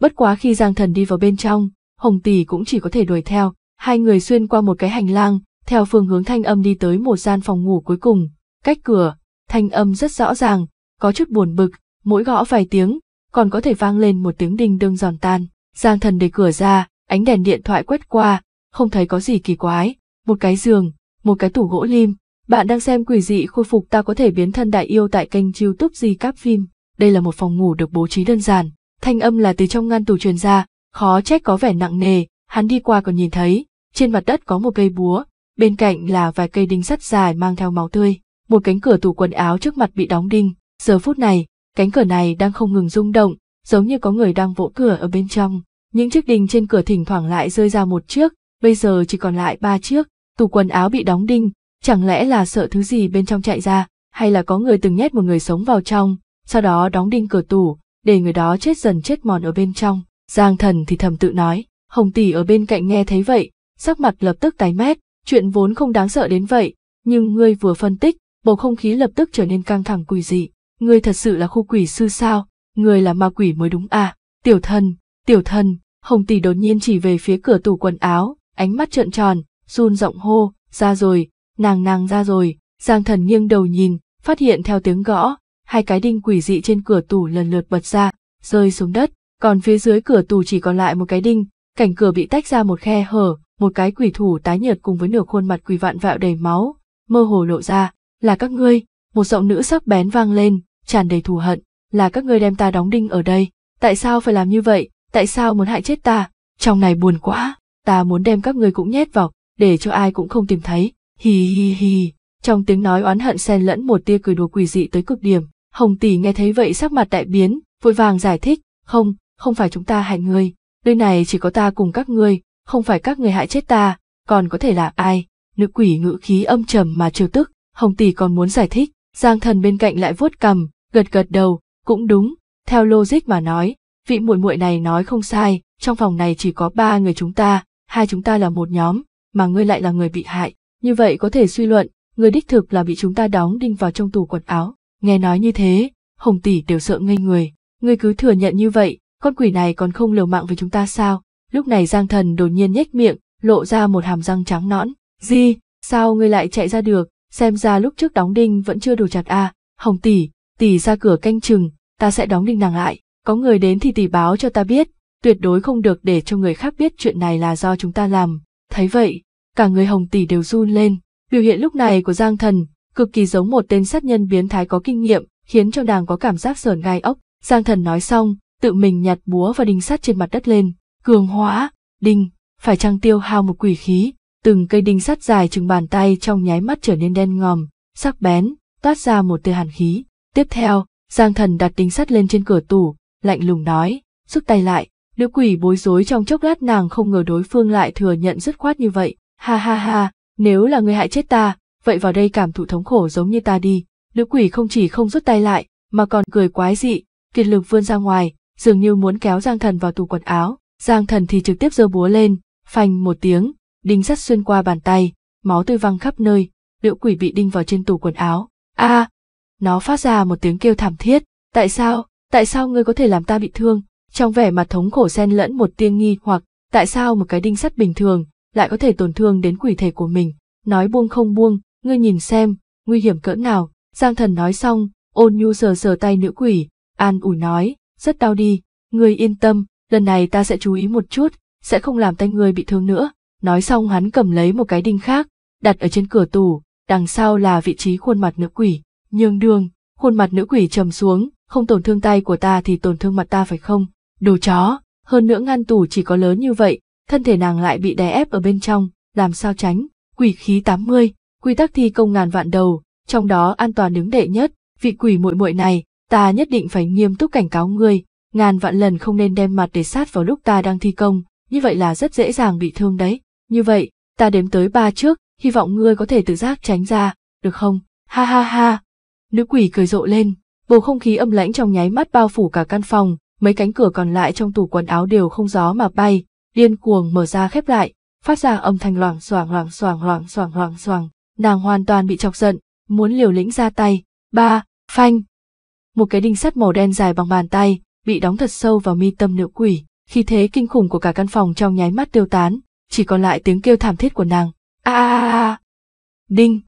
Bất quá khi Giang thần đi vào bên trong, Hồng tỷ cũng chỉ có thể đuổi theo, hai người xuyên qua một cái hành lang, theo phương hướng thanh âm đi tới một gian phòng ngủ cuối cùng, cách cửa, thanh âm rất rõ ràng, có chút buồn bực, mỗi gõ vài tiếng, còn có thể vang lên một tiếng đinh đương giòn tan. Giang thần để cửa ra, ánh đèn điện thoại quét qua, không thấy có gì kỳ quái, một cái giường, một cái tủ gỗ lim. Bạn đang xem quỷ dị khôi phục ta có thể biến thân đại yêu tại kênh youtube gì các phim. Đây là một phòng ngủ được bố trí đơn giản, thanh âm là từ trong ngăn tủ truyền ra, khó trách có vẻ nặng nề, hắn đi qua còn nhìn thấy, trên mặt đất có một cây búa, bên cạnh là vài cây đinh sắt dài mang theo máu tươi, một cánh cửa tủ quần áo trước mặt bị đóng đinh, giờ phút này, cánh cửa này đang không ngừng rung động, giống như có người đang vỗ cửa ở bên trong, những chiếc đinh trên cửa thỉnh thoảng lại rơi ra một chiếc, bây giờ chỉ còn lại ba chiếc, tủ quần áo bị đóng đinh, chẳng lẽ là sợ thứ gì bên trong chạy ra, hay là có người từng nhét một người sống vào trong, sau đó đóng đinh cửa tủ, để người đó chết dần chết mòn ở bên trong. Giang thần thì thầm tự nói, Hồng tỷ ở bên cạnh nghe thấy vậy, sắc mặt lập tức tái mét, chuyện vốn không đáng sợ đến vậy, nhưng ngươi vừa phân tích, bầu không khí lập tức trở nên căng thẳng quỷ dị. Ngươi thật sự là khu quỷ sư sao, ngươi là ma quỷ mới đúng à, tiểu thần, tiểu thần, hồng tỷ đột nhiên chỉ về phía cửa tủ quần áo, ánh mắt trợn tròn, run giọng hô, ra rồi, nàng nàng ra rồi, giang thần nghiêng đầu nhìn, phát hiện theo tiếng gõ, hai cái đinh quỷ dị trên cửa tủ lần lượt bật ra, rơi xuống đất, còn phía dưới cửa tủ chỉ còn lại một cái đinh, cảnh cửa bị tách ra một khe hở, một cái quỷ thủ tái nhợt cùng với nửa khuôn mặt quỷ vạn vẹo đầy máu, mơ hồ lộ ra, là các ngươi, một giọng nữ sắc bén vang lên, tràn đầy thù hận, là các ngươi đem ta đóng đinh ở đây, tại sao phải làm như vậy, tại sao muốn hại chết ta, trong này buồn quá, ta muốn đem các ngươi cũng nhét vào, để cho ai cũng không tìm thấy, hì hì hì, trong tiếng nói oán hận xen lẫn một tia cười đùa quỷ dị tới cực điểm, Hồng tỷ nghe thấy vậy sắc mặt đại biến, vội vàng giải thích, không, không phải chúng ta hại ngươi, nơi này chỉ có ta cùng các ngươi, không phải các người hại chết ta, còn có thể là ai, nữ quỷ ngữ khí âm trầm mà trêu tức, hồng tỷ còn muốn giải thích, giang thần bên cạnh lại vuốt cầm, gật gật đầu, cũng đúng, theo logic mà nói, vị muội muội này nói không sai, trong phòng này chỉ có ba người chúng ta, hai chúng ta là một nhóm, mà ngươi lại là người bị hại, như vậy có thể suy luận, người đích thực là bị chúng ta đóng đinh vào trong tủ quần áo, nghe nói như thế, hồng tỷ đều sợ ngây người, ngươi cứ thừa nhận như vậy, con quỷ này còn không liều mạng với chúng ta sao, Lúc này Giang Thần đột nhiên nhếch miệng, lộ ra một hàm răng trắng nõn. Di, sao ngươi lại chạy ra được, xem ra lúc trước đóng đinh vẫn chưa đủ chặt a. À. Hồng tỷ, tỷ ra cửa canh chừng, ta sẽ đóng đinh nàng lại, có người đến thì tỷ báo cho ta biết, tuyệt đối không được để cho người khác biết chuyện này là do chúng ta làm. Thấy vậy, cả người Hồng tỷ đều run lên, biểu hiện lúc này của Giang Thần cực kỳ giống một tên sát nhân biến thái có kinh nghiệm, khiến cho nàng có cảm giác sờn gai ốc. Giang Thần nói xong, tự mình nhặt búa và đinh sắt trên mặt đất lên, cường hóa, đinh, phải chăng tiêu hao một quỷ khí, từng cây đinh sắt dài chừng bàn tay trong nháy mắt trở nên đen ngòm, sắc bén, toát ra một tia hàn khí. Tiếp theo, Giang Thần đặt đinh sắt lên trên cửa tủ, lạnh lùng nói, rút tay lại, nữ quỷ bối rối trong chốc lát nàng không ngờ đối phương lại thừa nhận dứt khoát như vậy, ha ha ha, nếu là người hại chết ta, vậy vào đây cảm thụ thống khổ giống như ta đi, nữ quỷ không chỉ không rút tay lại, mà còn cười quái dị, kiệt lực vươn ra ngoài, dường như muốn kéo Giang Thần vào tủ quần áo, Giang thần thì trực tiếp giơ búa lên, phanh một tiếng, đinh sắt xuyên qua bàn tay, máu tươi văng khắp nơi, liễu quỷ bị đinh vào trên tủ quần áo. A! nó phát ra một tiếng kêu thảm thiết, tại sao, tại sao ngươi có thể làm ta bị thương? Trong vẻ mặt thống khổ xen lẫn một tiếng nghi hoặc, tại sao một cái đinh sắt bình thường lại có thể tổn thương đến quỷ thể của mình? Nói buông không buông, ngươi nhìn xem, nguy hiểm cỡ nào? Giang thần nói xong, ôn nhu sờ sờ tay nữ quỷ, an ủi nói, rất đau đi, ngươi yên tâm, lần này ta sẽ chú ý một chút, sẽ không làm tay ngươi bị thương nữa. Nói xong hắn cầm lấy một cái đinh khác, đặt ở trên cửa tủ, đằng sau là vị trí khuôn mặt nữ quỷ, nhường đường, khuôn mặt nữ quỷ trầm xuống, không tổn thương tay của ta thì tổn thương mặt ta phải không? Đồ chó, hơn nữa ngăn tủ chỉ có lớn như vậy, thân thể nàng lại bị đè ép ở bên trong, làm sao tránh? Quỷ khí 80, quy tắc thi công ngàn vạn đầu, trong đó an toàn đứng đệ nhất, vị quỷ muội muội này, ta nhất định phải nghiêm túc cảnh cáo ngươi, ngàn vạn lần không nên đem mặt để sát vào lúc ta đang thi công, như vậy là rất dễ dàng bị thương đấy. Như vậy, ta đếm tới ba trước, hy vọng ngươi có thể tự giác tránh ra, được không? Ha ha ha. Nữ quỷ cười rộ lên, bầu không khí âm lãnh trong nháy mắt bao phủ cả căn phòng, mấy cánh cửa còn lại trong tủ quần áo đều không gió mà bay, điên cuồng mở ra khép lại, phát ra âm thanh loảng xoảng loảng xoảng loảng xoảng loảng xoảng, nàng hoàn toàn bị chọc giận, muốn liều lĩnh ra tay. Ba, phanh. Một cái đinh sắt màu đen dài bằng bàn tay, bị đóng thật sâu vào mi tâm nữ quỷ, khi thế kinh khủng của cả căn phòng trong nháy mắt tiêu tán, chỉ còn lại tiếng kêu thảm thiết của nàng. A a a. Đinh.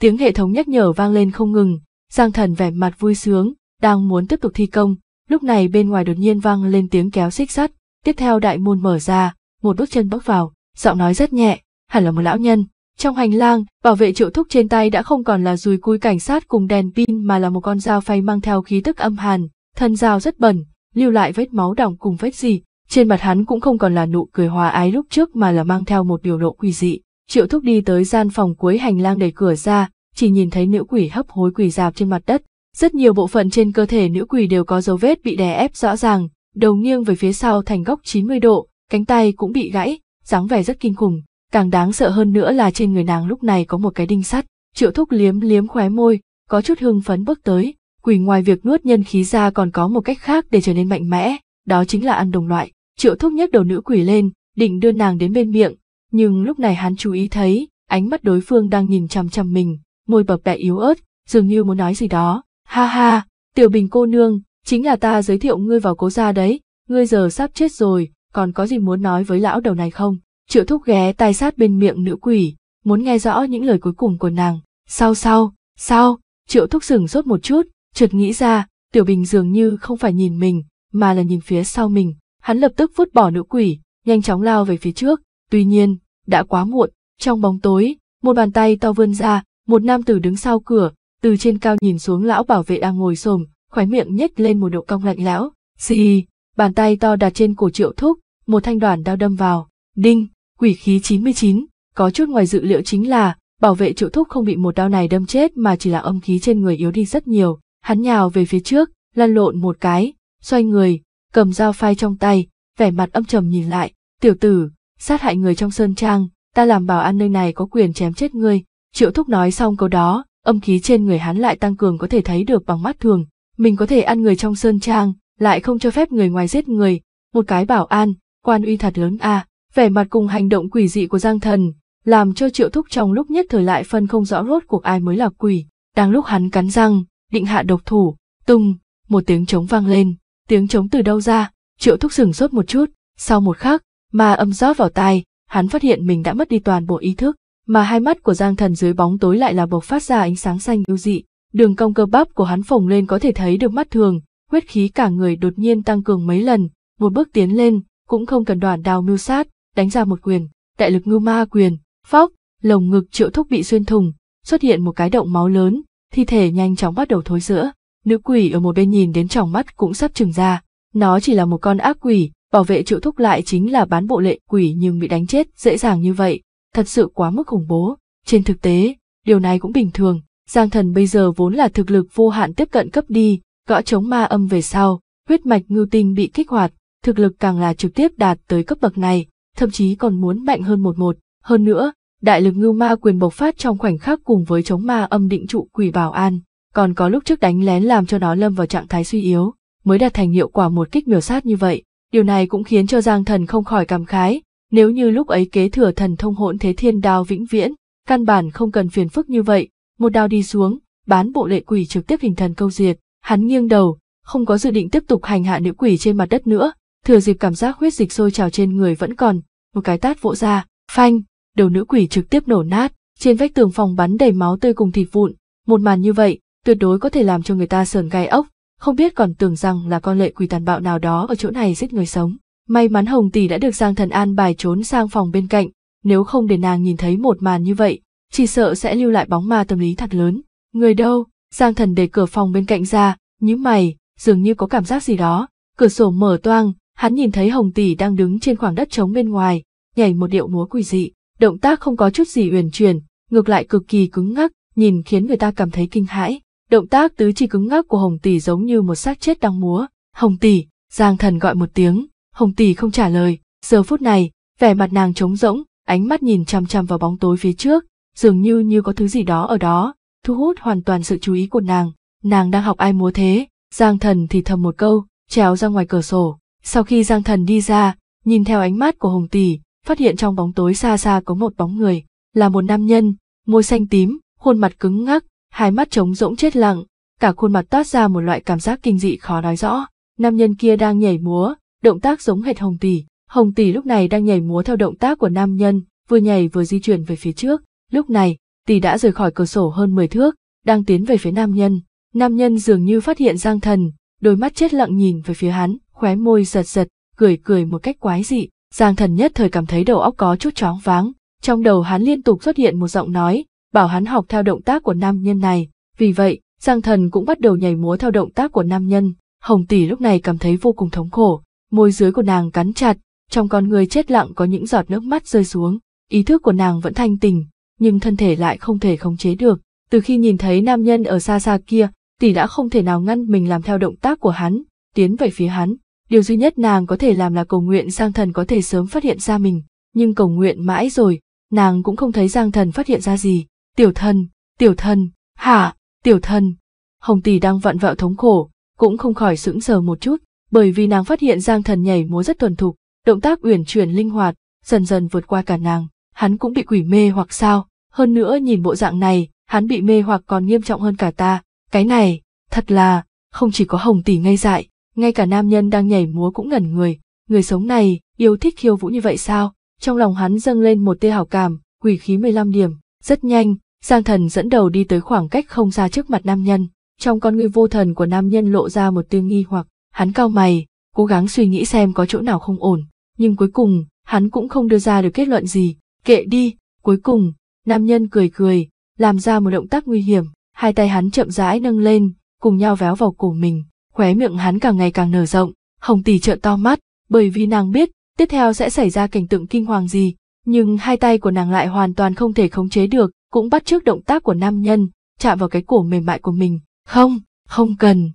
Tiếng hệ thống nhắc nhở vang lên không ngừng, Giang Thần vẻ mặt vui sướng, đang muốn tiếp tục thi công, lúc này bên ngoài đột nhiên vang lên tiếng kéo xích sắt, tiếp theo đại môn mở ra, một bước chân bước vào, giọng nói rất nhẹ, hẳn là một lão nhân. Trong hành lang, bảo vệ triệu thúc trên tay đã không còn là dùi cui cảnh sát cùng đèn pin mà là một con dao phay mang theo khí tức âm hàn, thân dao rất bẩn, lưu lại vết máu đỏng cùng vết gì, trên mặt hắn cũng không còn là nụ cười hòa ái lúc trước mà là mang theo một biểu lộ quỷ dị. Triệu Thúc đi tới gian phòng cuối hành lang đẩy cửa ra, chỉ nhìn thấy nữ quỷ hấp hối quỷ dạp trên mặt đất. Rất nhiều bộ phận trên cơ thể nữ quỷ đều có dấu vết bị đè ép rõ ràng, đầu nghiêng về phía sau thành góc 90 độ, cánh tay cũng bị gãy, dáng vẻ rất kinh khủng. Càng đáng sợ hơn nữa là trên người nàng lúc này có một cái đinh sắt. Triệu Thúc liếm liếm khóe môi, có chút hưng phấn bước tới, quỷ ngoài việc nuốt nhân khí ra còn có một cách khác để trở nên mạnh mẽ, đó chính là ăn đồng loại. Triệu thúc nhấc đầu nữ quỷ lên, định đưa nàng đến bên miệng, nhưng lúc này hắn chú ý thấy, ánh mắt đối phương đang nhìn chằm chằm mình, môi bập bẹ yếu ớt, dường như muốn nói gì đó. Ha ha, tiểu bình cô nương, chính là ta giới thiệu ngươi vào cố gia đấy, ngươi giờ sắp chết rồi, còn có gì muốn nói với lão đầu này không? Triệu thúc ghé tai sát bên miệng nữ quỷ, muốn nghe rõ những lời cuối cùng của nàng. Sao sao, sao, triệu thúc sừng sốt một chút, Trượt nghĩ ra, Tiểu Bình dường như không phải nhìn mình, mà là nhìn phía sau mình, hắn lập tức vứt bỏ nữ quỷ, nhanh chóng lao về phía trước, tuy nhiên, đã quá muộn, trong bóng tối, một bàn tay to vươn ra, một nam tử đứng sau cửa, từ trên cao nhìn xuống lão bảo vệ đang ngồi xổm, khóe miệng nhếch lên một độ cong lạnh lẽo, xì, bàn tay to đặt trên cổ Triệu Thúc, một thanh đoàn đao đâm vào, đinh, quỷ khí 99, có chút ngoài dự liệu chính là, bảo vệ Triệu Thúc không bị một đao này đâm chết mà chỉ là âm khí trên người yếu đi rất nhiều, Hắn nhào về phía trước, lăn lộn một cái, xoay người, cầm dao phai trong tay, vẻ mặt âm trầm nhìn lại, tiểu tử, sát hại người trong sơn trang, ta làm bảo an nơi này có quyền chém chết ngươi. Triệu thúc nói xong câu đó, âm khí trên người hắn lại tăng cường có thể thấy được bằng mắt thường, mình có thể ăn người trong sơn trang, lại không cho phép người ngoài giết người, một cái bảo an, quan uy thật lớn a, vẻ mặt cùng hành động quỷ dị của Giang Thần, làm cho Triệu Thúc trong lúc nhất thời lại phân không rõ rốt cuộc ai mới là quỷ. Đang lúc hắn cắn răng, định hạ độc thủ, tung, một tiếng trống vang lên, tiếng trống từ đâu ra, triệu thúc sừng sốt một chút, sau một khắc, ma âm rót vào tai, hắn phát hiện mình đã mất đi toàn bộ ý thức, mà hai mắt của Giang Thần dưới bóng tối lại là bộc phát ra ánh sáng xanh ưu dị, đường cong cơ bắp của hắn phồng lên có thể thấy được mắt thường, huyết khí cả người đột nhiên tăng cường mấy lần, một bước tiến lên, cũng không cần đoàn đào mưu sát, đánh ra một quyền, đại lực ngưu ma quyền, phóc, lồng ngực triệu thúc bị xuyên thùng, xuất hiện một cái động máu lớn, thi thể nhanh chóng bắt đầu thối rữa. Nữ quỷ ở một bên nhìn đến tròng mắt cũng sắp trừng ra. Nó chỉ là một con ác quỷ, bảo vệ triệu thúc lại chính là bán bộ lệ quỷ nhưng bị đánh chết dễ dàng như vậy, thật sự quá mức khủng bố. Trên thực tế, điều này cũng bình thường, Giang Thần bây giờ vốn là thực lực vô hạn tiếp cận cấp đi, gõ chống ma âm về sau, huyết mạch ngưu tinh bị kích hoạt, thực lực càng là trực tiếp đạt tới cấp bậc này, thậm chí còn muốn mạnh hơn một một. Hơn nữa, đại lực ngưu ma quyền bộc phát trong khoảnh khắc cùng với chống ma âm định trụ quỷ bảo an, còn có lúc trước đánh lén làm cho nó lâm vào trạng thái suy yếu, mới đạt thành hiệu quả một kích miểu sát như vậy. Điều này cũng khiến cho Giang Thần không khỏi cảm khái, nếu như lúc ấy kế thừa thần thông hỗn thế thiên đao vĩnh viễn, căn bản không cần phiền phức như vậy, một đao đi xuống, bán bộ lệ quỷ trực tiếp hình thần câu diệt, hắn nghiêng đầu, không có dự định tiếp tục hành hạ nữ quỷ trên mặt đất nữa, thừa dịp cảm giác huyết dịch sôi trào trên người vẫn còn, một cái tát vỗ ra, phanh, đầu nữ quỷ trực tiếp nổ nát, trên vách tường phòng bắn đầy máu tươi cùng thịt vụn, một màn như vậy, tuyệt đối có thể làm cho người ta sờn gai ốc, không biết còn tưởng rằng là con lệ quỷ tàn bạo nào đó ở chỗ này giết người sống. May mắn Hồng tỷ đã được Giang Thần An bài trốn sang phòng bên cạnh, nếu không để nàng nhìn thấy một màn như vậy, chỉ sợ sẽ lưu lại bóng ma tâm lý thật lớn. Người đâu? Giang Thần để cửa phòng bên cạnh ra, nhíu mày, dường như có cảm giác gì đó. Cửa sổ mở toang, hắn nhìn thấy Hồng tỷ đang đứng trên khoảng đất trống bên ngoài, nhảy một điệu múa quỷ dị động tác không có chút gì uyển chuyển, ngược lại cực kỳ cứng ngắc, nhìn khiến người ta cảm thấy kinh hãi. Động tác tứ chi cứng ngắc của Hồng Tỷ giống như một xác chết đang múa. Hồng Tỷ, Giang Thần gọi một tiếng, Hồng Tỷ không trả lời, giờ phút này, vẻ mặt nàng trống rỗng, ánh mắt nhìn chăm chăm vào bóng tối phía trước, dường như như có thứ gì đó ở đó, thu hút hoàn toàn sự chú ý của nàng. Nàng đang học ai múa thế, Giang Thần thì thầm một câu, trèo ra ngoài cửa sổ. Sau khi Giang Thần đi ra, nhìn theo ánh mắt của Hồng Tỷ, phát hiện trong bóng tối xa xa có một bóng người, là một nam nhân, môi xanh tím, khuôn mặt cứng ngắc, hai mắt trống rỗng chết lặng, cả khuôn mặt toát ra một loại cảm giác kinh dị khó nói rõ. Nam nhân kia đang nhảy múa, động tác giống hệt Hồng Tỷ. Hồng Tỷ lúc này đang nhảy múa theo động tác của nam nhân, vừa nhảy vừa di chuyển về phía trước. Lúc này, Tỷ đã rời khỏi cửa sổ hơn 10 thước, đang tiến về phía nam nhân. Nam nhân dường như phát hiện Giang Thần, đôi mắt chết lặng nhìn về phía hắn, khóe môi giật giật, cười cười một cách quái dị. Giang thần nhất thời cảm thấy đầu óc có chút chóng váng, trong đầu hắn liên tục xuất hiện một giọng nói, bảo hắn học theo động tác của nam nhân này, vì vậy, Giang thần cũng bắt đầu nhảy múa theo động tác của nam nhân, Hồng tỷ lúc này cảm thấy vô cùng thống khổ, môi dưới của nàng cắn chặt, trong con người chết lặng có những giọt nước mắt rơi xuống, ý thức của nàng vẫn thanh tỉnh, nhưng thân thể lại không thể khống chế được, từ khi nhìn thấy nam nhân ở xa xa kia, tỷ đã không thể nào ngăn mình làm theo động tác của hắn, tiến về phía hắn, Điều duy nhất nàng có thể làm là cầu nguyện Giang Thần có thể sớm phát hiện ra mình, nhưng cầu nguyện mãi rồi, nàng cũng không thấy Giang Thần phát hiện ra gì. Tiểu thần, tiểu thần, hả, tiểu thần. Hồng Tỷ đang vặn vẹo thống khổ, cũng không khỏi sững sờ một chút, bởi vì nàng phát hiện Giang Thần nhảy múa rất thuần thục, động tác uyển chuyển linh hoạt, dần dần vượt qua cả nàng, hắn cũng bị quỷ mê hoặc sao, hơn nữa nhìn bộ dạng này, hắn bị mê hoặc còn nghiêm trọng hơn cả ta, cái này, thật là, không chỉ có Hồng Tỷ ngây dại, ngay cả nam nhân đang nhảy múa cũng ngẩn người, người sống này, yêu thích khiêu vũ như vậy sao? Trong lòng hắn dâng lên một tia hào cảm, quỷ khí mười lăm điểm, rất nhanh, Giang Thần dẫn đầu đi tới khoảng cách không xa trước mặt nam nhân, trong con ngươi vô thần của nam nhân lộ ra một tia nghi hoặc, hắn cau mày, cố gắng suy nghĩ xem có chỗ nào không ổn, nhưng cuối cùng, hắn cũng không đưa ra được kết luận gì, kệ đi, cuối cùng, nam nhân cười cười, làm ra một động tác nguy hiểm, hai tay hắn chậm rãi nâng lên, cùng nhau véo vào cổ mình, khóe miệng hắn càng ngày càng nở rộng, Hồng tỷ trợn to mắt, bởi vì nàng biết, tiếp theo sẽ xảy ra cảnh tượng kinh hoàng gì, nhưng hai tay của nàng lại hoàn toàn không thể khống chế được, cũng bắt trước động tác của nam nhân, chạm vào cái cổ mềm mại của mình. Không, không cần.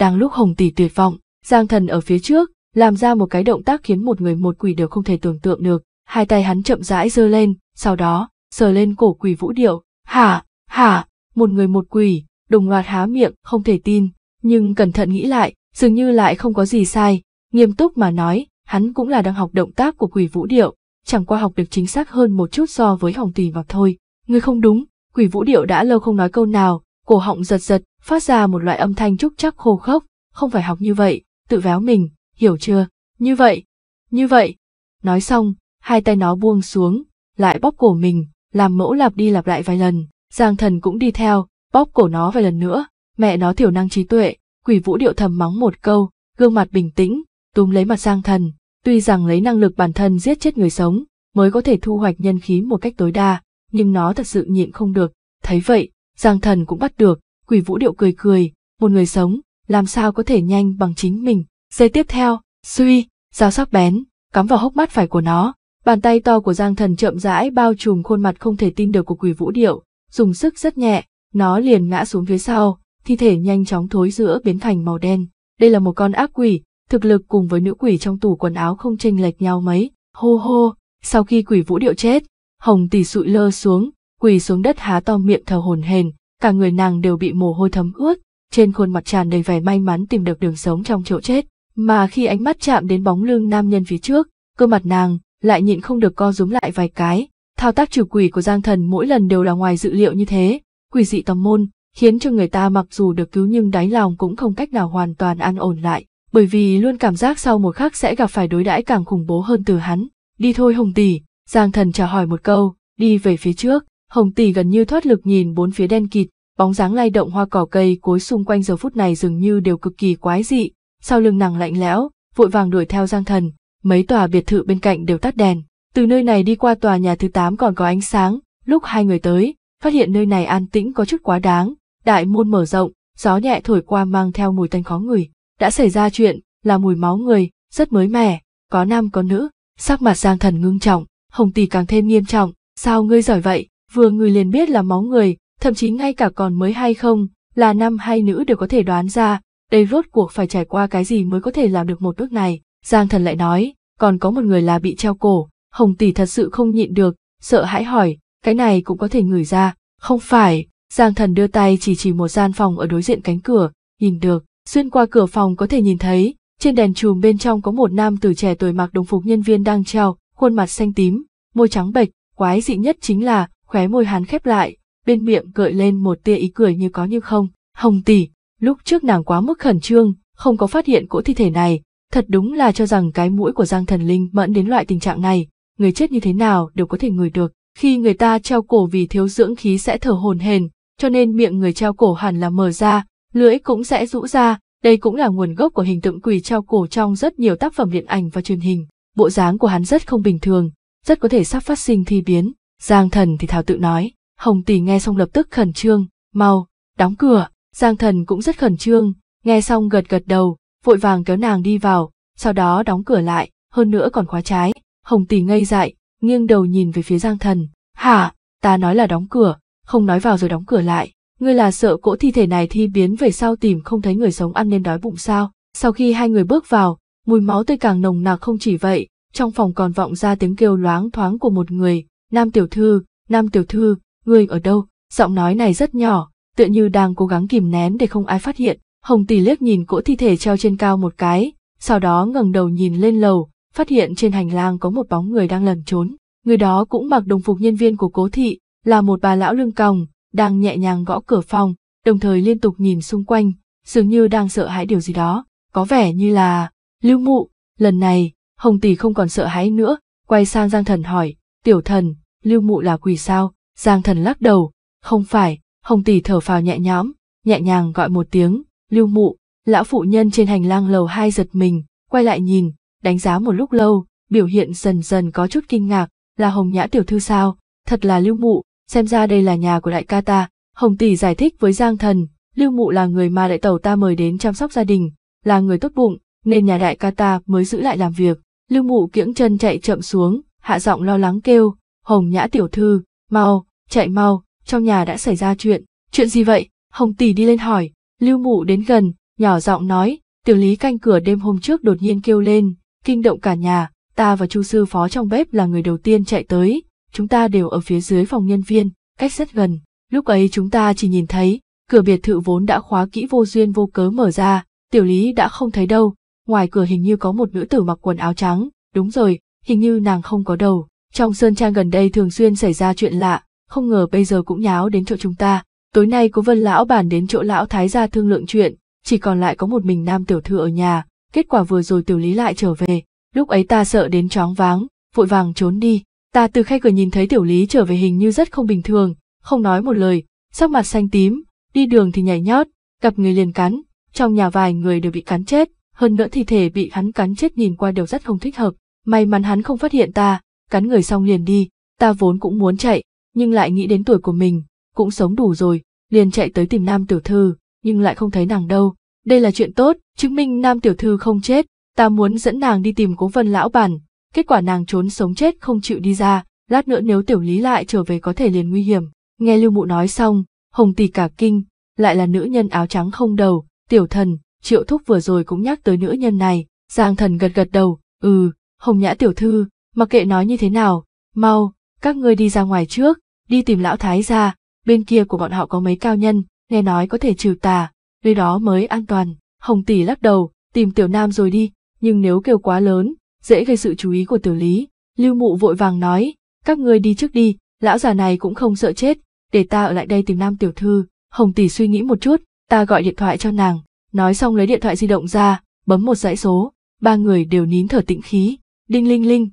Đang lúc Hồng tỷ tuyệt vọng, Giang thần ở phía trước, làm ra một cái động tác khiến một người một quỷ đều không thể tưởng tượng được. Hai tay hắn chậm rãi giơ lên, sau đó, sờ lên cổ quỷ vũ điệu. Hả, hả, một người một quỷ, đồng loạt há miệng, không thể tin nhưng cẩn thận nghĩ lại, dường như lại không có gì sai, nghiêm túc mà nói, hắn cũng là đang học động tác của quỷ vũ điệu, chẳng qua học được chính xác hơn một chút so với hồng tùy ngọc thôi. Ngươi không đúng, quỷ vũ điệu đã lâu không nói câu nào, cổ họng giật giật, phát ra một loại âm thanh trúc chắc khô khốc, không phải học như vậy, tự véo mình, hiểu chưa, như vậy, như vậy. Nói xong, hai tay nó buông xuống, lại bóp cổ mình, làm mẫu lặp đi lặp lại vài lần, Giang thần cũng đi theo, bóp cổ nó vài lần nữa, mẹ nó thiểu năng trí tuệ, quỷ vũ điệu thầm mắng một câu, gương mặt bình tĩnh, túm lấy mặt sang thần, tuy rằng lấy năng lực bản thân giết chết người sống, mới có thể thu hoạch nhân khí một cách tối đa, nhưng nó thật sự nhịn không được, thấy vậy, giang thần cũng bắt được, quỷ vũ điệu cười cười, một người sống, làm sao có thể nhanh bằng chính mình, dây tiếp theo, suy, dao sắc bén, cắm vào hốc mắt phải của nó, bàn tay to của giang thần chậm rãi bao trùm khuôn mặt không thể tin được của quỷ vũ điệu, dùng sức rất nhẹ, nó liền ngã xuống phía sau, thi thể nhanh chóng thối giữa biến thành màu đen. Đây là một con ác quỷ, thực lực cùng với nữ quỷ trong tủ quần áo không chênh lệch nhau mấy. Hô hô, sau khi quỷ vũ điệu chết, hồng tỷ sụi lơ xuống, quỳ xuống đất há to miệng thở hồn hền, cả người nàng đều bị mồ hôi thấm ướt, trên khuôn mặt tràn đầy vẻ may mắn tìm được đường sống trong chỗ chết. Mà khi ánh mắt chạm đến bóng lưng nam nhân phía trước, cơ mặt nàng lại nhịn không được co rúm lại vài cái. Thao tác trừ quỷ của Giang Thần mỗi lần đều là ngoài dự liệu như thế, quỷ dị tòng môn, khiến cho người ta mặc dù được cứu nhưng đáy lòng cũng không cách nào hoàn toàn an ổn lại, bởi vì luôn cảm giác sau một khắc sẽ gặp phải đối đãi càng khủng bố hơn từ hắn. Đi thôi Hồng Tỷ, Giang Thần trả hỏi một câu, đi về phía trước, Hồng Tỷ gần như thoát lực nhìn bốn phía đen kịt, bóng dáng lay động hoa cỏ cây cối xung quanh giờ phút này dường như đều cực kỳ quái dị, sau lưng nàng lạnh lẽo, vội vàng đuổi theo Giang Thần, mấy tòa biệt thự bên cạnh đều tắt đèn, từ nơi này đi qua tòa nhà thứ 8 còn có ánh sáng, lúc hai người tới, phát hiện nơi này an tĩnh có chút quá đáng, đại môn mở rộng, gió nhẹ thổi qua mang theo mùi tanh khó ngửi. Đã xảy ra chuyện, là mùi máu người, rất mới mẻ, có nam có nữ, sắc mặt Giang Thần ngưng trọng, Hồng Tỷ càng thêm nghiêm trọng, sao ngươi giỏi vậy, vừa người liền biết là máu người, thậm chí ngay cả còn mới hay không, là nam hay nữ đều có thể đoán ra, đây rốt cuộc phải trải qua cái gì mới có thể làm được một bước này. Giang Thần lại nói, còn có một người là bị treo cổ, Hồng Tỷ thật sự không nhịn được, sợ hãi hỏi, cái này cũng có thể ngửi ra, không phải, Giang thần đưa tay chỉ chỉ một gian phòng ở đối diện cánh cửa, nhìn được, xuyên qua cửa phòng có thể nhìn thấy, trên đèn chùm bên trong có một nam tử trẻ tuổi mặc đồng phục nhân viên đang treo, khuôn mặt xanh tím, môi trắng bệch, quái dị nhất chính là, khóe môi hắn khép lại, bên miệng gợi lên một tia ý cười như có như không. Hồng tỷ, lúc trước nàng quá mức khẩn trương, không có phát hiện cỗ thi thể này, thật đúng là cho rằng cái mũi của Giang Thần Linh mẫn đến loại tình trạng này, người chết như thế nào đều có thể ngửi được, khi người ta treo cổ vì thiếu dưỡng khí sẽ thở hồn hền, cho nên miệng người treo cổ hẳn là mở ra, lưỡi cũng sẽ rũ ra, đây cũng là nguồn gốc của hình tượng quỷ treo cổ trong rất nhiều tác phẩm điện ảnh và truyền hình. Bộ dáng của hắn rất không bình thường, rất có thể sắp phát sinh thi biến. Giang thần thì thảo tự nói, Hồng tỷ nghe xong lập tức khẩn trương, mau, đóng cửa. Giang thần cũng rất khẩn trương, nghe xong gật gật đầu, vội vàng kéo nàng đi vào, sau đó đóng cửa lại, hơn nữa còn khóa trái. Hồng tỷ ngây dại, nghiêng đầu nhìn về phía Giang Thần. Hả, ta nói là đóng cửa, không nói vào rồi đóng cửa lại. Ngươi là sợ cỗ thi thể này thi biến về sau tìm không thấy người sống ăn nên đói bụng sao. Sau khi hai người bước vào, mùi máu tươi càng nồng nặc không chỉ vậy, trong phòng còn vọng ra tiếng kêu loáng thoáng của một người. Nam tiểu thư, nam tiểu thư, ngươi ở đâu? Giọng nói này rất nhỏ, tựa như đang cố gắng kìm nén để không ai phát hiện. Hồng tỷ liếc nhìn cỗ thi thể treo trên cao một cái, sau đó ngẩng đầu nhìn lên lầu, phát hiện trên hành lang có một bóng người đang lẩn trốn. Người đó cũng mặc đồng phục nhân viên của cố thị, là một bà lão lưng còng, đang nhẹ nhàng gõ cửa phòng, đồng thời liên tục nhìn xung quanh, dường như đang sợ hãi điều gì đó, có vẻ như là... Lưu mụ, lần này, Hồng Tỷ không còn sợ hãi nữa, quay sang Giang Thần hỏi, tiểu thần, Lưu mụ là quỷ sao? Giang Thần lắc đầu, không phải, Hồng Tỷ thở phào nhẹ nhõm, nhẹ nhàng gọi một tiếng, Lưu mụ, lão phụ nhân trên hành lang lầu hai giật mình, quay lại nhìn, đánh giá một lúc lâu, biểu hiện dần dần có chút kinh ngạc, là Hồng Nhã tiểu thư sao, thật là lưu mụ, xem ra đây là nhà của đại ca ta, Hồng tỷ giải thích với Giang Thần, lưu mụ là người mà đại tẩu ta mời đến chăm sóc gia đình, là người tốt bụng, nên nhà đại ca ta mới giữ lại làm việc, lưu mụ kiễng chân chạy chậm xuống, hạ giọng lo lắng kêu, Hồng Nhã tiểu thư, mau, chạy mau, trong nhà đã xảy ra chuyện, chuyện gì vậy, Hồng tỷ đi lên hỏi, lưu mụ đến gần, nhỏ giọng nói, tiểu lý canh cửa đêm hôm trước đột nhiên kêu lên, kinh động cả nhà, ta và Chu sư phó trong bếp là người đầu tiên chạy tới, chúng ta đều ở phía dưới phòng nhân viên, cách rất gần, lúc ấy chúng ta chỉ nhìn thấy, cửa biệt thự vốn đã khóa kỹ vô duyên vô cớ mở ra, tiểu lý đã không thấy đâu, ngoài cửa hình như có một nữ tử mặc quần áo trắng, đúng rồi, hình như nàng không có đầu, trong sơn trang gần đây thường xuyên xảy ra chuyện lạ, không ngờ bây giờ cũng nháo đến chỗ chúng ta, tối nay cố vân lão bản đến chỗ lão thái gia thương lượng chuyện, chỉ còn lại có một mình nam tiểu thư ở nhà, kết quả vừa rồi tiểu lý lại trở về, lúc ấy ta sợ đến choáng váng, vội vàng trốn đi. Ta từ khay cửa nhìn thấy tiểu lý trở về hình như rất không bình thường, không nói một lời, sắc mặt xanh tím, đi đường thì nhảy nhót, gặp người liền cắn, trong nhà vài người đều bị cắn chết, hơn nữa thi thể bị hắn cắn chết nhìn qua đều rất không thích hợp. May mắn hắn không phát hiện ta, cắn người xong liền đi, ta vốn cũng muốn chạy, nhưng lại nghĩ đến tuổi của mình, cũng sống đủ rồi, liền chạy tới tìm nam tiểu thư, nhưng lại không thấy nàng đâu, đây là chuyện tốt, chứng minh nam tiểu thư không chết, ta muốn dẫn nàng đi tìm cố vân lão bản, kết quả nàng trốn sống chết không chịu đi ra, lát nữa nếu tiểu lý lại trở về có thể liền nguy hiểm. Nghe Lưu Mụ nói xong, Hồng tỷ cả kinh, lại là nữ nhân áo trắng không đầu, tiểu thần, triệu thúc vừa rồi cũng nhắc tới nữ nhân này, Giang thần gật gật đầu, ừ, Hồng nhã tiểu thư, mặc kệ nói như thế nào, mau, các ngươi đi ra ngoài trước, đi tìm lão thái gia, bên kia của bọn họ có mấy cao nhân, nghe nói có thể trừ tà, nơi đó mới an toàn. Hồng tỷ lắc đầu, tìm tiểu nam rồi đi, nhưng nếu kêu quá lớn, dễ gây sự chú ý của tiểu lý. Lưu mụ vội vàng nói, các ngươi đi trước đi, lão già này cũng không sợ chết, để ta ở lại đây tìm nam tiểu thư. Hồng tỷ suy nghĩ một chút, ta gọi điện thoại cho nàng, nói xong lấy điện thoại di động ra, bấm một dãy số, ba người đều nín thở tĩnh khí. Đinh linh linh,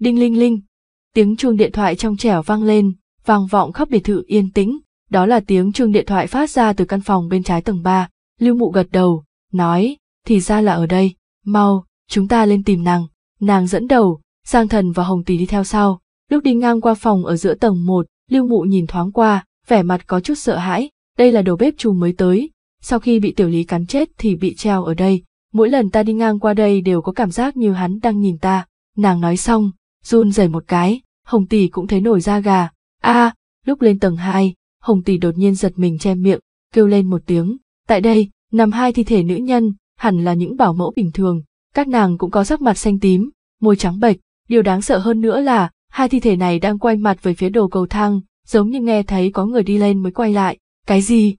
đinh linh linh, tiếng chuông điện thoại trong trẻo vang lên, vang vọng khắp biệt thự yên tĩnh. Đó là tiếng chuông điện thoại phát ra từ căn phòng bên trái tầng ba. Lưu Mụ gật đầu, nói, thì ra là ở đây, mau, chúng ta lên tìm nàng. Nàng dẫn đầu, Giang Thần và Hồng Tỷ đi theo sau. Lúc đi ngang qua phòng ở giữa tầng một, Lưu Mụ nhìn thoáng qua, vẻ mặt có chút sợ hãi, đây là đầu bếp chùm mới tới, sau khi bị tiểu lý cắn chết thì bị treo ở đây, mỗi lần ta đi ngang qua đây đều có cảm giác như hắn đang nhìn ta. Nàng nói xong, run rẩy một cái, Hồng Tỷ cũng thấy nổi da gà. A, lúc lên tầng hai. Hồng Tỷ đột nhiên giật mình che miệng, kêu lên một tiếng. Tại đây, nằm hai thi thể nữ nhân, hẳn là những bảo mẫu bình thường, các nàng cũng có sắc mặt xanh tím, môi trắng bệch, điều đáng sợ hơn nữa là hai thi thể này đang quay mặt về phía đầu cầu thang, giống như nghe thấy có người đi lên mới quay lại. Cái gì?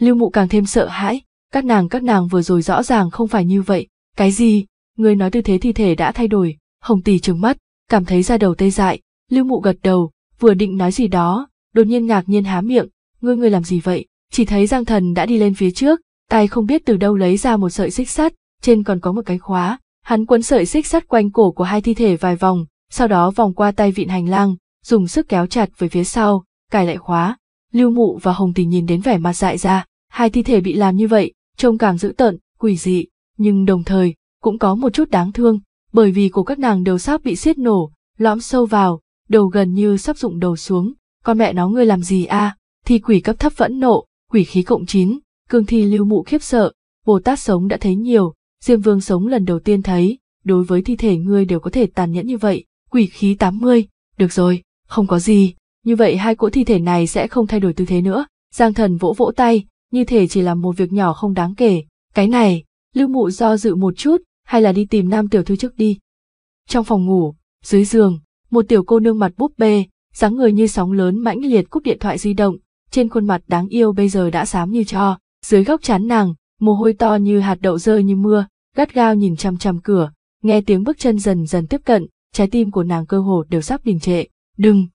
Lưu Mụ càng thêm sợ hãi, các nàng các nàng vừa rồi rõ ràng không phải như vậy. Cái gì? Người nói tư thế thi thể đã thay đổi, Hồng Tỷ trừng mắt, cảm thấy da đầu tê dại, Lưu Mụ gật đầu, vừa định nói gì đó đột nhiên ngạc nhiên há miệng, ngươi ngươi làm gì vậy? Chỉ thấy Giang Thần đã đi lên phía trước, tay không biết từ đâu lấy ra một sợi xích sắt, trên còn có một cái khóa, hắn quấn sợi xích sắt quanh cổ của hai thi thể vài vòng, sau đó vòng qua tay vịn hành lang, dùng sức kéo chặt về phía sau, cài lại khóa. Lưu Mụ và Hồng Tình nhìn đến vẻ mặt dại ra, hai thi thể bị làm như vậy, trông càng dữ tợn, quỷ dị, nhưng đồng thời cũng có một chút đáng thương, bởi vì cổ các nàng đều sắp bị xiết nổ, lõm sâu vào, đầu gần như sắp rụng đầu xuống, con mẹ nó ngươi làm gì a thi quỷ cấp thấp phẫn nộ quỷ khí cộng chín cương thi lưu mụ khiếp sợ bồ tát sống đã thấy nhiều diêm vương sống lần đầu tiên thấy đối với thi thể ngươi đều có thể tàn nhẫn như vậy quỷ khí tám mươi, được rồi không có gì như vậy hai cỗ thi thể này sẽ không thay đổi tư thế nữa giang thần vỗ vỗ tay như thể chỉ là một việc nhỏ không đáng kể cái này lưu mụ do dự một chút hay là đi tìm nam tiểu thư trước đi trong phòng ngủ dưới giường một tiểu cô nương mặt búp bê dáng người như sóng lớn mãnh liệt cúp điện thoại di động, trên khuôn mặt đáng yêu bây giờ đã xám như cho, dưới góc chán nàng, mồ hôi to như hạt đậu rơi như mưa, gắt gao nhìn chăm chăm cửa, nghe tiếng bước chân dần dần tiếp cận, trái tim của nàng cơ hồ đều sắp đình trệ, đừng,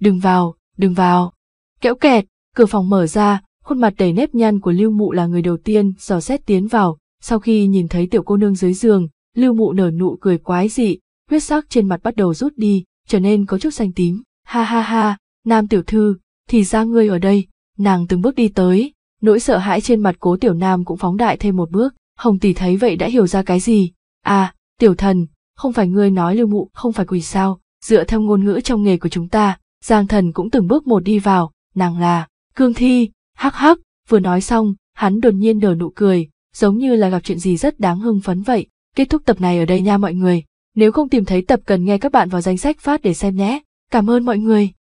đừng vào, đừng vào. kẽo kẹt, cửa phòng mở ra, khuôn mặt đầy nếp nhăn của Lưu Mụ là người đầu tiên dò xét tiến vào, sau khi nhìn thấy tiểu cô nương dưới giường, Lưu Mụ nở nụ cười quái dị, huyết sắc trên mặt bắt đầu rút đi, trở nên có chút xanh tím. Ha ha ha, nam tiểu thư, thì ra ngươi ở đây, nàng từng bước đi tới, nỗi sợ hãi trên mặt cố tiểu nam cũng phóng đại thêm một bước, hồng tỷ thấy vậy đã hiểu ra cái gì. À, tiểu thần, không phải ngươi nói lưu mụ không phải quỷ sao, dựa theo ngôn ngữ trong nghề của chúng ta, giang thần cũng từng bước một đi vào, nàng là, cương thi, hắc hắc, vừa nói xong, hắn đột nhiên nở nụ cười, giống như là gặp chuyện gì rất đáng hưng phấn vậy. Kết thúc tập này ở đây nha mọi người. Nếu không tìm thấy tập cần nghe các bạn vào danh sách phát để xem nhé. Cảm ơn mọi người.